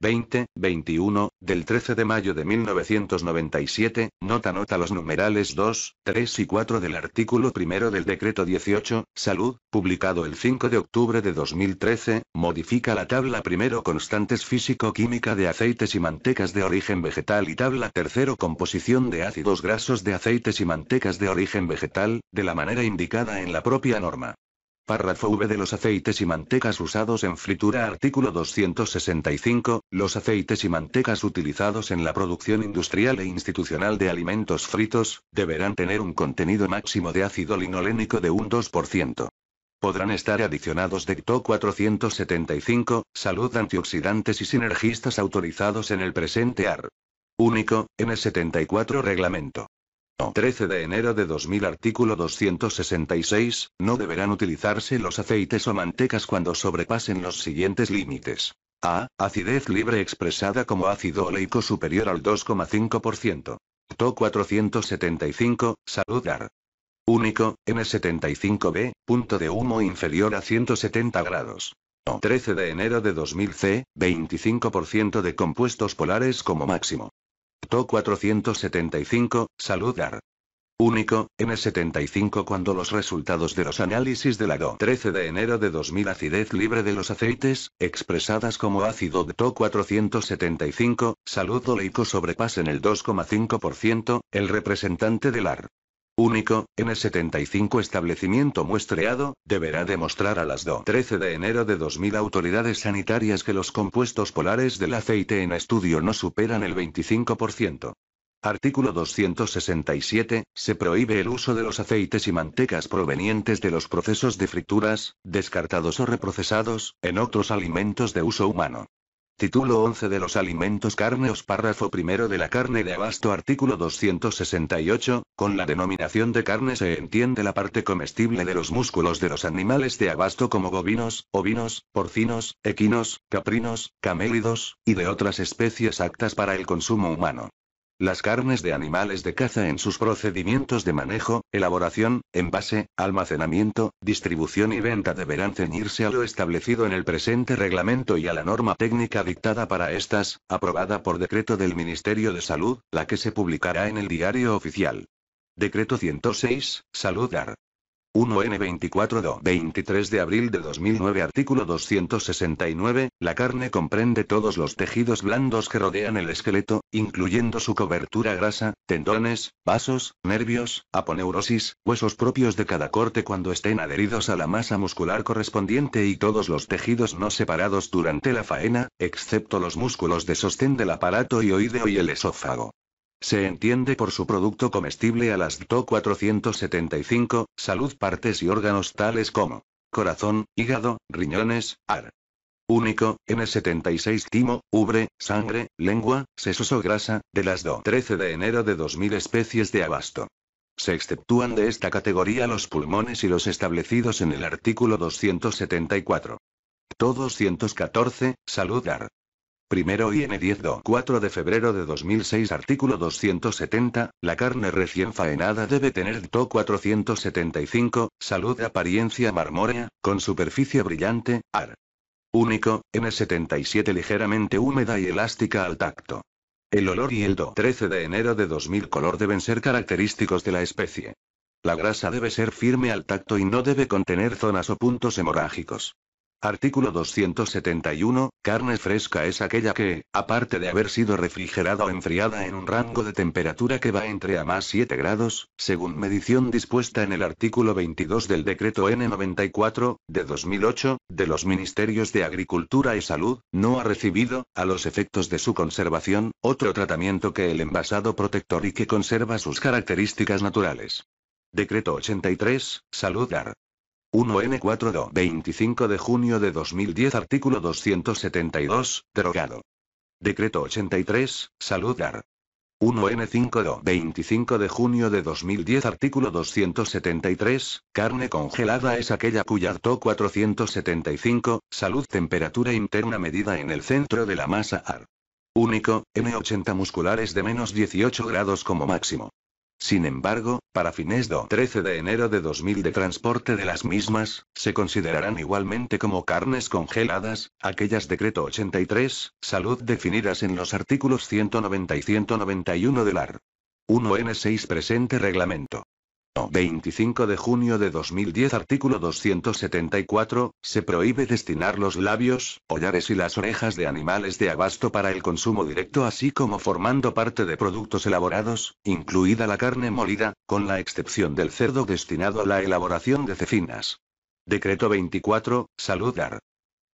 20, 21, del 13 de mayo de 1997, nota nota los numerales 2, 3 y 4 del artículo primero del decreto 18, salud, publicado el 5 de octubre de 2013, modifica la tabla primero constantes físico-química de aceites y mantecas de origen vegetal y tabla tercero composición de ácidos grasos de aceites y mantecas de origen vegetal, de la manera indicada en la propia norma. Párrafo V de los aceites y mantecas usados en fritura Artículo 265, los aceites y mantecas utilizados en la producción industrial e institucional de alimentos fritos, deberán tener un contenido máximo de ácido linolénico de un 2%. Podrán estar adicionados DECTO 475, salud antioxidantes y sinergistas autorizados en el presente AR. Único, N74 Reglamento. 13 de enero de 2000 artículo 266, no deberán utilizarse los aceites o mantecas cuando sobrepasen los siguientes límites. A. Acidez libre expresada como ácido oleico superior al 2,5%. TO 475, saludar. Único, N75B, punto de humo inferior a 170 grados. 13 de enero de 2000 C, 25% de compuestos polares como máximo. To 475, saludar. Único, N75 cuando los resultados de los análisis de la DO 13 de enero de 2000 acidez libre de los aceites, expresadas como ácido de TO 475, salud oleico sobrepasen el 2,5%, el representante del AR único, el 75 establecimiento muestreado, deberá demostrar a las 13 de enero de 2000 autoridades sanitarias que los compuestos polares del aceite en estudio no superan el 25%. Artículo 267. Se prohíbe el uso de los aceites y mantecas provenientes de los procesos de frituras, descartados o reprocesados, en otros alimentos de uso humano. Título 11 de los alimentos CARNEOS párrafo primero de la carne de abasto artículo 268, con la denominación de carne se entiende la parte comestible de los músculos de los animales de abasto como bovinos, ovinos, porcinos, equinos, caprinos, camélidos, y de otras especies aptas para el consumo humano. Las carnes de animales de caza en sus procedimientos de manejo, elaboración, envase, almacenamiento, distribución y venta deberán ceñirse a lo establecido en el presente reglamento y a la norma técnica dictada para estas, aprobada por decreto del Ministerio de Salud, la que se publicará en el diario oficial. Decreto 106, Saludar. 1N24 23 de abril de 2009 Artículo 269, la carne comprende todos los tejidos blandos que rodean el esqueleto, incluyendo su cobertura grasa, tendones, vasos, nervios, aponeurosis, huesos propios de cada corte cuando estén adheridos a la masa muscular correspondiente y todos los tejidos no separados durante la faena, excepto los músculos de sostén del aparato ioideo y el esófago. Se entiende por su producto comestible a las DTO 475, salud partes y órganos tales como corazón, hígado, riñones, ar. Único, N76 timo, ubre, sangre, lengua, sesos o grasa, de las DO 13 de enero de 2000 especies de abasto. Se exceptúan de esta categoría los pulmones y los establecidos en el artículo 274. Todo 214, salud ar. Primero IN10 4 de febrero de 2006 Artículo 270, la carne recién faenada debe tener DO 475, salud de apariencia marmórea, con superficie brillante, AR. Único, N77 ligeramente húmeda y elástica al tacto. El olor y el DO 13 de enero de 2000 color deben ser característicos de la especie. La grasa debe ser firme al tacto y no debe contener zonas o puntos hemorrágicos. Artículo 271. Carne fresca es aquella que, aparte de haber sido refrigerada o enfriada en un rango de temperatura que va entre a más 7 grados, según medición dispuesta en el artículo 22 del decreto N94, de 2008, de los Ministerios de Agricultura y Salud, no ha recibido, a los efectos de su conservación, otro tratamiento que el envasado protector y que conserva sus características naturales. Decreto 83, Salud 1N4 25 de junio de 2010 artículo 272, derogado. Decreto 83, Salud Ar. 1N5 25 de junio de 2010 artículo 273, carne congelada es aquella cuya to 475, salud temperatura interna medida en el centro de la masa AR. Único, N80 musculares de menos 18 grados como máximo. Sin embargo, para fines de 13 de enero de 2000 de transporte de las mismas, se considerarán igualmente como carnes congeladas, aquellas decreto 83, salud definidas en los artículos 190 y 191 del AR. 1N6 presente reglamento. 25 de junio de 2010 artículo 274, se prohíbe destinar los labios, ollares y las orejas de animales de abasto para el consumo directo así como formando parte de productos elaborados, incluida la carne molida, con la excepción del cerdo destinado a la elaboración de cecinas. Decreto 24, Saludar.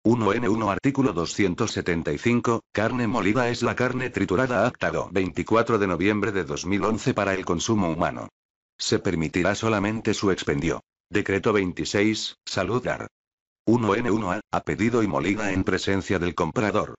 1N1 artículo 275, carne molida es la carne triturada actado 24 de noviembre de 2011 para el consumo humano. Se permitirá solamente su expendio. Decreto 26, Saludar. 1N1A, a pedido y molida en presencia del comprador.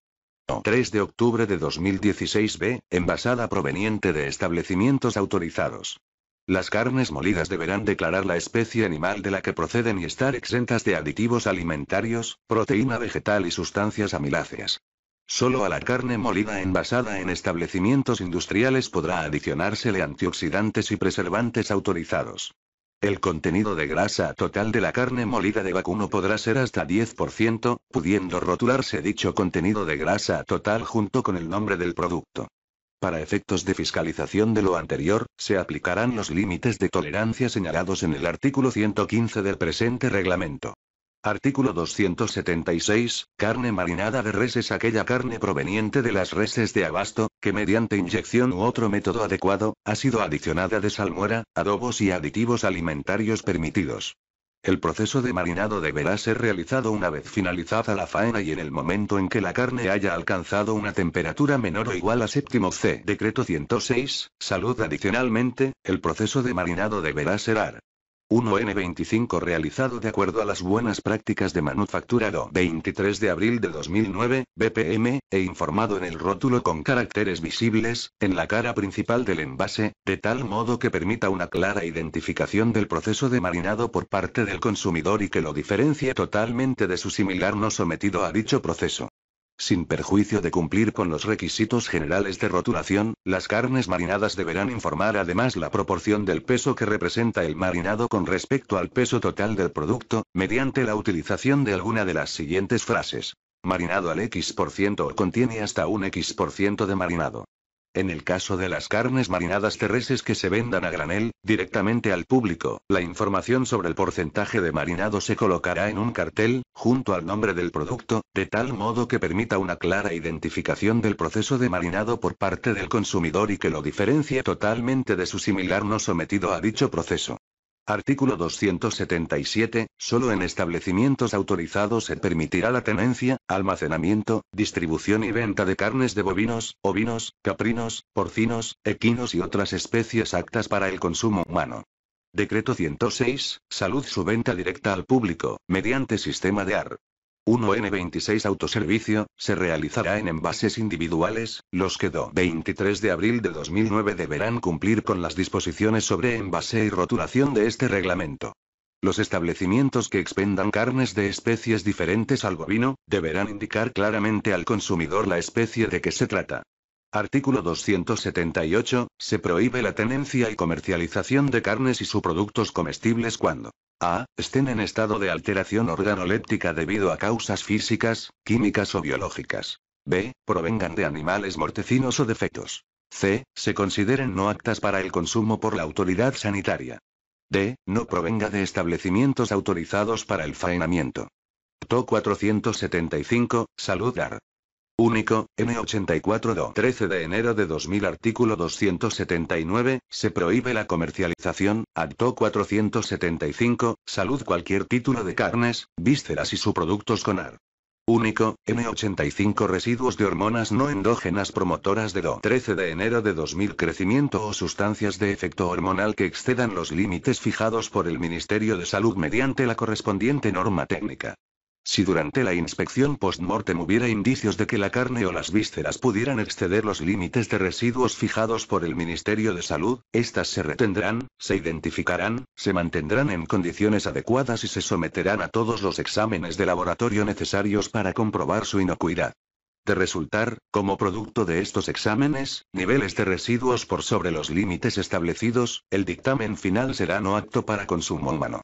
3 de octubre de 2016 B, envasada proveniente de establecimientos autorizados. Las carnes molidas deberán declarar la especie animal de la que proceden y estar exentas de aditivos alimentarios, proteína vegetal y sustancias amiláceas. Solo a la carne molida envasada en establecimientos industriales podrá adicionársele antioxidantes y preservantes autorizados. El contenido de grasa total de la carne molida de vacuno podrá ser hasta 10%, pudiendo rotularse dicho contenido de grasa total junto con el nombre del producto. Para efectos de fiscalización de lo anterior, se aplicarán los límites de tolerancia señalados en el artículo 115 del presente reglamento. Artículo 276. Carne marinada de res es aquella carne proveniente de las reses de abasto, que mediante inyección u otro método adecuado, ha sido adicionada de salmuera, adobos y aditivos alimentarios permitidos. El proceso de marinado deberá ser realizado una vez finalizada la faena y en el momento en que la carne haya alcanzado una temperatura menor o igual a séptimo C. Decreto 106. Salud adicionalmente, el proceso de marinado deberá ser AR. 1 n 25 realizado de acuerdo a las buenas prácticas de manufacturado 23 de abril de 2009, BPM, e informado en el rótulo con caracteres visibles, en la cara principal del envase, de tal modo que permita una clara identificación del proceso de marinado por parte del consumidor y que lo diferencie totalmente de su similar no sometido a dicho proceso. Sin perjuicio de cumplir con los requisitos generales de rotulación, las carnes marinadas deberán informar además la proporción del peso que representa el marinado con respecto al peso total del producto, mediante la utilización de alguna de las siguientes frases. Marinado al X% o contiene hasta un X% de marinado. En el caso de las carnes marinadas terrestres que se vendan a granel, directamente al público, la información sobre el porcentaje de marinado se colocará en un cartel, junto al nombre del producto, de tal modo que permita una clara identificación del proceso de marinado por parte del consumidor y que lo diferencie totalmente de su similar no sometido a dicho proceso. Artículo 277. Solo en establecimientos autorizados se permitirá la tenencia, almacenamiento, distribución y venta de carnes de bovinos, ovinos, caprinos, porcinos, equinos y otras especies aptas para el consumo humano. Decreto 106. Salud su venta directa al público, mediante sistema de AR. 1 N26 Autoservicio, se realizará en envases individuales, los que do 23 de abril de 2009 deberán cumplir con las disposiciones sobre envase y rotulación de este reglamento. Los establecimientos que expendan carnes de especies diferentes al bovino, deberán indicar claramente al consumidor la especie de que se trata. Artículo 278. Se prohíbe la tenencia y comercialización de carnes y sus productos comestibles cuando a. estén en estado de alteración organoléptica debido a causas físicas, químicas o biológicas. b. provengan de animales mortecinos o defectos. c. se consideren no actas para el consumo por la autoridad sanitaria. d. no provenga de establecimientos autorizados para el faenamiento. TO 475, Saludar. Único, N84 do 13 de enero de 2000 artículo 279, se prohíbe la comercialización, acto 475, salud cualquier título de carnes, vísceras y subproductos con ar. Único, N85 residuos de hormonas no endógenas promotoras de DO 13 de enero de 2000 crecimiento o sustancias de efecto hormonal que excedan los límites fijados por el Ministerio de Salud mediante la correspondiente norma técnica. Si durante la inspección post-mortem hubiera indicios de que la carne o las vísceras pudieran exceder los límites de residuos fijados por el Ministerio de Salud, estas se retendrán, se identificarán, se mantendrán en condiciones adecuadas y se someterán a todos los exámenes de laboratorio necesarios para comprobar su inocuidad. De resultar, como producto de estos exámenes, niveles de residuos por sobre los límites establecidos, el dictamen final será no apto para consumo humano.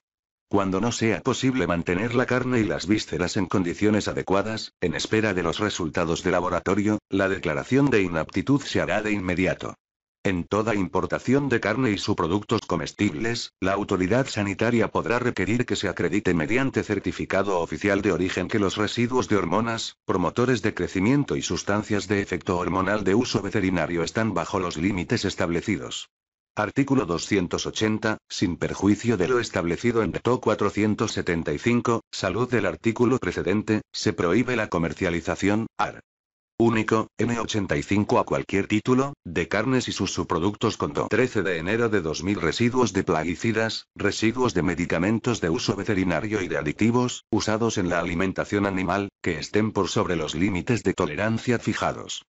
Cuando no sea posible mantener la carne y las vísceras en condiciones adecuadas, en espera de los resultados de laboratorio, la declaración de inaptitud se hará de inmediato. En toda importación de carne y sus productos comestibles, la autoridad sanitaria podrá requerir que se acredite mediante certificado oficial de origen que los residuos de hormonas, promotores de crecimiento y sustancias de efecto hormonal de uso veterinario están bajo los límites establecidos. Artículo 280, sin perjuicio de lo establecido en TO 475, salud del artículo precedente, se prohíbe la comercialización, ar. Único, N85 a cualquier título, de carnes y sus subproductos con 13 de enero de 2000 residuos de plaguicidas, residuos de medicamentos de uso veterinario y de aditivos, usados en la alimentación animal, que estén por sobre los límites de tolerancia fijados.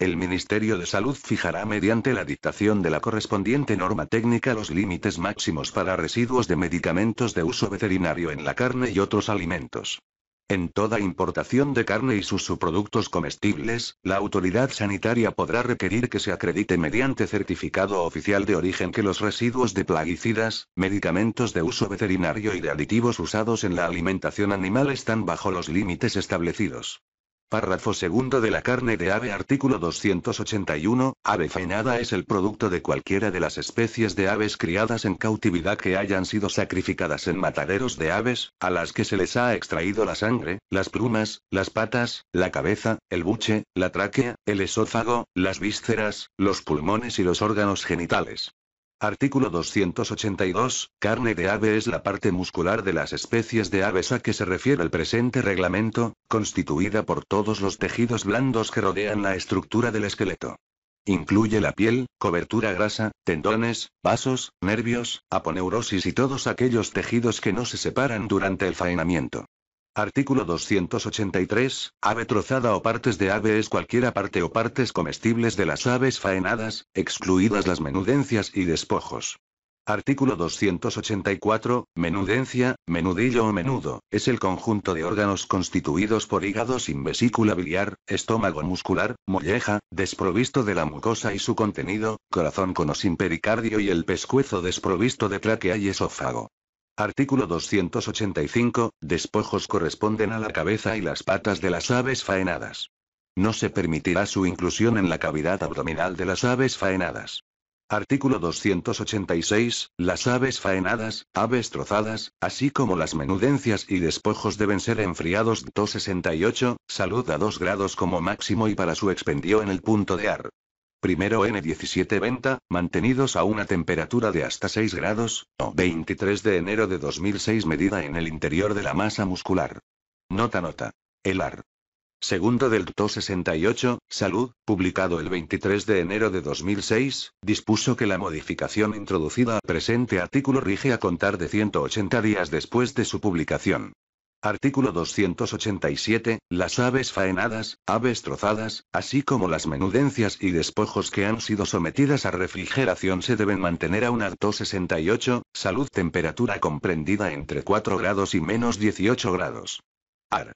El Ministerio de Salud fijará mediante la dictación de la correspondiente norma técnica los límites máximos para residuos de medicamentos de uso veterinario en la carne y otros alimentos. En toda importación de carne y sus subproductos comestibles, la autoridad sanitaria podrá requerir que se acredite mediante certificado oficial de origen que los residuos de plaguicidas, medicamentos de uso veterinario y de aditivos usados en la alimentación animal están bajo los límites establecidos. Párrafo segundo de la carne de ave artículo 281, ave fainada es el producto de cualquiera de las especies de aves criadas en cautividad que hayan sido sacrificadas en mataderos de aves, a las que se les ha extraído la sangre, las plumas, las patas, la cabeza, el buche, la tráquea, el esófago, las vísceras, los pulmones y los órganos genitales. Artículo 282. Carne de ave es la parte muscular de las especies de aves a que se refiere el presente reglamento, constituida por todos los tejidos blandos que rodean la estructura del esqueleto. Incluye la piel, cobertura grasa, tendones, vasos, nervios, aponeurosis y todos aquellos tejidos que no se separan durante el faenamiento. Artículo 283. Ave trozada o partes de ave es cualquiera parte o partes comestibles de las aves faenadas, excluidas las menudencias y despojos. Artículo 284. Menudencia, menudillo o menudo, es el conjunto de órganos constituidos por hígado sin vesícula biliar, estómago muscular, molleja, desprovisto de la mucosa y su contenido, corazón con o sin pericardio y el pescuezo desprovisto de tráquea y esófago. Artículo 285. Despojos corresponden a la cabeza y las patas de las aves faenadas. No se permitirá su inclusión en la cavidad abdominal de las aves faenadas. Artículo 286. Las aves faenadas, aves trozadas, así como las menudencias y despojos deben ser enfriados 268, salud a 2 grados como máximo y para su expendio en el punto de ar. Primero N17 venta, mantenidos a una temperatura de hasta 6 grados, o 23 de enero de 2006 medida en el interior de la masa muscular. Nota nota. El AR. Segundo del 268 68, Salud, publicado el 23 de enero de 2006, dispuso que la modificación introducida al presente artículo rige a contar de 180 días después de su publicación. Artículo 287. Las aves faenadas, aves trozadas, así como las menudencias y despojos que han sido sometidas a refrigeración se deben mantener a un alto 68, salud temperatura comprendida entre 4 grados y menos 18 grados. Ar.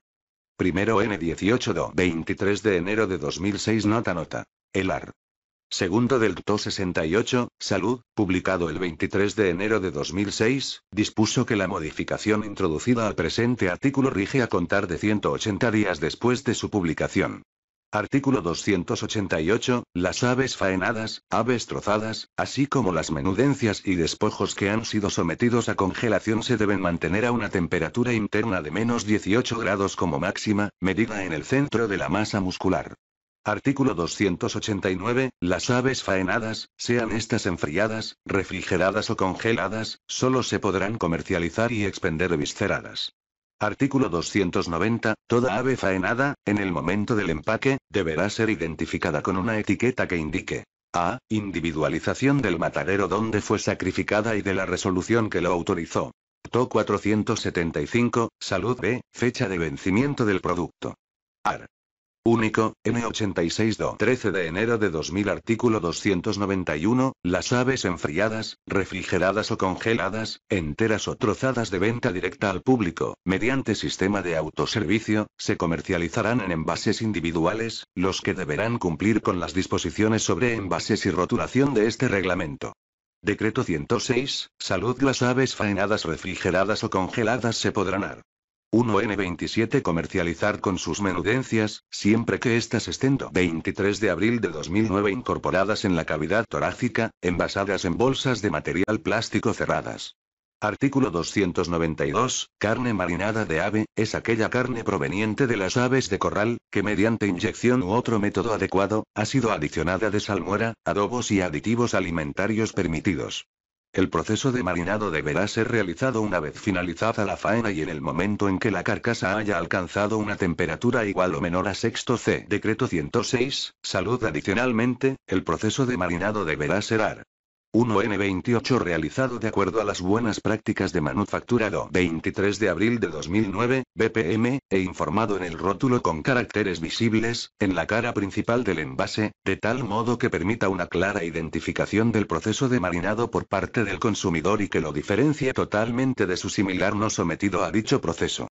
Primero N18 23 de enero de 2006 Nota Nota. El AR. Segundo del 268, Salud, publicado el 23 de enero de 2006, dispuso que la modificación introducida al presente artículo rige a contar de 180 días después de su publicación. Artículo 288. Las aves faenadas, aves trozadas, así como las menudencias y despojos que han sido sometidos a congelación se deben mantener a una temperatura interna de menos 18 grados como máxima, medida en el centro de la masa muscular. Artículo 289. Las aves faenadas, sean estas enfriadas, refrigeradas o congeladas, solo se podrán comercializar y expender visceradas. Artículo 290. Toda ave faenada, en el momento del empaque, deberá ser identificada con una etiqueta que indique a. Individualización del matadero donde fue sacrificada y de la resolución que lo autorizó. TO 475, Salud B, fecha de vencimiento del producto. AR. Único, N86 13 de enero de 2000 artículo 291, las aves enfriadas, refrigeradas o congeladas, enteras o trozadas de venta directa al público, mediante sistema de autoservicio, se comercializarán en envases individuales, los que deberán cumplir con las disposiciones sobre envases y rotulación de este reglamento. Decreto 106, salud las aves faenadas refrigeradas o congeladas se podrán ar. 1N27 comercializar con sus menudencias, siempre que estas estén 23 de abril de 2009 incorporadas en la cavidad torácica, envasadas en bolsas de material plástico cerradas. Artículo 292. Carne marinada de ave, es aquella carne proveniente de las aves de corral, que mediante inyección u otro método adecuado, ha sido adicionada de salmuera, adobos y aditivos alimentarios permitidos. El proceso de marinado deberá ser realizado una vez finalizada la faena y en el momento en que la carcasa haya alcanzado una temperatura igual o menor a sexto C. Decreto 106, salud adicionalmente, el proceso de marinado deberá ser AR. 1 n 28 realizado de acuerdo a las buenas prácticas de manufacturado 23 de abril de 2009, BPM, e informado en el rótulo con caracteres visibles, en la cara principal del envase, de tal modo que permita una clara identificación del proceso de marinado por parte del consumidor y que lo diferencie totalmente de su similar no sometido a dicho proceso.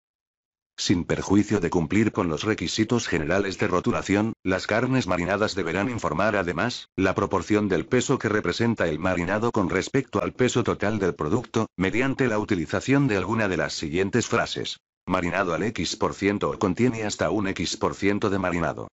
Sin perjuicio de cumplir con los requisitos generales de rotulación, las carnes marinadas deberán informar además, la proporción del peso que representa el marinado con respecto al peso total del producto, mediante la utilización de alguna de las siguientes frases. Marinado al X% o contiene hasta un X% de marinado.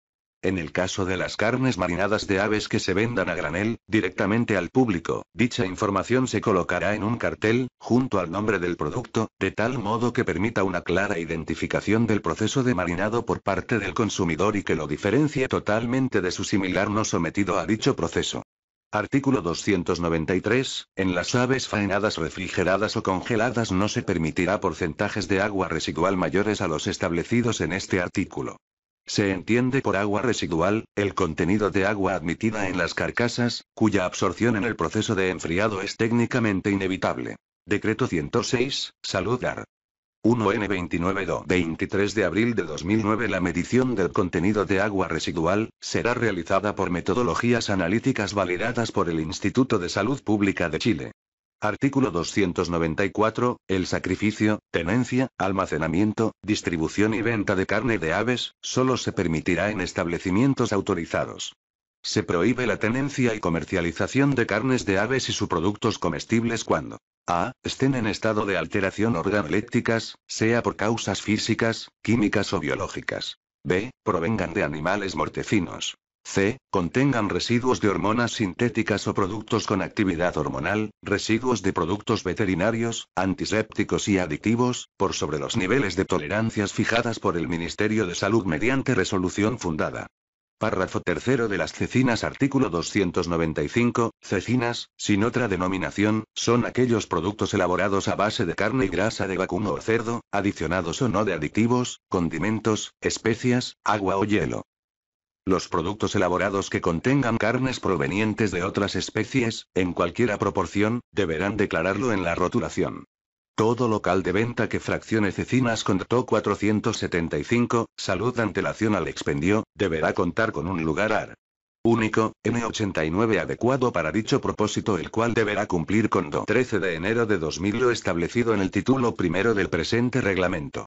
En el caso de las carnes marinadas de aves que se vendan a granel, directamente al público, dicha información se colocará en un cartel, junto al nombre del producto, de tal modo que permita una clara identificación del proceso de marinado por parte del consumidor y que lo diferencie totalmente de su similar no sometido a dicho proceso. Artículo 293. En las aves faenadas refrigeradas o congeladas no se permitirá porcentajes de agua residual mayores a los establecidos en este artículo. Se entiende por agua residual, el contenido de agua admitida en las carcasas, cuya absorción en el proceso de enfriado es técnicamente inevitable. Decreto 106, Salud AR. 1N29 23 de abril de 2009 La medición del contenido de agua residual, será realizada por metodologías analíticas validadas por el Instituto de Salud Pública de Chile. Artículo 294, el sacrificio, tenencia, almacenamiento, distribución y venta de carne de aves, solo se permitirá en establecimientos autorizados. Se prohíbe la tenencia y comercialización de carnes de aves y sus productos comestibles cuando a. estén en estado de alteración organolépticas, sea por causas físicas, químicas o biológicas. b. provengan de animales mortecinos. C. Contengan residuos de hormonas sintéticas o productos con actividad hormonal, residuos de productos veterinarios, antisépticos y aditivos, por sobre los niveles de tolerancias fijadas por el Ministerio de Salud mediante resolución fundada. Párrafo tercero de las cecinas artículo 295, cecinas, sin otra denominación, son aquellos productos elaborados a base de carne y grasa de vacuno o cerdo, adicionados o no de aditivos, condimentos, especias, agua o hielo. Los productos elaborados que contengan carnes provenientes de otras especies, en cualquiera proporción, deberán declararlo en la rotulación. Todo local de venta que fraccione cecinas con TO 475, salud antelación al expendio, deberá contar con un lugar AR. Único, n 89 adecuado para dicho propósito el cual deberá cumplir con DO 13 de enero de 2000 lo establecido en el título primero del presente reglamento.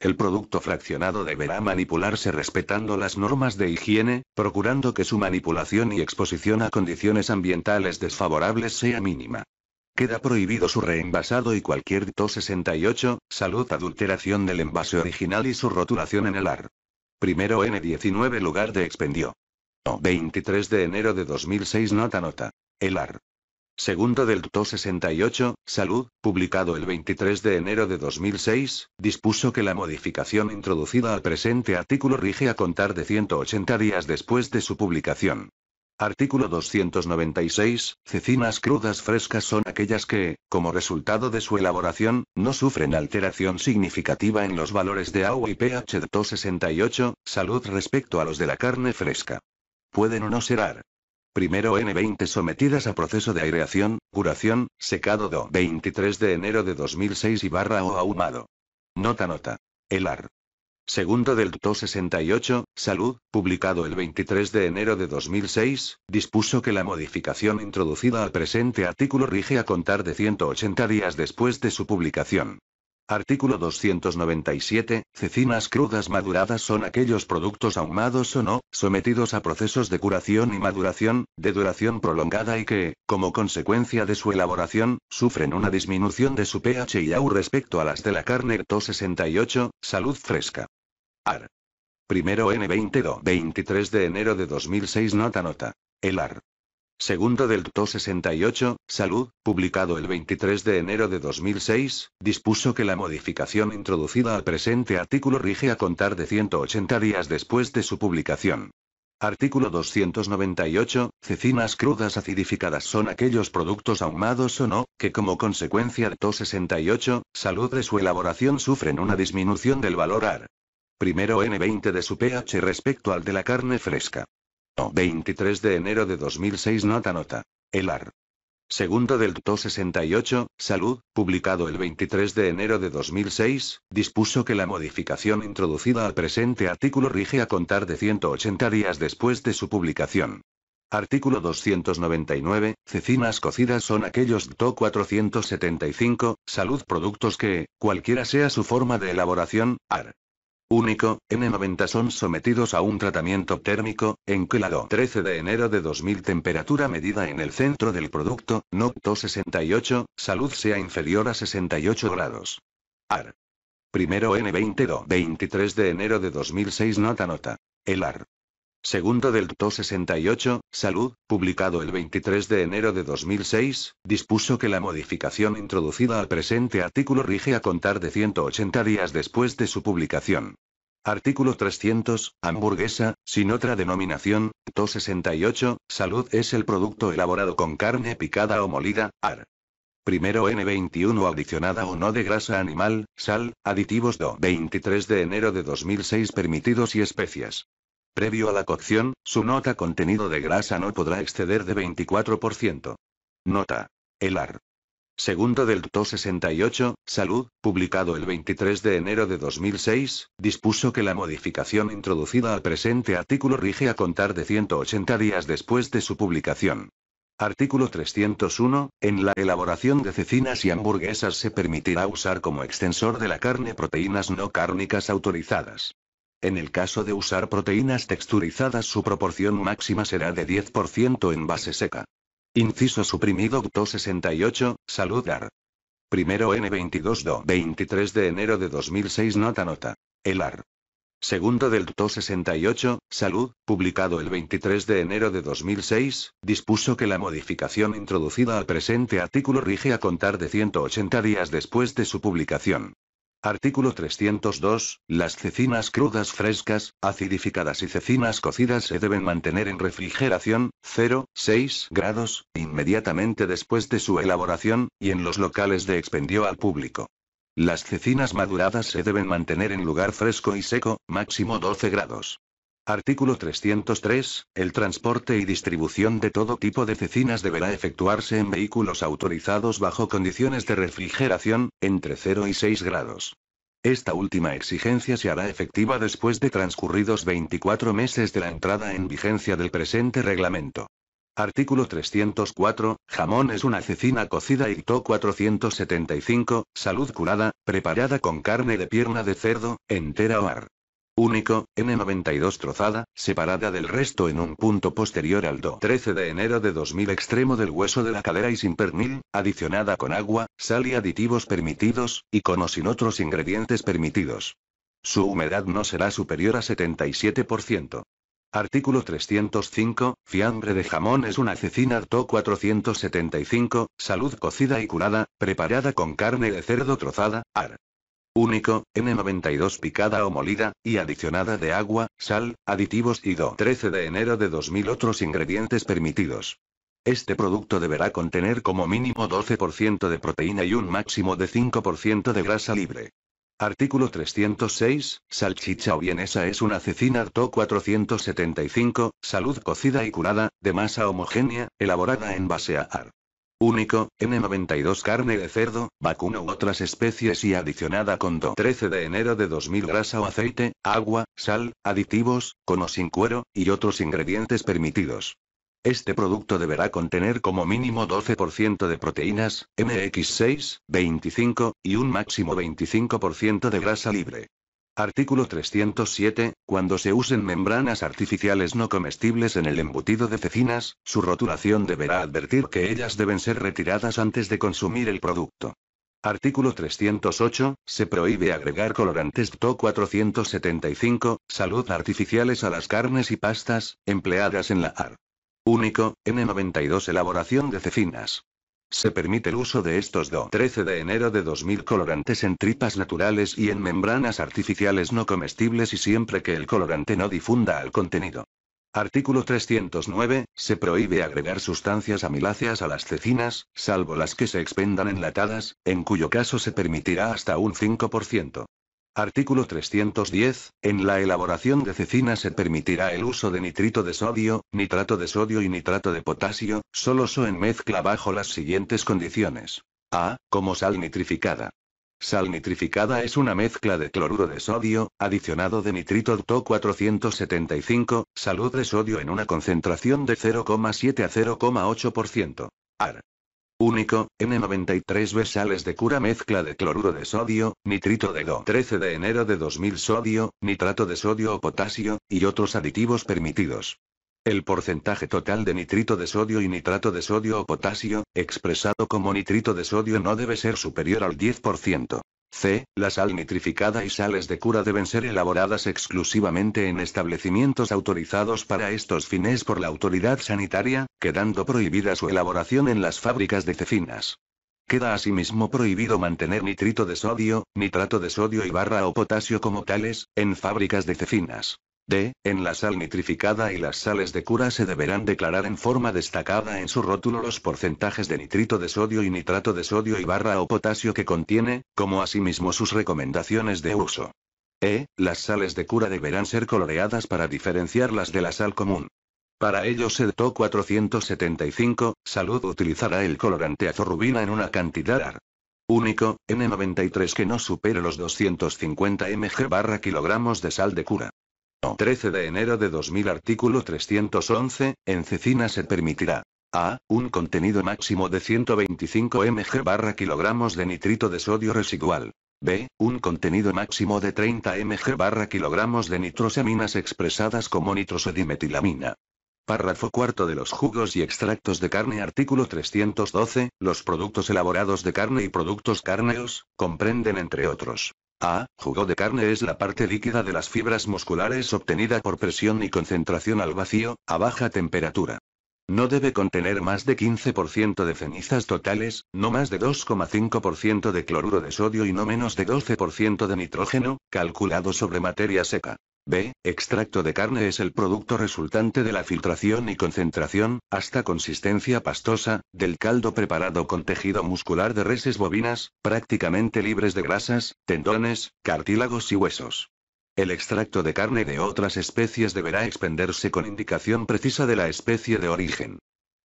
El producto fraccionado deberá manipularse respetando las normas de higiene, procurando que su manipulación y exposición a condiciones ambientales desfavorables sea mínima. Queda prohibido su reenvasado y cualquier TO 68, salud adulteración del envase original y su rotulación en el AR. Primero N19 lugar de expendio. 23 de enero de 2006 nota nota. El AR. Segundo del TO 68, Salud, publicado el 23 de enero de 2006, dispuso que la modificación introducida al presente artículo rige a contar de 180 días después de su publicación. Artículo 296, cecinas crudas frescas son aquellas que, como resultado de su elaboración, no sufren alteración significativa en los valores de agua y pH del 68, salud respecto a los de la carne fresca. Pueden o no serar. Primero N20 sometidas a proceso de aireación, curación, secado do 23 de enero de 2006 y barra o ahumado. Nota nota. El AR. Segundo del TO 68, Salud, publicado el 23 de enero de 2006, dispuso que la modificación introducida al presente artículo rige a contar de 180 días después de su publicación. Artículo 297. Cecinas crudas maduradas son aquellos productos ahumados o no, sometidos a procesos de curación y maduración, de duración prolongada y que, como consecuencia de su elaboración, sufren una disminución de su pH y AU respecto a las de la carne 268, salud fresca. AR. Primero N22, 23 de enero de 2006 Nota nota. El AR. Segundo del TO 68, Salud, publicado el 23 de enero de 2006, dispuso que la modificación introducida al presente artículo rige a contar de 180 días después de su publicación. Artículo 298. Cecinas crudas acidificadas son aquellos productos ahumados o no, que como consecuencia del TO 68, salud de su elaboración sufren una disminución del valor AR. Primero N20 de su pH respecto al de la carne fresca. 23 de enero de 2006 Nota nota. El AR. Segundo del 268 68, Salud, publicado el 23 de enero de 2006, dispuso que la modificación introducida al presente artículo rige a contar de 180 días después de su publicación. Artículo 299. Cecinas cocidas son aquellos TO 475, salud productos que, cualquiera sea su forma de elaboración, AR, único, N90 son sometidos a un tratamiento térmico, en do 13 de enero de 2000 temperatura medida en el centro del producto, nocto 68, salud sea inferior a 68 grados. AR. Primero N22 23 de enero de 2006 nota nota. El AR. Segundo del TO 68, Salud, publicado el 23 de enero de 2006, dispuso que la modificación introducida al presente artículo rige a contar de 180 días después de su publicación. Artículo 300, hamburguesa, sin otra denominación, TO 68, salud es el producto elaborado con carne picada o molida, AR. Primero N21 adicionada o no de grasa animal, sal, aditivos DO 23 de enero de 2006 permitidos y especias. Previo a la cocción, su nota contenido de grasa no podrá exceder de 24%. Nota. El AR. Segundo del TO 68, Salud, publicado el 23 de enero de 2006, dispuso que la modificación introducida al presente artículo rige a contar de 180 días después de su publicación. Artículo 301. En la elaboración de cecinas y hamburguesas se permitirá usar como extensor de la carne proteínas no cárnicas autorizadas. En el caso de usar proteínas texturizadas su proporción máxima será de 10% en base seca. Inciso suprimido GTO 68, AR. Primero N22 do 23 de enero de 2006 nota nota. El AR. Segundo del GTO 68, Salud, publicado el 23 de enero de 2006, dispuso que la modificación introducida al presente artículo rige a contar de 180 días después de su publicación. Artículo 302. Las cecinas crudas frescas, acidificadas y cecinas cocidas se deben mantener en refrigeración, 0,6 grados, inmediatamente después de su elaboración, y en los locales de expendio al público. Las cecinas maduradas se deben mantener en lugar fresco y seco, máximo 12 grados. Artículo 303. El transporte y distribución de todo tipo de cecinas deberá efectuarse en vehículos autorizados bajo condiciones de refrigeración, entre 0 y 6 grados. Esta última exigencia se hará efectiva después de transcurridos 24 meses de la entrada en vigencia del presente reglamento. Artículo 304. Jamón es una cecina cocida y to 475, salud curada, preparada con carne de pierna de cerdo, entera o ar único, N92 trozada, separada del resto en un punto posterior al do 13 de enero de 2000 extremo del hueso de la cadera y sin pernil, adicionada con agua, sal y aditivos permitidos, y con o sin otros ingredientes permitidos. Su humedad no será superior a 77%. Artículo 305, fiambre de jamón es una cecina to 475, salud cocida y curada, preparada con carne de cerdo trozada, ar único, N92 picada o molida, y adicionada de agua, sal, aditivos y do. 13 de enero de 2000 otros ingredientes permitidos. Este producto deberá contener como mínimo 12% de proteína y un máximo de 5% de grasa libre. Artículo 306, salchicha o bienesa es una cecina arto 475, salud cocida y curada, de masa homogénea, elaborada en base a ar. Único, N92 carne de cerdo, vacuno u otras especies y adicionada con 13 de enero de 2000 grasa o aceite, agua, sal, aditivos, con sin cuero, y otros ingredientes permitidos. Este producto deberá contener como mínimo 12% de proteínas, MX6, 25, y un máximo 25% de grasa libre. Artículo 307. Cuando se usen membranas artificiales no comestibles en el embutido de cecinas, su rotulación deberá advertir que ellas deben ser retiradas antes de consumir el producto. Artículo 308. Se prohíbe agregar colorantes TO 475, salud artificiales a las carnes y pastas, empleadas en la AR. Único, N92 elaboración de cecinas. Se permite el uso de estos dos 13 de enero de 2000 colorantes en tripas naturales y en membranas artificiales no comestibles y siempre que el colorante no difunda al contenido. Artículo 309. Se prohíbe agregar sustancias amiláceas a las cecinas, salvo las que se expendan enlatadas, en cuyo caso se permitirá hasta un 5%. Artículo 310. En la elaboración de cecina se permitirá el uso de nitrito de sodio, nitrato de sodio y nitrato de potasio, solo so en mezcla bajo las siguientes condiciones. A. Como sal nitrificada. Sal nitrificada es una mezcla de cloruro de sodio, adicionado de nitrito TO 475, salud de sodio en una concentración de 0,7 a 0,8%. AR. Único, N93 besales de cura mezcla de cloruro de sodio, nitrito de Do 13 de enero de 2000 sodio, nitrato de sodio o potasio, y otros aditivos permitidos. El porcentaje total de nitrito de sodio y nitrato de sodio o potasio, expresado como nitrito de sodio, no debe ser superior al 10%. C. La sal nitrificada y sales de cura deben ser elaboradas exclusivamente en establecimientos autorizados para estos fines por la autoridad sanitaria, quedando prohibida su elaboración en las fábricas de cefinas. Queda asimismo prohibido mantener nitrito de sodio, nitrato de sodio y barra o potasio como tales, en fábricas de cefinas. D. En la sal nitrificada y las sales de cura se deberán declarar en forma destacada en su rótulo los porcentajes de nitrito de sodio y nitrato de sodio y barra o potasio que contiene, como asimismo sus recomendaciones de uso. E. Las sales de cura deberán ser coloreadas para diferenciarlas de la sal común. Para ello se SEDTO 475, Salud utilizará el colorante azorrubina en una cantidad Único, N93 que no supere los 250 mg barra kilogramos de sal de cura. 13 de enero de 2000 Artículo 311, en Cecina se permitirá. A. Un contenido máximo de 125 mg barra kilogramos de nitrito de sodio residual. B. Un contenido máximo de 30 mg barra kilogramos de nitrosaminas expresadas como nitrosodimetilamina. Párrafo cuarto de los jugos y extractos de carne Artículo 312, los productos elaborados de carne y productos cárneos, comprenden entre otros. A. jugo de carne es la parte líquida de las fibras musculares obtenida por presión y concentración al vacío, a baja temperatura. No debe contener más de 15% de cenizas totales, no más de 2,5% de cloruro de sodio y no menos de 12% de nitrógeno, calculado sobre materia seca. B. Extracto de carne es el producto resultante de la filtración y concentración, hasta consistencia pastosa, del caldo preparado con tejido muscular de reses bovinas, prácticamente libres de grasas, tendones, cartílagos y huesos. El extracto de carne de otras especies deberá expenderse con indicación precisa de la especie de origen.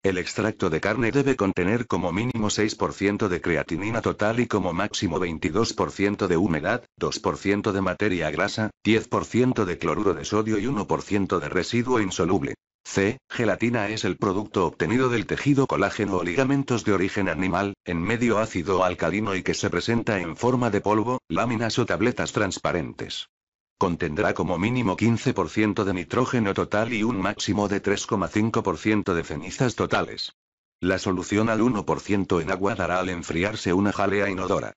El extracto de carne debe contener como mínimo 6% de creatinina total y como máximo 22% de humedad, 2% de materia grasa, 10% de cloruro de sodio y 1% de residuo insoluble. C. Gelatina es el producto obtenido del tejido colágeno o ligamentos de origen animal, en medio ácido o alcalino y que se presenta en forma de polvo, láminas o tabletas transparentes. Contendrá como mínimo 15% de nitrógeno total y un máximo de 3,5% de cenizas totales. La solución al 1% en agua dará al enfriarse una jalea inodora.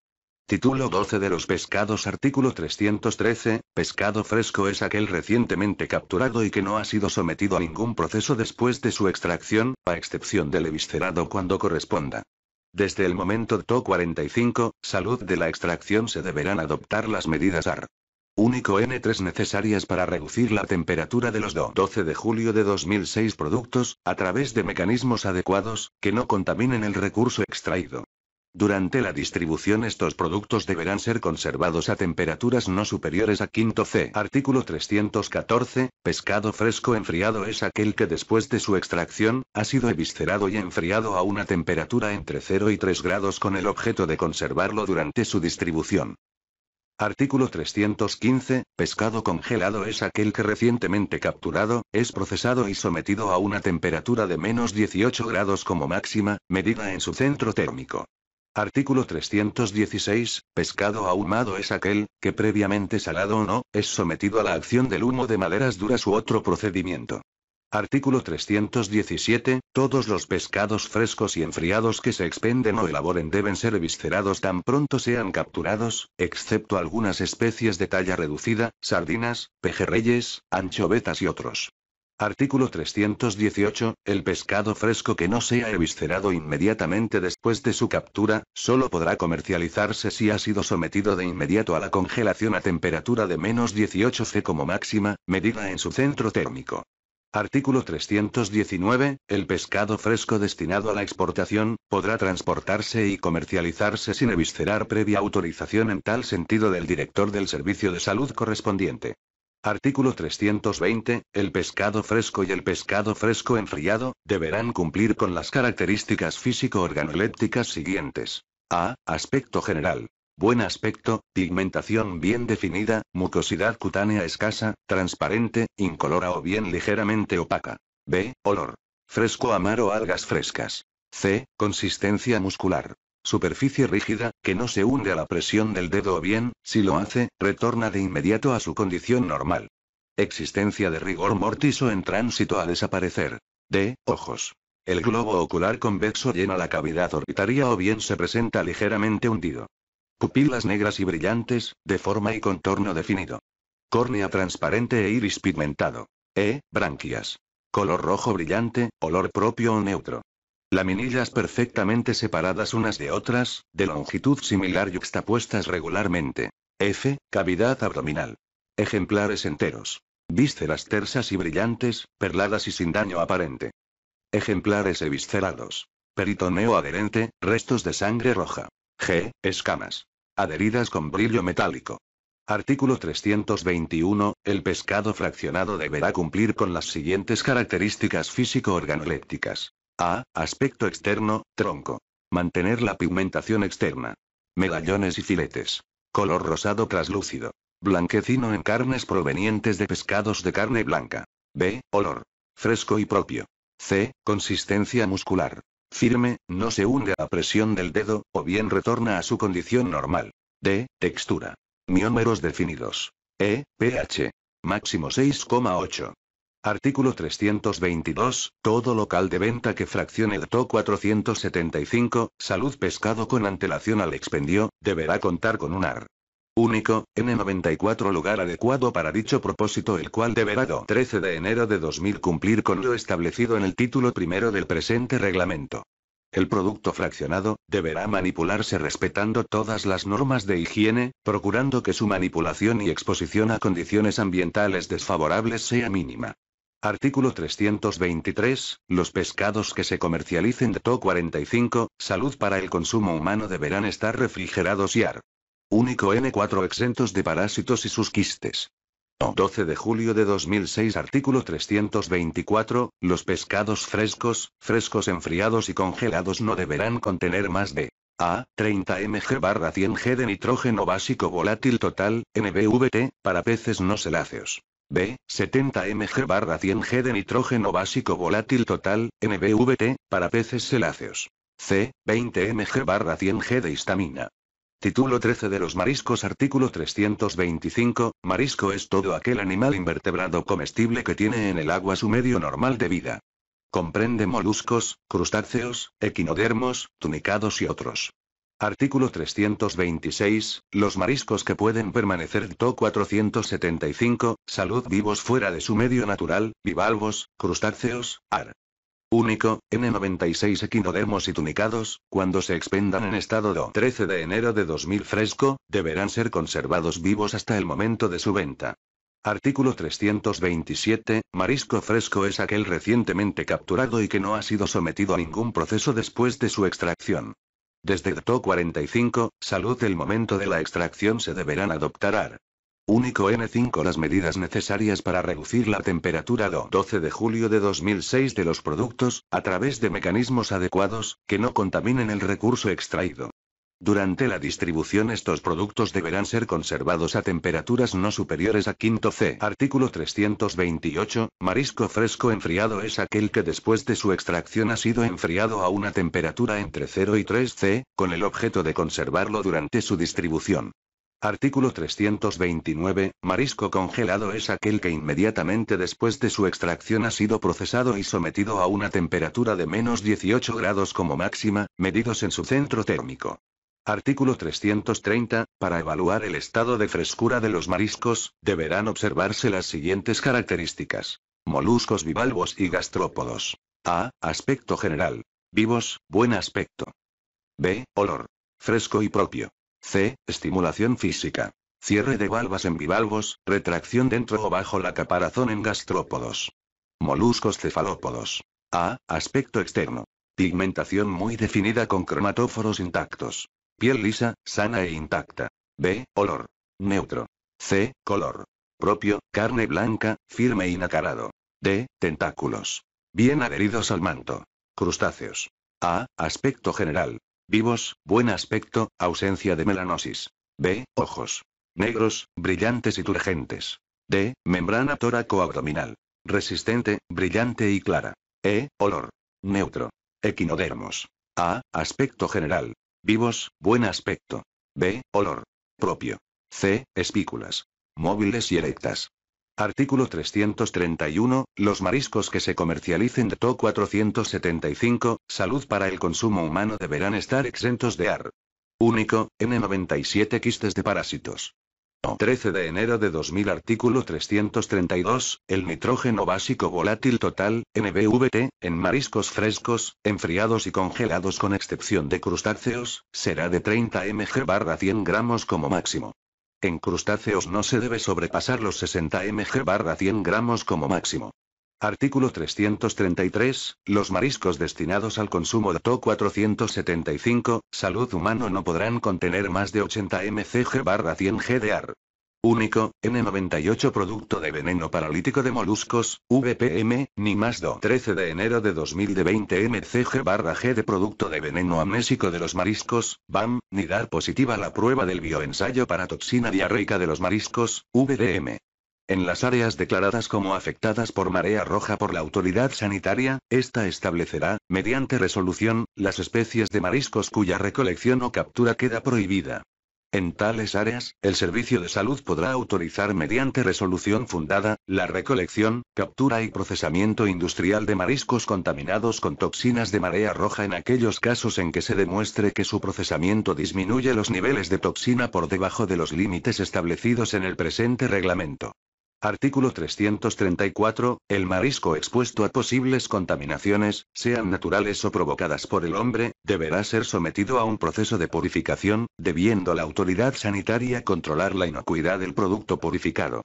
Título 12 de los pescados Artículo 313, pescado fresco es aquel recientemente capturado y que no ha sido sometido a ningún proceso después de su extracción, a excepción del eviscerado cuando corresponda. Desde el momento TO 45, salud de la extracción se deberán adoptar las medidas AR. Único N3 necesarias para reducir la temperatura de los 12 de julio de 2006 productos, a través de mecanismos adecuados, que no contaminen el recurso extraído. Durante la distribución estos productos deberán ser conservados a temperaturas no superiores a 5 C. Artículo 314. Pescado fresco enfriado es aquel que después de su extracción, ha sido eviscerado y enfriado a una temperatura entre 0 y 3 grados con el objeto de conservarlo durante su distribución. Artículo 315. Pescado congelado es aquel que recientemente capturado, es procesado y sometido a una temperatura de menos 18 grados como máxima, medida en su centro térmico. Artículo 316. Pescado ahumado es aquel, que previamente salado o no, es sometido a la acción del humo de maderas duras u otro procedimiento. Artículo 317. Todos los pescados frescos y enfriados que se expenden o elaboren deben ser eviscerados tan pronto sean capturados, excepto algunas especies de talla reducida, sardinas, pejerreyes, anchovetas y otros. Artículo 318. El pescado fresco que no sea eviscerado inmediatamente después de su captura, solo podrá comercializarse si ha sido sometido de inmediato a la congelación a temperatura de menos 18 C como máxima, medida en su centro térmico. Artículo 319. El pescado fresco destinado a la exportación, podrá transportarse y comercializarse sin eviscerar previa autorización en tal sentido del director del servicio de salud correspondiente. Artículo 320. El pescado fresco y el pescado fresco enfriado, deberán cumplir con las características físico-organolépticas siguientes. A. Aspecto general. Buen aspecto, pigmentación bien definida, mucosidad cutánea escasa, transparente, incolora o bien ligeramente opaca. B. Olor. Fresco o algas frescas. C. Consistencia muscular. Superficie rígida, que no se hunde a la presión del dedo o bien, si lo hace, retorna de inmediato a su condición normal. Existencia de rigor mortis o en tránsito a desaparecer. D. Ojos. El globo ocular convexo llena la cavidad orbitaria o bien se presenta ligeramente hundido. Pupilas negras y brillantes, de forma y contorno definido. Córnea transparente e iris pigmentado. E. Branquias. Color rojo brillante, olor propio o neutro. Laminillas perfectamente separadas unas de otras, de longitud similar y extapuestas regularmente. F. Cavidad abdominal. Ejemplares enteros. Vísceras tersas y brillantes, perladas y sin daño aparente. Ejemplares eviscerados. Peritoneo adherente, restos de sangre roja. G. Escamas. Adheridas con brillo metálico. Artículo 321. El pescado fraccionado deberá cumplir con las siguientes características físico-organolépticas. A. Aspecto externo, tronco. Mantener la pigmentación externa. Medallones y filetes. Color rosado traslúcido. Blanquecino en carnes provenientes de pescados de carne blanca. B. Olor. Fresco y propio. C. Consistencia muscular firme, no se hunde a presión del dedo, o bien retorna a su condición normal. D. Textura. Miómeros definidos. E. pH. Máximo 6,8. Artículo 322. Todo local de venta que fraccione el TO 475, salud pescado con antelación al expendio, deberá contar con un AR. Único, N94 lugar adecuado para dicho propósito el cual deberá do 13 de enero de 2000 cumplir con lo establecido en el título primero del presente reglamento. El producto fraccionado, deberá manipularse respetando todas las normas de higiene, procurando que su manipulación y exposición a condiciones ambientales desfavorables sea mínima. Artículo 323. Los pescados que se comercialicen de TO 45, salud para el consumo humano deberán estar refrigerados y ar. Único N4 exentos de parásitos y sus quistes. 12 de julio de 2006 Artículo 324, los pescados frescos, frescos enfriados y congelados no deberán contener más de a. 30 mg barra 100 g de nitrógeno básico volátil total, NBVT, para peces no seláceos. B. 70 mg barra 100 g de nitrógeno básico volátil total, NBVT, para peces seláceos. C. 20 mg barra 100 g de histamina. Título 13 de los mariscos Artículo 325, marisco es todo aquel animal invertebrado comestible que tiene en el agua su medio normal de vida. Comprende moluscos, crustáceos, equinodermos, tunicados y otros. Artículo 326. Los mariscos que pueden permanecer TO 475, salud vivos fuera de su medio natural, bivalvos, crustáceos, AR. Único, N96 equinodermos y tunicados, cuando se expendan en estado 13 de enero de 2000 fresco, deberán ser conservados vivos hasta el momento de su venta. Artículo 327. Marisco fresco es aquel recientemente capturado y que no ha sido sometido a ningún proceso después de su extracción. Desde to 45, salud del momento de la extracción se deberán adoptar Único N5 Las medidas necesarias para reducir la temperatura do 12 de julio de 2006 de los productos, a través de mecanismos adecuados, que no contaminen el recurso extraído. Durante la distribución estos productos deberán ser conservados a temperaturas no superiores a 5 C. Artículo 328. Marisco fresco enfriado es aquel que después de su extracción ha sido enfriado a una temperatura entre 0 y 3 C, con el objeto de conservarlo durante su distribución. Artículo 329. Marisco congelado es aquel que inmediatamente después de su extracción ha sido procesado y sometido a una temperatura de menos 18 grados como máxima, medidos en su centro térmico. Artículo 330. Para evaluar el estado de frescura de los mariscos, deberán observarse las siguientes características. Moluscos bivalvos y gastrópodos. A. Aspecto general. Vivos, buen aspecto. B. Olor. Fresco y propio. C. Estimulación física. Cierre de valvas en bivalvos, retracción dentro o bajo la caparazón en gastrópodos. Moluscos cefalópodos. A. Aspecto externo. Pigmentación muy definida con cromatóforos intactos. Piel lisa, sana e intacta. B. Olor. Neutro. C. Color. Propio, carne blanca, firme y nacarado. D. Tentáculos. Bien adheridos al manto. Crustáceos. A. Aspecto general. Vivos, buen aspecto, ausencia de melanosis. B. Ojos. Negros, brillantes y turgentes. D. Membrana tóraco-abdominal. Resistente, brillante y clara. E. Olor. Neutro. Equinodermos. A. Aspecto general. Vivos, buen aspecto. B. Olor. Propio. C. Espículas. Móviles y erectas. Artículo 331. Los mariscos que se comercialicen de TO 475, salud para el consumo humano deberán estar exentos de AR. Único, N97 quistes de parásitos. 13 de enero de 2000 Artículo 332, el nitrógeno básico volátil total, NBVT, en mariscos frescos, enfriados y congelados con excepción de crustáceos, será de 30 mg barra 100 gramos como máximo. En crustáceos no se debe sobrepasar los 60 mg barra 100 gramos como máximo. Artículo 333. Los mariscos destinados al consumo de TO 475, salud humano no podrán contener más de 80 mcg barra 100 AR. Único, N98 Producto de Veneno Paralítico de Moluscos, VPM, ni más do 13 de enero de 2020 MCG barra G de Producto de Veneno Amnésico de los Mariscos, BAM, ni dar positiva la prueba del bioensayo para toxina diarreica de los mariscos, VDM. En las áreas declaradas como afectadas por marea roja por la autoridad sanitaria, esta establecerá, mediante resolución, las especies de mariscos cuya recolección o captura queda prohibida. En tales áreas, el Servicio de Salud podrá autorizar mediante resolución fundada, la recolección, captura y procesamiento industrial de mariscos contaminados con toxinas de marea roja en aquellos casos en que se demuestre que su procesamiento disminuye los niveles de toxina por debajo de los límites establecidos en el presente reglamento. Artículo 334. El marisco expuesto a posibles contaminaciones, sean naturales o provocadas por el hombre, deberá ser sometido a un proceso de purificación, debiendo la autoridad sanitaria controlar la inocuidad del producto purificado.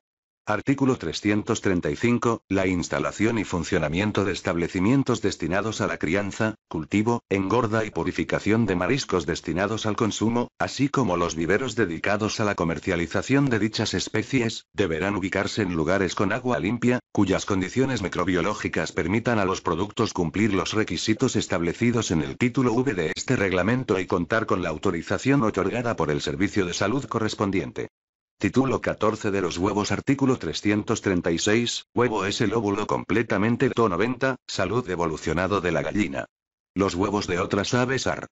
Artículo 335. La instalación y funcionamiento de establecimientos destinados a la crianza, cultivo, engorda y purificación de mariscos destinados al consumo, así como los viveros dedicados a la comercialización de dichas especies, deberán ubicarse en lugares con agua limpia, cuyas condiciones microbiológicas permitan a los productos cumplir los requisitos establecidos en el título V de este reglamento y contar con la autorización otorgada por el Servicio de Salud correspondiente. Título 14 de los huevos Artículo 336, huevo es el óvulo completamente to 90, salud evolucionado de la gallina. Los huevos de otras aves AR.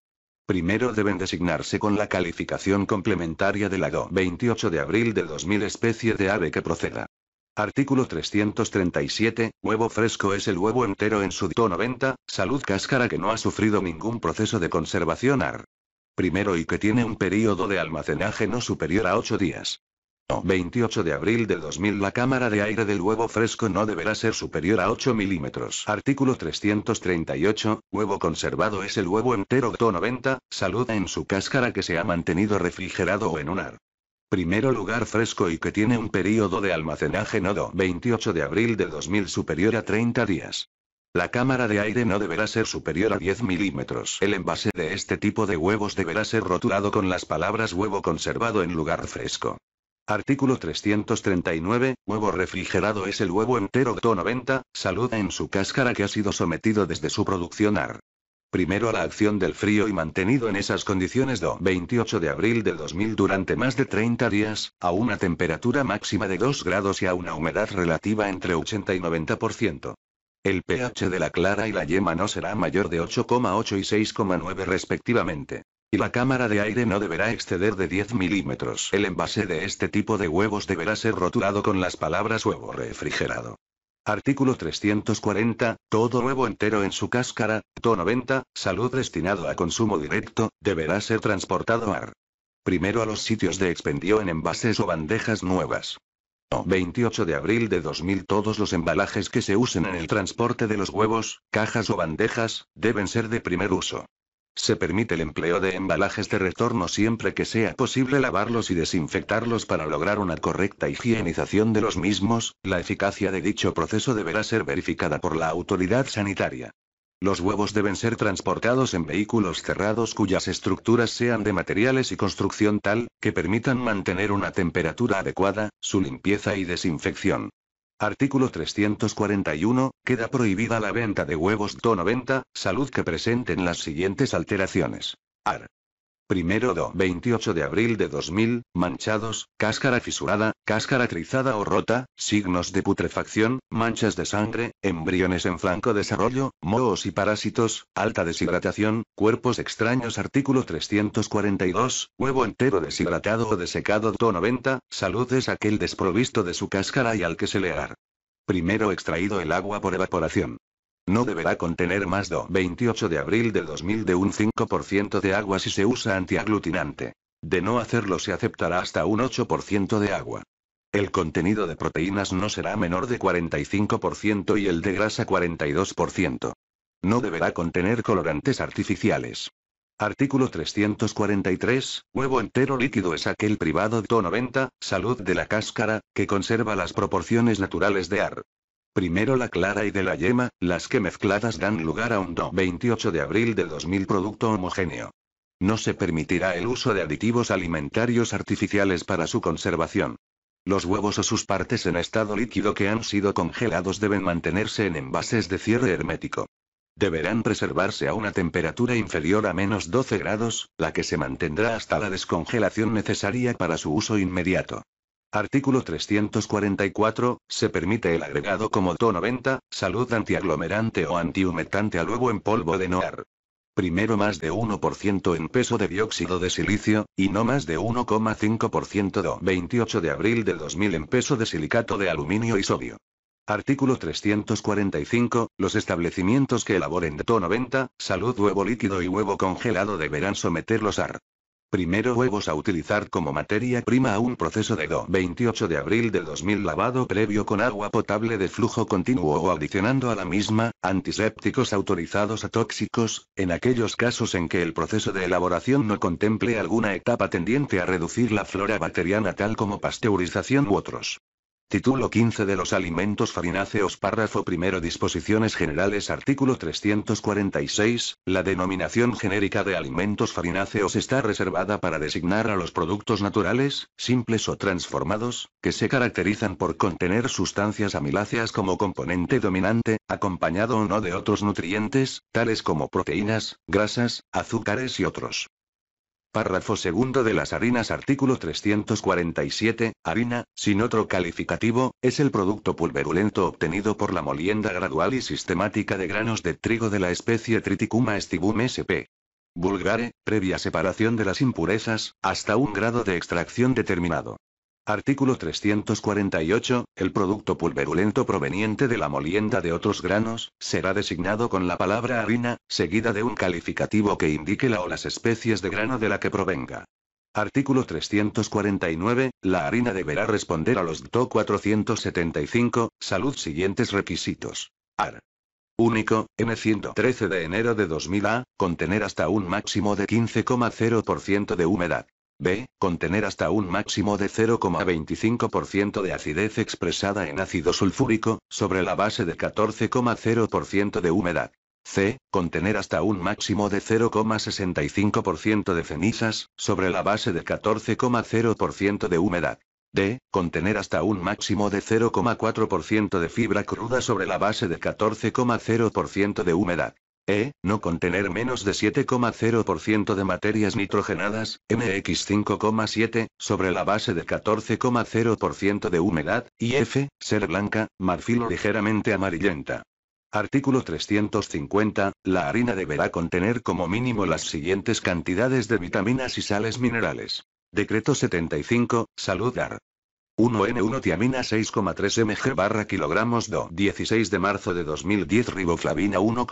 Primero deben designarse con la calificación complementaria de la DO. 28 de abril de 2000 especie de ave que proceda. Artículo 337, huevo fresco es el huevo entero en su to 90, salud cáscara que no ha sufrido ningún proceso de conservación AR. Primero y que tiene un periodo de almacenaje no superior a 8 días. 28 de abril de 2000 La cámara de aire del huevo fresco no deberá ser superior a 8 milímetros. Artículo 338. Huevo conservado es el huevo entero de 90, salud en su cáscara que se ha mantenido refrigerado o en un ar. Primero lugar fresco y que tiene un periodo de almacenaje nodo 28 de abril de 2000 superior a 30 días. La cámara de aire no deberá ser superior a 10 milímetros. El envase de este tipo de huevos deberá ser rotulado con las palabras huevo conservado en lugar fresco. Artículo 339. Huevo refrigerado es el huevo entero de 90, saluda en su cáscara que ha sido sometido desde su producción ar. Primero a la acción del frío y mantenido en esas condiciones do 28 de abril de 2000 durante más de 30 días, a una temperatura máxima de 2 grados y a una humedad relativa entre 80 y 90%. El pH de la clara y la yema no será mayor de 8,8 y 6,9 respectivamente y la cámara de aire no deberá exceder de 10 milímetros. El envase de este tipo de huevos deberá ser rotulado con las palabras huevo refrigerado. Artículo 340. Todo huevo entero en su cáscara, to 90, salud destinado a consumo directo, deberá ser transportado a primero a los sitios de expendio en envases o bandejas nuevas. 28 de abril de 2000 Todos los embalajes que se usen en el transporte de los huevos, cajas o bandejas, deben ser de primer uso. Se permite el empleo de embalajes de retorno siempre que sea posible lavarlos y desinfectarlos para lograr una correcta higienización de los mismos, la eficacia de dicho proceso deberá ser verificada por la autoridad sanitaria. Los huevos deben ser transportados en vehículos cerrados cuyas estructuras sean de materiales y construcción tal, que permitan mantener una temperatura adecuada, su limpieza y desinfección. Artículo 341. Queda prohibida la venta de huevos to Venta, salud que presenten las siguientes alteraciones. Ar. Primero do 28 de abril de 2000, manchados, cáscara fisurada, cáscara trizada o rota, signos de putrefacción, manchas de sangre, embriones en flanco desarrollo, mohos y parásitos, alta deshidratación, cuerpos extraños artículo 342, huevo entero deshidratado o desecado do 90, salud es aquel desprovisto de su cáscara y al que se le hará Primero extraído el agua por evaporación. No deberá contener más do 28 de abril de 2000 de un 5% de agua si se usa antiaglutinante. De no hacerlo se aceptará hasta un 8% de agua. El contenido de proteínas no será menor de 45% y el de grasa 42%. No deberá contener colorantes artificiales. Artículo 343. Huevo entero líquido es aquel privado de 90, salud de la cáscara, que conserva las proporciones naturales de AR. Primero la clara y de la yema, las que mezcladas dan lugar a un 28 de abril de 2000 producto homogéneo. No se permitirá el uso de aditivos alimentarios artificiales para su conservación. Los huevos o sus partes en estado líquido que han sido congelados deben mantenerse en envases de cierre hermético. Deberán preservarse a una temperatura inferior a menos 12 grados, la que se mantendrá hasta la descongelación necesaria para su uso inmediato. Artículo 344, se permite el agregado como TO90, salud antiaglomerante o antihumectante al huevo en polvo de noar. Primero más de 1% en peso de dióxido de silicio, y no más de 1,5% de 28 de abril de 2000 en peso de silicato de aluminio y sodio. Artículo 345. Los establecimientos que elaboren de TO90, salud huevo líquido y huevo congelado deberán someterlos a Primero huevos a utilizar como materia prima a un proceso de DO. 28 de abril de 2000 lavado previo con agua potable de flujo continuo o adicionando a la misma, antisépticos autorizados a tóxicos, en aquellos casos en que el proceso de elaboración no contemple alguna etapa tendiente a reducir la flora bacteriana tal como pasteurización u otros. Título 15 de los alimentos farináceos Párrafo primero Disposiciones generales Artículo 346 La denominación genérica de alimentos farináceos está reservada para designar a los productos naturales, simples o transformados, que se caracterizan por contener sustancias amiláceas como componente dominante, acompañado o no de otros nutrientes, tales como proteínas, grasas, azúcares y otros. Párrafo segundo de las harinas artículo 347, harina, sin otro calificativo, es el producto pulverulento obtenido por la molienda gradual y sistemática de granos de trigo de la especie Triticuma estibum sp. Vulgare, previa separación de las impurezas, hasta un grado de extracción determinado. Artículo 348. El producto pulverulento proveniente de la molienda de otros granos, será designado con la palabra harina, seguida de un calificativo que indique la o las especies de grano de la que provenga. Artículo 349. La harina deberá responder a los DTO 475, salud siguientes requisitos. AR. Único, N113 de enero de 2000 A, contener hasta un máximo de 15,0% de humedad. B. Contener hasta un máximo de 0,25% de acidez expresada en ácido sulfúrico, sobre la base de 14,0% de humedad. C. Contener hasta un máximo de 0,65% de cenizas, sobre la base de 14,0% de humedad. D. Contener hasta un máximo de 0,4% de fibra cruda sobre la base de 14,0% de humedad. E, no contener menos de 7,0% de materias nitrogenadas, MX 5,7, sobre la base de 14,0% de humedad, y F, ser blanca, marfil o ligeramente amarillenta. Artículo 350. La harina deberá contener como mínimo las siguientes cantidades de vitaminas y sales minerales. Decreto 75, Saludar. 1N1 tiamina 6,3 mg barra kilogramos do 16 de marzo de 2010 riboflavina 1,3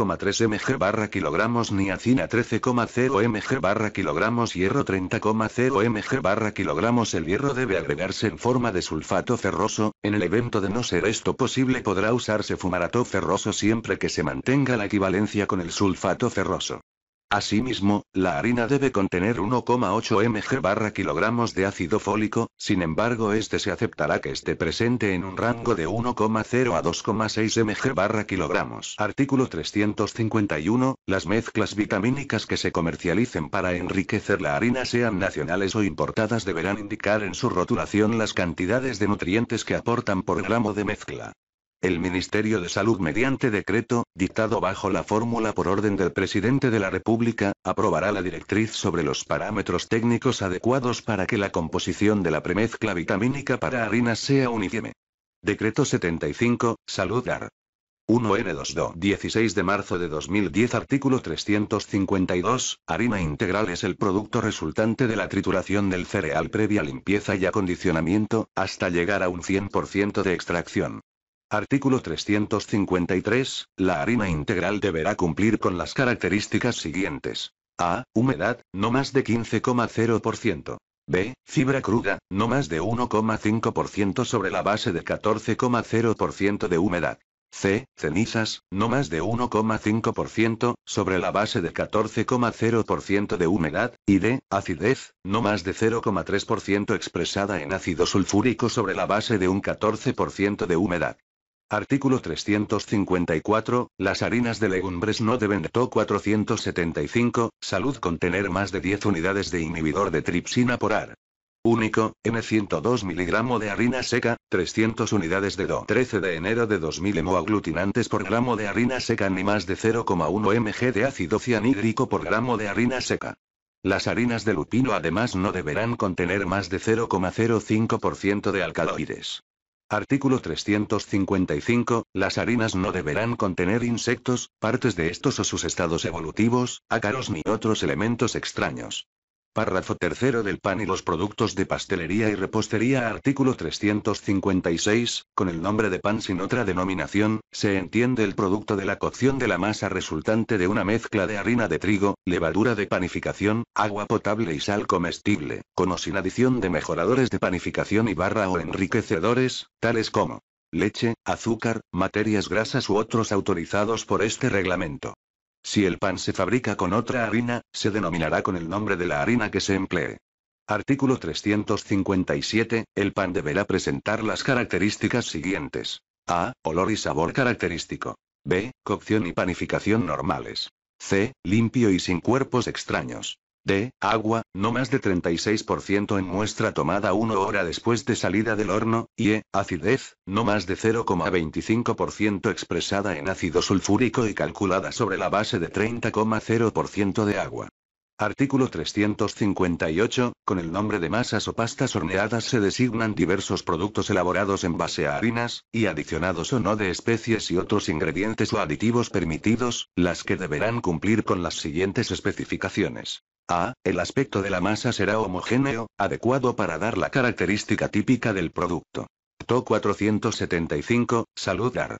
mg barra kilogramos niacina 13,0 mg barra kilogramos hierro 30,0 mg barra kilogramos el hierro debe agregarse en forma de sulfato ferroso, en el evento de no ser esto posible podrá usarse fumarato ferroso siempre que se mantenga la equivalencia con el sulfato ferroso. Asimismo, la harina debe contener 1,8 mg barra kilogramos de ácido fólico, sin embargo este se aceptará que esté presente en un rango de 1,0 a 2,6 mg barra kilogramos. Artículo 351. Las mezclas vitamínicas que se comercialicen para enriquecer la harina sean nacionales o importadas deberán indicar en su rotulación las cantidades de nutrientes que aportan por gramo de mezcla. El Ministerio de Salud mediante decreto, dictado bajo la fórmula por orden del presidente de la República, aprobará la directriz sobre los parámetros técnicos adecuados para que la composición de la premezcla vitamínica para harina sea uniforme. Decreto 75, Salud 1 n 22 16 de marzo de 2010 Artículo 352, harina integral es el producto resultante de la trituración del cereal previa limpieza y acondicionamiento, hasta llegar a un 100% de extracción. Artículo 353. La harina integral deberá cumplir con las características siguientes. A. Humedad, no más de 15,0%. B. Fibra cruda, no más de 1,5% sobre la base de 14,0% de humedad. C. Cenizas, no más de 1,5%, sobre la base de 14,0% de humedad, y D. Acidez, no más de 0,3% expresada en ácido sulfúrico sobre la base de un 14% de humedad. Artículo 354. Las harinas de legumbres no deben de to 475. Salud contener más de 10 unidades de inhibidor de tripsina por ar. Único, m 102 mg de harina seca, 300 unidades de DO. 13 de enero de 2000 hemoaglutinantes por gramo de harina seca ni más de 0,1 mg de ácido cianhídrico por gramo de harina seca. Las harinas de lupino además no deberán contener más de 0,05% de alcaloides. Artículo 355. Las harinas no deberán contener insectos, partes de estos o sus estados evolutivos, ácaros ni otros elementos extraños. Párrafo tercero del pan y los productos de pastelería y repostería Artículo 356, con el nombre de pan sin otra denominación, se entiende el producto de la cocción de la masa resultante de una mezcla de harina de trigo, levadura de panificación, agua potable y sal comestible, con o sin adición de mejoradores de panificación y barra o enriquecedores, tales como leche, azúcar, materias grasas u otros autorizados por este reglamento. Si el pan se fabrica con otra harina, se denominará con el nombre de la harina que se emplee. Artículo 357. El pan deberá presentar las características siguientes. A. Olor y sabor característico. B. Cocción y panificación normales. C. Limpio y sin cuerpos extraños d. agua, no más de 36% en muestra tomada una hora después de salida del horno, y e, acidez, no más de 0,25% expresada en ácido sulfúrico y calculada sobre la base de 30,0% de agua. Artículo 358. Con el nombre de masas o pastas horneadas se designan diversos productos elaborados en base a harinas, y adicionados o no de especies y otros ingredientes o aditivos permitidos, las que deberán cumplir con las siguientes especificaciones. A. El aspecto de la masa será homogéneo, adecuado para dar la característica típica del producto. TO 475, Saludar.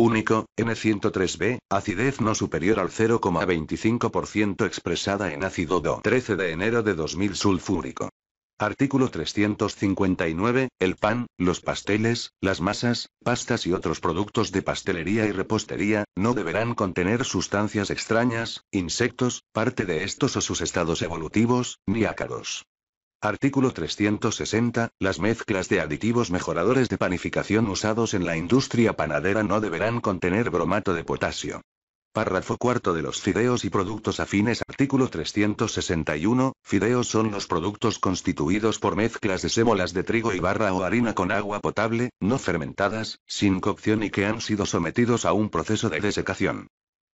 Único, N103B, acidez no superior al 0,25% expresada en ácido DO 13 de enero de 2000 sulfúrico. Artículo 359. El pan, los pasteles, las masas, pastas y otros productos de pastelería y repostería, no deberán contener sustancias extrañas, insectos, parte de estos o sus estados evolutivos, ni ácaros. Artículo 360. Las mezclas de aditivos mejoradores de panificación usados en la industria panadera no deberán contener bromato de potasio. Párrafo cuarto de los fideos y productos afines. Artículo 361. Fideos son los productos constituidos por mezclas de sémolas de trigo y barra o harina con agua potable, no fermentadas, sin cocción y que han sido sometidos a un proceso de desecación.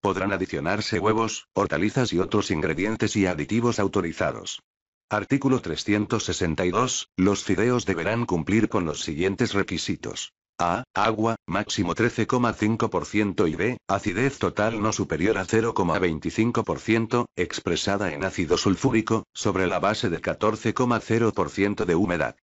Podrán adicionarse huevos, hortalizas y otros ingredientes y aditivos autorizados. Artículo 362. Los fideos deberán cumplir con los siguientes requisitos. A. Agua, máximo 13,5% y B. Acidez total no superior a 0,25%, expresada en ácido sulfúrico, sobre la base de 14,0% de humedad.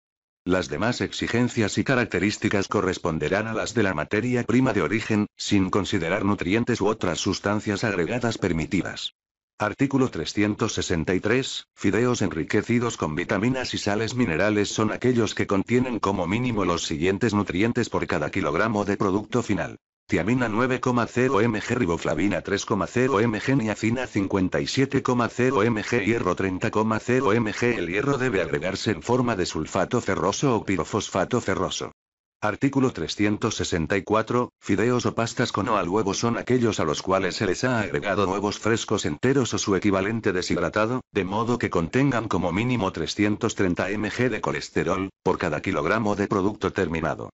Las demás exigencias y características corresponderán a las de la materia prima de origen, sin considerar nutrientes u otras sustancias agregadas permitidas. Artículo 363. Fideos enriquecidos con vitaminas y sales minerales son aquellos que contienen como mínimo los siguientes nutrientes por cada kilogramo de producto final. Tiamina 9,0 mg, riboflavina 3,0 mg, niacina 57,0 mg, hierro 30,0 mg. El hierro debe agregarse en forma de sulfato ferroso o pirofosfato ferroso. Artículo 364. Fideos o pastas con o al huevo son aquellos a los cuales se les ha agregado huevos frescos enteros o su equivalente deshidratado, de modo que contengan como mínimo 330 mg de colesterol, por cada kilogramo de producto terminado.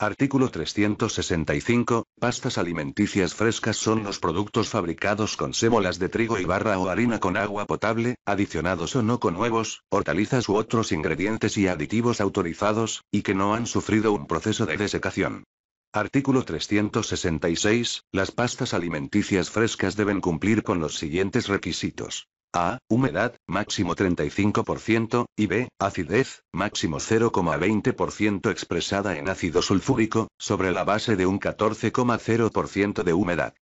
Artículo 365. Pastas alimenticias frescas son los productos fabricados con sémolas de trigo y barra o harina con agua potable, adicionados o no con huevos, hortalizas u otros ingredientes y aditivos autorizados, y que no han sufrido un proceso de desecación. Artículo 366. Las pastas alimenticias frescas deben cumplir con los siguientes requisitos. A. Humedad, máximo 35%, y B. Acidez, máximo 0,20% expresada en ácido sulfúrico, sobre la base de un 14,0% de humedad.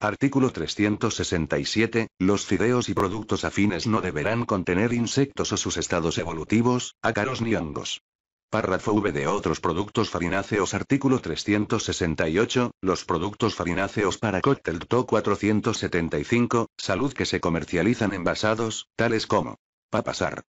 Artículo 367. Los fideos y productos afines no deberán contener insectos o sus estados evolutivos, ácaros ni hongos. Párrafo V de otros productos farináceos Artículo 368, los productos farináceos para cóctel TO 475, salud que se comercializan envasados, tales como papasar.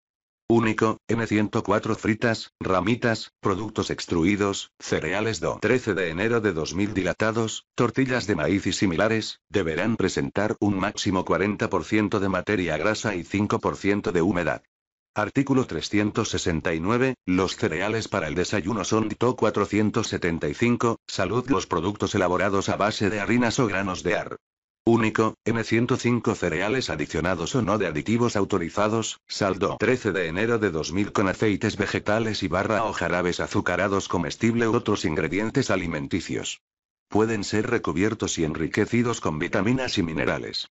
Único, N104 fritas, ramitas, productos extruidos, cereales do 13 de enero de 2000 dilatados, tortillas de maíz y similares, deberán presentar un máximo 40% de materia grasa y 5% de humedad. Artículo 369. Los cereales para el desayuno son DITO 475. Salud. Los productos elaborados a base de harinas o granos de ar. Único, N105 cereales adicionados o no de aditivos autorizados, saldo 13 de enero de 2000 con aceites vegetales y barra o jarabes azucarados comestible u otros ingredientes alimenticios. Pueden ser recubiertos y enriquecidos con vitaminas y minerales.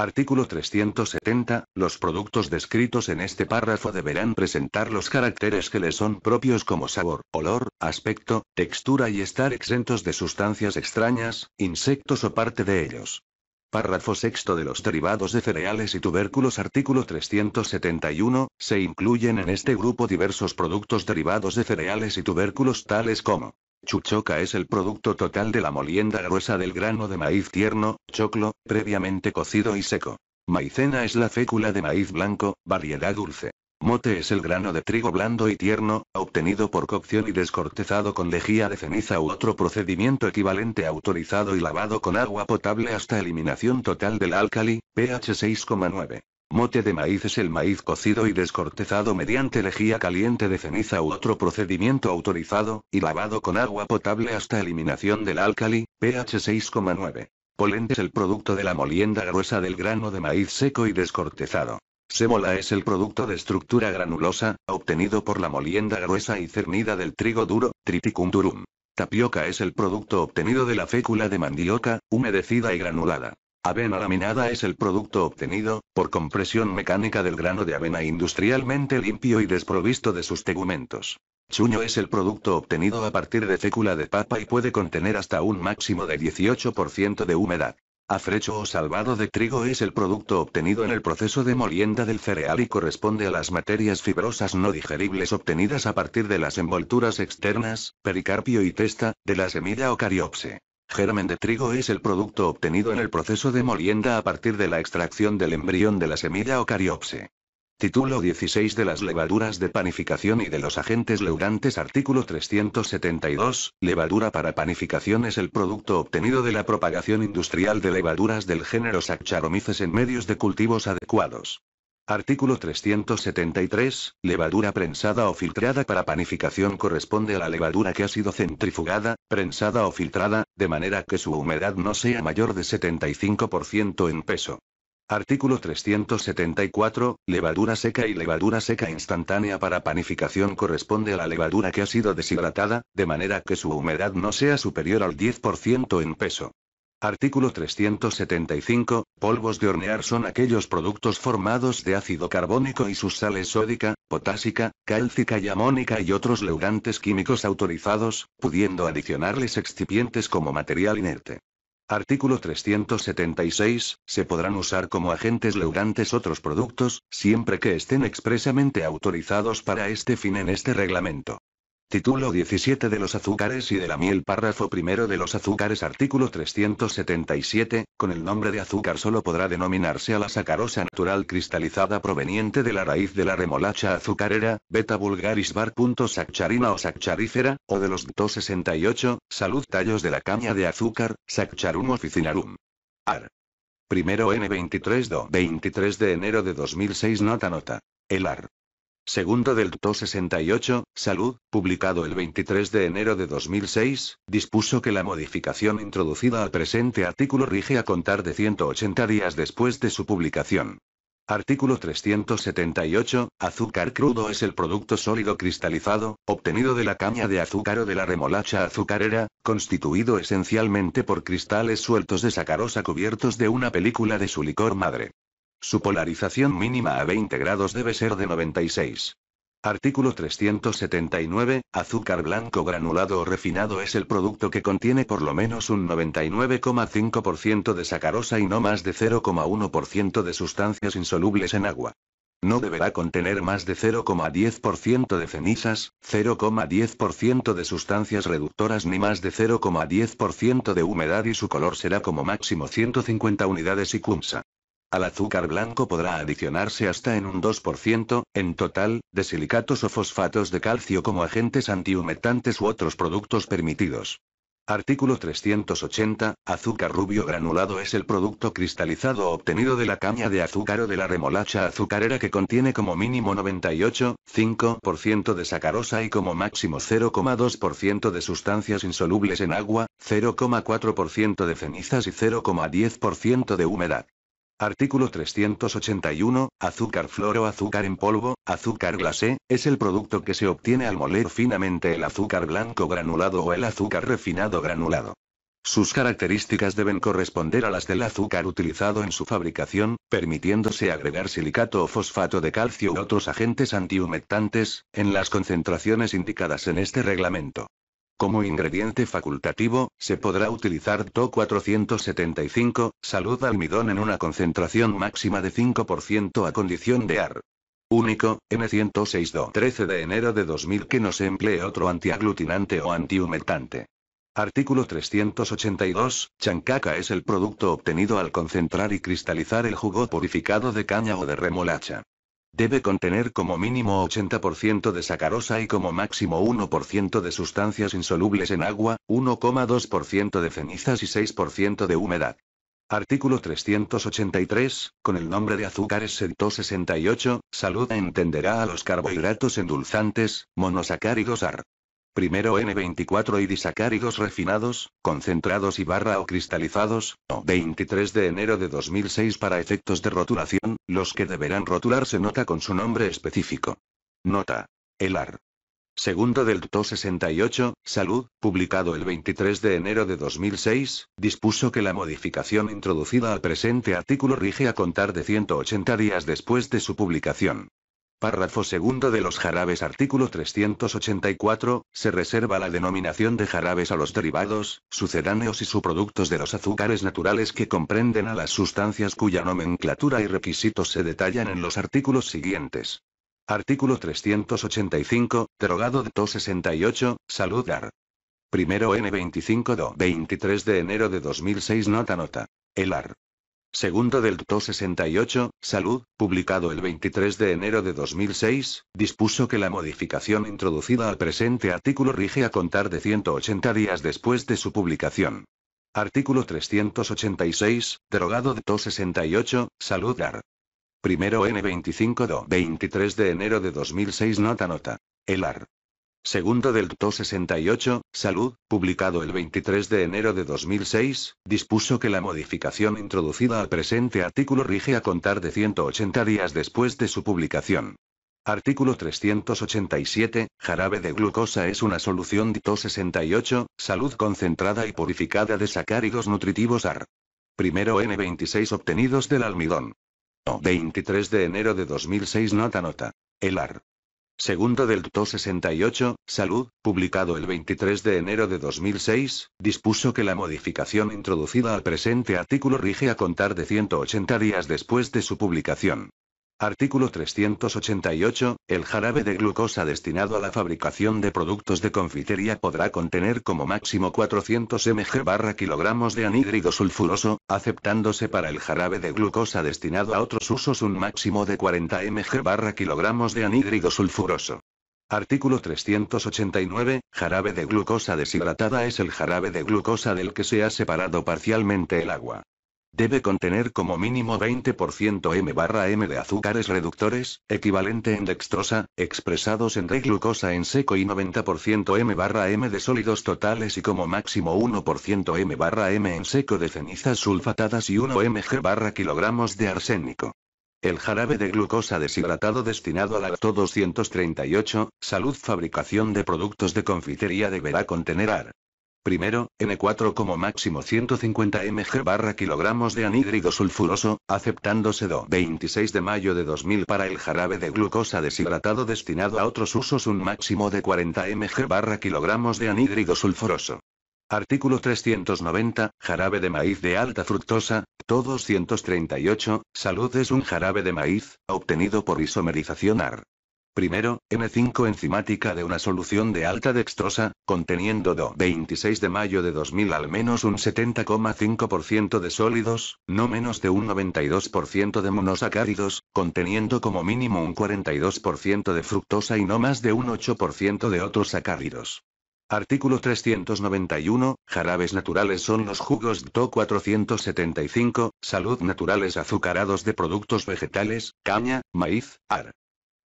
Artículo 370. Los productos descritos en este párrafo deberán presentar los caracteres que les son propios como sabor, olor, aspecto, textura y estar exentos de sustancias extrañas, insectos o parte de ellos. Párrafo sexto de los derivados de cereales y tubérculos Artículo 371, se incluyen en este grupo diversos productos derivados de cereales y tubérculos tales como Chuchoca es el producto total de la molienda gruesa del grano de maíz tierno, choclo, previamente cocido y seco. Maicena es la fécula de maíz blanco, variedad dulce. Mote es el grano de trigo blando y tierno, obtenido por cocción y descortezado con lejía de ceniza u otro procedimiento equivalente autorizado y lavado con agua potable hasta eliminación total del álcali, pH 6,9. Mote de maíz es el maíz cocido y descortezado mediante lejía caliente de ceniza u otro procedimiento autorizado, y lavado con agua potable hasta eliminación del álcali, pH 6,9. Polente es el producto de la molienda gruesa del grano de maíz seco y descortezado. Sémola es el producto de estructura granulosa, obtenido por la molienda gruesa y cernida del trigo duro, triticum durum. Tapioca es el producto obtenido de la fécula de mandioca, humedecida y granulada. Avena laminada es el producto obtenido, por compresión mecánica del grano de avena industrialmente limpio y desprovisto de sus tegumentos. Chuño es el producto obtenido a partir de fécula de papa y puede contener hasta un máximo de 18% de humedad. Afrecho o salvado de trigo es el producto obtenido en el proceso de molienda del cereal y corresponde a las materias fibrosas no digeribles obtenidas a partir de las envolturas externas, pericarpio y testa, de la semilla o cariopse. Germen de trigo es el producto obtenido en el proceso de molienda a partir de la extracción del embrión de la semilla o cariopse. Título 16 de las levaduras de panificación y de los agentes leudantes Artículo 372, levadura para panificación es el producto obtenido de la propagación industrial de levaduras del género Saccharomyces en medios de cultivos adecuados. Artículo 373. Levadura prensada o filtrada para panificación corresponde a la levadura que ha sido centrifugada, prensada o filtrada, de manera que su humedad no sea mayor de 75% en peso. Artículo 374. Levadura seca y levadura seca instantánea para panificación corresponde a la levadura que ha sido deshidratada, de manera que su humedad no sea superior al 10% en peso. Artículo 375. Polvos de hornear son aquellos productos formados de ácido carbónico y sus sales sódica, potásica, cálcica y amónica y otros leurantes químicos autorizados, pudiendo adicionarles excipientes como material inerte. Artículo 376. Se podrán usar como agentes leurantes otros productos, siempre que estén expresamente autorizados para este fin en este reglamento. Título 17 de los azúcares y de la miel Párrafo primero de los azúcares Artículo 377, con el nombre de azúcar solo podrá denominarse a la sacarosa natural cristalizada proveniente de la raíz de la remolacha azucarera, beta vulgaris bar. o saccharífera, o de los 268, salud tallos de la caña de azúcar, saccharum officinarum. Ar. Primero N23 23 de enero de 2006 Nota nota. El AR. Segundo del 268 68, Salud, publicado el 23 de enero de 2006, dispuso que la modificación introducida al presente artículo rige a contar de 180 días después de su publicación. Artículo 378. Azúcar crudo es el producto sólido cristalizado, obtenido de la caña de azúcar o de la remolacha azucarera, constituido esencialmente por cristales sueltos de sacarosa cubiertos de una película de su licor madre. Su polarización mínima a 20 grados debe ser de 96. Artículo 379. Azúcar blanco granulado o refinado es el producto que contiene por lo menos un 99,5% de sacarosa y no más de 0,1% de sustancias insolubles en agua. No deberá contener más de 0,10% de cenizas, 0,10% de sustancias reductoras ni más de 0,10% de humedad y su color será como máximo 150 unidades y cumsa. Al azúcar blanco podrá adicionarse hasta en un 2%, en total, de silicatos o fosfatos de calcio como agentes antihumetantes u otros productos permitidos. Artículo 380. Azúcar rubio granulado es el producto cristalizado obtenido de la caña de azúcar o de la remolacha azucarera que contiene como mínimo 98,5% de sacarosa y como máximo 0,2% de sustancias insolubles en agua, 0,4% de cenizas y 0,10% de humedad. Artículo 381, azúcar flor o azúcar en polvo, azúcar glase. es el producto que se obtiene al moler finamente el azúcar blanco granulado o el azúcar refinado granulado. Sus características deben corresponder a las del azúcar utilizado en su fabricación, permitiéndose agregar silicato o fosfato de calcio u otros agentes antihumectantes, en las concentraciones indicadas en este reglamento. Como ingrediente facultativo, se podrá utilizar TO 475, salud almidón en una concentración máxima de 5% a condición de AR. Único, N106 13 de enero de 2000 que no se emplee otro antiaglutinante o antihumectante. Artículo 382. Chancaca es el producto obtenido al concentrar y cristalizar el jugo purificado de caña o de remolacha. Debe contener como mínimo 80% de sacarosa y como máximo 1% de sustancias insolubles en agua, 1,2% de cenizas y 6% de humedad. Artículo 383, con el nombre de azúcares 168, Salud entenderá a los carbohidratos endulzantes, monosacáridos AR. Primero N24 y disacáridos refinados, concentrados y barra o cristalizados, o 23 de enero de 2006 para efectos de rotulación, los que deberán rotularse nota con su nombre específico. Nota. El AR. Segundo del TO 68, Salud, publicado el 23 de enero de 2006, dispuso que la modificación introducida al presente artículo rige a contar de 180 días después de su publicación. Párrafo segundo de los jarabes artículo 384, se reserva la denominación de jarabes a los derivados, sucedáneos y subproductos de los azúcares naturales que comprenden a las sustancias cuya nomenclatura y requisitos se detallan en los artículos siguientes. Artículo 385, derogado de 268, saludar. Primero N25 do 23 de enero de 2006 nota nota. El AR. Segundo del TO 68, Salud, publicado el 23 de enero de 2006, dispuso que la modificación introducida al presente artículo rige a contar de 180 días después de su publicación. Artículo 386, derogado de TO 68, Salud AR. Primero N25 do 23 de enero de 2006 Nota Nota. El AR. Segundo del TO 68, Salud, publicado el 23 de enero de 2006, dispuso que la modificación introducida al presente artículo rige a contar de 180 días después de su publicación. Artículo 387, jarabe de glucosa es una solución DITO 68, salud concentrada y purificada de sacáridos nutritivos AR. Primero N26 obtenidos del almidón. 23 de enero de 2006 Nota nota. El AR Segundo del TO 68, Salud, publicado el 23 de enero de 2006, dispuso que la modificación introducida al presente artículo rige a contar de 180 días después de su publicación. Artículo 388. El jarabe de glucosa destinado a la fabricación de productos de confitería podrá contener como máximo 400 mg barra kilogramos de anhídrido sulfuroso, aceptándose para el jarabe de glucosa destinado a otros usos un máximo de 40 mg barra kilogramos de anhídrido sulfuroso. Artículo 389. Jarabe de glucosa deshidratada es el jarabe de glucosa del que se ha separado parcialmente el agua. Debe contener como mínimo 20% M barra M de azúcares reductores, equivalente en dextrosa, expresados en glucosa en seco y 90% M barra M de sólidos totales y como máximo 1% M barra M en seco de cenizas sulfatadas y 1 mg barra kilogramos de arsénico. El jarabe de glucosa deshidratado destinado al alto 238, salud fabricación de productos de confitería deberá contener AR. Primero, N4 como máximo 150 mg barra kilogramos de anhídrido sulfuroso, aceptándose do 26 de mayo de 2000 para el jarabe de glucosa deshidratado destinado a otros usos un máximo de 40 mg barra kilogramos de anhídrido sulfuroso. Artículo 390, jarabe de maíz de alta fructosa, todo 138, salud es un jarabe de maíz, obtenido por isomerización AR. Primero, N5 enzimática de una solución de alta dextrosa, conteniendo do 26 de mayo de 2000 al menos un 70,5% de sólidos, no menos de un 92% de monosacáridos, conteniendo como mínimo un 42% de fructosa y no más de un 8% de otros sacáridos. Artículo 391. Jarabes naturales son los jugos DO 475, salud naturales azucarados de productos vegetales, caña, maíz, ar.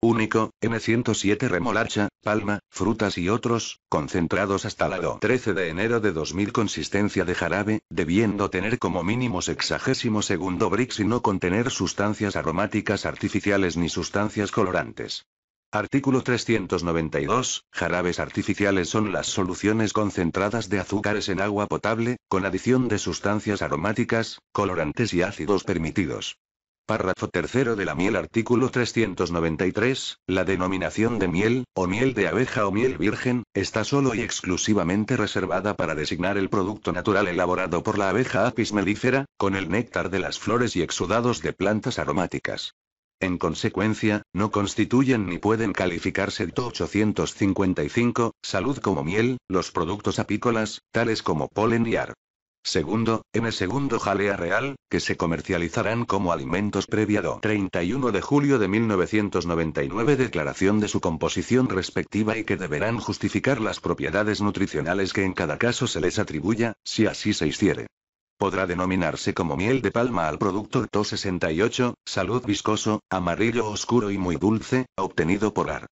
Único, M107 remolacha, palma, frutas y otros, concentrados hasta la 13 de enero de 2000 consistencia de jarabe, debiendo tener como mínimo 62 segundo Brix y no contener sustancias aromáticas artificiales ni sustancias colorantes. Artículo 392. Jarabes artificiales son las soluciones concentradas de azúcares en agua potable, con adición de sustancias aromáticas, colorantes y ácidos permitidos. Párrafo tercero de la miel Artículo 393, la denominación de miel, o miel de abeja o miel virgen, está solo y exclusivamente reservada para designar el producto natural elaborado por la abeja apis melífera, con el néctar de las flores y exudados de plantas aromáticas. En consecuencia, no constituyen ni pueden calificarse 855, salud como miel, los productos apícolas, tales como polen y ar. Segundo, M. Segundo Jalea Real, que se comercializarán como alimentos previado 31 de julio de 1999 declaración de su composición respectiva y que deberán justificar las propiedades nutricionales que en cada caso se les atribuya, si así se hiciere. Podrá denominarse como miel de palma al producto TO68, salud viscoso, amarillo oscuro y muy dulce, obtenido por AR.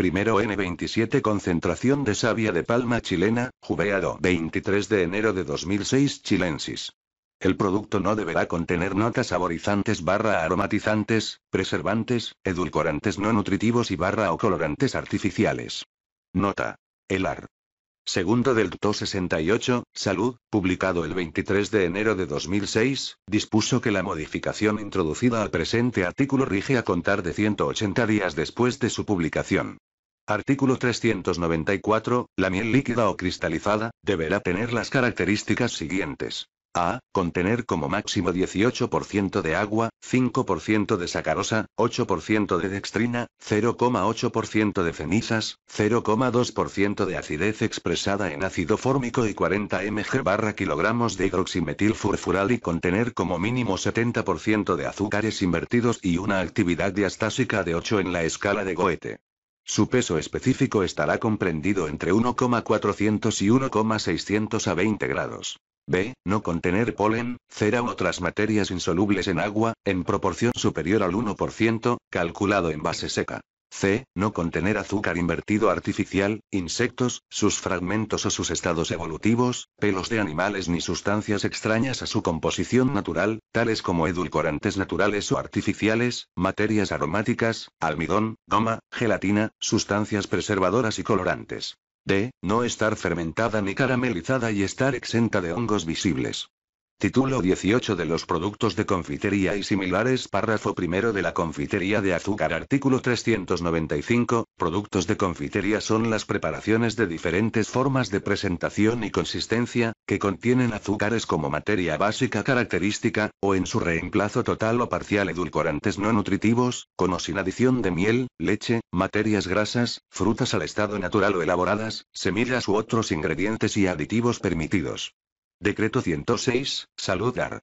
Primero N27 Concentración de savia de palma chilena, Jubeado 23 de enero de 2006 Chilensis. El producto no deberá contener notas saborizantes barra aromatizantes, preservantes, edulcorantes no nutritivos y barra o colorantes artificiales. Nota. El AR. Segundo del TO 68, Salud, publicado el 23 de enero de 2006, dispuso que la modificación introducida al presente artículo rige a contar de 180 días después de su publicación. Artículo 394. La miel líquida o cristalizada, deberá tener las características siguientes. A. Contener como máximo 18% de agua, 5% de sacarosa, 8% de dextrina, 0,8% de cenizas, 0,2% de acidez expresada en ácido fórmico y 40 mg barra kilogramos de furfural y contener como mínimo 70% de azúcares invertidos y una actividad diastásica de 8 en la escala de Goethe. Su peso específico estará comprendido entre 1,400 y 1,600 a 20 grados. B. No contener polen, cera u otras materias insolubles en agua, en proporción superior al 1%, calculado en base seca. C. No contener azúcar invertido artificial, insectos, sus fragmentos o sus estados evolutivos, pelos de animales ni sustancias extrañas a su composición natural, tales como edulcorantes naturales o artificiales, materias aromáticas, almidón, goma, gelatina, sustancias preservadoras y colorantes. D. No estar fermentada ni caramelizada y estar exenta de hongos visibles. Título 18 de los productos de confitería y similares Párrafo primero de la confitería de azúcar Artículo 395 Productos de confitería son las preparaciones de diferentes formas de presentación y consistencia, que contienen azúcares como materia básica característica, o en su reemplazo total o parcial edulcorantes no nutritivos, con o sin adición de miel, leche, materias grasas, frutas al estado natural o elaboradas, semillas u otros ingredientes y aditivos permitidos. Decreto 106, Saludar.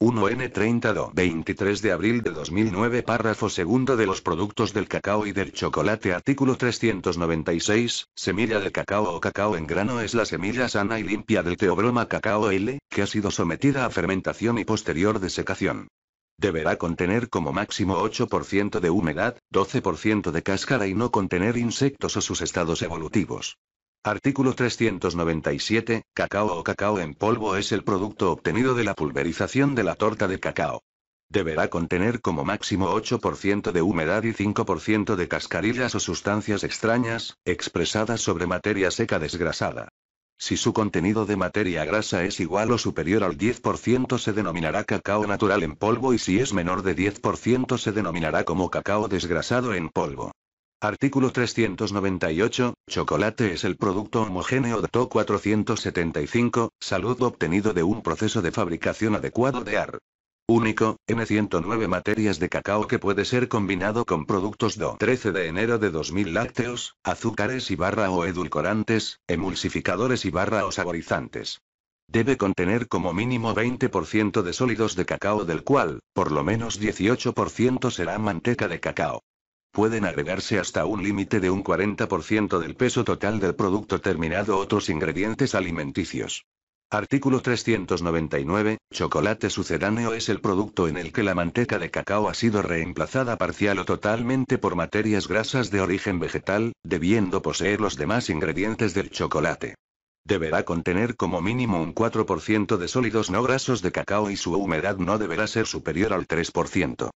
1N30 23 de abril de 2009 párrafo segundo de los productos del cacao y del chocolate artículo 396, semilla de cacao o cacao en grano es la semilla sana y limpia del teobroma cacao L, que ha sido sometida a fermentación y posterior desecación. Deberá contener como máximo 8% de humedad, 12% de cáscara y no contener insectos o sus estados evolutivos. Artículo 397. Cacao o cacao en polvo es el producto obtenido de la pulverización de la torta de cacao. Deberá contener como máximo 8% de humedad y 5% de cascarillas o sustancias extrañas, expresadas sobre materia seca desgrasada. Si su contenido de materia grasa es igual o superior al 10% se denominará cacao natural en polvo y si es menor de 10% se denominará como cacao desgrasado en polvo. Artículo 398. Chocolate es el producto homogéneo de TO 475, salud obtenido de un proceso de fabricación adecuado de AR. Único, N109 materias de cacao que puede ser combinado con productos DO 13 de enero de 2000 lácteos, azúcares y barra o edulcorantes, emulsificadores y barra o saborizantes. Debe contener como mínimo 20% de sólidos de cacao del cual, por lo menos 18% será manteca de cacao. Pueden agregarse hasta un límite de un 40% del peso total del producto terminado otros ingredientes alimenticios. Artículo 399. Chocolate sucedáneo es el producto en el que la manteca de cacao ha sido reemplazada parcial o totalmente por materias grasas de origen vegetal, debiendo poseer los demás ingredientes del chocolate. Deberá contener como mínimo un 4% de sólidos no grasos de cacao y su humedad no deberá ser superior al 3%.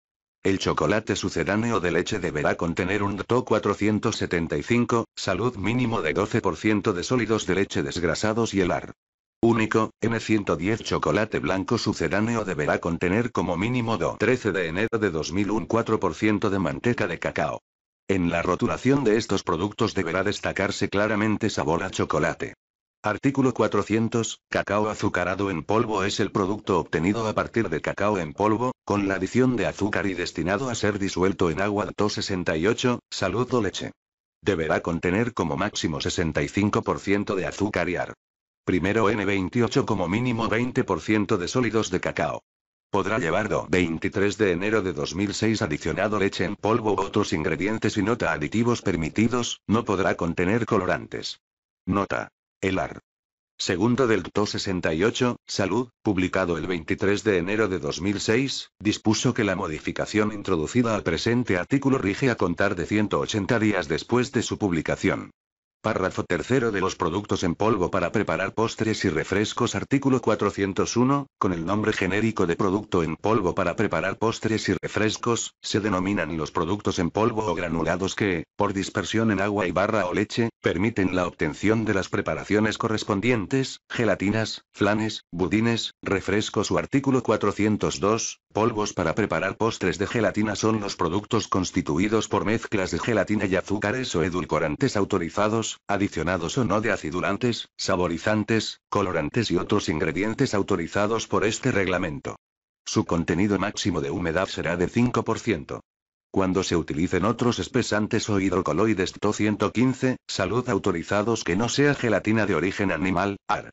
El chocolate sucedáneo de leche deberá contener un DTO 475, salud mínimo de 12% de sólidos de leche desgrasados y el AR. Único, N110 chocolate blanco sucedáneo deberá contener como mínimo DO 13 de enero de 2001 4% de manteca de cacao. En la rotulación de estos productos deberá destacarse claramente sabor a chocolate. Artículo 400. Cacao azucarado en polvo es el producto obtenido a partir de cacao en polvo, con la adición de azúcar y destinado a ser disuelto en agua 268, salud o leche. Deberá contener como máximo 65% de azúcar y ar. Primero N28 como mínimo 20% de sólidos de cacao. Podrá llevarlo 23 de enero de 2006 adicionado leche en polvo u otros ingredientes y nota aditivos permitidos, no podrá contener colorantes. Nota. El Ar. Segundo del TO 68, Salud, publicado el 23 de enero de 2006, dispuso que la modificación introducida al presente artículo rige a contar de 180 días después de su publicación. Párrafo tercero de los productos en polvo para preparar postres y refrescos. Artículo 401. Con el nombre genérico de producto en polvo para preparar postres y refrescos, se denominan los productos en polvo o granulados que, por dispersión en agua y barra o leche, permiten la obtención de las preparaciones correspondientes, gelatinas, flanes, budines, refrescos. Su artículo 402. Polvos para preparar postres de gelatina son los productos constituidos por mezclas de gelatina y azúcares o edulcorantes autorizados adicionados o no de acidulantes, saborizantes, colorantes y otros ingredientes autorizados por este reglamento. Su contenido máximo de humedad será de 5%. Cuando se utilicen otros espesantes o hidrocoloides TO 115, salud autorizados que no sea gelatina de origen animal, AR,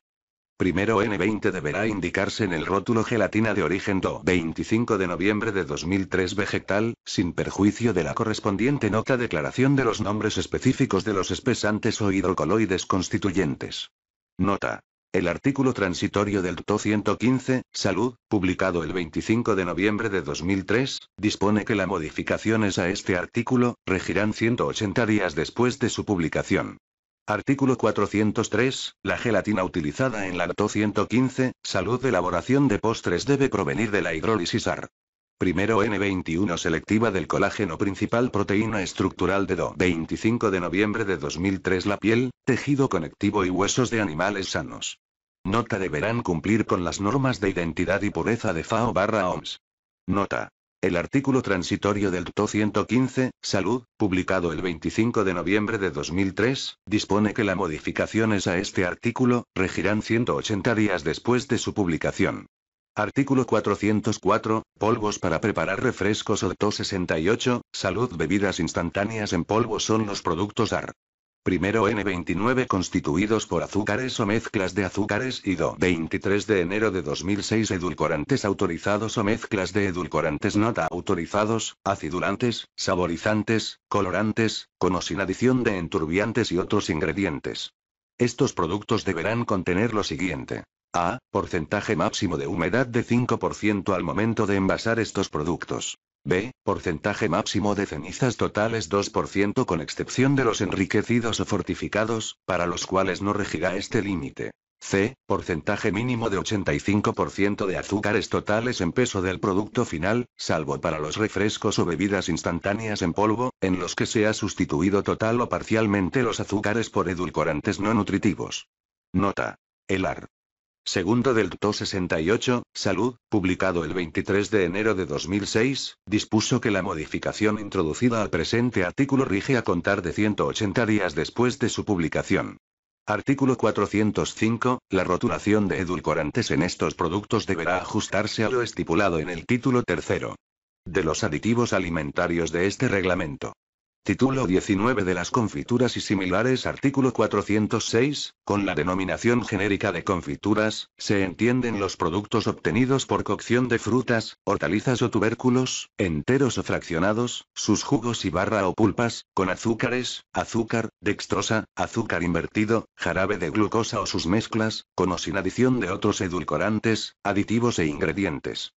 Primero N20 deberá indicarse en el rótulo gelatina de origen DO 25 de noviembre de 2003 vegetal, sin perjuicio de la correspondiente nota declaración de los nombres específicos de los espesantes o hidrocoloides constituyentes. Nota. El artículo transitorio del TO 115, Salud, publicado el 25 de noviembre de 2003, dispone que las modificaciones a este artículo regirán 180 días después de su publicación. Artículo 403. La gelatina utilizada en la TO 115, salud de elaboración de postres debe provenir de la hidrólisis AR. Primero N21 selectiva del colágeno principal proteína estructural de DO 25 de noviembre de 2003 la piel, tejido conectivo y huesos de animales sanos. Nota deberán cumplir con las normas de identidad y pureza de FAO barra OMS. Nota. El artículo transitorio del TO 115, Salud, publicado el 25 de noviembre de 2003, dispone que las modificaciones a este artículo regirán 180 días después de su publicación. Artículo 404, polvos para preparar refrescos o TO 68, salud bebidas instantáneas en polvo son los productos AR. Primero N29 constituidos por azúcares o mezclas de azúcares y do 23 de enero de 2006 edulcorantes autorizados o mezclas de edulcorantes nota autorizados, acidulantes, saborizantes, colorantes, con o sin adición de enturbiantes y otros ingredientes. Estos productos deberán contener lo siguiente. A. Porcentaje máximo de humedad de 5% al momento de envasar estos productos. B. Porcentaje máximo de cenizas totales 2% con excepción de los enriquecidos o fortificados, para los cuales no regirá este límite. C. Porcentaje mínimo de 85% de azúcares totales en peso del producto final, salvo para los refrescos o bebidas instantáneas en polvo, en los que se ha sustituido total o parcialmente los azúcares por edulcorantes no nutritivos. Nota. El AR. Segundo del TO 68, Salud, publicado el 23 de enero de 2006, dispuso que la modificación introducida al presente artículo rige a contar de 180 días después de su publicación. Artículo 405. La rotulación de edulcorantes en estos productos deberá ajustarse a lo estipulado en el título tercero de los aditivos alimentarios de este reglamento. Título 19 de las confituras y similares Artículo 406, con la denominación genérica de confituras, se entienden los productos obtenidos por cocción de frutas, hortalizas o tubérculos, enteros o fraccionados, sus jugos y barra o pulpas, con azúcares, azúcar, dextrosa, azúcar invertido, jarabe de glucosa o sus mezclas, con o sin adición de otros edulcorantes, aditivos e ingredientes.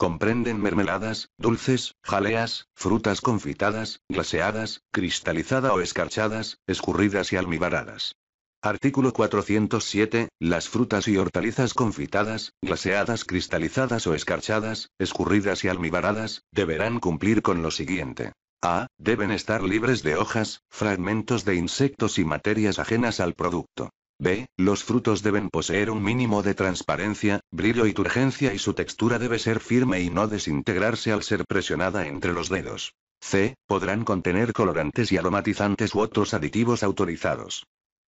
Comprenden mermeladas, dulces, jaleas, frutas confitadas, glaseadas, cristalizada o escarchadas, escurridas y almibaradas. Artículo 407. Las frutas y hortalizas confitadas, glaseadas, cristalizadas o escarchadas, escurridas y almibaradas, deberán cumplir con lo siguiente. A. Deben estar libres de hojas, fragmentos de insectos y materias ajenas al producto. B. Los frutos deben poseer un mínimo de transparencia, brillo y turgencia y su textura debe ser firme y no desintegrarse al ser presionada entre los dedos. C. Podrán contener colorantes y aromatizantes u otros aditivos autorizados.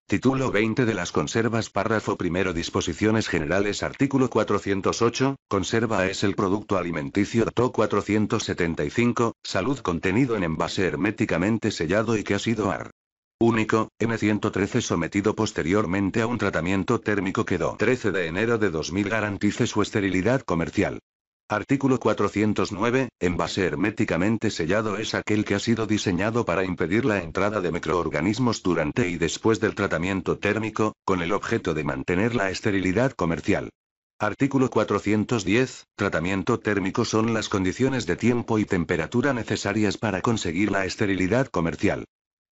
Título 20 de las conservas Párrafo primero Disposiciones generales Artículo 408, conserva es el producto alimenticio DATO 475, salud contenido en envase herméticamente sellado y que ha sido AR único, M113 sometido posteriormente a un tratamiento térmico quedó 13 de enero de 2000 garantice su esterilidad comercial. Artículo 409, envase herméticamente sellado es aquel que ha sido diseñado para impedir la entrada de microorganismos durante y después del tratamiento térmico, con el objeto de mantener la esterilidad comercial. Artículo 410. Tratamiento térmico son las condiciones de tiempo y temperatura necesarias para conseguir la esterilidad comercial.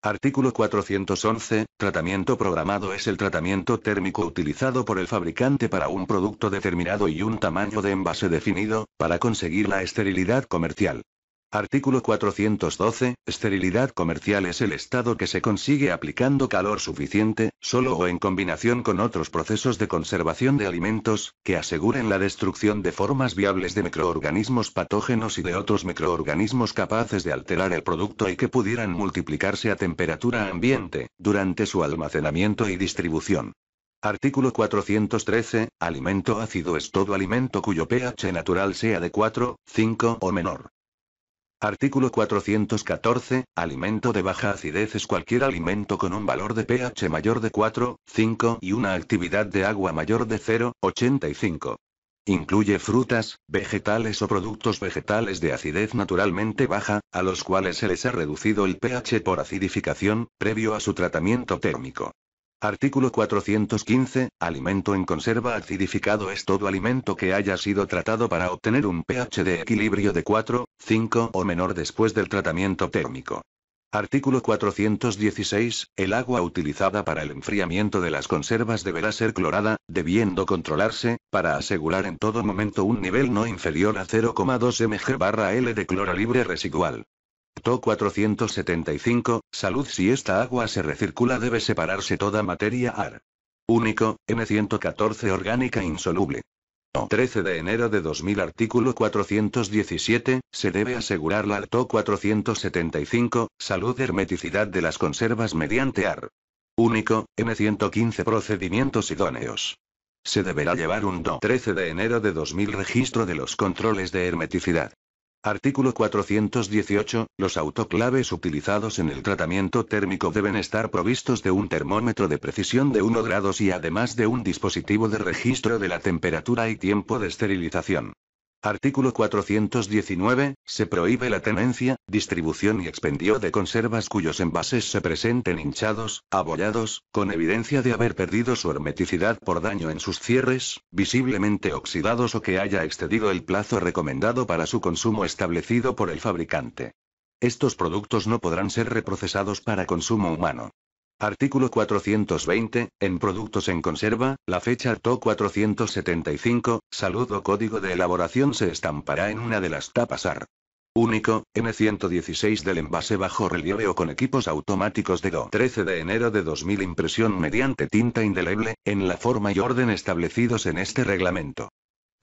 Artículo 411. Tratamiento programado es el tratamiento térmico utilizado por el fabricante para un producto determinado y un tamaño de envase definido, para conseguir la esterilidad comercial. Artículo 412. Esterilidad comercial es el estado que se consigue aplicando calor suficiente, solo o en combinación con otros procesos de conservación de alimentos, que aseguren la destrucción de formas viables de microorganismos patógenos y de otros microorganismos capaces de alterar el producto y que pudieran multiplicarse a temperatura ambiente, durante su almacenamiento y distribución. Artículo 413. Alimento ácido es todo alimento cuyo pH natural sea de 4, 5 o menor. Artículo 414. Alimento de baja acidez es cualquier alimento con un valor de pH mayor de 4,5 y una actividad de agua mayor de 0,85. Incluye frutas, vegetales o productos vegetales de acidez naturalmente baja, a los cuales se les ha reducido el pH por acidificación, previo a su tratamiento térmico. Artículo 415. Alimento en conserva acidificado es todo alimento que haya sido tratado para obtener un pH de equilibrio de 4, 5 o menor después del tratamiento térmico. Artículo 416. El agua utilizada para el enfriamiento de las conservas deberá ser clorada, debiendo controlarse, para asegurar en todo momento un nivel no inferior a 0,2 mg/L de cloro libre residual. To 475, salud si esta agua se recircula debe separarse toda materia ar. Único, N114 orgánica insoluble. 13 de enero de 2000 artículo 417, se debe asegurar la TO 475, salud hermeticidad de las conservas mediante AR. Único, m 115 procedimientos idóneos. Se deberá llevar un DO 13 de enero de 2000 registro de los controles de hermeticidad. Artículo 418. Los autoclaves utilizados en el tratamiento térmico deben estar provistos de un termómetro de precisión de 1 grados y además de un dispositivo de registro de la temperatura y tiempo de esterilización. Artículo 419. Se prohíbe la tenencia, distribución y expendio de conservas cuyos envases se presenten hinchados, abollados, con evidencia de haber perdido su hermeticidad por daño en sus cierres, visiblemente oxidados o que haya excedido el plazo recomendado para su consumo establecido por el fabricante. Estos productos no podrán ser reprocesados para consumo humano. Artículo 420, en productos en conserva, la fecha TO 475, salud o código de elaboración se estampará en una de las tapas AR. Único, N116 del envase bajo relieve o con equipos automáticos de do 13 de enero de 2000 impresión mediante tinta indeleble, en la forma y orden establecidos en este reglamento.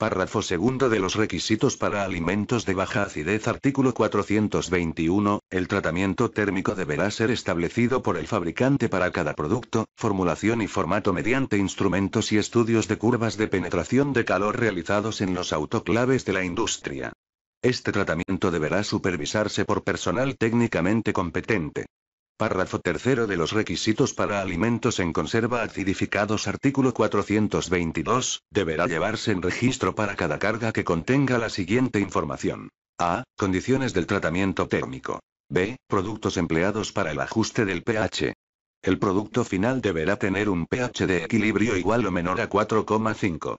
Párrafo segundo de los requisitos para alimentos de baja acidez Artículo 421. El tratamiento térmico deberá ser establecido por el fabricante para cada producto, formulación y formato mediante instrumentos y estudios de curvas de penetración de calor realizados en los autoclaves de la industria. Este tratamiento deberá supervisarse por personal técnicamente competente. Párrafo tercero de los requisitos para alimentos en conserva acidificados artículo 422, deberá llevarse en registro para cada carga que contenga la siguiente información. A. Condiciones del tratamiento térmico. B. Productos empleados para el ajuste del pH. El producto final deberá tener un pH de equilibrio igual o menor a 4,5.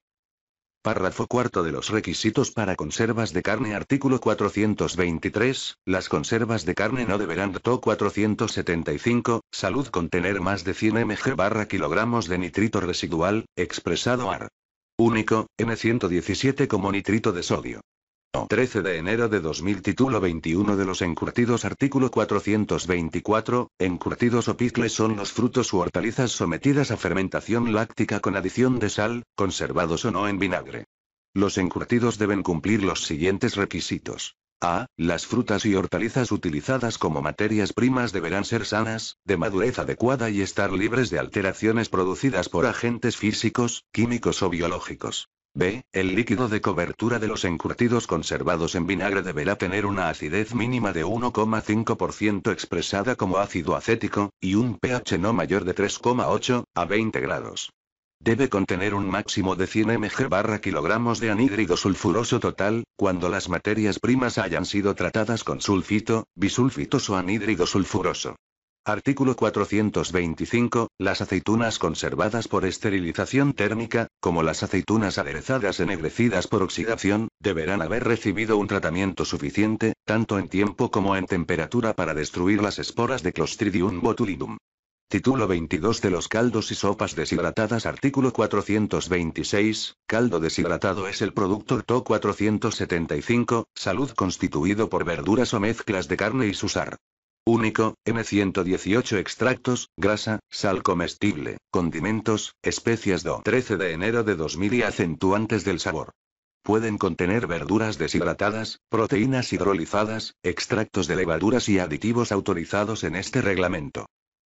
Párrafo cuarto de los requisitos para conservas de carne Artículo 423. Las conservas de carne no deberán TO 475. Salud contener más de 100 mg barra kilogramos de nitrito residual, expresado ar. Único, N117 como nitrito de sodio. 13 de enero de 2000 Título 21 de los encurtidos Artículo 424, encurtidos o picles son los frutos u hortalizas sometidas a fermentación láctica con adición de sal, conservados o no en vinagre. Los encurtidos deben cumplir los siguientes requisitos. A. Las frutas y hortalizas utilizadas como materias primas deberán ser sanas, de madurez adecuada y estar libres de alteraciones producidas por agentes físicos, químicos o biológicos. B. El líquido de cobertura de los encurtidos conservados en vinagre deberá tener una acidez mínima de 1,5% expresada como ácido acético, y un pH no mayor de 3,8 a 20 grados. Debe contener un máximo de 100 mg barra kilogramos de anhídrido sulfuroso total, cuando las materias primas hayan sido tratadas con sulfito, bisulfito o anhídrido sulfuroso. Artículo 425. Las aceitunas conservadas por esterilización térmica, como las aceitunas aderezadas ennegrecidas por oxidación, deberán haber recibido un tratamiento suficiente, tanto en tiempo como en temperatura para destruir las esporas de Clostridium botulinum. Título 22 de los caldos y sopas deshidratadas Artículo 426, caldo deshidratado es el producto TO 475, salud constituido por verduras o mezclas de carne y susar. Único, m 118 extractos, grasa, sal comestible, condimentos, especias do 13 de enero de 2000 y acentuantes del sabor. Pueden contener verduras deshidratadas, proteínas hidrolizadas, extractos de levaduras y aditivos autorizados en este reglamento.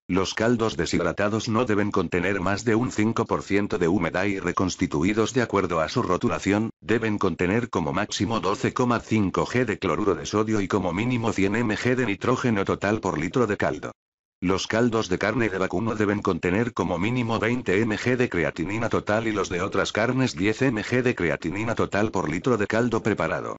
Los caldos deshidratados no deben contener más de un 5% de humedad y reconstituidos de acuerdo a su rotulación, deben contener como máximo 12,5 g de cloruro de sodio y como mínimo 100 mg de nitrógeno total por litro de caldo. Los caldos de carne de vacuno deben contener como mínimo 20 mg de creatinina total y los de otras carnes 10 mg de creatinina total por litro de caldo preparado.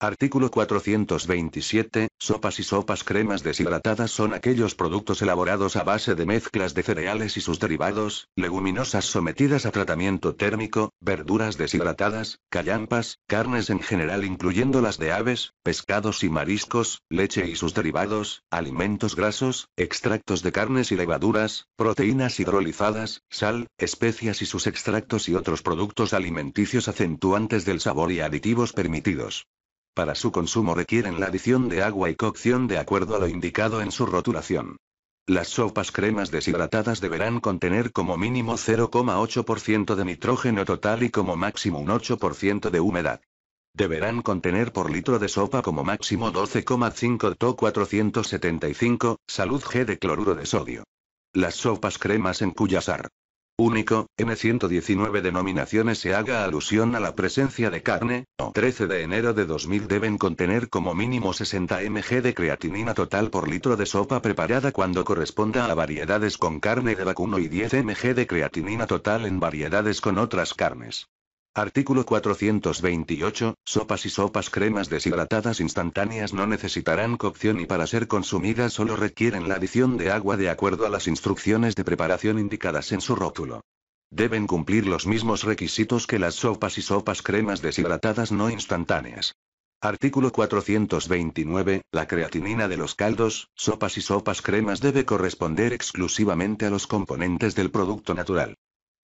Artículo 427. Sopas y sopas cremas deshidratadas son aquellos productos elaborados a base de mezclas de cereales y sus derivados, leguminosas sometidas a tratamiento térmico, verduras deshidratadas, callampas, carnes en general incluyendo las de aves, pescados y mariscos, leche y sus derivados, alimentos grasos, extractos de carnes y levaduras, proteínas hidrolizadas, sal, especias y sus extractos y otros productos alimenticios acentuantes del sabor y aditivos permitidos. Para su consumo requieren la adición de agua y cocción de acuerdo a lo indicado en su rotulación. Las sopas cremas deshidratadas deberán contener como mínimo 0,8% de nitrógeno total y como máximo un 8% de humedad. Deberán contener por litro de sopa como máximo 12,5 to 475, salud G de cloruro de sodio. Las sopas cremas en cuyas ar único, en 119 denominaciones se haga alusión a la presencia de carne, o 13 de enero de 2000 deben contener como mínimo 60 mg de creatinina total por litro de sopa preparada cuando corresponda a variedades con carne de vacuno y 10 mg de creatinina total en variedades con otras carnes. Artículo 428. Sopas y sopas cremas deshidratadas instantáneas no necesitarán cocción y para ser consumidas solo requieren la adición de agua de acuerdo a las instrucciones de preparación indicadas en su rótulo. Deben cumplir los mismos requisitos que las sopas y sopas cremas deshidratadas no instantáneas. Artículo 429. La creatinina de los caldos, sopas y sopas cremas debe corresponder exclusivamente a los componentes del producto natural.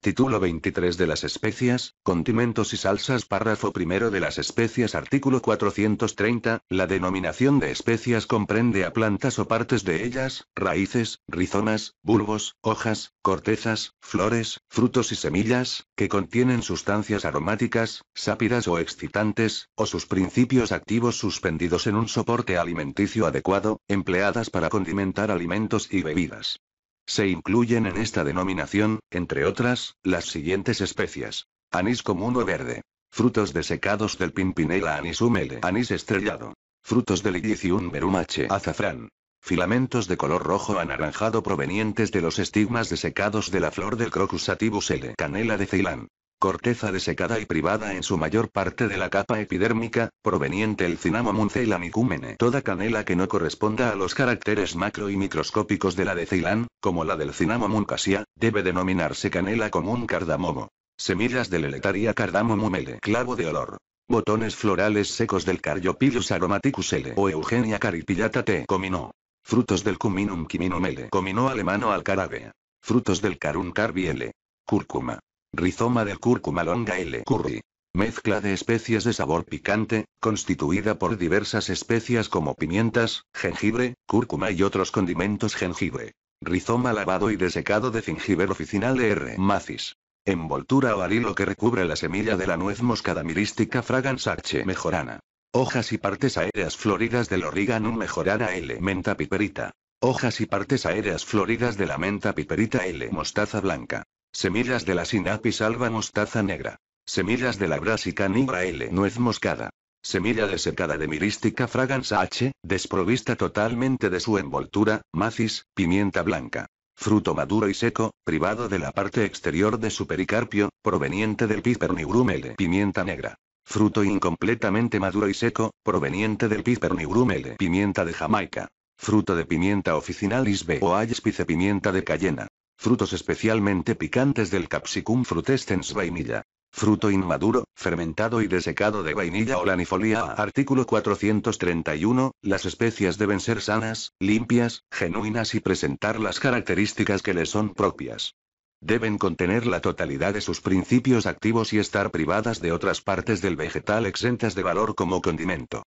Título 23 de las especias, condimentos y salsas Párrafo primero de las especias Artículo 430, la denominación de especias comprende a plantas o partes de ellas, raíces, rizomas, bulbos, hojas, cortezas, flores, frutos y semillas, que contienen sustancias aromáticas, sápidas o excitantes, o sus principios activos suspendidos en un soporte alimenticio adecuado, empleadas para condimentar alimentos y bebidas. Se incluyen en esta denominación, entre otras, las siguientes especias. Anís común o verde. Frutos desecados del pimpinela anís humele, anís estrellado. Frutos del Illicium berumache azafrán. Filamentos de color rojo anaranjado provenientes de los estigmas desecados de la flor del Crocus sativus L. Canela de Ceilán corteza desecada y privada en su mayor parte de la capa epidérmica, proveniente el cinnamomum y Toda canela que no corresponda a los caracteres macro y microscópicos de la de Ceilán, como la del cinnamomum casia, debe denominarse canela común cardamomo. Semillas del Eletaria cardamomum Clavo de olor. Botones florales secos del cariopilus aromaticus L. O Eugenia caripillata T. Comino. Frutos del Cuminum quiminum Comino alemano carabe Frutos del Carum carbiele. Cúrcuma. Rizoma del cúrcuma longa L. curry. Mezcla de especies de sabor picante, constituida por diversas especias como pimientas, jengibre, cúrcuma y otros condimentos jengibre. Rizoma lavado y desecado de oficial oficinal R. macis. Envoltura o arilo que recubre la semilla de la nuez moscada mirística fragans H. mejorana. Hojas y partes aéreas floridas del origanum mejorana L. menta piperita. Hojas y partes aéreas floridas de la menta piperita L. mostaza blanca. Semillas de la sinapis alba mostaza negra. Semillas de la brásica nigra L nuez moscada. Semilla de secada de mirística fraganza H, desprovista totalmente de su envoltura, macis, pimienta blanca. Fruto maduro y seco, privado de la parte exterior de su pericarpio, proveniente del nigrum L. Pimienta negra. Fruto incompletamente maduro y seco, proveniente del nigrum L. Pimienta de Jamaica. Fruto de pimienta oficinalis B. O Pimienta de Cayena frutos especialmente picantes del Capsicum frutescens vainilla. Fruto inmaduro, fermentado y desecado de vainilla o lanifolia. Artículo 431. Las especias deben ser sanas, limpias, genuinas y presentar las características que les son propias. Deben contener la totalidad de sus principios activos y estar privadas de otras partes del vegetal exentas de valor como condimento.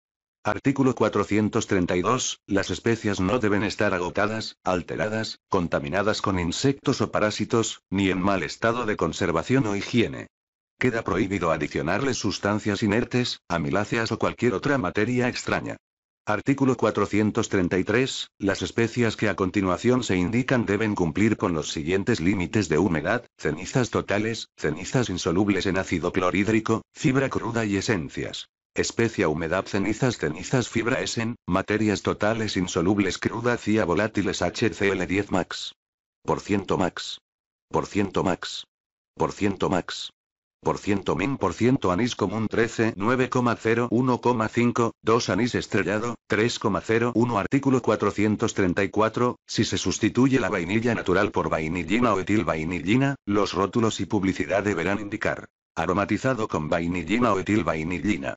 Artículo 432. Las especias no deben estar agotadas, alteradas, contaminadas con insectos o parásitos, ni en mal estado de conservación o higiene. Queda prohibido adicionarles sustancias inertes, amiláceas o cualquier otra materia extraña. Artículo 433. Las especias que a continuación se indican deben cumplir con los siguientes límites de humedad, cenizas totales, cenizas insolubles en ácido clorhídrico, fibra cruda y esencias. Especia humedad cenizas cenizas fibra esen, materias totales insolubles cruda cia volátiles HCl10 max. Por ciento max. Por ciento max. Por ciento max. Por ciento min por ciento anís común 13 9,01,5, 2 anís estrellado, 3,01 artículo 434, si se sustituye la vainilla natural por vainillina o etil vainillina, los rótulos y publicidad deberán indicar aromatizado con vainillina o etil vainillina.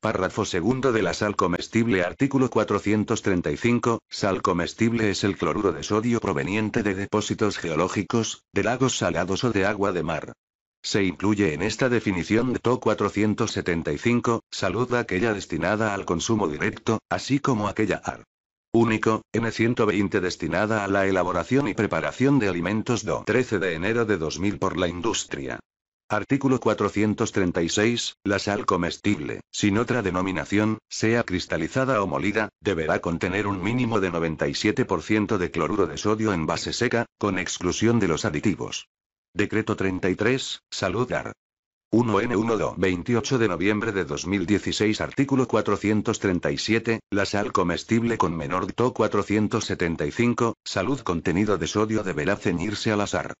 Párrafo segundo de la sal comestible Artículo 435. Sal comestible es el cloruro de sodio proveniente de depósitos geológicos, de lagos salados o de agua de mar. Se incluye en esta definición de TO 475, salud aquella destinada al consumo directo, así como aquella AR. Único, N120 destinada a la elaboración y preparación de alimentos do 13 de enero de 2000 por la industria. Artículo 436. La sal comestible, sin otra denominación, sea cristalizada o molida, deberá contener un mínimo de 97% de cloruro de sodio en base seca, con exclusión de los aditivos. Decreto 33. Saludar. 1N1 28 de noviembre de 2016 Artículo 437, la sal comestible con menor TO 475, salud contenido de sodio deberá ceñirse al azar.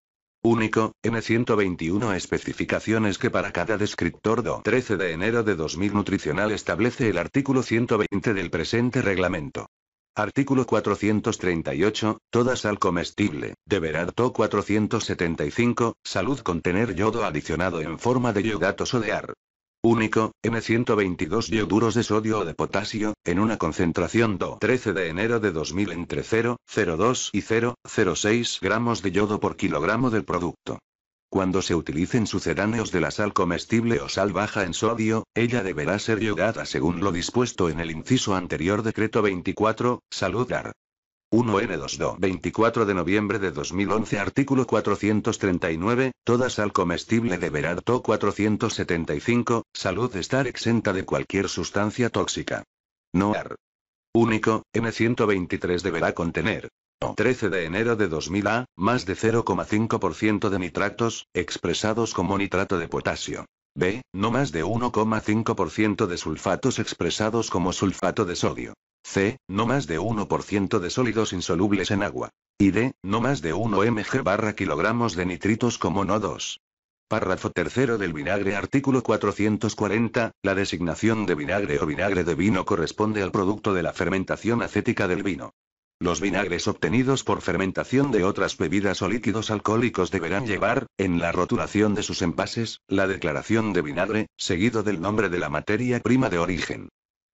Único, N121 especificaciones que para cada descriptor do 13 de enero de 2000 nutricional establece el artículo 120 del presente reglamento. Artículo 438, Toda sal comestible, deberá to 475, salud contener yodo adicionado en forma de yodato sodear, Único, M122 yoduros de sodio o de potasio, en una concentración do 13 de enero de 2000 entre 0,02 y 0,06 gramos de yodo por kilogramo del producto. Cuando se utilicen sucedáneos de la sal comestible o sal baja en sodio, ella deberá ser yodada según lo dispuesto en el inciso anterior decreto 24, Saludar. 1 n 22 24 de noviembre de 2011 Artículo 439, Toda sal comestible deberá to 475, salud estar exenta de cualquier sustancia tóxica. No Único, N123 deberá contener. 13 de enero de 2000 A, más de 0,5% de nitratos, expresados como nitrato de potasio. B, no más de 1,5% de sulfatos expresados como sulfato de sodio. C, no más de 1% de sólidos insolubles en agua. Y D, no más de 1 mg barra kilogramos de nitritos como no 2. Párrafo tercero del vinagre Artículo 440. La designación de vinagre o vinagre de vino corresponde al producto de la fermentación acética del vino. Los vinagres obtenidos por fermentación de otras bebidas o líquidos alcohólicos deberán llevar, en la rotulación de sus envases, la declaración de vinagre, seguido del nombre de la materia prima de origen.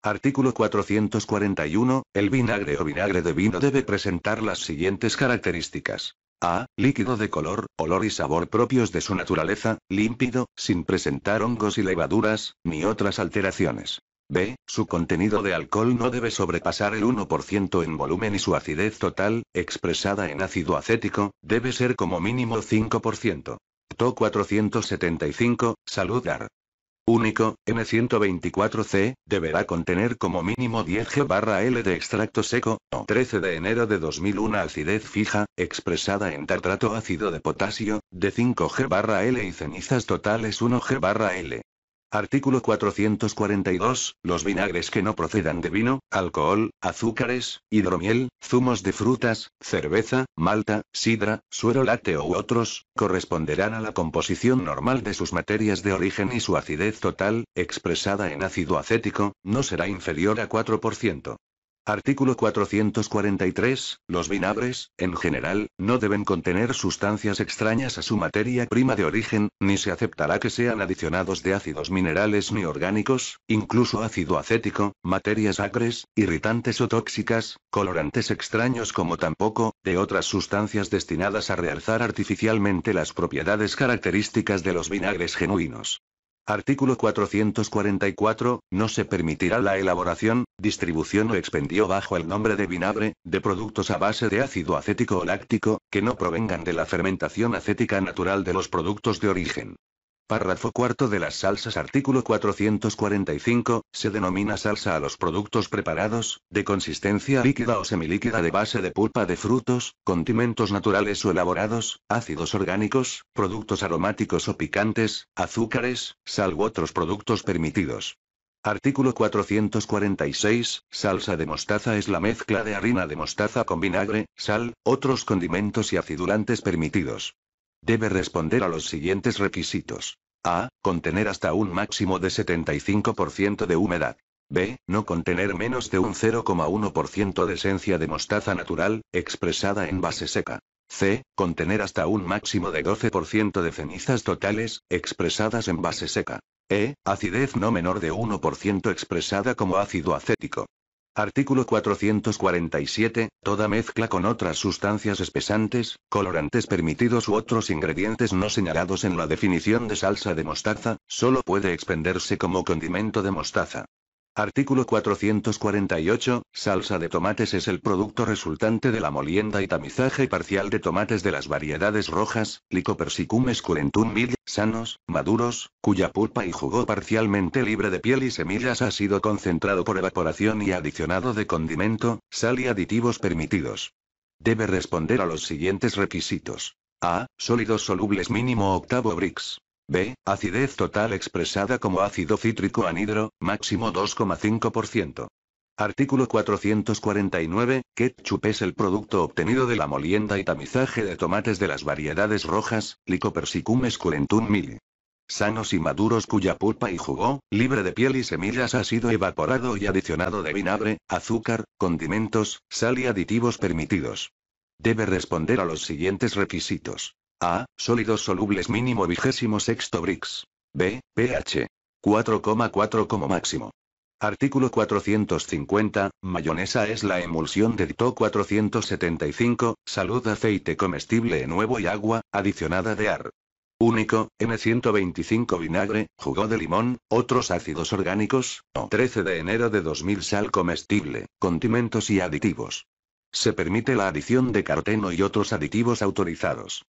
Artículo 441. El vinagre o vinagre de vino debe presentar las siguientes características. A. Líquido de color, olor y sabor propios de su naturaleza, límpido, sin presentar hongos y levaduras, ni otras alteraciones. B. Su contenido de alcohol no debe sobrepasar el 1% en volumen y su acidez total, expresada en ácido acético, debe ser como mínimo 5%. TO 475, Saludar único, n 124 c deberá contener como mínimo 10 G-L de extracto seco, o 13 de enero de 2001 acidez fija, expresada en tartrato ácido de potasio, de 5 G-L y cenizas totales 1 G-L. Artículo 442. Los vinagres que no procedan de vino, alcohol, azúcares, hidromiel, zumos de frutas, cerveza, malta, sidra, suero lácteo u otros, corresponderán a la composición normal de sus materias de origen y su acidez total, expresada en ácido acético, no será inferior a 4%. Artículo 443. Los vinagres, en general, no deben contener sustancias extrañas a su materia prima de origen, ni se aceptará que sean adicionados de ácidos minerales ni orgánicos, incluso ácido acético, materias acres, irritantes o tóxicas, colorantes extraños como tampoco, de otras sustancias destinadas a realzar artificialmente las propiedades características de los vinagres genuinos. Artículo 444, no se permitirá la elaboración, distribución o expendio bajo el nombre de vinagre, de productos a base de ácido acético o láctico, que no provengan de la fermentación acética natural de los productos de origen. Párrafo cuarto de las salsas artículo 445, se denomina salsa a los productos preparados, de consistencia líquida o semilíquida de base de pulpa de frutos, condimentos naturales o elaborados, ácidos orgánicos, productos aromáticos o picantes, azúcares, sal u otros productos permitidos. Artículo 446. Salsa de mostaza es la mezcla de harina de mostaza con vinagre, sal, otros condimentos y acidulantes permitidos. Debe responder a los siguientes requisitos. A. Contener hasta un máximo de 75% de humedad. B. No contener menos de un 0,1% de esencia de mostaza natural, expresada en base seca. C. Contener hasta un máximo de 12% de cenizas totales, expresadas en base seca. E. Acidez no menor de 1% expresada como ácido acético. Artículo 447. Toda mezcla con otras sustancias espesantes, colorantes permitidos u otros ingredientes no señalados en la definición de salsa de mostaza, solo puede expenderse como condimento de mostaza. Artículo 448. Salsa de tomates es el producto resultante de la molienda y tamizaje parcial de tomates de las variedades rojas, Lycopersicum esculentum mil, sanos, maduros, cuya pulpa y jugo parcialmente libre de piel y semillas ha sido concentrado por evaporación y adicionado de condimento, sal y aditivos permitidos. Debe responder a los siguientes requisitos. A. Sólidos solubles mínimo octavo Brix. B. Acidez total expresada como ácido cítrico anhidro, máximo 2,5%. Artículo 449. Ketchup es el producto obtenido de la molienda y tamizaje de tomates de las variedades rojas, Lycopersicum esculentum mili. Sanos y maduros cuya pulpa y jugo, libre de piel y semillas, ha sido evaporado y adicionado de vinagre, azúcar, condimentos, sal y aditivos permitidos. Debe responder a los siguientes requisitos. A. Sólidos solubles mínimo vigésimo sexto Brix. B. pH. 4,4 como máximo. Artículo 450. Mayonesa es la emulsión de DITO 475, salud aceite comestible en huevo y agua, adicionada de AR. Único, N125 vinagre, jugo de limón, otros ácidos orgánicos, o 13 de enero de 2000 sal comestible, condimentos y aditivos. Se permite la adición de caroteno y otros aditivos autorizados.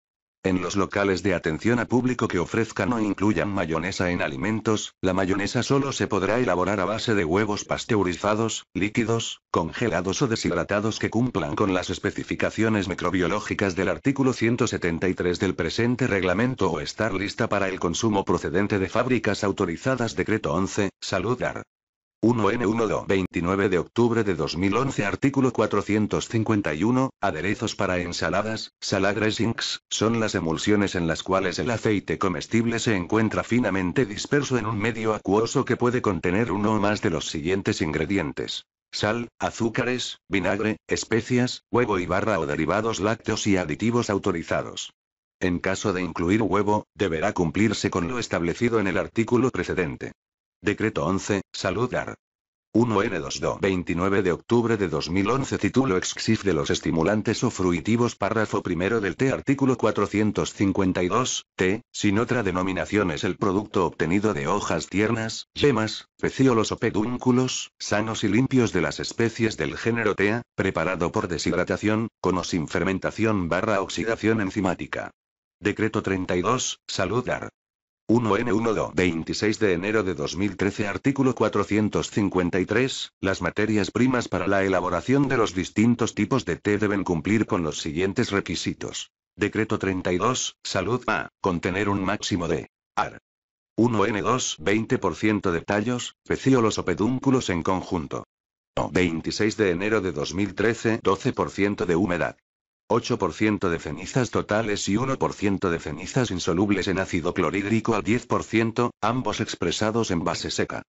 En los locales de atención a público que ofrezcan o incluyan mayonesa en alimentos, la mayonesa solo se podrá elaborar a base de huevos pasteurizados, líquidos, congelados o deshidratados que cumplan con las especificaciones microbiológicas del artículo 173 del presente reglamento o estar lista para el consumo procedente de fábricas autorizadas decreto 11, saludar. 1N1 29 de octubre de 2011 Artículo 451, aderezos para ensaladas, salad dressings, son las emulsiones en las cuales el aceite comestible se encuentra finamente disperso en un medio acuoso que puede contener uno o más de los siguientes ingredientes. Sal, azúcares, vinagre, especias, huevo y barra o derivados lácteos y aditivos autorizados. En caso de incluir huevo, deberá cumplirse con lo establecido en el artículo precedente. Decreto 11, Saludar. 1N2 29 de octubre de 2011 Título Exxif de los estimulantes o fruitivos Párrafo primero del T Artículo 452, T, sin otra denominación es el producto obtenido de hojas tiernas, yemas, pecíolos o pedúnculos, sanos y limpios de las especies del género TEA, preparado por deshidratación, con o sin fermentación barra oxidación enzimática. Decreto 32, Saludar. 1 n 12 26 de enero de 2013 Artículo 453. Las materias primas para la elaboración de los distintos tipos de té deben cumplir con los siguientes requisitos. Decreto 32. Salud A. Contener un máximo de AR. 1N2 20% de tallos, pecíolos o pedúnculos en conjunto. 26 de enero de 2013 12% de humedad. 8% de cenizas totales y 1% de cenizas insolubles en ácido clorhídrico al 10%, ambos expresados en base seca.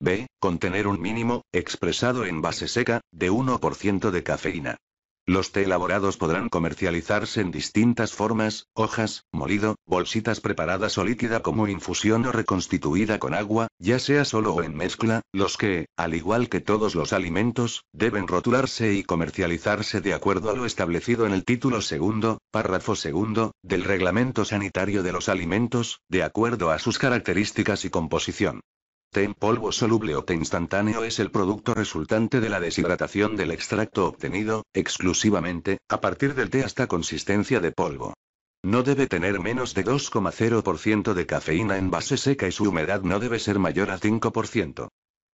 B. Contener un mínimo, expresado en base seca, de 1% de cafeína. Los té elaborados podrán comercializarse en distintas formas, hojas, molido, bolsitas preparadas o líquida como infusión o reconstituida con agua, ya sea solo o en mezcla, los que, al igual que todos los alimentos, deben rotularse y comercializarse de acuerdo a lo establecido en el título segundo, párrafo segundo, del Reglamento Sanitario de los Alimentos, de acuerdo a sus características y composición. Té en polvo soluble o té instantáneo es el producto resultante de la deshidratación del extracto obtenido, exclusivamente, a partir del té hasta consistencia de polvo. No debe tener menos de 2,0% de cafeína en base seca y su humedad no debe ser mayor a 5%.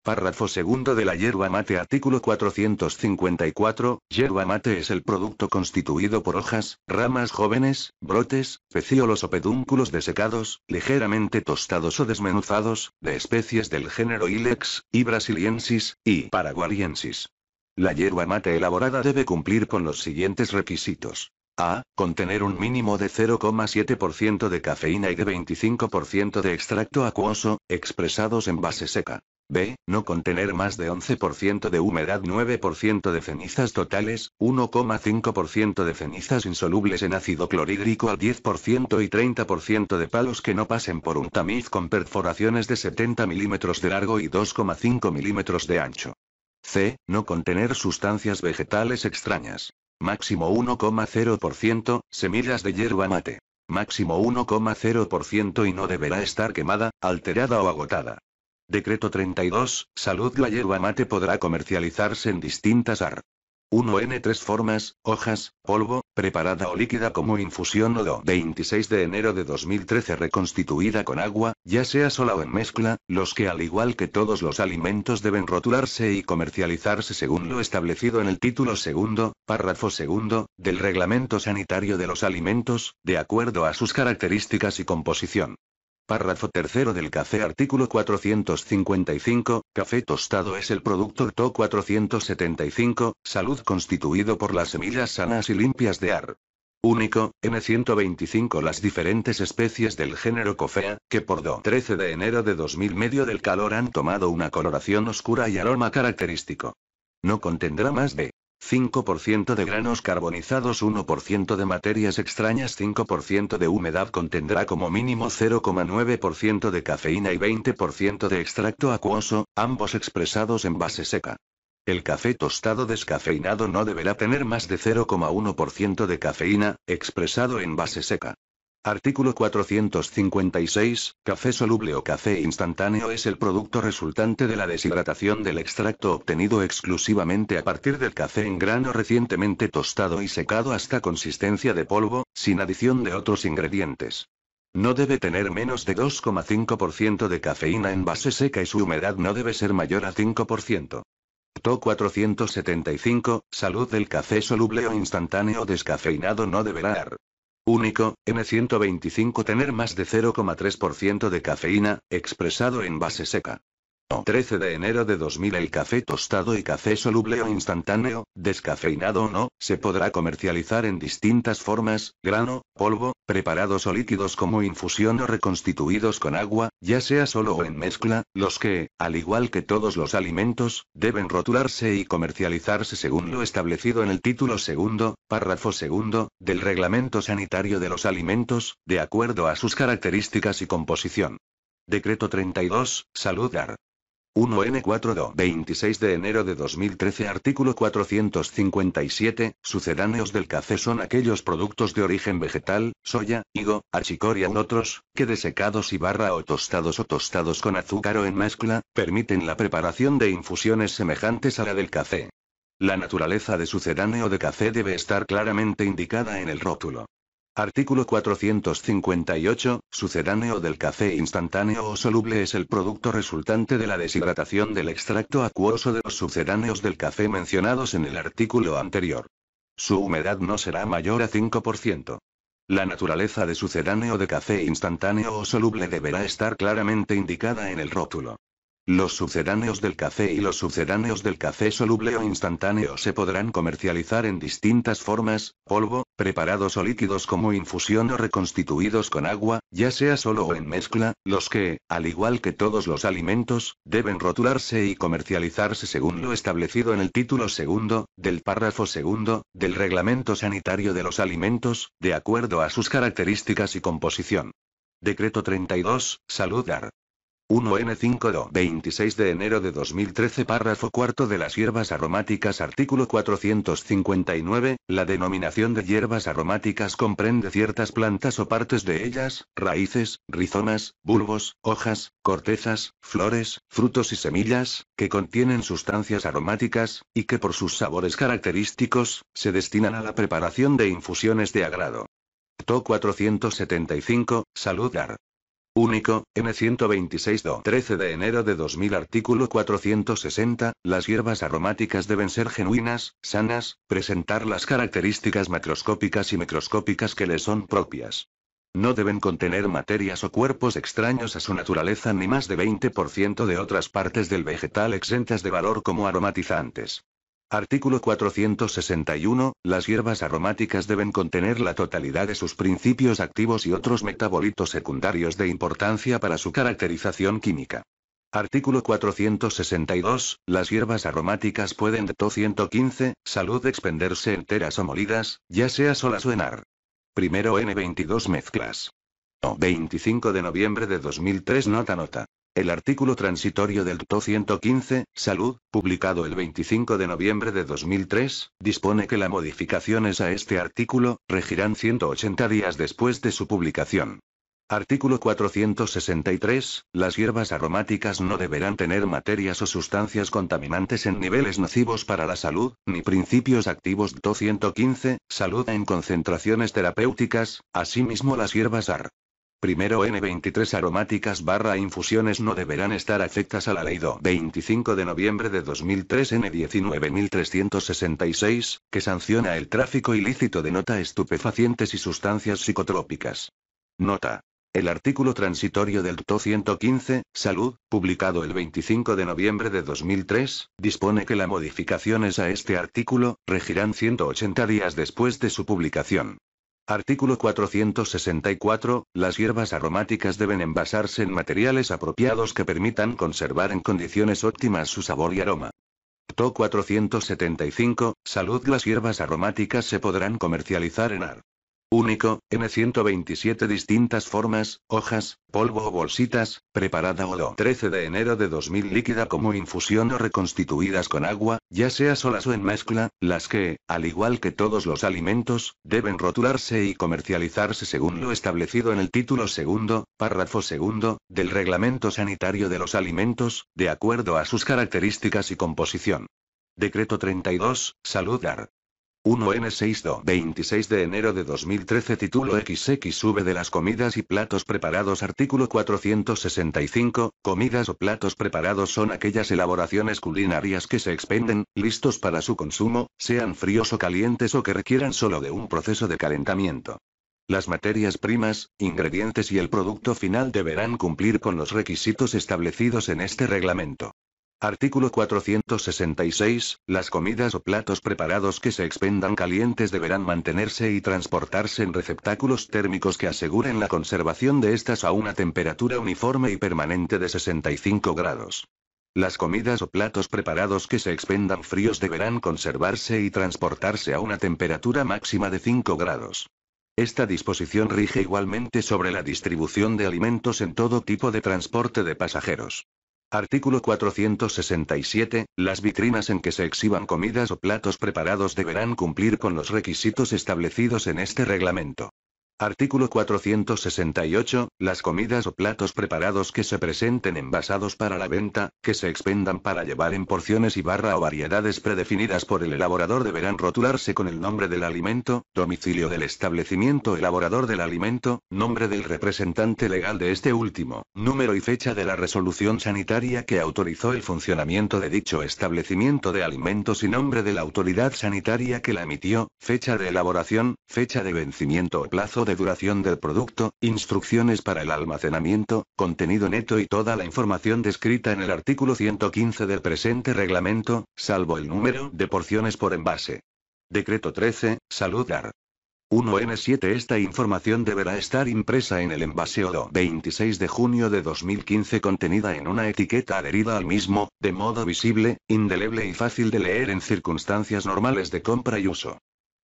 Párrafo segundo de la yerba mate artículo 454, yerba mate es el producto constituido por hojas, ramas jóvenes, brotes, pecíolos o pedúnculos desecados, ligeramente tostados o desmenuzados, de especies del género Ilex, y brasiliensis, y paraguariensis. La yerba mate elaborada debe cumplir con los siguientes requisitos. A. Contener un mínimo de 0,7% de cafeína y de 25% de extracto acuoso, expresados en base seca. B. No contener más de 11% de humedad, 9% de cenizas totales, 1,5% de cenizas insolubles en ácido clorhídrico al 10% y 30% de palos que no pasen por un tamiz con perforaciones de 70 milímetros de largo y 2,5 milímetros de ancho. C. No contener sustancias vegetales extrañas. Máximo 1,0%, semillas de hierba mate. Máximo 1,0% y no deberá estar quemada, alterada o agotada. Decreto 32, Salud La yerba mate podrá comercializarse en distintas AR. 1N3 formas, hojas, polvo, preparada o líquida como infusión o do. 26 de enero de 2013 reconstituida con agua, ya sea sola o en mezcla, los que al igual que todos los alimentos deben rotularse y comercializarse según lo establecido en el título segundo, párrafo segundo, del Reglamento Sanitario de los Alimentos, de acuerdo a sus características y composición. Párrafo tercero del café artículo 455, café tostado es el producto TO 475, salud constituido por las semillas sanas y limpias de AR. Único, N125 Las diferentes especies del género cofea, que por do 13 de enero de 2000 medio del calor han tomado una coloración oscura y aroma característico. No contendrá más de 5% de granos carbonizados, 1% de materias extrañas, 5% de humedad contendrá como mínimo 0,9% de cafeína y 20% de extracto acuoso, ambos expresados en base seca. El café tostado descafeinado no deberá tener más de 0,1% de cafeína, expresado en base seca. Artículo 456. Café soluble o café instantáneo es el producto resultante de la deshidratación del extracto obtenido exclusivamente a partir del café en grano recientemente tostado y secado hasta consistencia de polvo, sin adición de otros ingredientes. No debe tener menos de 2,5% de cafeína en base seca y su humedad no debe ser mayor a 5%. TO 475. Salud del café soluble o instantáneo descafeinado no deberá Único, N125 tener más de 0,3% de cafeína, expresado en base seca. 13 de enero de 2000 El café tostado y café soluble o instantáneo, descafeinado o no, se podrá comercializar en distintas formas, grano, polvo, preparados o líquidos como infusión o reconstituidos con agua, ya sea solo o en mezcla, los que, al igual que todos los alimentos, deben rotularse y comercializarse según lo establecido en el título segundo, párrafo segundo, del Reglamento Sanitario de los Alimentos, de acuerdo a sus características y composición. Decreto 32, Saludar. 1 n 42 26 de enero de 2013 Artículo 457, sucedáneos del café son aquellos productos de origen vegetal, soya, higo, achicoria u otros, que desecados y barra o tostados o tostados con azúcar o en mezcla, permiten la preparación de infusiones semejantes a la del café. La naturaleza de sucedáneo de café debe estar claramente indicada en el rótulo. Artículo 458. Sucedáneo del café instantáneo o soluble es el producto resultante de la deshidratación del extracto acuoso de los sucedáneos del café mencionados en el artículo anterior. Su humedad no será mayor a 5%. La naturaleza de sucedáneo de café instantáneo o soluble deberá estar claramente indicada en el rótulo. Los sucedáneos del café y los sucedáneos del café soluble o instantáneo se podrán comercializar en distintas formas, polvo, preparados o líquidos como infusión o reconstituidos con agua, ya sea solo o en mezcla, los que, al igual que todos los alimentos, deben rotularse y comercializarse según lo establecido en el título segundo, del párrafo segundo, del reglamento sanitario de los alimentos, de acuerdo a sus características y composición. Decreto 32, Saludar. 1 n 5 26 de enero de 2013 párrafo cuarto de las hierbas aromáticas artículo 459, la denominación de hierbas aromáticas comprende ciertas plantas o partes de ellas, raíces, rizomas, bulbos, hojas, cortezas, flores, frutos y semillas, que contienen sustancias aromáticas, y que por sus sabores característicos, se destinan a la preparación de infusiones de agrado. TO 475, Saludar. Único, N126 do 13 de enero de 2000 artículo 460, las hierbas aromáticas deben ser genuinas, sanas, presentar las características macroscópicas y microscópicas que les son propias. No deben contener materias o cuerpos extraños a su naturaleza ni más de 20% de otras partes del vegetal exentas de valor como aromatizantes. Artículo 461. Las hierbas aromáticas deben contener la totalidad de sus principios activos y otros metabolitos secundarios de importancia para su caracterización química. Artículo 462. Las hierbas aromáticas pueden de to 115, salud expenderse enteras o molidas, ya sea sola o enar. Primero N22 mezclas. 25 de noviembre de 2003 nota nota. El artículo transitorio del TO 115, Salud, publicado el 25 de noviembre de 2003, dispone que las modificaciones a este artículo regirán 180 días después de su publicación. Artículo 463. Las hierbas aromáticas no deberán tener materias o sustancias contaminantes en niveles nocivos para la salud, ni principios activos TO 115, salud en concentraciones terapéuticas, asimismo las hierbas AR. Primero N23 aromáticas barra infusiones no deberán estar afectas a la ley 25 de noviembre de 2003 N19366, que sanciona el tráfico ilícito de nota estupefacientes y sustancias psicotrópicas. Nota. El artículo transitorio del TO 115, Salud, publicado el 25 de noviembre de 2003, dispone que las modificaciones a este artículo regirán 180 días después de su publicación. Artículo 464. Las hierbas aromáticas deben envasarse en materiales apropiados que permitan conservar en condiciones óptimas su sabor y aroma. TO 475. Salud Las hierbas aromáticas se podrán comercializar en AR. Único, N127 distintas formas, hojas, polvo o bolsitas, preparada o do 13 de enero de 2000 líquida como infusión o reconstituidas con agua, ya sea solas o en mezcla, las que, al igual que todos los alimentos, deben rotularse y comercializarse según lo establecido en el título segundo, párrafo segundo, del Reglamento Sanitario de los Alimentos, de acuerdo a sus características y composición. Decreto 32, Saludar. 1 n 62 26 de enero de 2013 Título XX sube de las comidas y platos preparados Artículo 465, comidas o platos preparados son aquellas elaboraciones culinarias que se expenden, listos para su consumo, sean fríos o calientes o que requieran solo de un proceso de calentamiento. Las materias primas, ingredientes y el producto final deberán cumplir con los requisitos establecidos en este reglamento. Artículo 466. Las comidas o platos preparados que se expendan calientes deberán mantenerse y transportarse en receptáculos térmicos que aseguren la conservación de estas a una temperatura uniforme y permanente de 65 grados. Las comidas o platos preparados que se expendan fríos deberán conservarse y transportarse a una temperatura máxima de 5 grados. Esta disposición rige igualmente sobre la distribución de alimentos en todo tipo de transporte de pasajeros. Artículo 467. Las vitrinas en que se exhiban comidas o platos preparados deberán cumplir con los requisitos establecidos en este reglamento. Artículo 468. Las comidas o platos preparados que se presenten envasados para la venta, que se expendan para llevar en porciones y barra o variedades predefinidas por el elaborador deberán rotularse con el nombre del alimento, domicilio del establecimiento elaborador del alimento, nombre del representante legal de este último, número y fecha de la resolución sanitaria que autorizó el funcionamiento de dicho establecimiento de alimentos y nombre de la autoridad sanitaria que la emitió, fecha de elaboración, fecha de vencimiento o plazo de duración del producto, instrucciones para el almacenamiento, contenido neto y toda la información descrita en el artículo 115 del presente reglamento, salvo el número de porciones por envase. Decreto 13, Saludar. 1N7 Esta información deberá estar impresa en el envase ODO 26 de junio de 2015 contenida en una etiqueta adherida al mismo, de modo visible, indeleble y fácil de leer en circunstancias normales de compra y uso.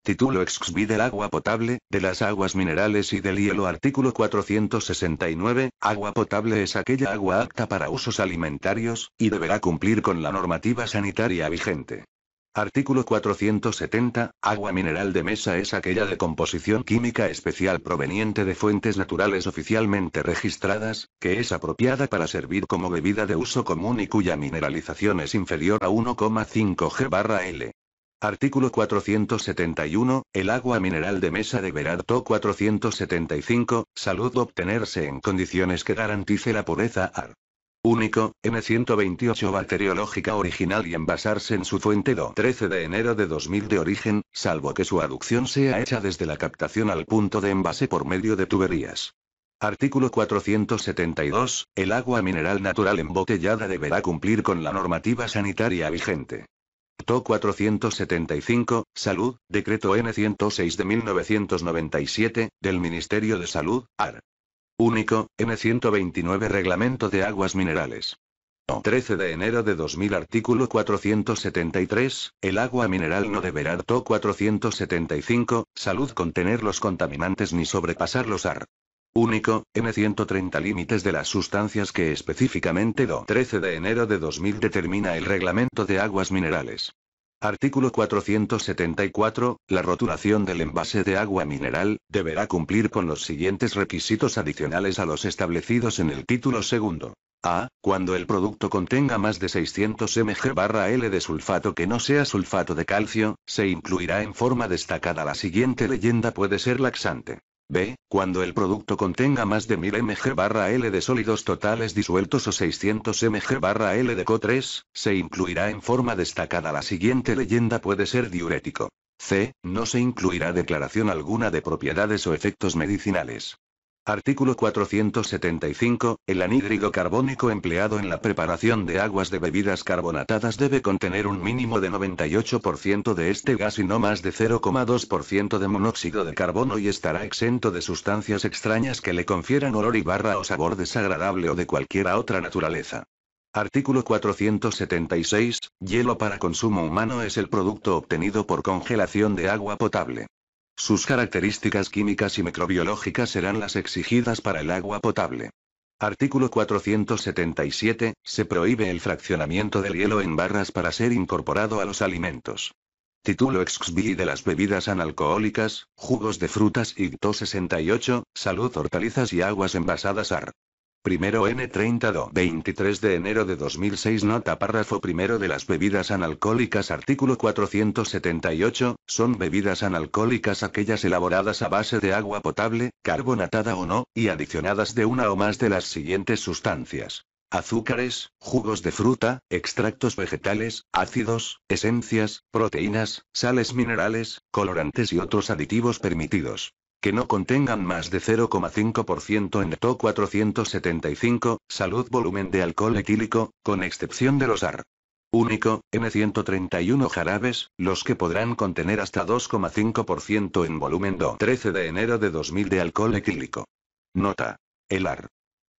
Título Ex del agua potable, de las aguas minerales y del hielo Artículo 469, agua potable es aquella agua apta para usos alimentarios, y deberá cumplir con la normativa sanitaria vigente. Artículo 470, agua mineral de mesa es aquella de composición química especial proveniente de fuentes naturales oficialmente registradas, que es apropiada para servir como bebida de uso común y cuya mineralización es inferior a 1,5 G barra L. Artículo 471, el agua mineral de mesa deberá to 475, salud obtenerse en condiciones que garantice la pureza AR. Único, m 128 bacteriológica original y envasarse en su fuente do 13 de enero de 2000 de origen, salvo que su aducción sea hecha desde la captación al punto de envase por medio de tuberías. Artículo 472, el agua mineral natural embotellada deberá cumplir con la normativa sanitaria vigente. To 475, Salud, Decreto N106 de 1997, del Ministerio de Salud, AR. Único, N129 Reglamento de Aguas Minerales. 13 de enero de 2000 Artículo 473, el agua mineral no deberá To 475, salud contener los contaminantes ni sobrepasar los AR. Único, m 130 límites de las sustancias que específicamente do 13 de enero de 2000 determina el reglamento de aguas minerales. Artículo 474. La rotulación del envase de agua mineral, deberá cumplir con los siguientes requisitos adicionales a los establecidos en el título segundo. A. Cuando el producto contenga más de 600 mg L de sulfato que no sea sulfato de calcio, se incluirá en forma destacada la siguiente leyenda puede ser laxante. B. Cuando el producto contenga más de 1000 mg barra L de sólidos totales disueltos o 600 mg barra L de CO3, se incluirá en forma destacada. La siguiente leyenda puede ser diurético. C. No se incluirá declaración alguna de propiedades o efectos medicinales. Artículo 475. El anhídrido carbónico empleado en la preparación de aguas de bebidas carbonatadas debe contener un mínimo de 98% de este gas y no más de 0,2% de monóxido de carbono y estará exento de sustancias extrañas que le confieran olor y barra o sabor desagradable o de cualquiera otra naturaleza. Artículo 476. Hielo para consumo humano es el producto obtenido por congelación de agua potable. Sus características químicas y microbiológicas serán las exigidas para el agua potable. Artículo 477. Se prohíbe el fraccionamiento del hielo en barras para ser incorporado a los alimentos. Título XBI de las bebidas analcohólicas, jugos de frutas y 68, salud hortalizas y aguas envasadas AR. Primero N30 23 de enero de 2006 Nota párrafo primero de las bebidas analcohólicas Artículo 478, son bebidas analcohólicas aquellas elaboradas a base de agua potable, carbonatada o no, y adicionadas de una o más de las siguientes sustancias. Azúcares, jugos de fruta, extractos vegetales, ácidos, esencias, proteínas, sales minerales, colorantes y otros aditivos permitidos que no contengan más de 0,5% en TO 475, salud volumen de alcohol etílico, con excepción de los AR. Único, N131 jarabes, los que podrán contener hasta 2,5% en volumen DO 13 de enero de 2000 de alcohol etílico. Nota. El AR.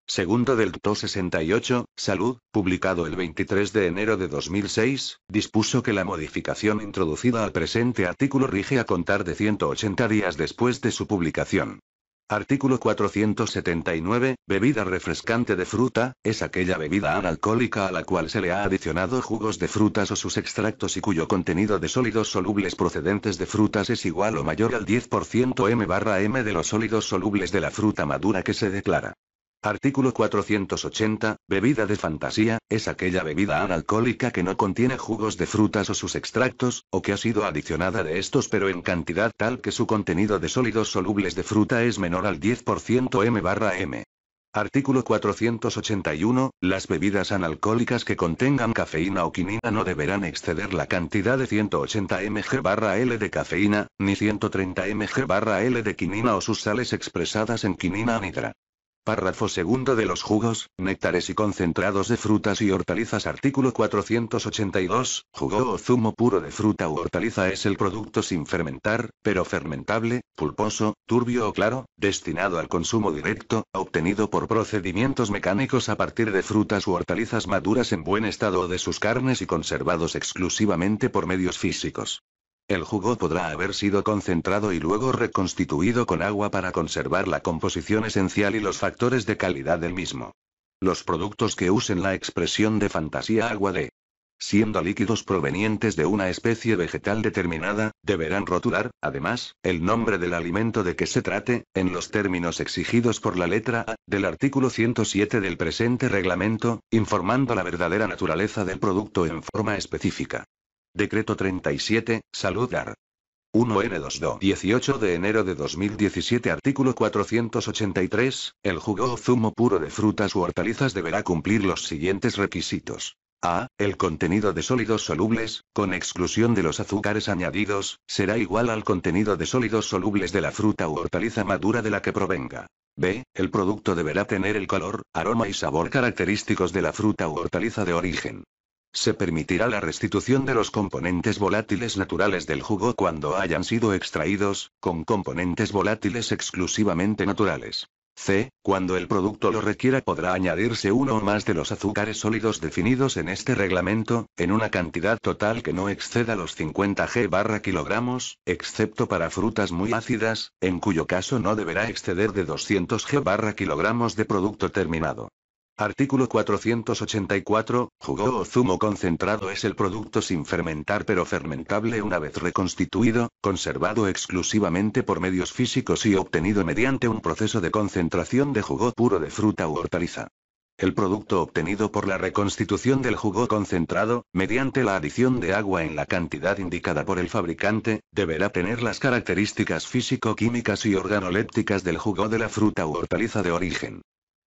Segundo del TO 68, Salud, publicado el 23 de enero de 2006, dispuso que la modificación introducida al presente artículo rige a contar de 180 días después de su publicación. Artículo 479. Bebida refrescante de fruta, es aquella bebida analcohólica a la cual se le ha adicionado jugos de frutas o sus extractos y cuyo contenido de sólidos solubles procedentes de frutas es igual o mayor al 10% m barra m de los sólidos solubles de la fruta madura que se declara. Artículo 480, bebida de fantasía, es aquella bebida analcohólica que no contiene jugos de frutas o sus extractos, o que ha sido adicionada de estos pero en cantidad tal que su contenido de sólidos solubles de fruta es menor al 10% m barra m. Artículo 481, las bebidas analcohólicas que contengan cafeína o quinina no deberán exceder la cantidad de 180 mg barra L de cafeína, ni 130 mg barra L de quinina o sus sales expresadas en quinina anidra. Párrafo segundo de los jugos, néctares y concentrados de frutas y hortalizas. Artículo 482. Jugo o zumo puro de fruta u hortaliza es el producto sin fermentar, pero fermentable, pulposo, turbio o claro, destinado al consumo directo, obtenido por procedimientos mecánicos a partir de frutas u hortalizas maduras en buen estado o de sus carnes y conservados exclusivamente por medios físicos. El jugo podrá haber sido concentrado y luego reconstituido con agua para conservar la composición esencial y los factores de calidad del mismo. Los productos que usen la expresión de fantasía agua de siendo líquidos provenientes de una especie vegetal determinada, deberán rotular, además, el nombre del alimento de que se trate, en los términos exigidos por la letra A del artículo 107 del presente reglamento, informando la verdadera naturaleza del producto en forma específica. Decreto 37, Saludar. 1 n 22 18 de enero de 2017 Artículo 483, el jugo o zumo puro de frutas u hortalizas deberá cumplir los siguientes requisitos. A. El contenido de sólidos solubles, con exclusión de los azúcares añadidos, será igual al contenido de sólidos solubles de la fruta u hortaliza madura de la que provenga. B. El producto deberá tener el color, aroma y sabor característicos de la fruta u hortaliza de origen. Se permitirá la restitución de los componentes volátiles naturales del jugo cuando hayan sido extraídos, con componentes volátiles exclusivamente naturales. C. Cuando el producto lo requiera podrá añadirse uno o más de los azúcares sólidos definidos en este reglamento, en una cantidad total que no exceda los 50 g barra kilogramos, excepto para frutas muy ácidas, en cuyo caso no deberá exceder de 200 g barra kilogramos de producto terminado. Artículo 484. Jugo o zumo concentrado es el producto sin fermentar pero fermentable una vez reconstituido, conservado exclusivamente por medios físicos y obtenido mediante un proceso de concentración de jugo puro de fruta u hortaliza. El producto obtenido por la reconstitución del jugo concentrado, mediante la adición de agua en la cantidad indicada por el fabricante, deberá tener las características físico-químicas y organolépticas del jugo de la fruta u hortaliza de origen.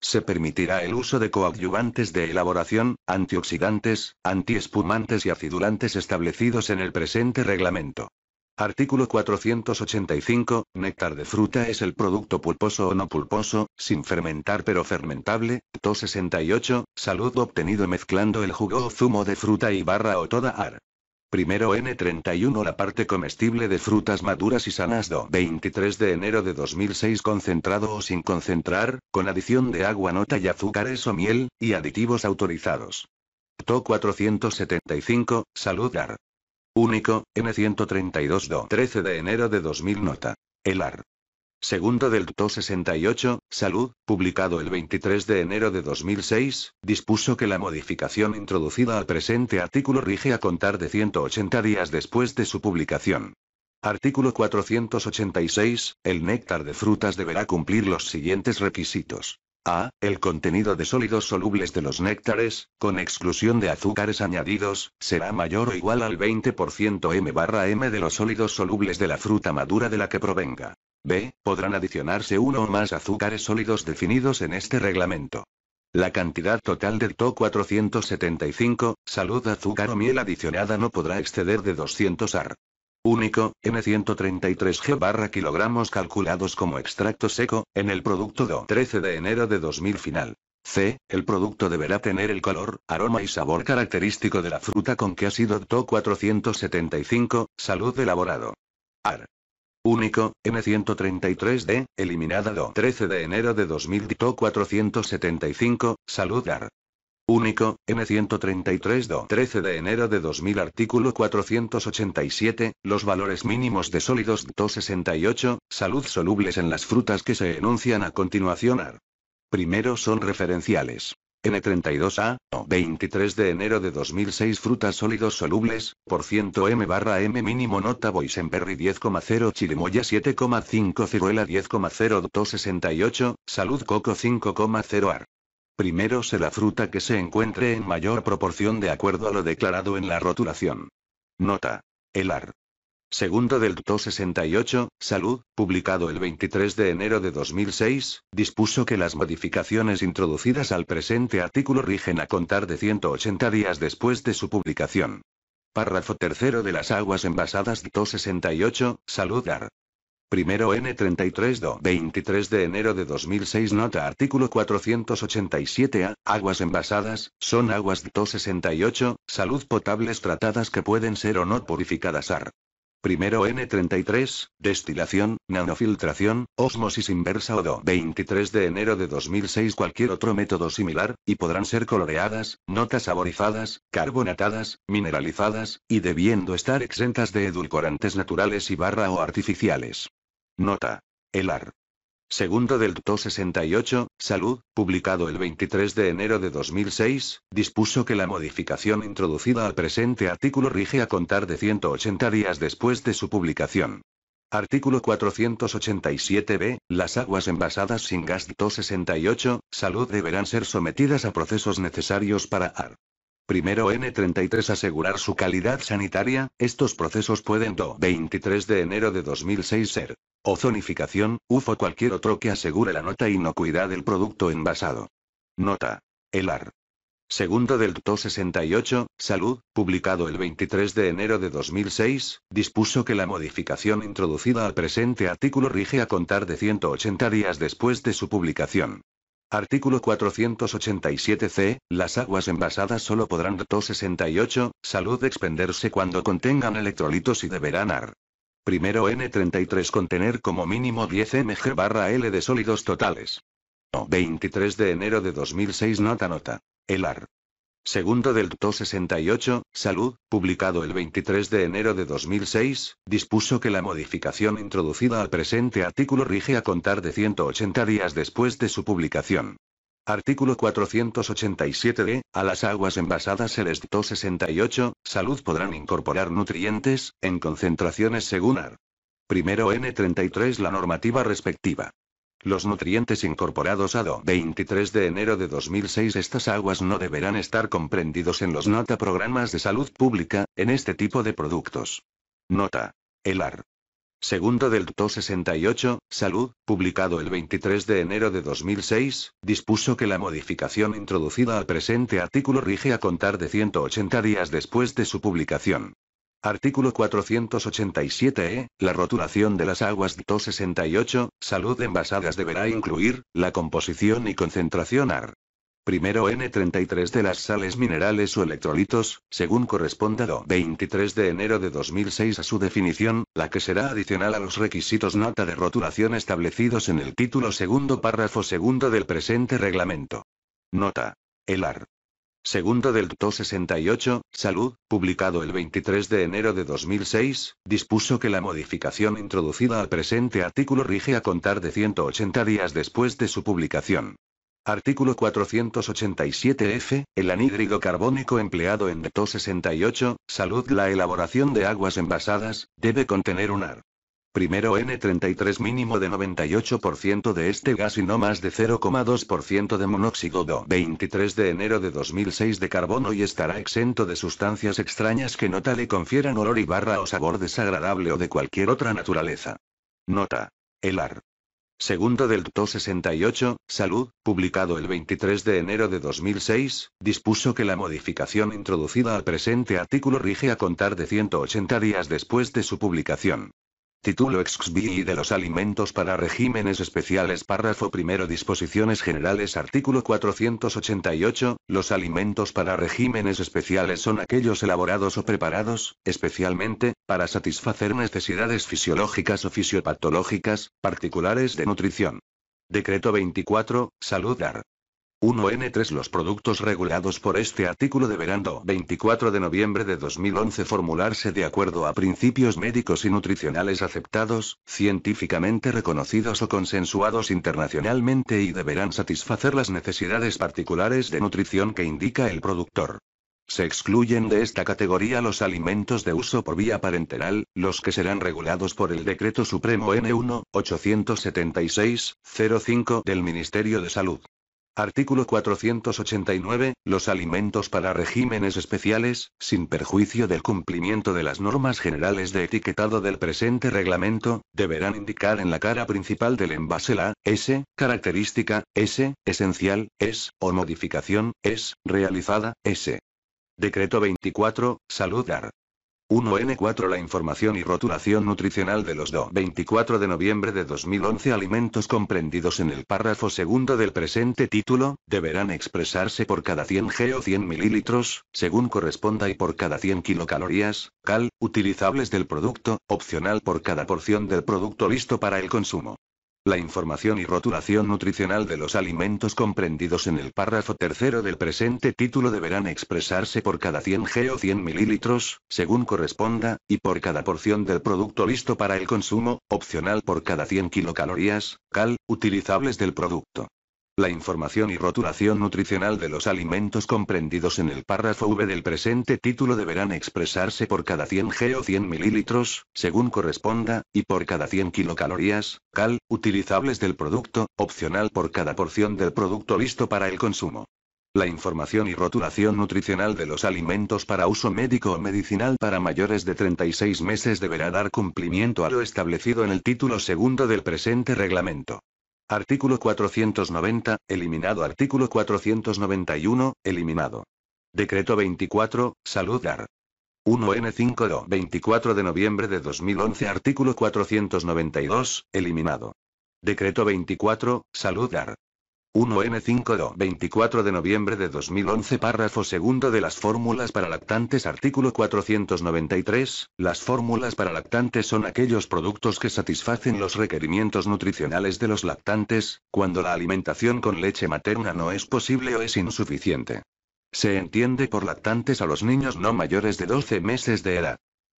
Se permitirá el uso de coadyuvantes de elaboración, antioxidantes, antiespumantes y acidulantes establecidos en el presente reglamento. Artículo 485. Néctar de fruta es el producto pulposo o no pulposo, sin fermentar pero fermentable. 68, Salud obtenido mezclando el jugo o zumo de fruta y barra o toda ar. Primero N31 La parte comestible de frutas maduras y sanas do 23 de enero de 2006 concentrado o sin concentrar, con adición de agua nota y azúcares o miel, y aditivos autorizados. TO 475, Salud AR. Único, N132 do 13 de enero de 2000 nota. El AR. Segundo del TO 68, Salud, publicado el 23 de enero de 2006, dispuso que la modificación introducida al presente artículo rige a contar de 180 días después de su publicación. Artículo 486. El néctar de frutas deberá cumplir los siguientes requisitos. A. El contenido de sólidos solubles de los néctares, con exclusión de azúcares añadidos, será mayor o igual al 20% m barra m de los sólidos solubles de la fruta madura de la que provenga. B. Podrán adicionarse uno o más azúcares sólidos definidos en este reglamento. La cantidad total del TO 475, salud azúcar o miel adicionada no podrá exceder de 200 AR. Único, N133G barra kilogramos calculados como extracto seco, en el producto DO 13 de enero de 2000 final. C. El producto deberá tener el color, aroma y sabor característico de la fruta con que ha sido TO 475, salud elaborado. AR. Único, N133D, eliminada do 13 de enero de 2000 dictó 475, saludar. Único, N133 do 13 de enero de 2000 artículo 487, los valores mínimos de sólidos 68, salud solubles en las frutas que se enuncian a continuación ar. Primero son referenciales. N32A, 23 de enero de 2006 Frutas sólidos solubles, por ciento M barra M mínimo nota boysenberry 10,0 Chilimoya 7,5 ciruela 10,0268, salud coco 5,0 ar. Primero se la fruta que se encuentre en mayor proporción de acuerdo a lo declarado en la rotulación. Nota. El ar. Segundo del 268, Salud, publicado el 23 de enero de 2006, dispuso que las modificaciones introducidas al presente artículo rigen a contar de 180 días después de su publicación. Párrafo tercero de las aguas envasadas 268, Salud Ar. Primero N33 do 23 de enero de 2006 Nota artículo 487A, aguas envasadas, son aguas 268, salud potables tratadas que pueden ser o no purificadas AR. Primero N33, destilación, nanofiltración, osmosis inversa o do 23 de enero de 2006 cualquier otro método similar, y podrán ser coloreadas, notas saborizadas, carbonatadas, mineralizadas, y debiendo estar exentas de edulcorantes naturales y barra o artificiales. Nota. El AR. Segundo del 268, 68, Salud, publicado el 23 de enero de 2006, dispuso que la modificación introducida al presente artículo rige a contar de 180 días después de su publicación. Artículo 487b. Las aguas envasadas sin gas 268 68, Salud deberán ser sometidas a procesos necesarios para AR. Primero N33 asegurar su calidad sanitaria, estos procesos pueden do 23 de enero de 2006 ser ozonificación, UFO cualquier otro que asegure la nota inocuidad del producto envasado. Nota. El AR. Segundo del 268 68, Salud, publicado el 23 de enero de 2006, dispuso que la modificación introducida al presente artículo rige a contar de 180 días después de su publicación. Artículo 487c. Las aguas envasadas solo podrán 68, salud expenderse cuando contengan electrolitos y deberán AR. Primero N33 contener como mínimo 10 mg barra L de sólidos totales. 23 de enero de 2006 Nota nota. El AR. Segundo del TO 68, Salud, publicado el 23 de enero de 2006, dispuso que la modificación introducida al presente artículo rige a contar de 180 días después de su publicación. Artículo 487 de, A las aguas envasadas el DTO 68, Salud podrán incorporar nutrientes, en concentraciones según AR. Primero N33 la normativa respectiva. Los nutrientes incorporados a do 23 de enero de 2006 Estas aguas no deberán estar comprendidos en los nota programas de salud pública, en este tipo de productos. Nota. El AR. Segundo del TO 68, Salud, publicado el 23 de enero de 2006, dispuso que la modificación introducida al presente artículo rige a contar de 180 días después de su publicación. Artículo 487e. ¿eh? La rotulación de las aguas 268, salud envasadas deberá incluir, la composición y concentración AR. Primero N33 de las sales minerales o electrolitos, según corresponda 23 de enero de 2006 a su definición, la que será adicional a los requisitos nota de rotulación establecidos en el título segundo párrafo segundo del presente reglamento. Nota. El AR. Segundo del DTO 68, Salud, publicado el 23 de enero de 2006, dispuso que la modificación introducida al presente artículo rige a contar de 180 días después de su publicación. Artículo 487F. El anhídrido carbónico empleado en DTO 68, salud. La elaboración de aguas envasadas, debe contener un AR. Primero N33 mínimo de 98% de este gas y no más de 0,2% de monóxido do 23 de enero de 2006 de carbono y estará exento de sustancias extrañas que nota le confieran olor y barra o sabor desagradable o de cualquier otra naturaleza. Nota. El AR. Segundo del TO 68, Salud, publicado el 23 de enero de 2006, dispuso que la modificación introducida al presente artículo rige a contar de 180 días después de su publicación. Título XBI de los alimentos para regímenes especiales Párrafo primero Disposiciones generales Artículo 488 Los alimentos para regímenes especiales son aquellos elaborados o preparados, especialmente, para satisfacer necesidades fisiológicas o fisiopatológicas, particulares de nutrición. Decreto 24, Saludar 1N3 Los productos regulados por este artículo deberán 24 de noviembre de 2011 formularse de acuerdo a principios médicos y nutricionales aceptados, científicamente reconocidos o consensuados internacionalmente y deberán satisfacer las necesidades particulares de nutrición que indica el productor. Se excluyen de esta categoría los alimentos de uso por vía parenteral, los que serán regulados por el Decreto Supremo N1-876-05 del Ministerio de Salud. Artículo 489. Los alimentos para regímenes especiales, sin perjuicio del cumplimiento de las normas generales de etiquetado del presente reglamento, deberán indicar en la cara principal del envase la S, característica, S, esencial, S, o modificación, S, realizada, S. Decreto 24, Saludar. 1N4 La información y rotulación nutricional de los DO. 24 de noviembre de 2011 Alimentos comprendidos en el párrafo segundo del presente título, deberán expresarse por cada 100 G o 100 mililitros, según corresponda y por cada 100 kilocalorías, cal, utilizables del producto, opcional por cada porción del producto listo para el consumo. La información y rotulación nutricional de los alimentos comprendidos en el párrafo tercero del presente título deberán expresarse por cada 100 g o 100 ml, según corresponda, y por cada porción del producto listo para el consumo, opcional por cada 100 kilocalorías, cal, utilizables del producto. La información y rotulación nutricional de los alimentos comprendidos en el párrafo V del presente título deberán expresarse por cada 100 g o 100 mililitros, según corresponda, y por cada 100 kilocalorías, cal, utilizables del producto, opcional por cada porción del producto listo para el consumo. La información y rotulación nutricional de los alimentos para uso médico o medicinal para mayores de 36 meses deberá dar cumplimiento a lo establecido en el título segundo del presente reglamento. Artículo 490, eliminado. Artículo 491, eliminado. Decreto 24, Saludar. 1N5 24 de noviembre de 2011 Artículo 492, eliminado. Decreto 24, Saludar. 1 n 5 24 de noviembre de 2011 párrafo segundo de las fórmulas para lactantes artículo 493, las fórmulas para lactantes son aquellos productos que satisfacen los requerimientos nutricionales de los lactantes, cuando la alimentación con leche materna no es posible o es insuficiente. Se entiende por lactantes a los niños no mayores de 12 meses de edad.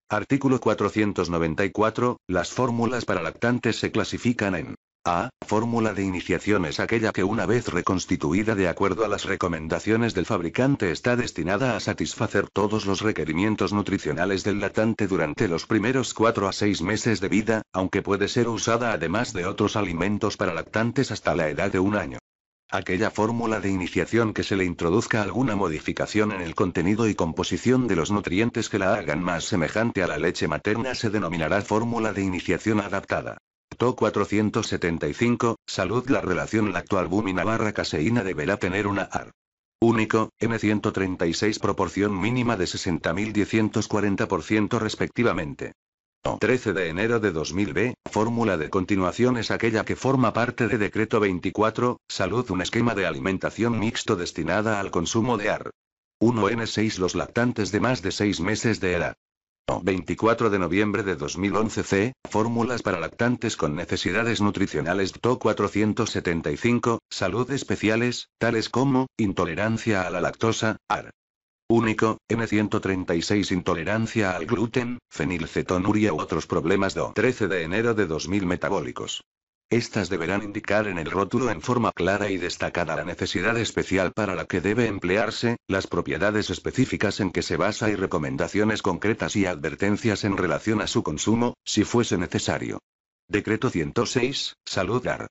Artículo 494, las fórmulas para lactantes se clasifican en a. Fórmula de iniciación es aquella que una vez reconstituida de acuerdo a las recomendaciones del fabricante está destinada a satisfacer todos los requerimientos nutricionales del lactante durante los primeros cuatro a 6 meses de vida, aunque puede ser usada además de otros alimentos para lactantes hasta la edad de un año. Aquella fórmula de iniciación que se le introduzca alguna modificación en el contenido y composición de los nutrientes que la hagan más semejante a la leche materna se denominará fórmula de iniciación adaptada. 475, salud La relación búmina barra caseína deberá tener una AR. Único, n 136 proporción mínima de 60.140 respectivamente. 13 de enero de 2000b, fórmula de continuación es aquella que forma parte de Decreto 24, Salud un esquema de alimentación mixto destinada al consumo de AR. 1N6 Los lactantes de más de 6 meses de edad 24 de noviembre de 2011 C. Fórmulas para lactantes con necesidades nutricionales TO 475, salud especiales, tales como, intolerancia a la lactosa, AR. Único, N136 intolerancia al gluten, fenilcetonuria u otros problemas DO 13 de enero de 2000 metabólicos. Estas deberán indicar en el rótulo en forma clara y destacada la necesidad especial para la que debe emplearse, las propiedades específicas en que se basa y recomendaciones concretas y advertencias en relación a su consumo, si fuese necesario. Decreto 106, Saludar.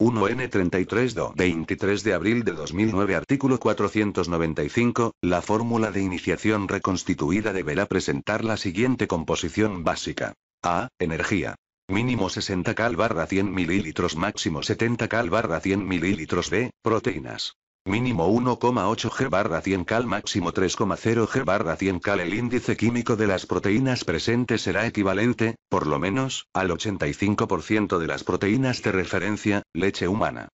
1N33 23 de abril de 2009 artículo 495, la fórmula de iniciación reconstituida deberá presentar la siguiente composición básica. A. Energía. Mínimo 60 cal barra 100 mililitros máximo 70 cal barra 100 mililitros de proteínas. Mínimo 1,8 G barra 100 cal máximo 3,0 G barra 100 cal el índice químico de las proteínas presentes será equivalente, por lo menos, al 85% de las proteínas de referencia, leche humana.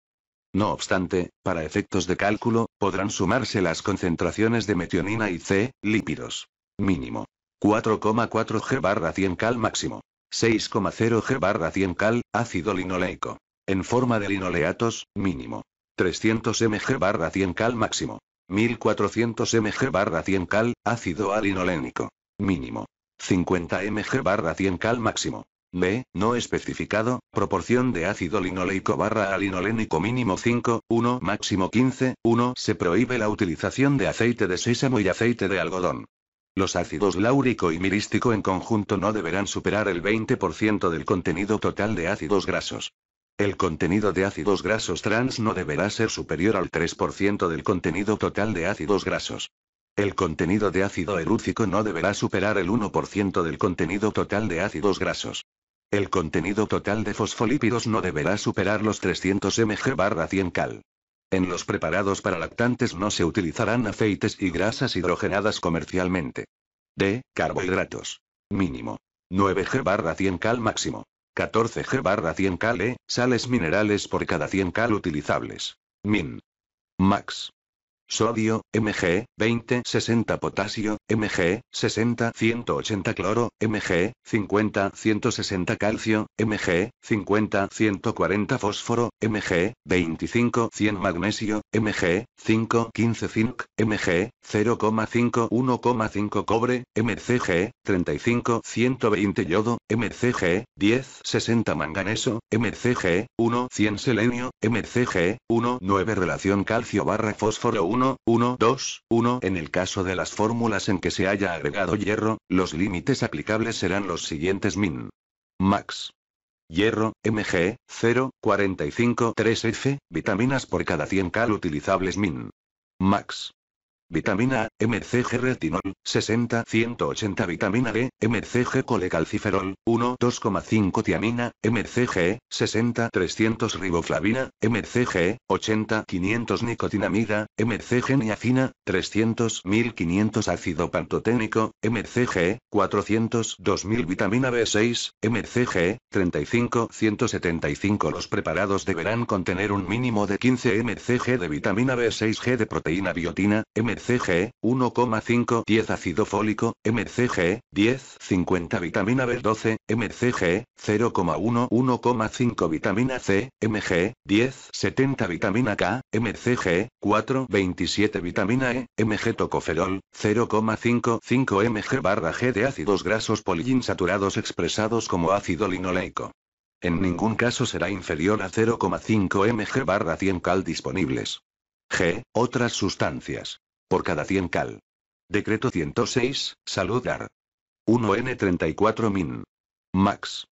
No obstante, para efectos de cálculo, podrán sumarse las concentraciones de metionina y C, lípidos. Mínimo. 4,4 G barra 100 cal máximo. 6,0G barra 100 cal, ácido linoleico. En forma de linoleatos, mínimo. 300 mg barra 100 cal máximo. 1400 mg barra 100 cal, ácido alinolénico. Mínimo. 50 mg barra 100 cal máximo. B, no especificado, proporción de ácido linoleico barra alinolénico mínimo 5,1 máximo 15, 1. Se prohíbe la utilización de aceite de sésamo y aceite de algodón. Los ácidos láurico y mirístico en conjunto no deberán superar el 20% del contenido total de ácidos grasos. El contenido de ácidos grasos trans no deberá ser superior al 3% del contenido total de ácidos grasos. El contenido de ácido erúcico no deberá superar el 1% del contenido total de ácidos grasos. El contenido total de fosfolípidos no deberá superar los 300 mg barra 100 cal. En los preparados para lactantes no se utilizarán aceites y grasas hidrogenadas comercialmente. D. Carbohidratos. Mínimo. 9 G barra 100 cal máximo. 14 G barra 100 cal E, sales minerales por cada 100 cal utilizables. Min. Max sodio, Mg, 20, 60 potasio, Mg, 60, 180 cloro, Mg, 50, 160 calcio, Mg, 50, 140 fósforo, Mg, 25, 100 magnesio, Mg, 5, 15 zinc, Mg, 0,5, 1,5 cobre, MCG, 35, 120 yodo, MCG, 10, 60 manganeso, MCG, 1, 100 selenio, MCG, 1, 9 relación calcio barra fósforo 1 1, 1, 2, 1. En el caso de las fórmulas en que se haya agregado hierro, los límites aplicables serán los siguientes min. Max. Hierro, Mg, 0, 45, 3F, vitaminas por cada 100 cal utilizables min. Max. Vitamina A, MCG retinol, 60-180 vitamina D, MCG colecalciferol, 1-2,5 tiamina, MCG, 60-300 riboflavina, MCG, 80-500 nicotinamida, MCG niacina, 300-1500 ácido pantoténico, MCG, 400-2000 vitamina B6, MCG, 35-175 Los preparados deberán contener un mínimo de 15 MCG de vitamina B6G de proteína biotina, MCG MCG, 1,5 10 ácido fólico, MCG, 10 50 vitamina B12, MCG, 0,1 1,5 vitamina C, MG, 10 70 vitamina K, MCG, 4 27 vitamina E, MG tocoferol, 0,5 5 mg barra G de ácidos grasos poliinsaturados expresados como ácido linoleico. En ningún caso será inferior a 0,5 mg barra 100 cal disponibles. G. Otras sustancias por cada 100 cal. Decreto 106, Salud 1N34 Min. Max.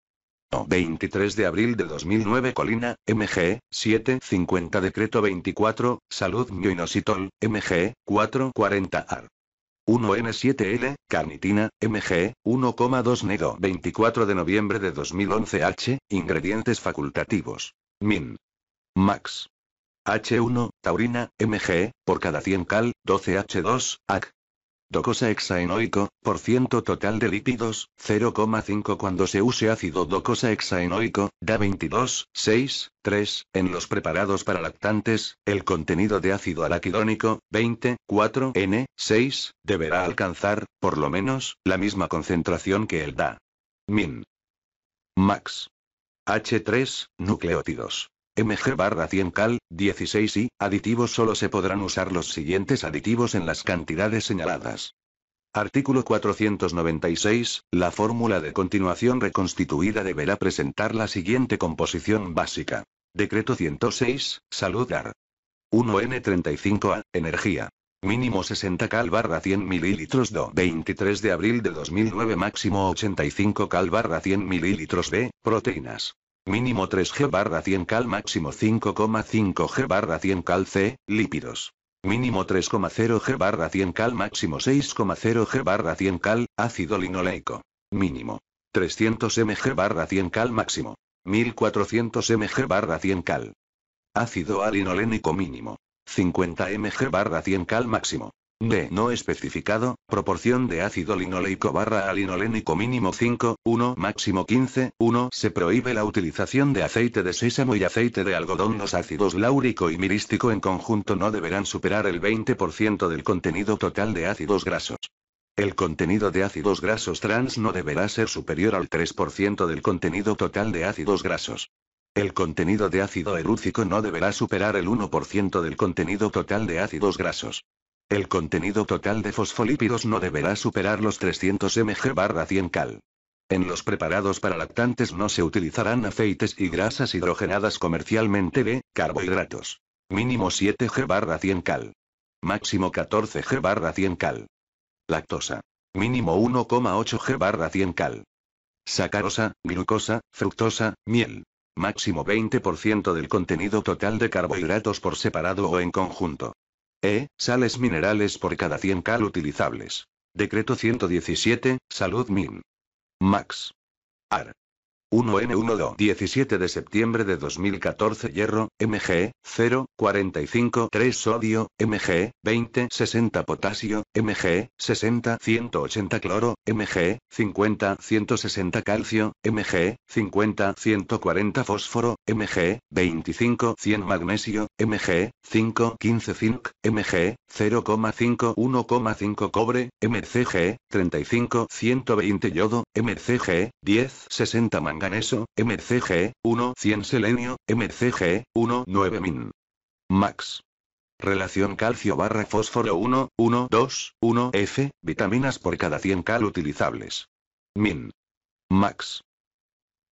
23 de abril de 2009 Colina, MG, 750 Decreto 24, Salud Mioinositol, MG, 440 AR. 1N7L, carnitina, MG, 1,2 Nedo 24 de noviembre de 2011 H, ingredientes facultativos. Min. Max. H1, taurina, Mg, por cada 100 cal, 12H2, AC. Docosa hexaenoico, por ciento total de lípidos, 0,5 cuando se use ácido docosa hexaenoico, da 22, 6, 3, en los preparados para lactantes, el contenido de ácido araquidónico, 20, 4, N, 6, deberá alcanzar, por lo menos, la misma concentración que el da. Min. Max. H3, nucleótidos. MG barra 100 cal, 16 y, aditivos solo se podrán usar los siguientes aditivos en las cantidades señaladas. Artículo 496. La fórmula de continuación reconstituida deberá presentar la siguiente composición básica. Decreto 106, Saludar. 1N35A, Energía. Mínimo 60 cal barra 100 mililitros do 23 de abril de 2009 máximo 85 cal barra 100 mililitros de proteínas. Mínimo 3G barra 100 cal máximo 5,5G barra 100 cal C, lípidos. Mínimo 3,0G barra 100 cal máximo 6,0G barra 100 cal, ácido linoleico. Mínimo. 300 mg barra 100 cal máximo. 1400 mg barra 100 cal. Ácido alinolénico mínimo. 50 mg barra 100 cal máximo b. No especificado, proporción de ácido linoleico barra alinolénico mínimo 5, 1 máximo 15, 1 se prohíbe la utilización de aceite de sésamo y aceite de algodón. Los ácidos láurico y mirístico en conjunto no deberán superar el 20% del contenido total de ácidos grasos. El contenido de ácidos grasos trans no deberá ser superior al 3% del contenido total de ácidos grasos. El contenido de ácido erúcico no deberá superar el 1% del contenido total de ácidos grasos. El contenido total de fosfolípidos no deberá superar los 300 mg barra 100 cal. En los preparados para lactantes no se utilizarán aceites y grasas hidrogenadas comercialmente de carbohidratos. Mínimo 7 g barra 100 cal. Máximo 14 g barra 100 cal. Lactosa. Mínimo 1,8 g barra 100 cal. Sacarosa, glucosa, fructosa, miel. Máximo 20% del contenido total de carbohidratos por separado o en conjunto. E. Sales minerales por cada 100 cal utilizables. Decreto 117, Salud Min. Max. Ar. 1 n 12 17 de septiembre de 2014 Hierro, Mg, 0, 3 Sodio, Mg, 20 60 Potasio, Mg, 60 180 Cloro, Mg, 50 160 Calcio, Mg, 50 140 Fósforo, Mg, 25 100 Magnesio, Mg, 5 15 Zinc, Mg, 0,5 1,5 Cobre, Mcg, 35 120 Yodo, Mcg, 10 60 Magnesio Ganeso, MCG, 1 100 selenio, MCG, 1 min. Max. Relación calcio barra fósforo 1, 1, 2, 1 F, vitaminas por cada 100 cal utilizables. Min. Max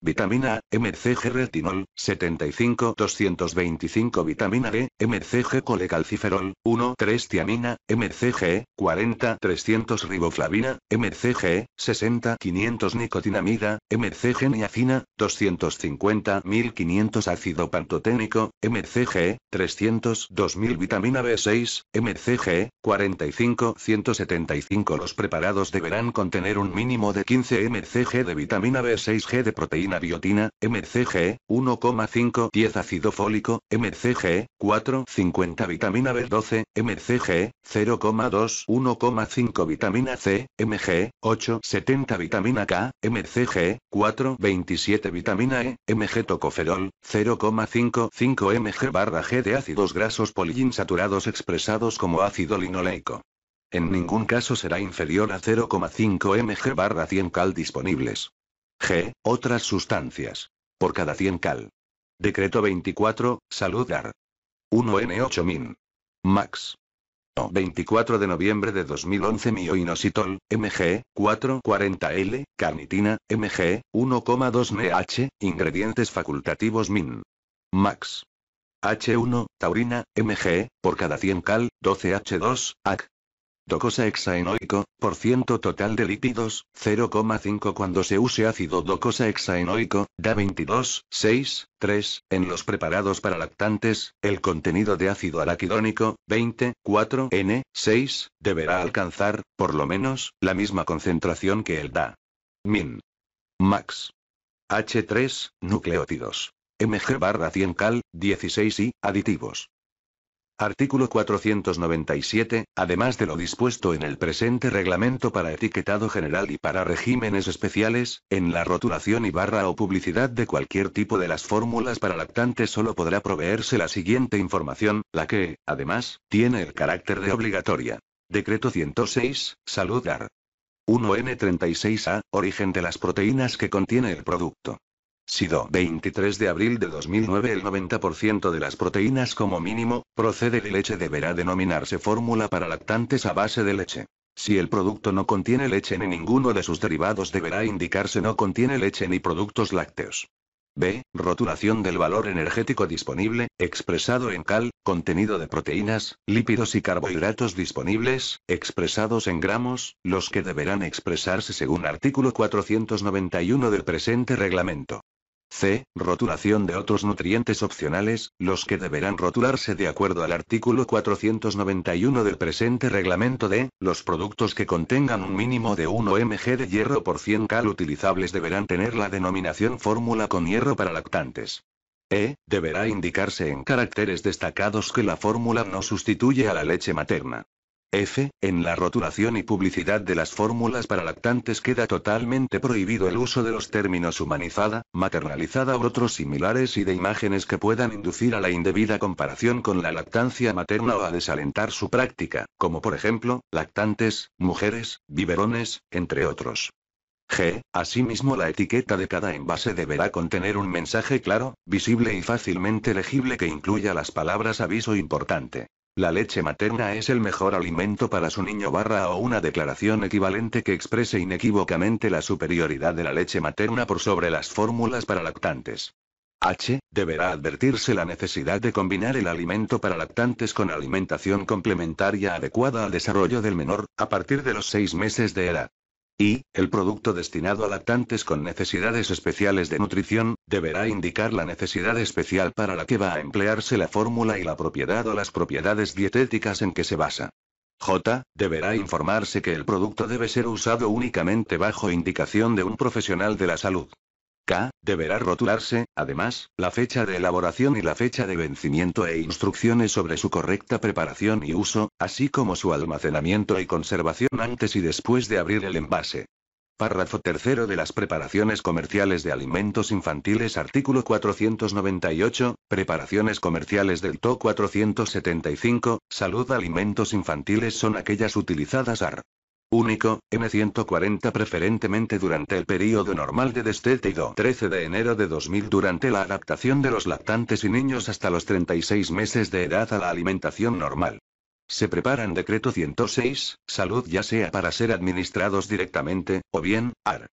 vitamina A, MCG retinol, 75-225 vitamina D, MCG colecalciferol, 1 3 tiamina MCG, 40-300 riboflavina, MCG, 60-500 nicotinamida, MCG niacina, 250-1500 ácido pantoténico, MCG, 300-2000 vitamina B6, MCG, 45-175 Los preparados deberán contener un mínimo de 15 MCG de vitamina B6G de proteína biotina, MCG, 1,5 10 ácido fólico, MCG, 4,50; vitamina B12, MCG, 0,2 1,5 vitamina C, MG, 8,70; vitamina K, MCG, 4,27; vitamina E, MG tocoferol, 0,55 mg barra G de ácidos grasos poliinsaturados expresados como ácido linoleico. En ningún caso será inferior a 0,5 mg barra 100 cal disponibles. G. Otras sustancias. Por cada 100 cal. Decreto 24, Saludar. 1N8 Min. Max. 24 de noviembre de 2011 Mioinositol, MG, 440L, carnitina, MG, 1,2 NH, ingredientes facultativos Min. Max. H1, taurina, MG, por cada 100 cal, 12H2, AC, docosa-hexaenoico, por ciento total de lípidos, 0,5 cuando se use ácido docosa-hexaenoico, da 22, 6, 3, en los preparados para lactantes, el contenido de ácido araquidónico, 20, 4, N, 6, deberá alcanzar, por lo menos, la misma concentración que el DA. Min. Max. H3, nucleótidos. MG barra 100 cal, 16 y, aditivos. Artículo 497, además de lo dispuesto en el presente reglamento para etiquetado general y para regímenes especiales, en la rotulación y barra o publicidad de cualquier tipo de las fórmulas para lactantes solo podrá proveerse la siguiente información, la que, además, tiene el carácter de obligatoria. Decreto 106, Saludar. 1N36A, origen de las proteínas que contiene el producto. SIDO 23 de abril de 2009 El 90% de las proteínas como mínimo, procede de leche deberá denominarse fórmula para lactantes a base de leche. Si el producto no contiene leche ni ninguno de sus derivados deberá indicarse no contiene leche ni productos lácteos. B. Rotulación del valor energético disponible, expresado en cal, contenido de proteínas, lípidos y carbohidratos disponibles, expresados en gramos, los que deberán expresarse según artículo 491 del presente reglamento. C. Rotulación de otros nutrientes opcionales, los que deberán rotularse de acuerdo al artículo 491 del presente reglamento de, los productos que contengan un mínimo de 1 mg de hierro por 100 cal utilizables deberán tener la denominación fórmula con hierro para lactantes. E. Deberá indicarse en caracteres destacados que la fórmula no sustituye a la leche materna. F. En la rotulación y publicidad de las fórmulas para lactantes queda totalmente prohibido el uso de los términos humanizada, maternalizada u otros similares y de imágenes que puedan inducir a la indebida comparación con la lactancia materna o a desalentar su práctica, como por ejemplo, lactantes, mujeres, biberones, entre otros. G. Asimismo, la etiqueta de cada envase deberá contener un mensaje claro, visible y fácilmente legible que incluya las palabras aviso importante, la leche materna es el mejor alimento para su niño barra o una declaración equivalente que exprese inequívocamente la superioridad de la leche materna por sobre las fórmulas para lactantes. H. Deberá advertirse la necesidad de combinar el alimento para lactantes con alimentación complementaria adecuada al desarrollo del menor, a partir de los seis meses de edad. Y, el producto destinado a lactantes con necesidades especiales de nutrición, deberá indicar la necesidad especial para la que va a emplearse la fórmula y la propiedad o las propiedades dietéticas en que se basa. J. Deberá informarse que el producto debe ser usado únicamente bajo indicación de un profesional de la salud. K, deberá rotularse, además, la fecha de elaboración y la fecha de vencimiento e instrucciones sobre su correcta preparación y uso, así como su almacenamiento y conservación antes y después de abrir el envase. Párrafo tercero de las preparaciones comerciales de alimentos infantiles artículo 498, preparaciones comerciales del TO 475, salud alimentos infantiles son aquellas utilizadas ar. Único, M140 preferentemente durante el periodo normal de destete y do 13 de enero de 2000 durante la adaptación de los lactantes y niños hasta los 36 meses de edad a la alimentación normal. Se preparan decreto 106, salud ya sea para ser administrados directamente, o bien, AR.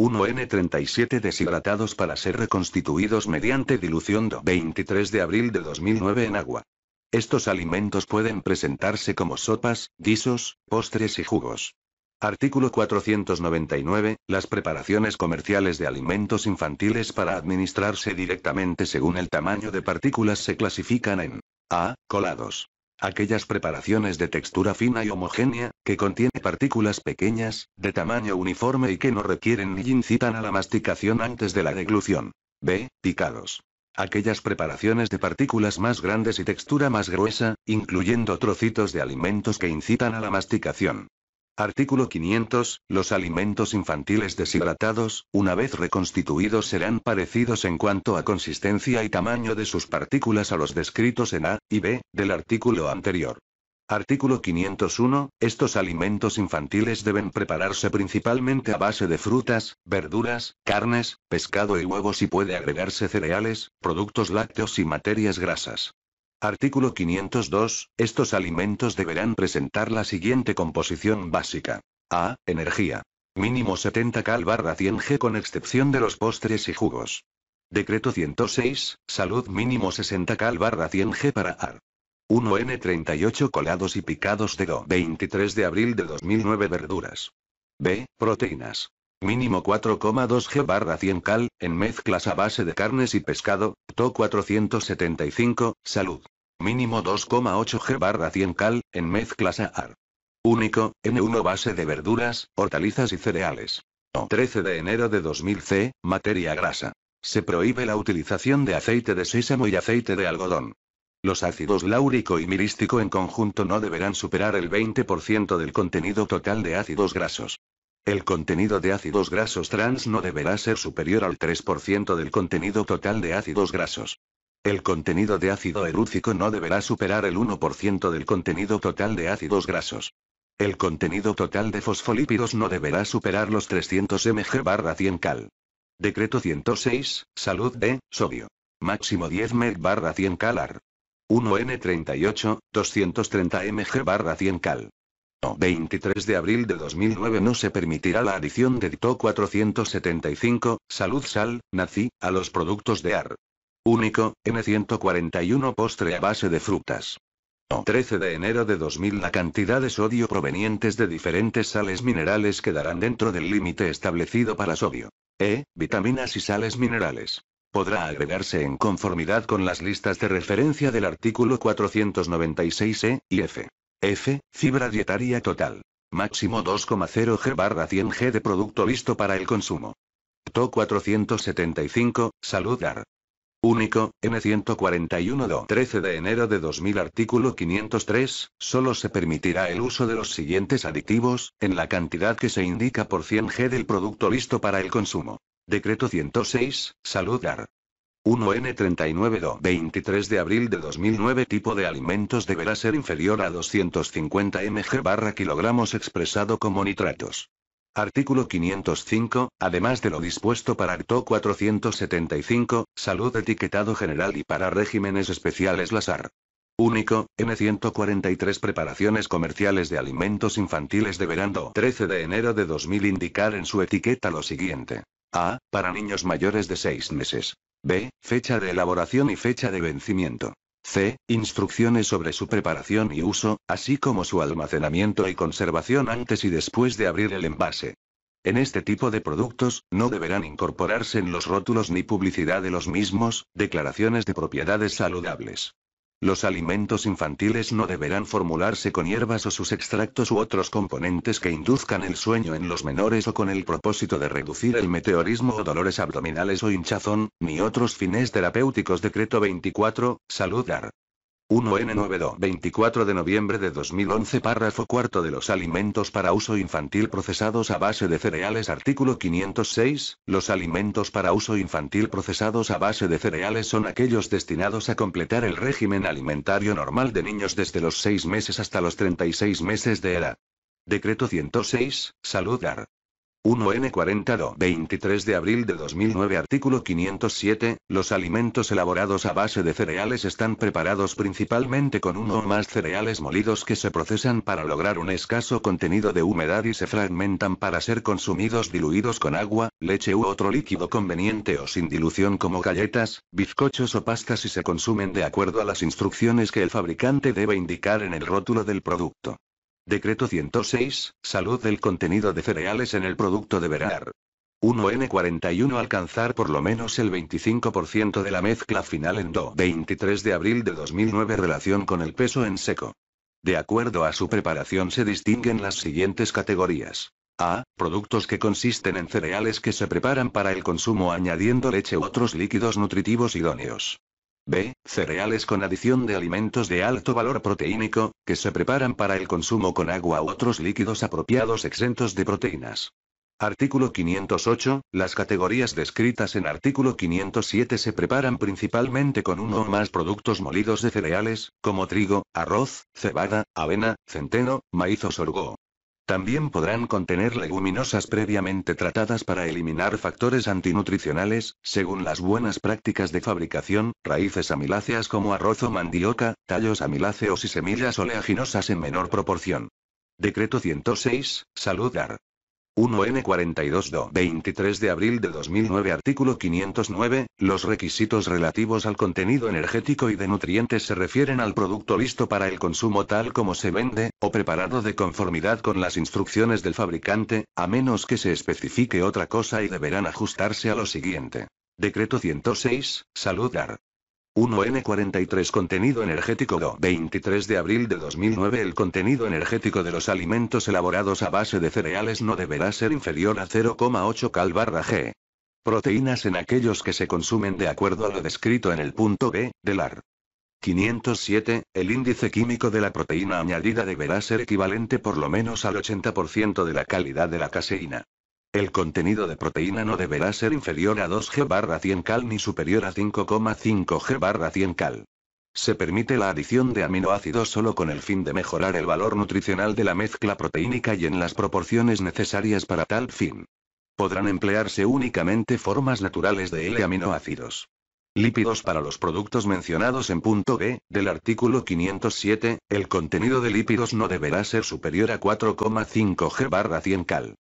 1N37 deshidratados para ser reconstituidos mediante dilución do 23 de abril de 2009 en agua. Estos alimentos pueden presentarse como sopas, guisos, postres y jugos. Artículo 499. Las preparaciones comerciales de alimentos infantiles para administrarse directamente según el tamaño de partículas se clasifican en A. Colados. Aquellas preparaciones de textura fina y homogénea, que contiene partículas pequeñas, de tamaño uniforme y que no requieren ni incitan a la masticación antes de la deglución. B. Picados. Aquellas preparaciones de partículas más grandes y textura más gruesa, incluyendo trocitos de alimentos que incitan a la masticación. Artículo 500. Los alimentos infantiles deshidratados, una vez reconstituidos, serán parecidos en cuanto a consistencia y tamaño de sus partículas a los descritos en A y B del artículo anterior. Artículo 501. Estos alimentos infantiles deben prepararse principalmente a base de frutas, verduras, carnes, pescado y huevos y puede agregarse cereales, productos lácteos y materias grasas. Artículo 502. Estos alimentos deberán presentar la siguiente composición básica. A. Energía. Mínimo 70 cal barra 100 G con excepción de los postres y jugos. Decreto 106. Salud mínimo 60 cal 100 G para AR. 1N38 colados y picados de go 23 de abril de 2009 verduras. B. Proteínas. Mínimo 4,2 G barra 100 cal, en mezclas a base de carnes y pescado, TO 475, salud. Mínimo 2,8 G barra 100 cal, en mezclas a AR. Único, N1 base de verduras, hortalizas y cereales. 13 de enero de 2000 C, materia grasa. Se prohíbe la utilización de aceite de sésamo y aceite de algodón. Los ácidos láurico y mirístico en conjunto no deberán superar el 20% del contenido total de ácidos grasos. El contenido de ácidos grasos trans no deberá ser superior al 3% del contenido total de ácidos grasos. El contenido de ácido erúcico no deberá superar el 1% del contenido total de ácidos grasos. El contenido total de fosfolípidos no deberá superar los 300 mg barra 100 cal. Decreto 106, salud de, sodio. Máximo 10 mg barra 100 calar. 1N38, 230 mg barra 100 cal. 23 de abril de 2009 no se permitirá la adición de DITO 475, Salud Sal, nací, a los productos de AR. Único, N141 postre a base de frutas. 13 de enero de 2000 La cantidad de sodio provenientes de diferentes sales minerales quedarán dentro del límite establecido para sodio. E, vitaminas y sales minerales podrá agregarse en conformidad con las listas de referencia del artículo 496e y f. F. Fibra dietaria total. Máximo 2,0 G barra 100 G de producto listo para el consumo. TO 475, Salud Único, N141 do 13 de enero de 2000 artículo 503, solo se permitirá el uso de los siguientes aditivos, en la cantidad que se indica por 100 G del producto listo para el consumo. Decreto 106, Saludar 1N39 23 de abril de 2009 tipo de alimentos deberá ser inferior a 250 mg barra kilogramos expresado como nitratos. Artículo 505, además de lo dispuesto para Acto 475, Salud Etiquetado General y para Regímenes Especiales LASAR. Único, N143 preparaciones comerciales de alimentos infantiles deberán do 13 de enero de 2000 indicar en su etiqueta lo siguiente. A. Para niños mayores de 6 meses. B. Fecha de elaboración y fecha de vencimiento. C. Instrucciones sobre su preparación y uso, así como su almacenamiento y conservación antes y después de abrir el envase. En este tipo de productos, no deberán incorporarse en los rótulos ni publicidad de los mismos, declaraciones de propiedades saludables, los alimentos infantiles no deberán formularse con hierbas o sus extractos u otros componentes que induzcan el sueño en los menores o con el propósito de reducir el meteorismo o dolores abdominales o hinchazón, ni otros fines terapéuticos. Decreto 24, Saludar. 1 n 92 24 de noviembre de 2011 párrafo cuarto de los alimentos para uso infantil procesados a base de cereales artículo 506, los alimentos para uso infantil procesados a base de cereales son aquellos destinados a completar el régimen alimentario normal de niños desde los 6 meses hasta los 36 meses de edad. Decreto 106, saludar. 1N40 23 de abril de 2009 Artículo 507. Los alimentos elaborados a base de cereales están preparados principalmente con uno o más cereales molidos que se procesan para lograr un escaso contenido de humedad y se fragmentan para ser consumidos diluidos con agua, leche u otro líquido conveniente o sin dilución como galletas, bizcochos o pastas y se consumen de acuerdo a las instrucciones que el fabricante debe indicar en el rótulo del producto. Decreto 106, salud del contenido de cereales en el producto de verano. 1N41 alcanzar por lo menos el 25% de la mezcla final en DO 23 de abril de 2009 relación con el peso en seco. De acuerdo a su preparación se distinguen las siguientes categorías. A. Productos que consisten en cereales que se preparan para el consumo añadiendo leche u otros líquidos nutritivos idóneos. B. Cereales con adición de alimentos de alto valor proteínico, que se preparan para el consumo con agua u otros líquidos apropiados exentos de proteínas. Artículo 508. Las categorías descritas en artículo 507 se preparan principalmente con uno o más productos molidos de cereales, como trigo, arroz, cebada, avena, centeno, maíz o sorgo. También podrán contener leguminosas previamente tratadas para eliminar factores antinutricionales, según las buenas prácticas de fabricación, raíces amiláceas como arroz o mandioca, tallos amiláceos y semillas oleaginosas en menor proporción. Decreto 106, Saludar. 1N42 do 23 de abril de 2009 artículo 509, los requisitos relativos al contenido energético y de nutrientes se refieren al producto listo para el consumo tal como se vende, o preparado de conformidad con las instrucciones del fabricante, a menos que se especifique otra cosa y deberán ajustarse a lo siguiente. Decreto 106, Saludar. 1N43 Contenido energético 23 de abril de 2009 El contenido energético de los alimentos elaborados a base de cereales no deberá ser inferior a 0,8 cal G. Proteínas en aquellos que se consumen de acuerdo a lo descrito en el punto B, del AR. 507, el índice químico de la proteína añadida deberá ser equivalente por lo menos al 80% de la calidad de la caseína. El contenido de proteína no deberá ser inferior a 2 G barra 100 cal ni superior a 5,5 G barra 100 cal. Se permite la adición de aminoácidos solo con el fin de mejorar el valor nutricional de la mezcla proteínica y en las proporciones necesarias para tal fin. Podrán emplearse únicamente formas naturales de L-aminoácidos. Lípidos para los productos mencionados en punto B, del artículo 507, el contenido de lípidos no deberá ser superior a 4,5 G barra 100 cal.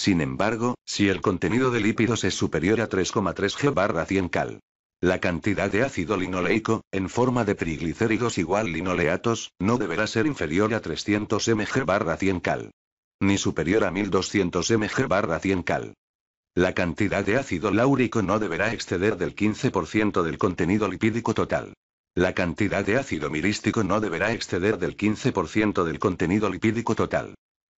Sin embargo, si el contenido de lípidos es superior a 3,3 G barra 100 cal, la cantidad de ácido linoleico, en forma de triglicéridos igual linoleatos, no deberá ser inferior a 300 mg barra 100 cal. Ni superior a 1200 mg barra 100 cal. La cantidad de ácido láurico no deberá exceder del 15% del contenido lipídico total. La cantidad de ácido mirístico no deberá exceder del 15% del contenido lipídico total.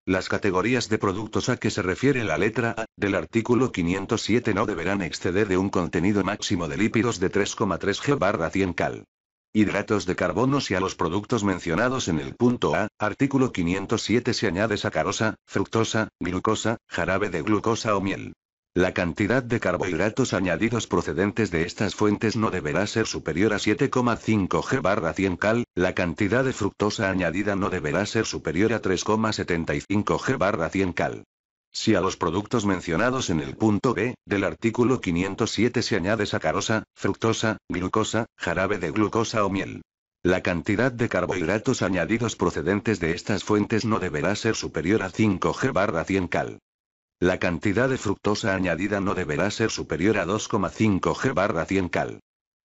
Las categorías de productos a que se refiere la letra A del artículo 507 no deberán exceder de un contenido máximo de lípidos de 3,3 g barra 100 cal. Hidratos de carbono y a los productos mencionados en el punto A, artículo 507 se añade sacarosa, fructosa, glucosa, jarabe de glucosa o miel. La cantidad de carbohidratos añadidos procedentes de estas fuentes no deberá ser superior a 7,5 g barra 100 cal, la cantidad de fructosa añadida no deberá ser superior a 3,75 g barra 100 cal. Si a los productos mencionados en el punto B del artículo 507 se añade sacarosa, fructosa, glucosa, jarabe de glucosa o miel, la cantidad de carbohidratos añadidos procedentes de estas fuentes no deberá ser superior a 5 g barra 100 cal. La cantidad de fructosa añadida no deberá ser superior a 2,5 g barra 100 cal.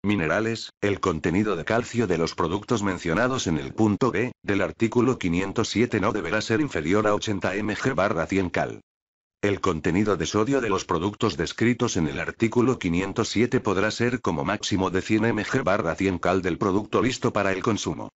Minerales, el contenido de calcio de los productos mencionados en el punto B del artículo 507 no deberá ser inferior a 80 mg barra 100 cal. El contenido de sodio de los productos descritos en el artículo 507 podrá ser como máximo de 100 mg barra 100 cal del producto listo para el consumo.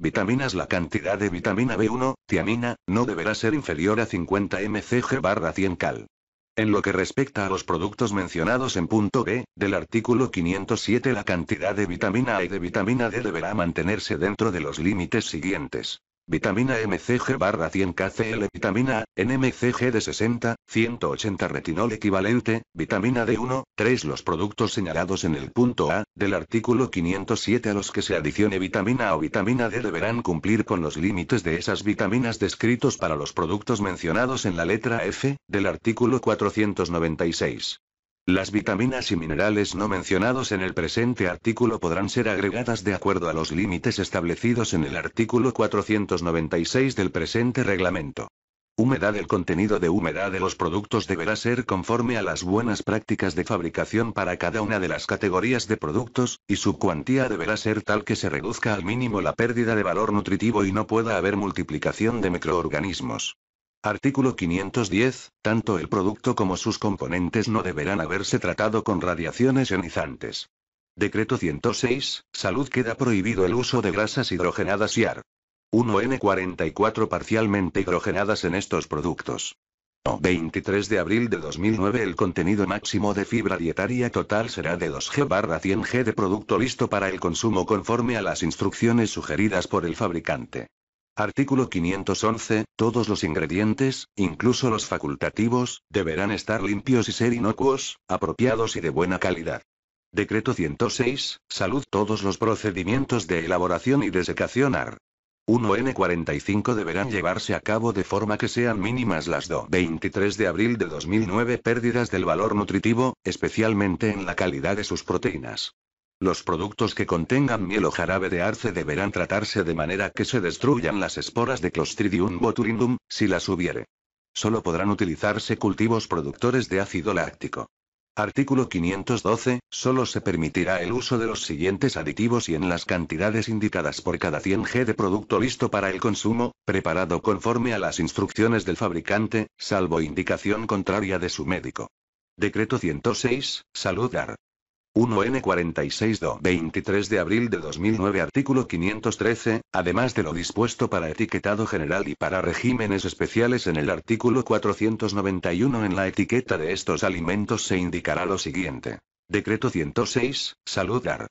Vitaminas La cantidad de vitamina B1, tiamina, no deberá ser inferior a 50 mcg barra 100 cal. En lo que respecta a los productos mencionados en punto B, del artículo 507 la cantidad de vitamina A y de vitamina D deberá mantenerse dentro de los límites siguientes. Vitamina MCG barra 100 KCL Vitamina NMCG de 60, 180 retinol equivalente, vitamina D1, 3 Los productos señalados en el punto A, del artículo 507 a los que se adicione vitamina A o vitamina D deberán cumplir con los límites de esas vitaminas descritos para los productos mencionados en la letra F, del artículo 496. Las vitaminas y minerales no mencionados en el presente artículo podrán ser agregadas de acuerdo a los límites establecidos en el artículo 496 del presente reglamento. Humedad El contenido de humedad de los productos deberá ser conforme a las buenas prácticas de fabricación para cada una de las categorías de productos, y su cuantía deberá ser tal que se reduzca al mínimo la pérdida de valor nutritivo y no pueda haber multiplicación de microorganismos. Artículo 510. Tanto el producto como sus componentes no deberán haberse tratado con radiaciones ionizantes. Decreto 106. Salud queda prohibido el uso de grasas hidrogenadas y AR. 1N44 parcialmente hidrogenadas en estos productos. 23 de abril de 2009 El contenido máximo de fibra dietaria total será de 2G barra 100G de producto listo para el consumo conforme a las instrucciones sugeridas por el fabricante. Artículo 511. Todos los ingredientes, incluso los facultativos, deberán estar limpios y ser inocuos, apropiados y de buena calidad. Decreto 106. Salud. Todos los procedimientos de elaboración y desecación AR. 1N45 deberán llevarse a cabo de forma que sean mínimas las do 23 de abril de 2009 pérdidas del valor nutritivo, especialmente en la calidad de sus proteínas. Los productos que contengan miel o jarabe de arce deberán tratarse de manera que se destruyan las esporas de Clostridium botulinum, si las hubiere. Solo podrán utilizarse cultivos productores de ácido láctico. Artículo 512. Solo se permitirá el uso de los siguientes aditivos y en las cantidades indicadas por cada 100 g de producto listo para el consumo, preparado conforme a las instrucciones del fabricante, salvo indicación contraria de su médico. Decreto 106, Saludar 1N46 do 23 de abril de 2009 artículo 513, además de lo dispuesto para etiquetado general y para regímenes especiales en el artículo 491 en la etiqueta de estos alimentos se indicará lo siguiente. Decreto 106, saludar.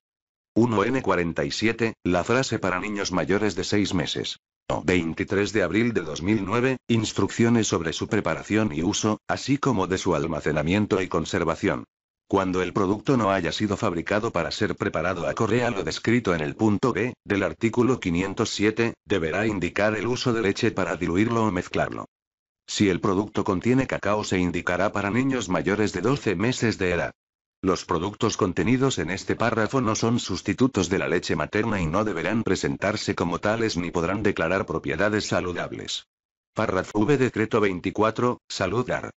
1N47, la frase para niños mayores de 6 meses. 23 de abril de 2009, instrucciones sobre su preparación y uso, así como de su almacenamiento y conservación. Cuando el producto no haya sido fabricado para ser preparado a correa lo descrito en el punto B del artículo 507, deberá indicar el uso de leche para diluirlo o mezclarlo. Si el producto contiene cacao se indicará para niños mayores de 12 meses de edad. Los productos contenidos en este párrafo no son sustitutos de la leche materna y no deberán presentarse como tales ni podrán declarar propiedades saludables. Párrafo V Decreto 24, Saludar.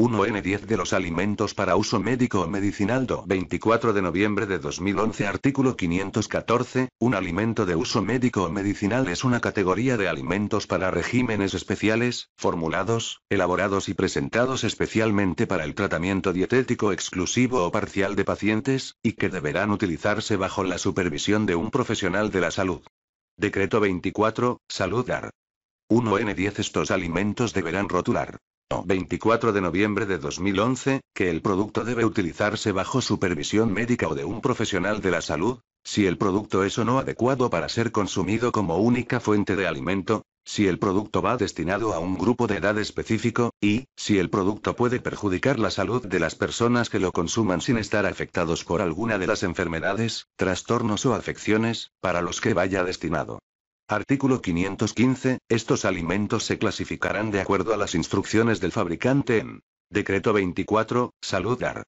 1N10 de los alimentos para uso médico o medicinal 24 de noviembre de 2011 artículo 514, un alimento de uso médico o medicinal es una categoría de alimentos para regímenes especiales, formulados, elaborados y presentados especialmente para el tratamiento dietético exclusivo o parcial de pacientes, y que deberán utilizarse bajo la supervisión de un profesional de la salud. Decreto 24, Salud 1N10 Estos alimentos deberán rotular 24 de noviembre de 2011, que el producto debe utilizarse bajo supervisión médica o de un profesional de la salud, si el producto es o no adecuado para ser consumido como única fuente de alimento, si el producto va destinado a un grupo de edad específico, y, si el producto puede perjudicar la salud de las personas que lo consuman sin estar afectados por alguna de las enfermedades, trastornos o afecciones, para los que vaya destinado. Artículo 515. Estos alimentos se clasificarán de acuerdo a las instrucciones del fabricante en Decreto 24, Saludar.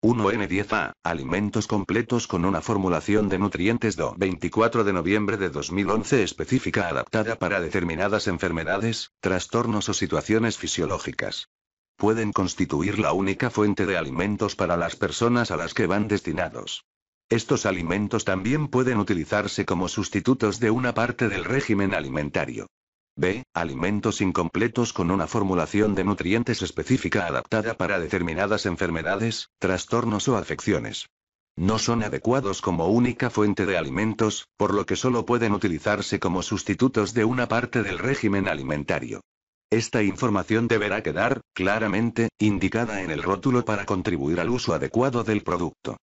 1N10A, alimentos completos con una formulación de nutrientes do 24 de noviembre de 2011 específica adaptada para determinadas enfermedades, trastornos o situaciones fisiológicas. Pueden constituir la única fuente de alimentos para las personas a las que van destinados. Estos alimentos también pueden utilizarse como sustitutos de una parte del régimen alimentario. B. Alimentos incompletos con una formulación de nutrientes específica adaptada para determinadas enfermedades, trastornos o afecciones. No son adecuados como única fuente de alimentos, por lo que solo pueden utilizarse como sustitutos de una parte del régimen alimentario. Esta información deberá quedar, claramente, indicada en el rótulo para contribuir al uso adecuado del producto.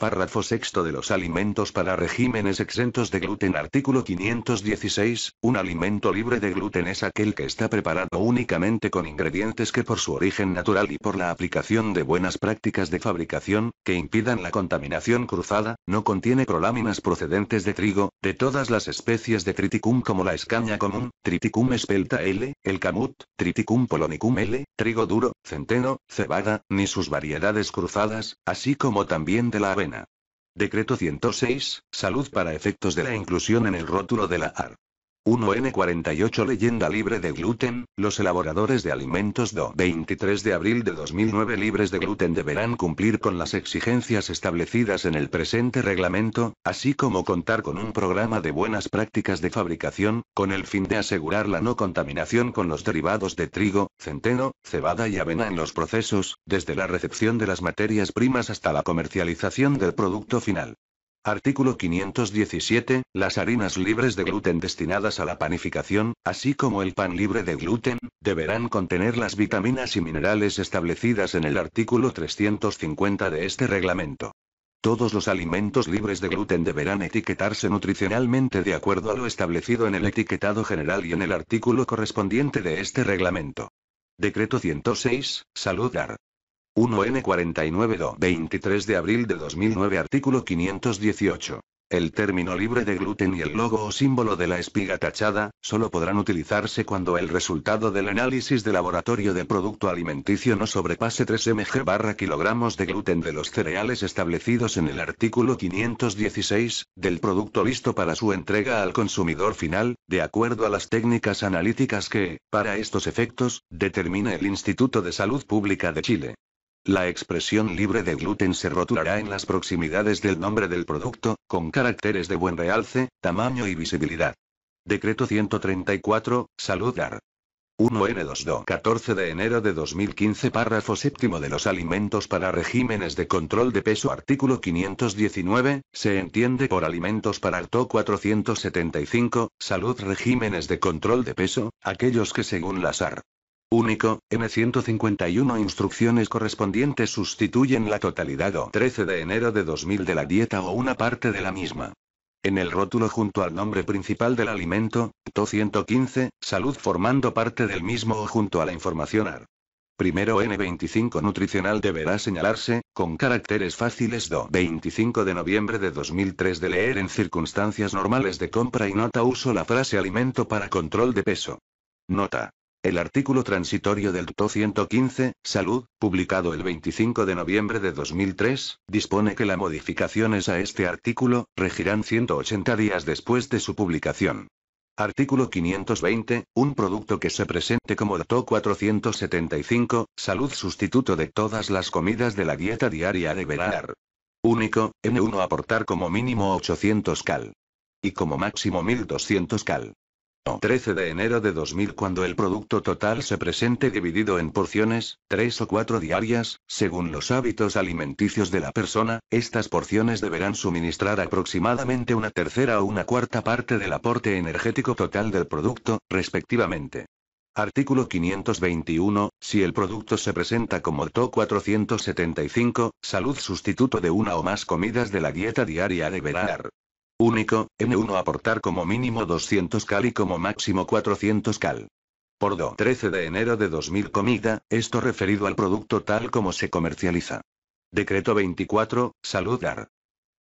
Párrafo sexto de los alimentos para regímenes exentos de gluten. Artículo 516. Un alimento libre de gluten es aquel que está preparado únicamente con ingredientes que por su origen natural y por la aplicación de buenas prácticas de fabricación, que impidan la contaminación cruzada, no contiene proláminas procedentes de trigo, de todas las especies de triticum como la escaña común, triticum espelta L, el camut, triticum polonicum L, trigo duro, centeno, cebada, ni sus variedades cruzadas, así como también de la avena Decreto 106, salud para efectos de la inclusión en el rótulo de la AR. 1N48 Leyenda libre de gluten, los elaboradores de alimentos do 23 de abril de 2009 libres de gluten deberán cumplir con las exigencias establecidas en el presente reglamento, así como contar con un programa de buenas prácticas de fabricación, con el fin de asegurar la no contaminación con los derivados de trigo, centeno, cebada y avena en los procesos, desde la recepción de las materias primas hasta la comercialización del producto final. Artículo 517. Las harinas libres de gluten destinadas a la panificación, así como el pan libre de gluten, deberán contener las vitaminas y minerales establecidas en el artículo 350 de este reglamento. Todos los alimentos libres de gluten deberán etiquetarse nutricionalmente de acuerdo a lo establecido en el etiquetado general y en el artículo correspondiente de este reglamento. Decreto 106, Saludar 1N49 23 de abril de 2009 artículo 518. El término libre de gluten y el logo o símbolo de la espiga tachada, solo podrán utilizarse cuando el resultado del análisis de laboratorio de producto alimenticio no sobrepase 3 mg barra kilogramos de gluten de los cereales establecidos en el artículo 516, del producto listo para su entrega al consumidor final, de acuerdo a las técnicas analíticas que, para estos efectos, determina el Instituto de Salud Pública de Chile. La expresión libre de gluten se rotulará en las proximidades del nombre del producto, con caracteres de buen realce, tamaño y visibilidad. Decreto 134, Salud DAR. 1N2 14 de enero de 2015 párrafo séptimo de los alimentos para regímenes de control de peso artículo 519, se entiende por alimentos para arto 475, salud regímenes de control de peso, aquellos que según la SAR único, N151 instrucciones correspondientes sustituyen la totalidad o 13 de enero de 2000 de la dieta o una parte de la misma. En el rótulo junto al nombre principal del alimento, TO 115, salud formando parte del mismo o junto a la información AR. Primero N25 nutricional deberá señalarse, con caracteres fáciles do 25 de noviembre de 2003 de leer en circunstancias normales de compra y nota uso la frase alimento para control de peso. Nota. El artículo transitorio del TO 115, Salud, publicado el 25 de noviembre de 2003, dispone que las modificaciones a este artículo regirán 180 días después de su publicación. Artículo 520. Un producto que se presente como DTO 475, salud sustituto de todas las comidas de la dieta diaria deberá dar. Único, N1 aportar como mínimo 800 cal. Y como máximo 1200 cal. 13 de enero de 2000 cuando el producto total se presente dividido en porciones, tres o cuatro diarias, según los hábitos alimenticios de la persona, estas porciones deberán suministrar aproximadamente una tercera o una cuarta parte del aporte energético total del producto, respectivamente. Artículo 521. Si el producto se presenta como TO 475, salud sustituto de una o más comidas de la dieta diaria deberá Único, M1 aportar como mínimo 200 cal y como máximo 400 cal. Por do 13 de enero de 2000 comida, esto referido al producto tal como se comercializa. Decreto 24, Saludar.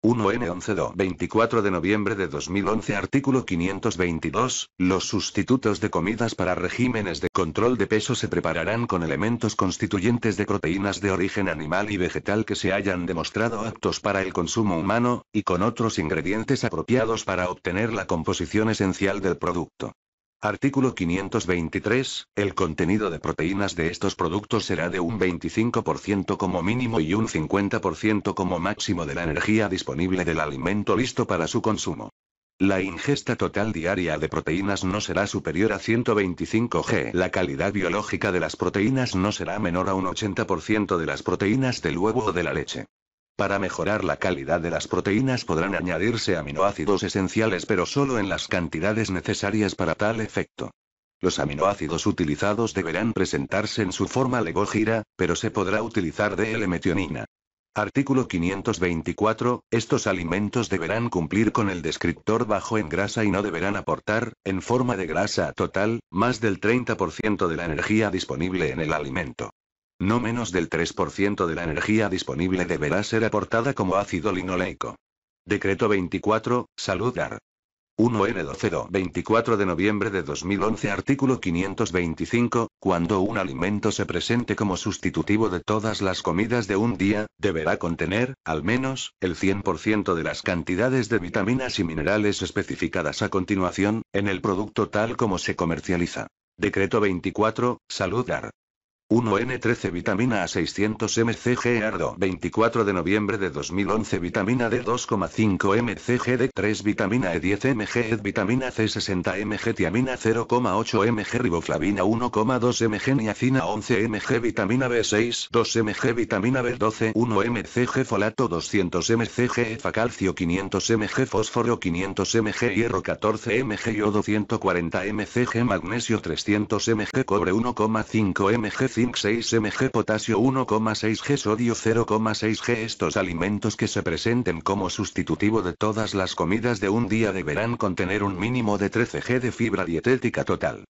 1N11 24 de noviembre de 2011 Artículo 522. Los sustitutos de comidas para regímenes de control de peso se prepararán con elementos constituyentes de proteínas de origen animal y vegetal que se hayan demostrado aptos para el consumo humano, y con otros ingredientes apropiados para obtener la composición esencial del producto. Artículo 523. El contenido de proteínas de estos productos será de un 25% como mínimo y un 50% como máximo de la energía disponible del alimento listo para su consumo. La ingesta total diaria de proteínas no será superior a 125 g. La calidad biológica de las proteínas no será menor a un 80% de las proteínas del huevo o de la leche. Para mejorar la calidad de las proteínas podrán añadirse aminoácidos esenciales pero solo en las cantidades necesarias para tal efecto. Los aminoácidos utilizados deberán presentarse en su forma legógira, pero se podrá utilizar de L-metionina. Artículo 524. Estos alimentos deberán cumplir con el descriptor bajo en grasa y no deberán aportar, en forma de grasa total, más del 30% de la energía disponible en el alimento. No menos del 3% de la energía disponible deberá ser aportada como ácido linoleico. Decreto 24, Saludar. 1N12 24 de noviembre de 2011 artículo 525, cuando un alimento se presente como sustitutivo de todas las comidas de un día, deberá contener, al menos, el 100% de las cantidades de vitaminas y minerales especificadas a continuación, en el producto tal como se comercializa. Decreto 24, Saludar. 1N13 vitamina A 600 mcg Ardo 24 de noviembre de 2011 vitamina D 2,5 mcg d 3 vitamina E 10 mg Ed, vitamina C 60 mg tiamina 0,8 mg riboflavina 1,2 mg niacina 11 mg vitamina B6 2 mg vitamina B12 1 mcg folato 200 mcg Facalcio 500 mg fósforo 500 mg hierro 14 mg yodo 140 mcg magnesio 300 mg cobre 1,5 mg Zinc 6 Mg Potasio 1,6 G Sodio 0,6 G Estos alimentos que se presenten como sustitutivo de todas las comidas de un día deberán contener un mínimo de 13 G de fibra dietética total.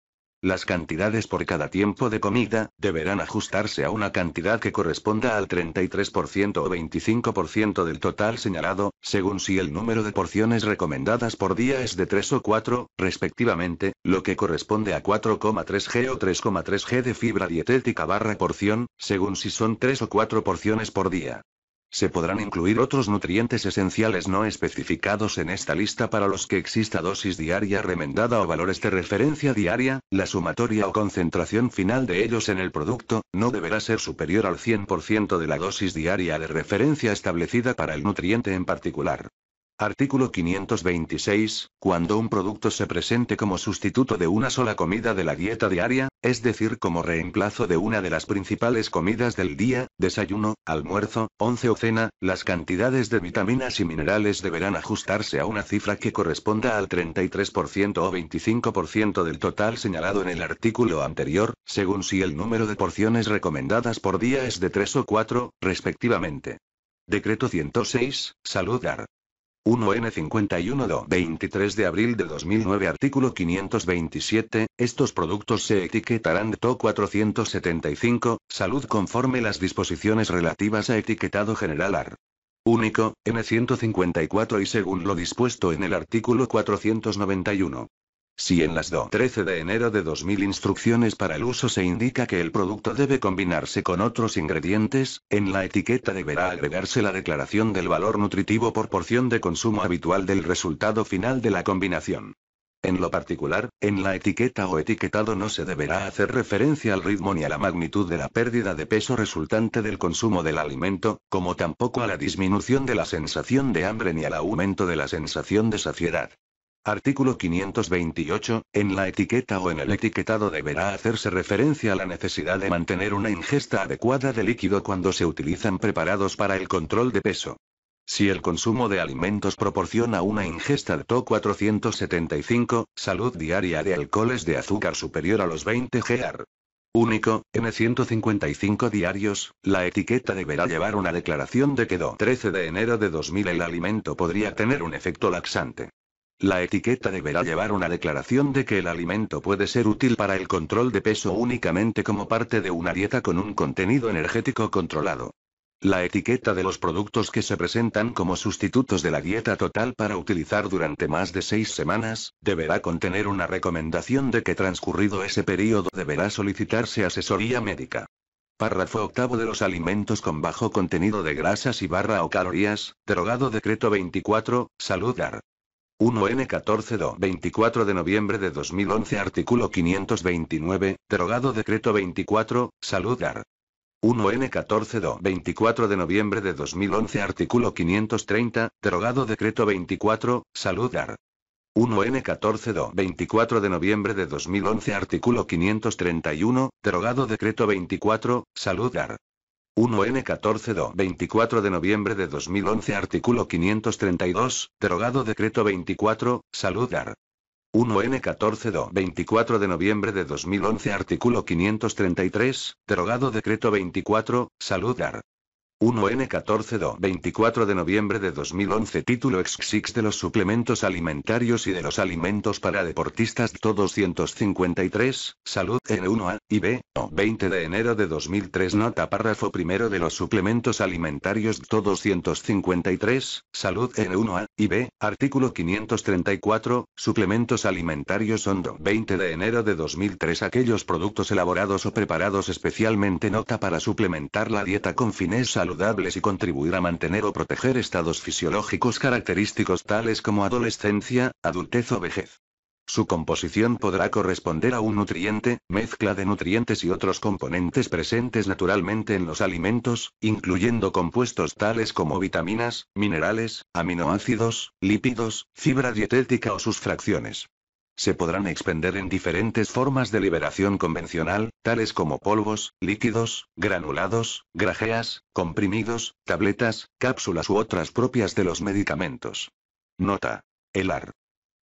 Las cantidades por cada tiempo de comida, deberán ajustarse a una cantidad que corresponda al 33% o 25% del total señalado, según si el número de porciones recomendadas por día es de 3 o 4, respectivamente, lo que corresponde a 4,3G o 3,3G de fibra dietética barra porción, según si son 3 o 4 porciones por día. Se podrán incluir otros nutrientes esenciales no especificados en esta lista para los que exista dosis diaria remendada o valores de referencia diaria, la sumatoria o concentración final de ellos en el producto, no deberá ser superior al 100% de la dosis diaria de referencia establecida para el nutriente en particular. Artículo 526. Cuando un producto se presente como sustituto de una sola comida de la dieta diaria, es decir, como reemplazo de una de las principales comidas del día, desayuno, almuerzo, once o cena, las cantidades de vitaminas y minerales deberán ajustarse a una cifra que corresponda al 33% o 25% del total señalado en el artículo anterior, según si el número de porciones recomendadas por día es de 3 o 4, respectivamente. Decreto 106, Saludar. 1N51 23 de abril de 2009 artículo 527, estos productos se etiquetarán TO 475, salud conforme las disposiciones relativas a etiquetado general AR. Único, N154 y según lo dispuesto en el artículo 491. Si en las DO 13 de enero de 2000 instrucciones para el uso se indica que el producto debe combinarse con otros ingredientes, en la etiqueta deberá agregarse la declaración del valor nutritivo por porción de consumo habitual del resultado final de la combinación. En lo particular, en la etiqueta o etiquetado no se deberá hacer referencia al ritmo ni a la magnitud de la pérdida de peso resultante del consumo del alimento, como tampoco a la disminución de la sensación de hambre ni al aumento de la sensación de saciedad. Artículo 528. En la etiqueta o en el etiquetado deberá hacerse referencia a la necesidad de mantener una ingesta adecuada de líquido cuando se utilizan preparados para el control de peso. Si el consumo de alimentos proporciona una ingesta de TO 475, salud diaria de alcoholes de azúcar superior a los 20 GR. Único, N155 diarios, la etiqueta deberá llevar una declaración de que do 13 de enero de 2000 el alimento podría tener un efecto laxante. La etiqueta deberá llevar una declaración de que el alimento puede ser útil para el control de peso únicamente como parte de una dieta con un contenido energético controlado. La etiqueta de los productos que se presentan como sustitutos de la dieta total para utilizar durante más de seis semanas, deberá contener una recomendación de que transcurrido ese periodo deberá solicitarse asesoría médica. Párrafo octavo de los alimentos con bajo contenido de grasas y barra o calorías, derogado decreto 24, saludar. 1N14 do 24 de noviembre de 2011 Artículo 529, derogado Decreto 24, saludar 1N14 do 24 de noviembre de 2011 Artículo 530, derogado Decreto 24, saludar 1N14 do 24 de noviembre de 2011 Artículo 531, derogado Decreto 24, saludar 1N14 do 24 de noviembre de 2011 artículo 532, derogado decreto 24, Saludar. 1N14 do 24 de noviembre de 2011 artículo 533, derogado decreto 24, Saludar. 1N14 do 24 de noviembre de 2011 Título XX de los suplementos alimentarios y de los alimentos para deportistas 253, 253 Salud N1A y B, 20 de enero de 2003 Nota párrafo primero de los suplementos alimentarios 253, 253 Salud N1A y B, artículo 534, Suplementos alimentarios Hondo 20 de enero de 2003 Aquellos productos elaborados o preparados especialmente nota para suplementar la dieta con fines y contribuir a mantener o proteger estados fisiológicos característicos tales como adolescencia, adultez o vejez. Su composición podrá corresponder a un nutriente, mezcla de nutrientes y otros componentes presentes naturalmente en los alimentos, incluyendo compuestos tales como vitaminas, minerales, aminoácidos, lípidos, fibra dietética o sus fracciones. Se podrán expender en diferentes formas de liberación convencional, tales como polvos, líquidos, granulados, grajeas, comprimidos, tabletas, cápsulas u otras propias de los medicamentos. Nota. El AR.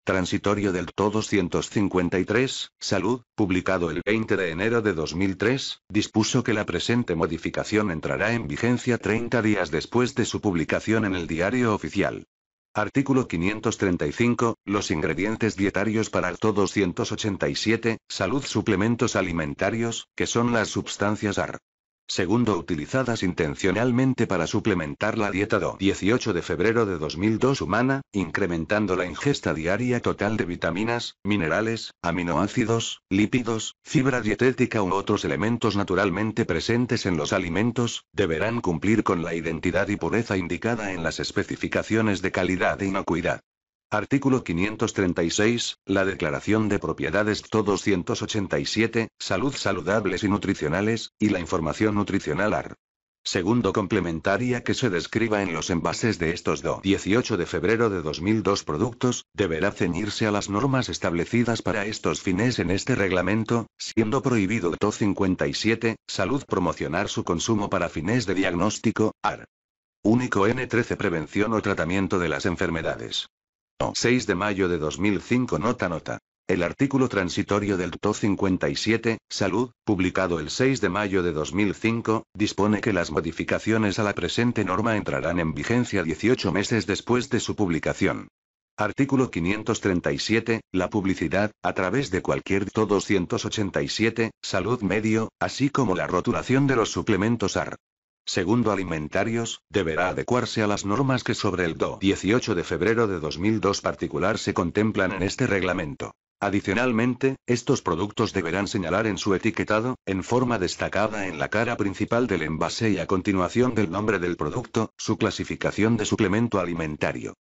Transitorio del To 253, Salud, publicado el 20 de enero de 2003, dispuso que la presente modificación entrará en vigencia 30 días después de su publicación en el diario oficial. Artículo 535. Los ingredientes dietarios para ARTO 287, salud suplementos alimentarios, que son las sustancias AR segundo utilizadas intencionalmente para suplementar la dieta DO 18 de febrero de 2002 humana, incrementando la ingesta diaria total de vitaminas, minerales, aminoácidos, lípidos, fibra dietética u otros elementos naturalmente presentes en los alimentos, deberán cumplir con la identidad y pureza indicada en las especificaciones de calidad e inocuidad. Artículo 536, la Declaración de Propiedades TO 287, Salud Saludables y Nutricionales, y la Información Nutricional AR. Segundo complementaria que se describa en los envases de estos DO 18 de febrero de 2002 productos, deberá ceñirse a las normas establecidas para estos fines en este reglamento, siendo prohibido TO 57, Salud promocionar su consumo para fines de diagnóstico, AR. Único N13 Prevención o tratamiento de las enfermedades. 6 de mayo de 2005 Nota nota. El artículo transitorio del TO 57, Salud, publicado el 6 de mayo de 2005, dispone que las modificaciones a la presente norma entrarán en vigencia 18 meses después de su publicación. Artículo 537. La publicidad, a través de cualquier TO 287, Salud Medio, así como la rotulación de los suplementos AR. Segundo Alimentarios, deberá adecuarse a las normas que sobre el DO 18 de febrero de 2002 particular se contemplan en este reglamento. Adicionalmente, estos productos deberán señalar en su etiquetado, en forma destacada en la cara principal del envase y a continuación del nombre del producto, su clasificación de suplemento alimentario.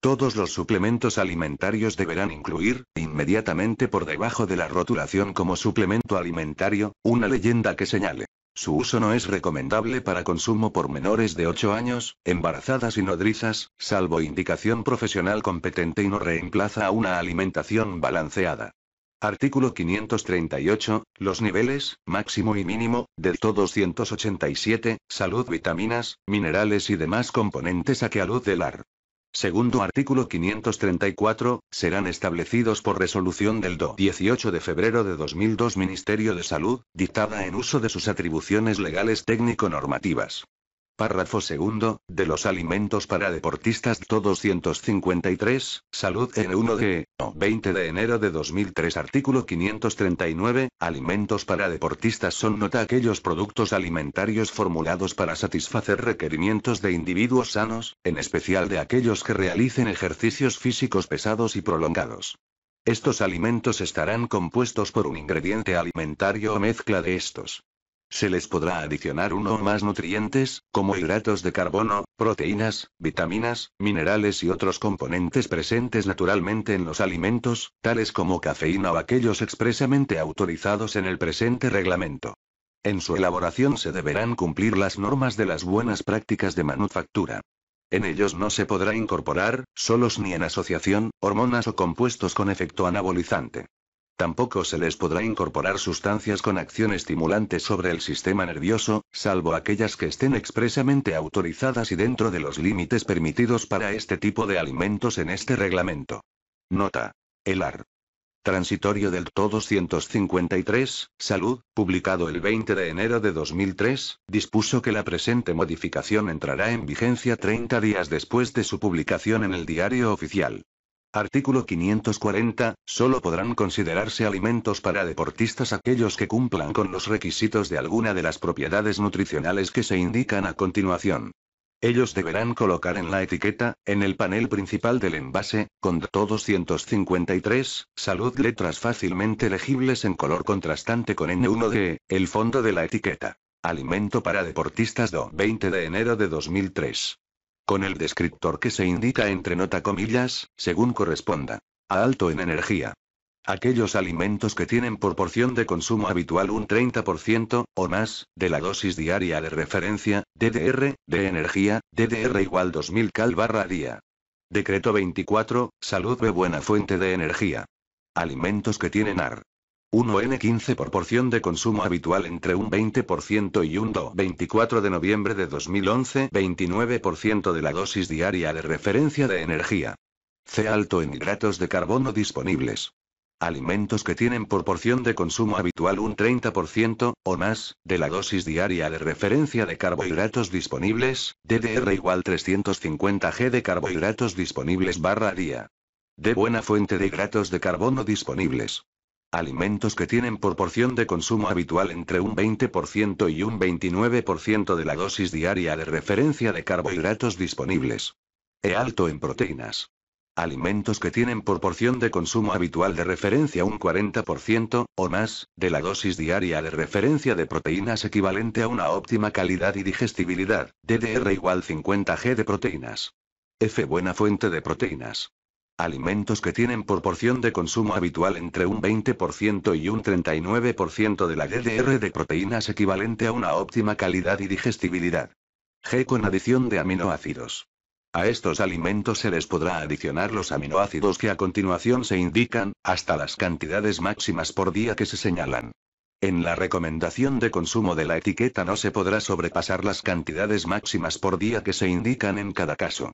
Todos los suplementos alimentarios deberán incluir, inmediatamente por debajo de la rotulación como suplemento alimentario, una leyenda que señale. Su uso no es recomendable para consumo por menores de 8 años, embarazadas y nodrizas, salvo indicación profesional competente y no reemplaza a una alimentación balanceada. Artículo 538. Los niveles, máximo y mínimo, del todo 287, salud vitaminas, minerales y demás componentes a que alude el AR. Segundo artículo 534, serán establecidos por resolución del 18 de febrero de 2002 Ministerio de Salud, dictada en uso de sus atribuciones legales técnico-normativas. Párrafo segundo, de los alimentos para deportistas 253. 253, salud en 1 de, 20 de enero de 2003 artículo 539, alimentos para deportistas son nota aquellos productos alimentarios formulados para satisfacer requerimientos de individuos sanos, en especial de aquellos que realicen ejercicios físicos pesados y prolongados. Estos alimentos estarán compuestos por un ingrediente alimentario o mezcla de estos. Se les podrá adicionar uno o más nutrientes, como hidratos de carbono, proteínas, vitaminas, minerales y otros componentes presentes naturalmente en los alimentos, tales como cafeína o aquellos expresamente autorizados en el presente reglamento. En su elaboración se deberán cumplir las normas de las buenas prácticas de manufactura. En ellos no se podrá incorporar, solos ni en asociación, hormonas o compuestos con efecto anabolizante. Tampoco se les podrá incorporar sustancias con acción estimulante sobre el sistema nervioso, salvo aquellas que estén expresamente autorizadas y dentro de los límites permitidos para este tipo de alimentos en este reglamento. Nota. El AR. Transitorio del TO 253, Salud, publicado el 20 de enero de 2003, dispuso que la presente modificación entrará en vigencia 30 días después de su publicación en el diario oficial. Artículo 540. Solo podrán considerarse alimentos para deportistas aquellos que cumplan con los requisitos de alguna de las propiedades nutricionales que se indican a continuación. Ellos deberán colocar en la etiqueta, en el panel principal del envase, con todos 253, salud letras fácilmente legibles en color contrastante con N1D, el fondo de la etiqueta. Alimento para deportistas do 20 de enero de 2003 con el descriptor que se indica entre nota comillas, según corresponda. A alto en energía. Aquellos alimentos que tienen por porción de consumo habitual un 30% o más de la dosis diaria de referencia, DDR, de energía, DDR igual 2000 cal barra día. Decreto 24, Salud de buena fuente de energía. Alimentos que tienen AR, 1N15 por porción de consumo habitual entre un 20% y un do. 24 de noviembre de 2011, 29% de la dosis diaria de referencia de energía. C alto en hidratos de carbono disponibles. Alimentos que tienen por porción de consumo habitual un 30% o más de la dosis diaria de referencia de carbohidratos disponibles, DDR igual 350 G de carbohidratos disponibles barra día. De buena fuente de hidratos de carbono disponibles. Alimentos que tienen proporción de consumo habitual entre un 20% y un 29% de la dosis diaria de referencia de carbohidratos disponibles. E alto en proteínas. Alimentos que tienen proporción de consumo habitual de referencia un 40% o más de la dosis diaria de referencia de proteínas equivalente a una óptima calidad y digestibilidad, DDR igual 50G de proteínas. F buena fuente de proteínas. Alimentos que tienen por porción de consumo habitual entre un 20% y un 39% de la DDR de proteínas equivalente a una óptima calidad y digestibilidad. G con adición de aminoácidos. A estos alimentos se les podrá adicionar los aminoácidos que a continuación se indican, hasta las cantidades máximas por día que se señalan. En la recomendación de consumo de la etiqueta no se podrá sobrepasar las cantidades máximas por día que se indican en cada caso.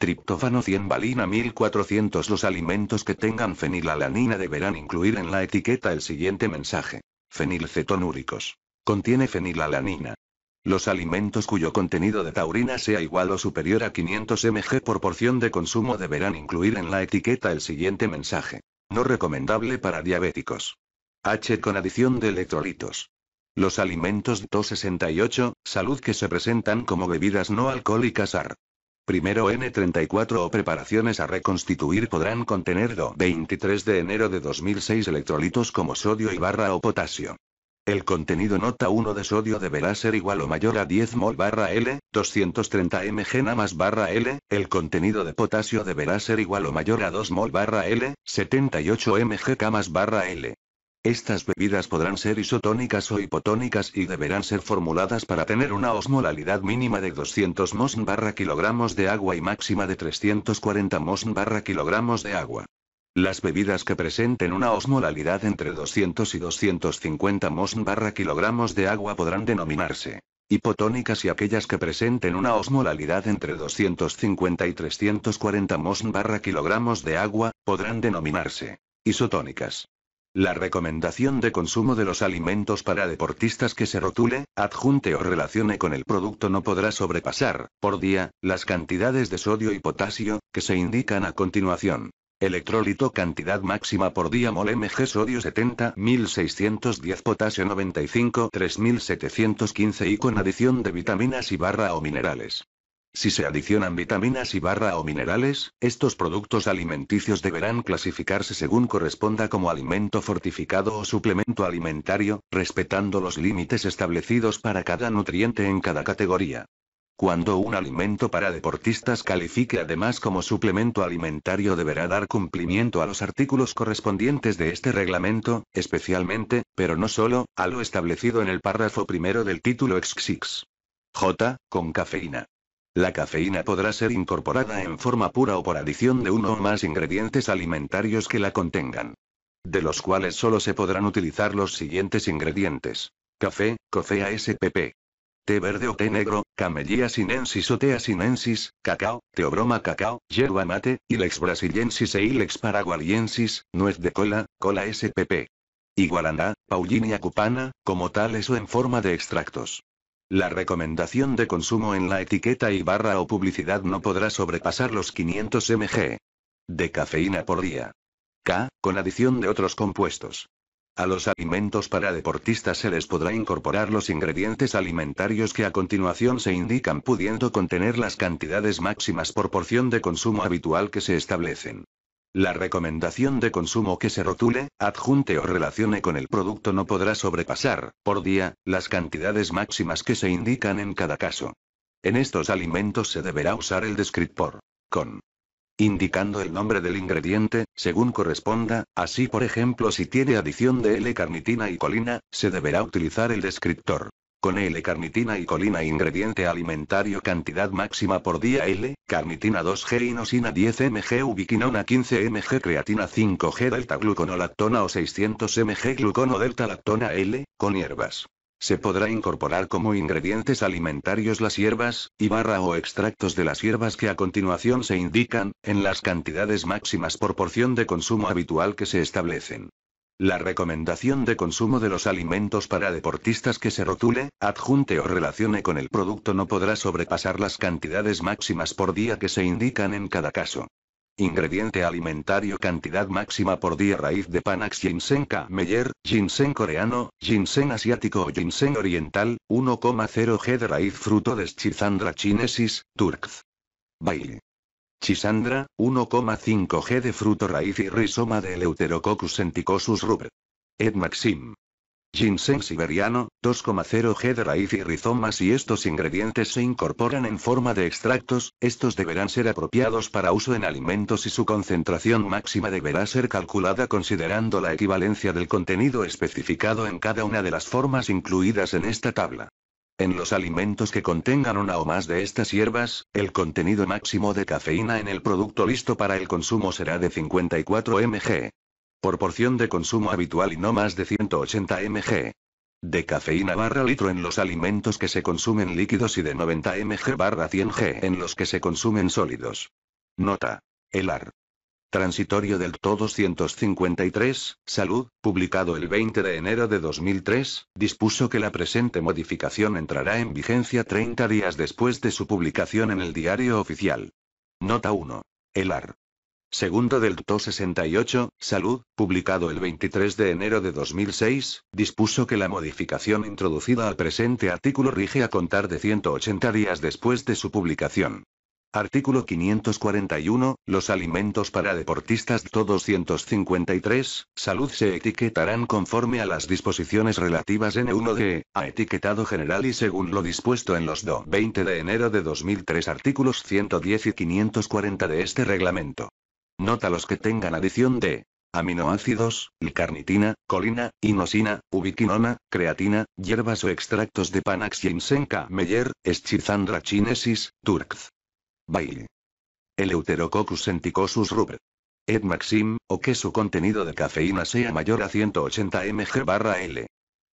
Triptófano 100 balina 1400 Los alimentos que tengan fenilalanina deberán incluir en la etiqueta el siguiente mensaje. Fenilcetonúricos. Contiene fenilalanina. Los alimentos cuyo contenido de taurina sea igual o superior a 500 mg por porción de consumo deberán incluir en la etiqueta el siguiente mensaje. No recomendable para diabéticos. H con adición de electrolitos. Los alimentos 268, salud que se presentan como bebidas no alcohólicas AR Primero N34 o preparaciones a reconstituir podrán contener 23 de enero de 2006 electrolitos como sodio y barra o potasio. El contenido nota 1 de sodio deberá ser igual o mayor a 10 mol barra L, 230 mg na más barra L, el contenido de potasio deberá ser igual o mayor a 2 mol barra L, 78 mg más barra L, estas bebidas podrán ser isotónicas o hipotónicas y deberán ser formuladas para tener una osmolalidad mínima de 200 mosn barra kilogramos de agua y máxima de 340 mosn barra kilogramos de agua. Las bebidas que presenten una osmolalidad entre 200 y 250 mosn barra kilogramos de agua podrán denominarse hipotónicas y aquellas que presenten una osmolalidad entre 250 y 340 mosn barra kilogramos de agua, podrán denominarse isotónicas. La recomendación de consumo de los alimentos para deportistas que se rotule, adjunte o relacione con el producto no podrá sobrepasar, por día, las cantidades de sodio y potasio, que se indican a continuación. Electrolito cantidad máxima por día mol mg sodio 70 1610 potasio 95 3715 y con adición de vitaminas y barra o minerales. Si se adicionan vitaminas y barra o minerales, estos productos alimenticios deberán clasificarse según corresponda como alimento fortificado o suplemento alimentario, respetando los límites establecidos para cada nutriente en cada categoría. Cuando un alimento para deportistas califique además como suplemento alimentario deberá dar cumplimiento a los artículos correspondientes de este reglamento, especialmente, pero no solo, a lo establecido en el párrafo primero del título XIX. J. Con cafeína. La cafeína podrá ser incorporada en forma pura o por adición de uno o más ingredientes alimentarios que la contengan. De los cuales solo se podrán utilizar los siguientes ingredientes. Café, cofea spp. Té verde o té negro, camellia sinensis o tea sinensis, cacao, teobroma cacao, yerba mate, ilex brasiliensis e ilex paraguayensis, nuez de cola, cola spp. guaraná, paullinia cupana, como tales o en forma de extractos. La recomendación de consumo en la etiqueta y barra o publicidad no podrá sobrepasar los 500 mg de cafeína por día. K, con adición de otros compuestos. A los alimentos para deportistas se les podrá incorporar los ingredientes alimentarios que a continuación se indican pudiendo contener las cantidades máximas por porción de consumo habitual que se establecen. La recomendación de consumo que se rotule, adjunte o relacione con el producto no podrá sobrepasar, por día, las cantidades máximas que se indican en cada caso. En estos alimentos se deberá usar el descriptor. Con indicando el nombre del ingrediente, según corresponda, así por ejemplo si tiene adición de L-carnitina y colina, se deberá utilizar el descriptor con L-carnitina y colina ingrediente alimentario cantidad máxima por día L, carnitina 2G inosina 10 mg ubiquinona 15 mg creatina 5G delta gluconolactona o 600 mg glucono delta lactona L, con hierbas. Se podrá incorporar como ingredientes alimentarios las hierbas, y barra o extractos de las hierbas que a continuación se indican, en las cantidades máximas por porción de consumo habitual que se establecen. La recomendación de consumo de los alimentos para deportistas que se rotule, adjunte o relacione con el producto no podrá sobrepasar las cantidades máximas por día que se indican en cada caso. Ingrediente alimentario cantidad máxima por día raíz de Panax ginseng Meyer, ginseng coreano, ginseng asiático o ginseng oriental, 1,0 g de raíz fruto de Schizandra chinesis, Turkz Baile. Chisandra, 1,5 g de fruto raíz y rizoma de Eleuterococcus enticosus ruber. Ed Maxim. Ginseng siberiano, 2,0 g de raíz y rizoma Si estos ingredientes se incorporan en forma de extractos, estos deberán ser apropiados para uso en alimentos y su concentración máxima deberá ser calculada considerando la equivalencia del contenido especificado en cada una de las formas incluidas en esta tabla. En los alimentos que contengan una o más de estas hierbas, el contenido máximo de cafeína en el producto listo para el consumo será de 54 mg. Por porción de consumo habitual y no más de 180 mg. De cafeína barra litro en los alimentos que se consumen líquidos y de 90 mg barra 100 g en los que se consumen sólidos. Nota. El AR Transitorio del To 253, Salud, publicado el 20 de enero de 2003, dispuso que la presente modificación entrará en vigencia 30 días después de su publicación en el diario oficial. Nota 1. El AR. Segundo del TO 68, Salud, publicado el 23 de enero de 2006, dispuso que la modificación introducida al presente artículo rige a contar de 180 días después de su publicación. Artículo 541. Los alimentos para deportistas todos 253, salud se etiquetarán conforme a las disposiciones relativas N1D, a etiquetado general y según lo dispuesto en los DO 20 de enero de 2003 artículos 110 y 540 de este reglamento. Nota los que tengan adición de aminoácidos, licarnitina, colina, inosina, ubiquinona, creatina, hierbas o extractos de Panax ginseng meyer, Schizandra chinesis, turx. Baile. Euterococcus senticosus rub. Ed Maxim, o que su contenido de cafeína sea mayor a 180 mg barra L.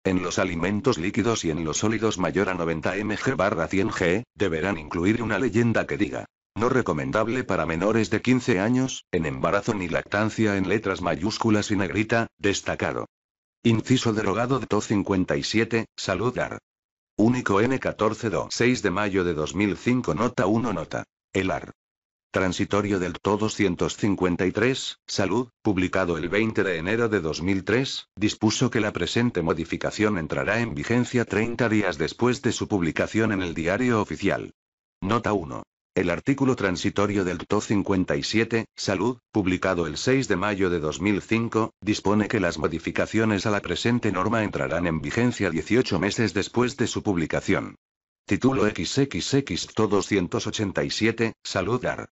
En los alimentos líquidos y en los sólidos mayor a 90 mg barra 100 G, deberán incluir una leyenda que diga. No recomendable para menores de 15 años, en embarazo ni lactancia en letras mayúsculas y negrita, destacado. Inciso derogado de TO 57, saludar. Único N14-2 6 de mayo de 2005 Nota 1 Nota el AR. Transitorio del to 253, Salud, publicado el 20 de enero de 2003, dispuso que la presente modificación entrará en vigencia 30 días después de su publicación en el diario oficial. Nota 1. El artículo transitorio del TO 57, Salud, publicado el 6 de mayo de 2005, dispone que las modificaciones a la presente norma entrarán en vigencia 18 meses después de su publicación. Título XXX todo 287 Saludar.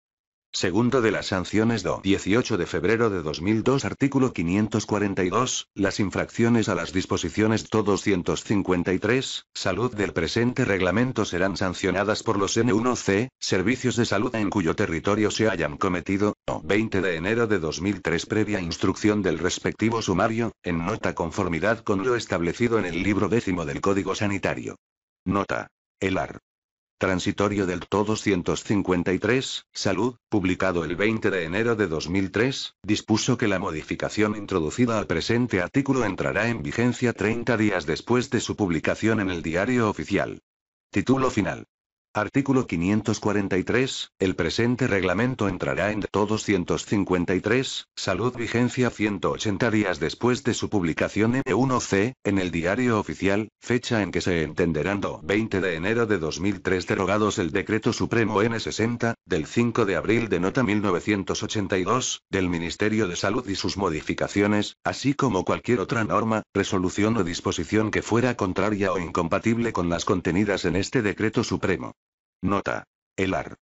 Segundo de las sanciones do 18 de febrero de 2002 artículo 542, las infracciones a las disposiciones to 253, salud del presente reglamento serán sancionadas por los N1C, servicios de salud en cuyo territorio se hayan cometido, o 20 de enero de 2003 previa instrucción del respectivo sumario, en nota conformidad con lo establecido en el libro décimo del Código Sanitario. Nota. El AR. Transitorio del Todo 253 Salud, publicado el 20 de enero de 2003, dispuso que la modificación introducida al presente artículo entrará en vigencia 30 días después de su publicación en el diario oficial. Título final. Artículo 543. El presente reglamento entrará en todos 153, salud vigencia 180 días después de su publicación e 1 c en el diario oficial, fecha en que se entenderán do 20 de enero de 2003 derogados el decreto supremo N60, del 5 de abril de nota 1982, del Ministerio de Salud y sus modificaciones, así como cualquier otra norma, resolución o disposición que fuera contraria o incompatible con las contenidas en este decreto supremo. Nota. El AR.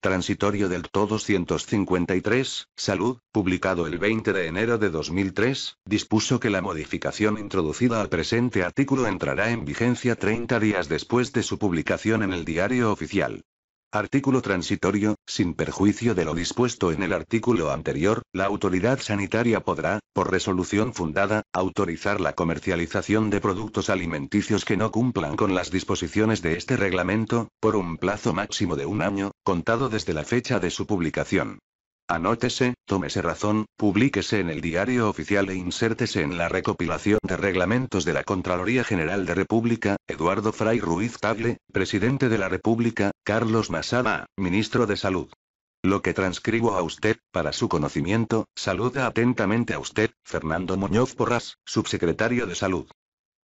Transitorio del TO-253, Salud, publicado el 20 de enero de 2003, dispuso que la modificación introducida al presente artículo entrará en vigencia 30 días después de su publicación en el Diario Oficial. Artículo transitorio, sin perjuicio de lo dispuesto en el artículo anterior, la autoridad sanitaria podrá, por resolución fundada, autorizar la comercialización de productos alimenticios que no cumplan con las disposiciones de este reglamento, por un plazo máximo de un año, contado desde la fecha de su publicación. Anótese, tómese razón, publíquese en el diario oficial e insértese en la recopilación de reglamentos de la Contraloría General de República, Eduardo Fray Ruiz Table, presidente de la República, Carlos Masada, ministro de Salud. Lo que transcribo a usted, para su conocimiento, saluda atentamente a usted, Fernando Muñoz Porras, subsecretario de Salud.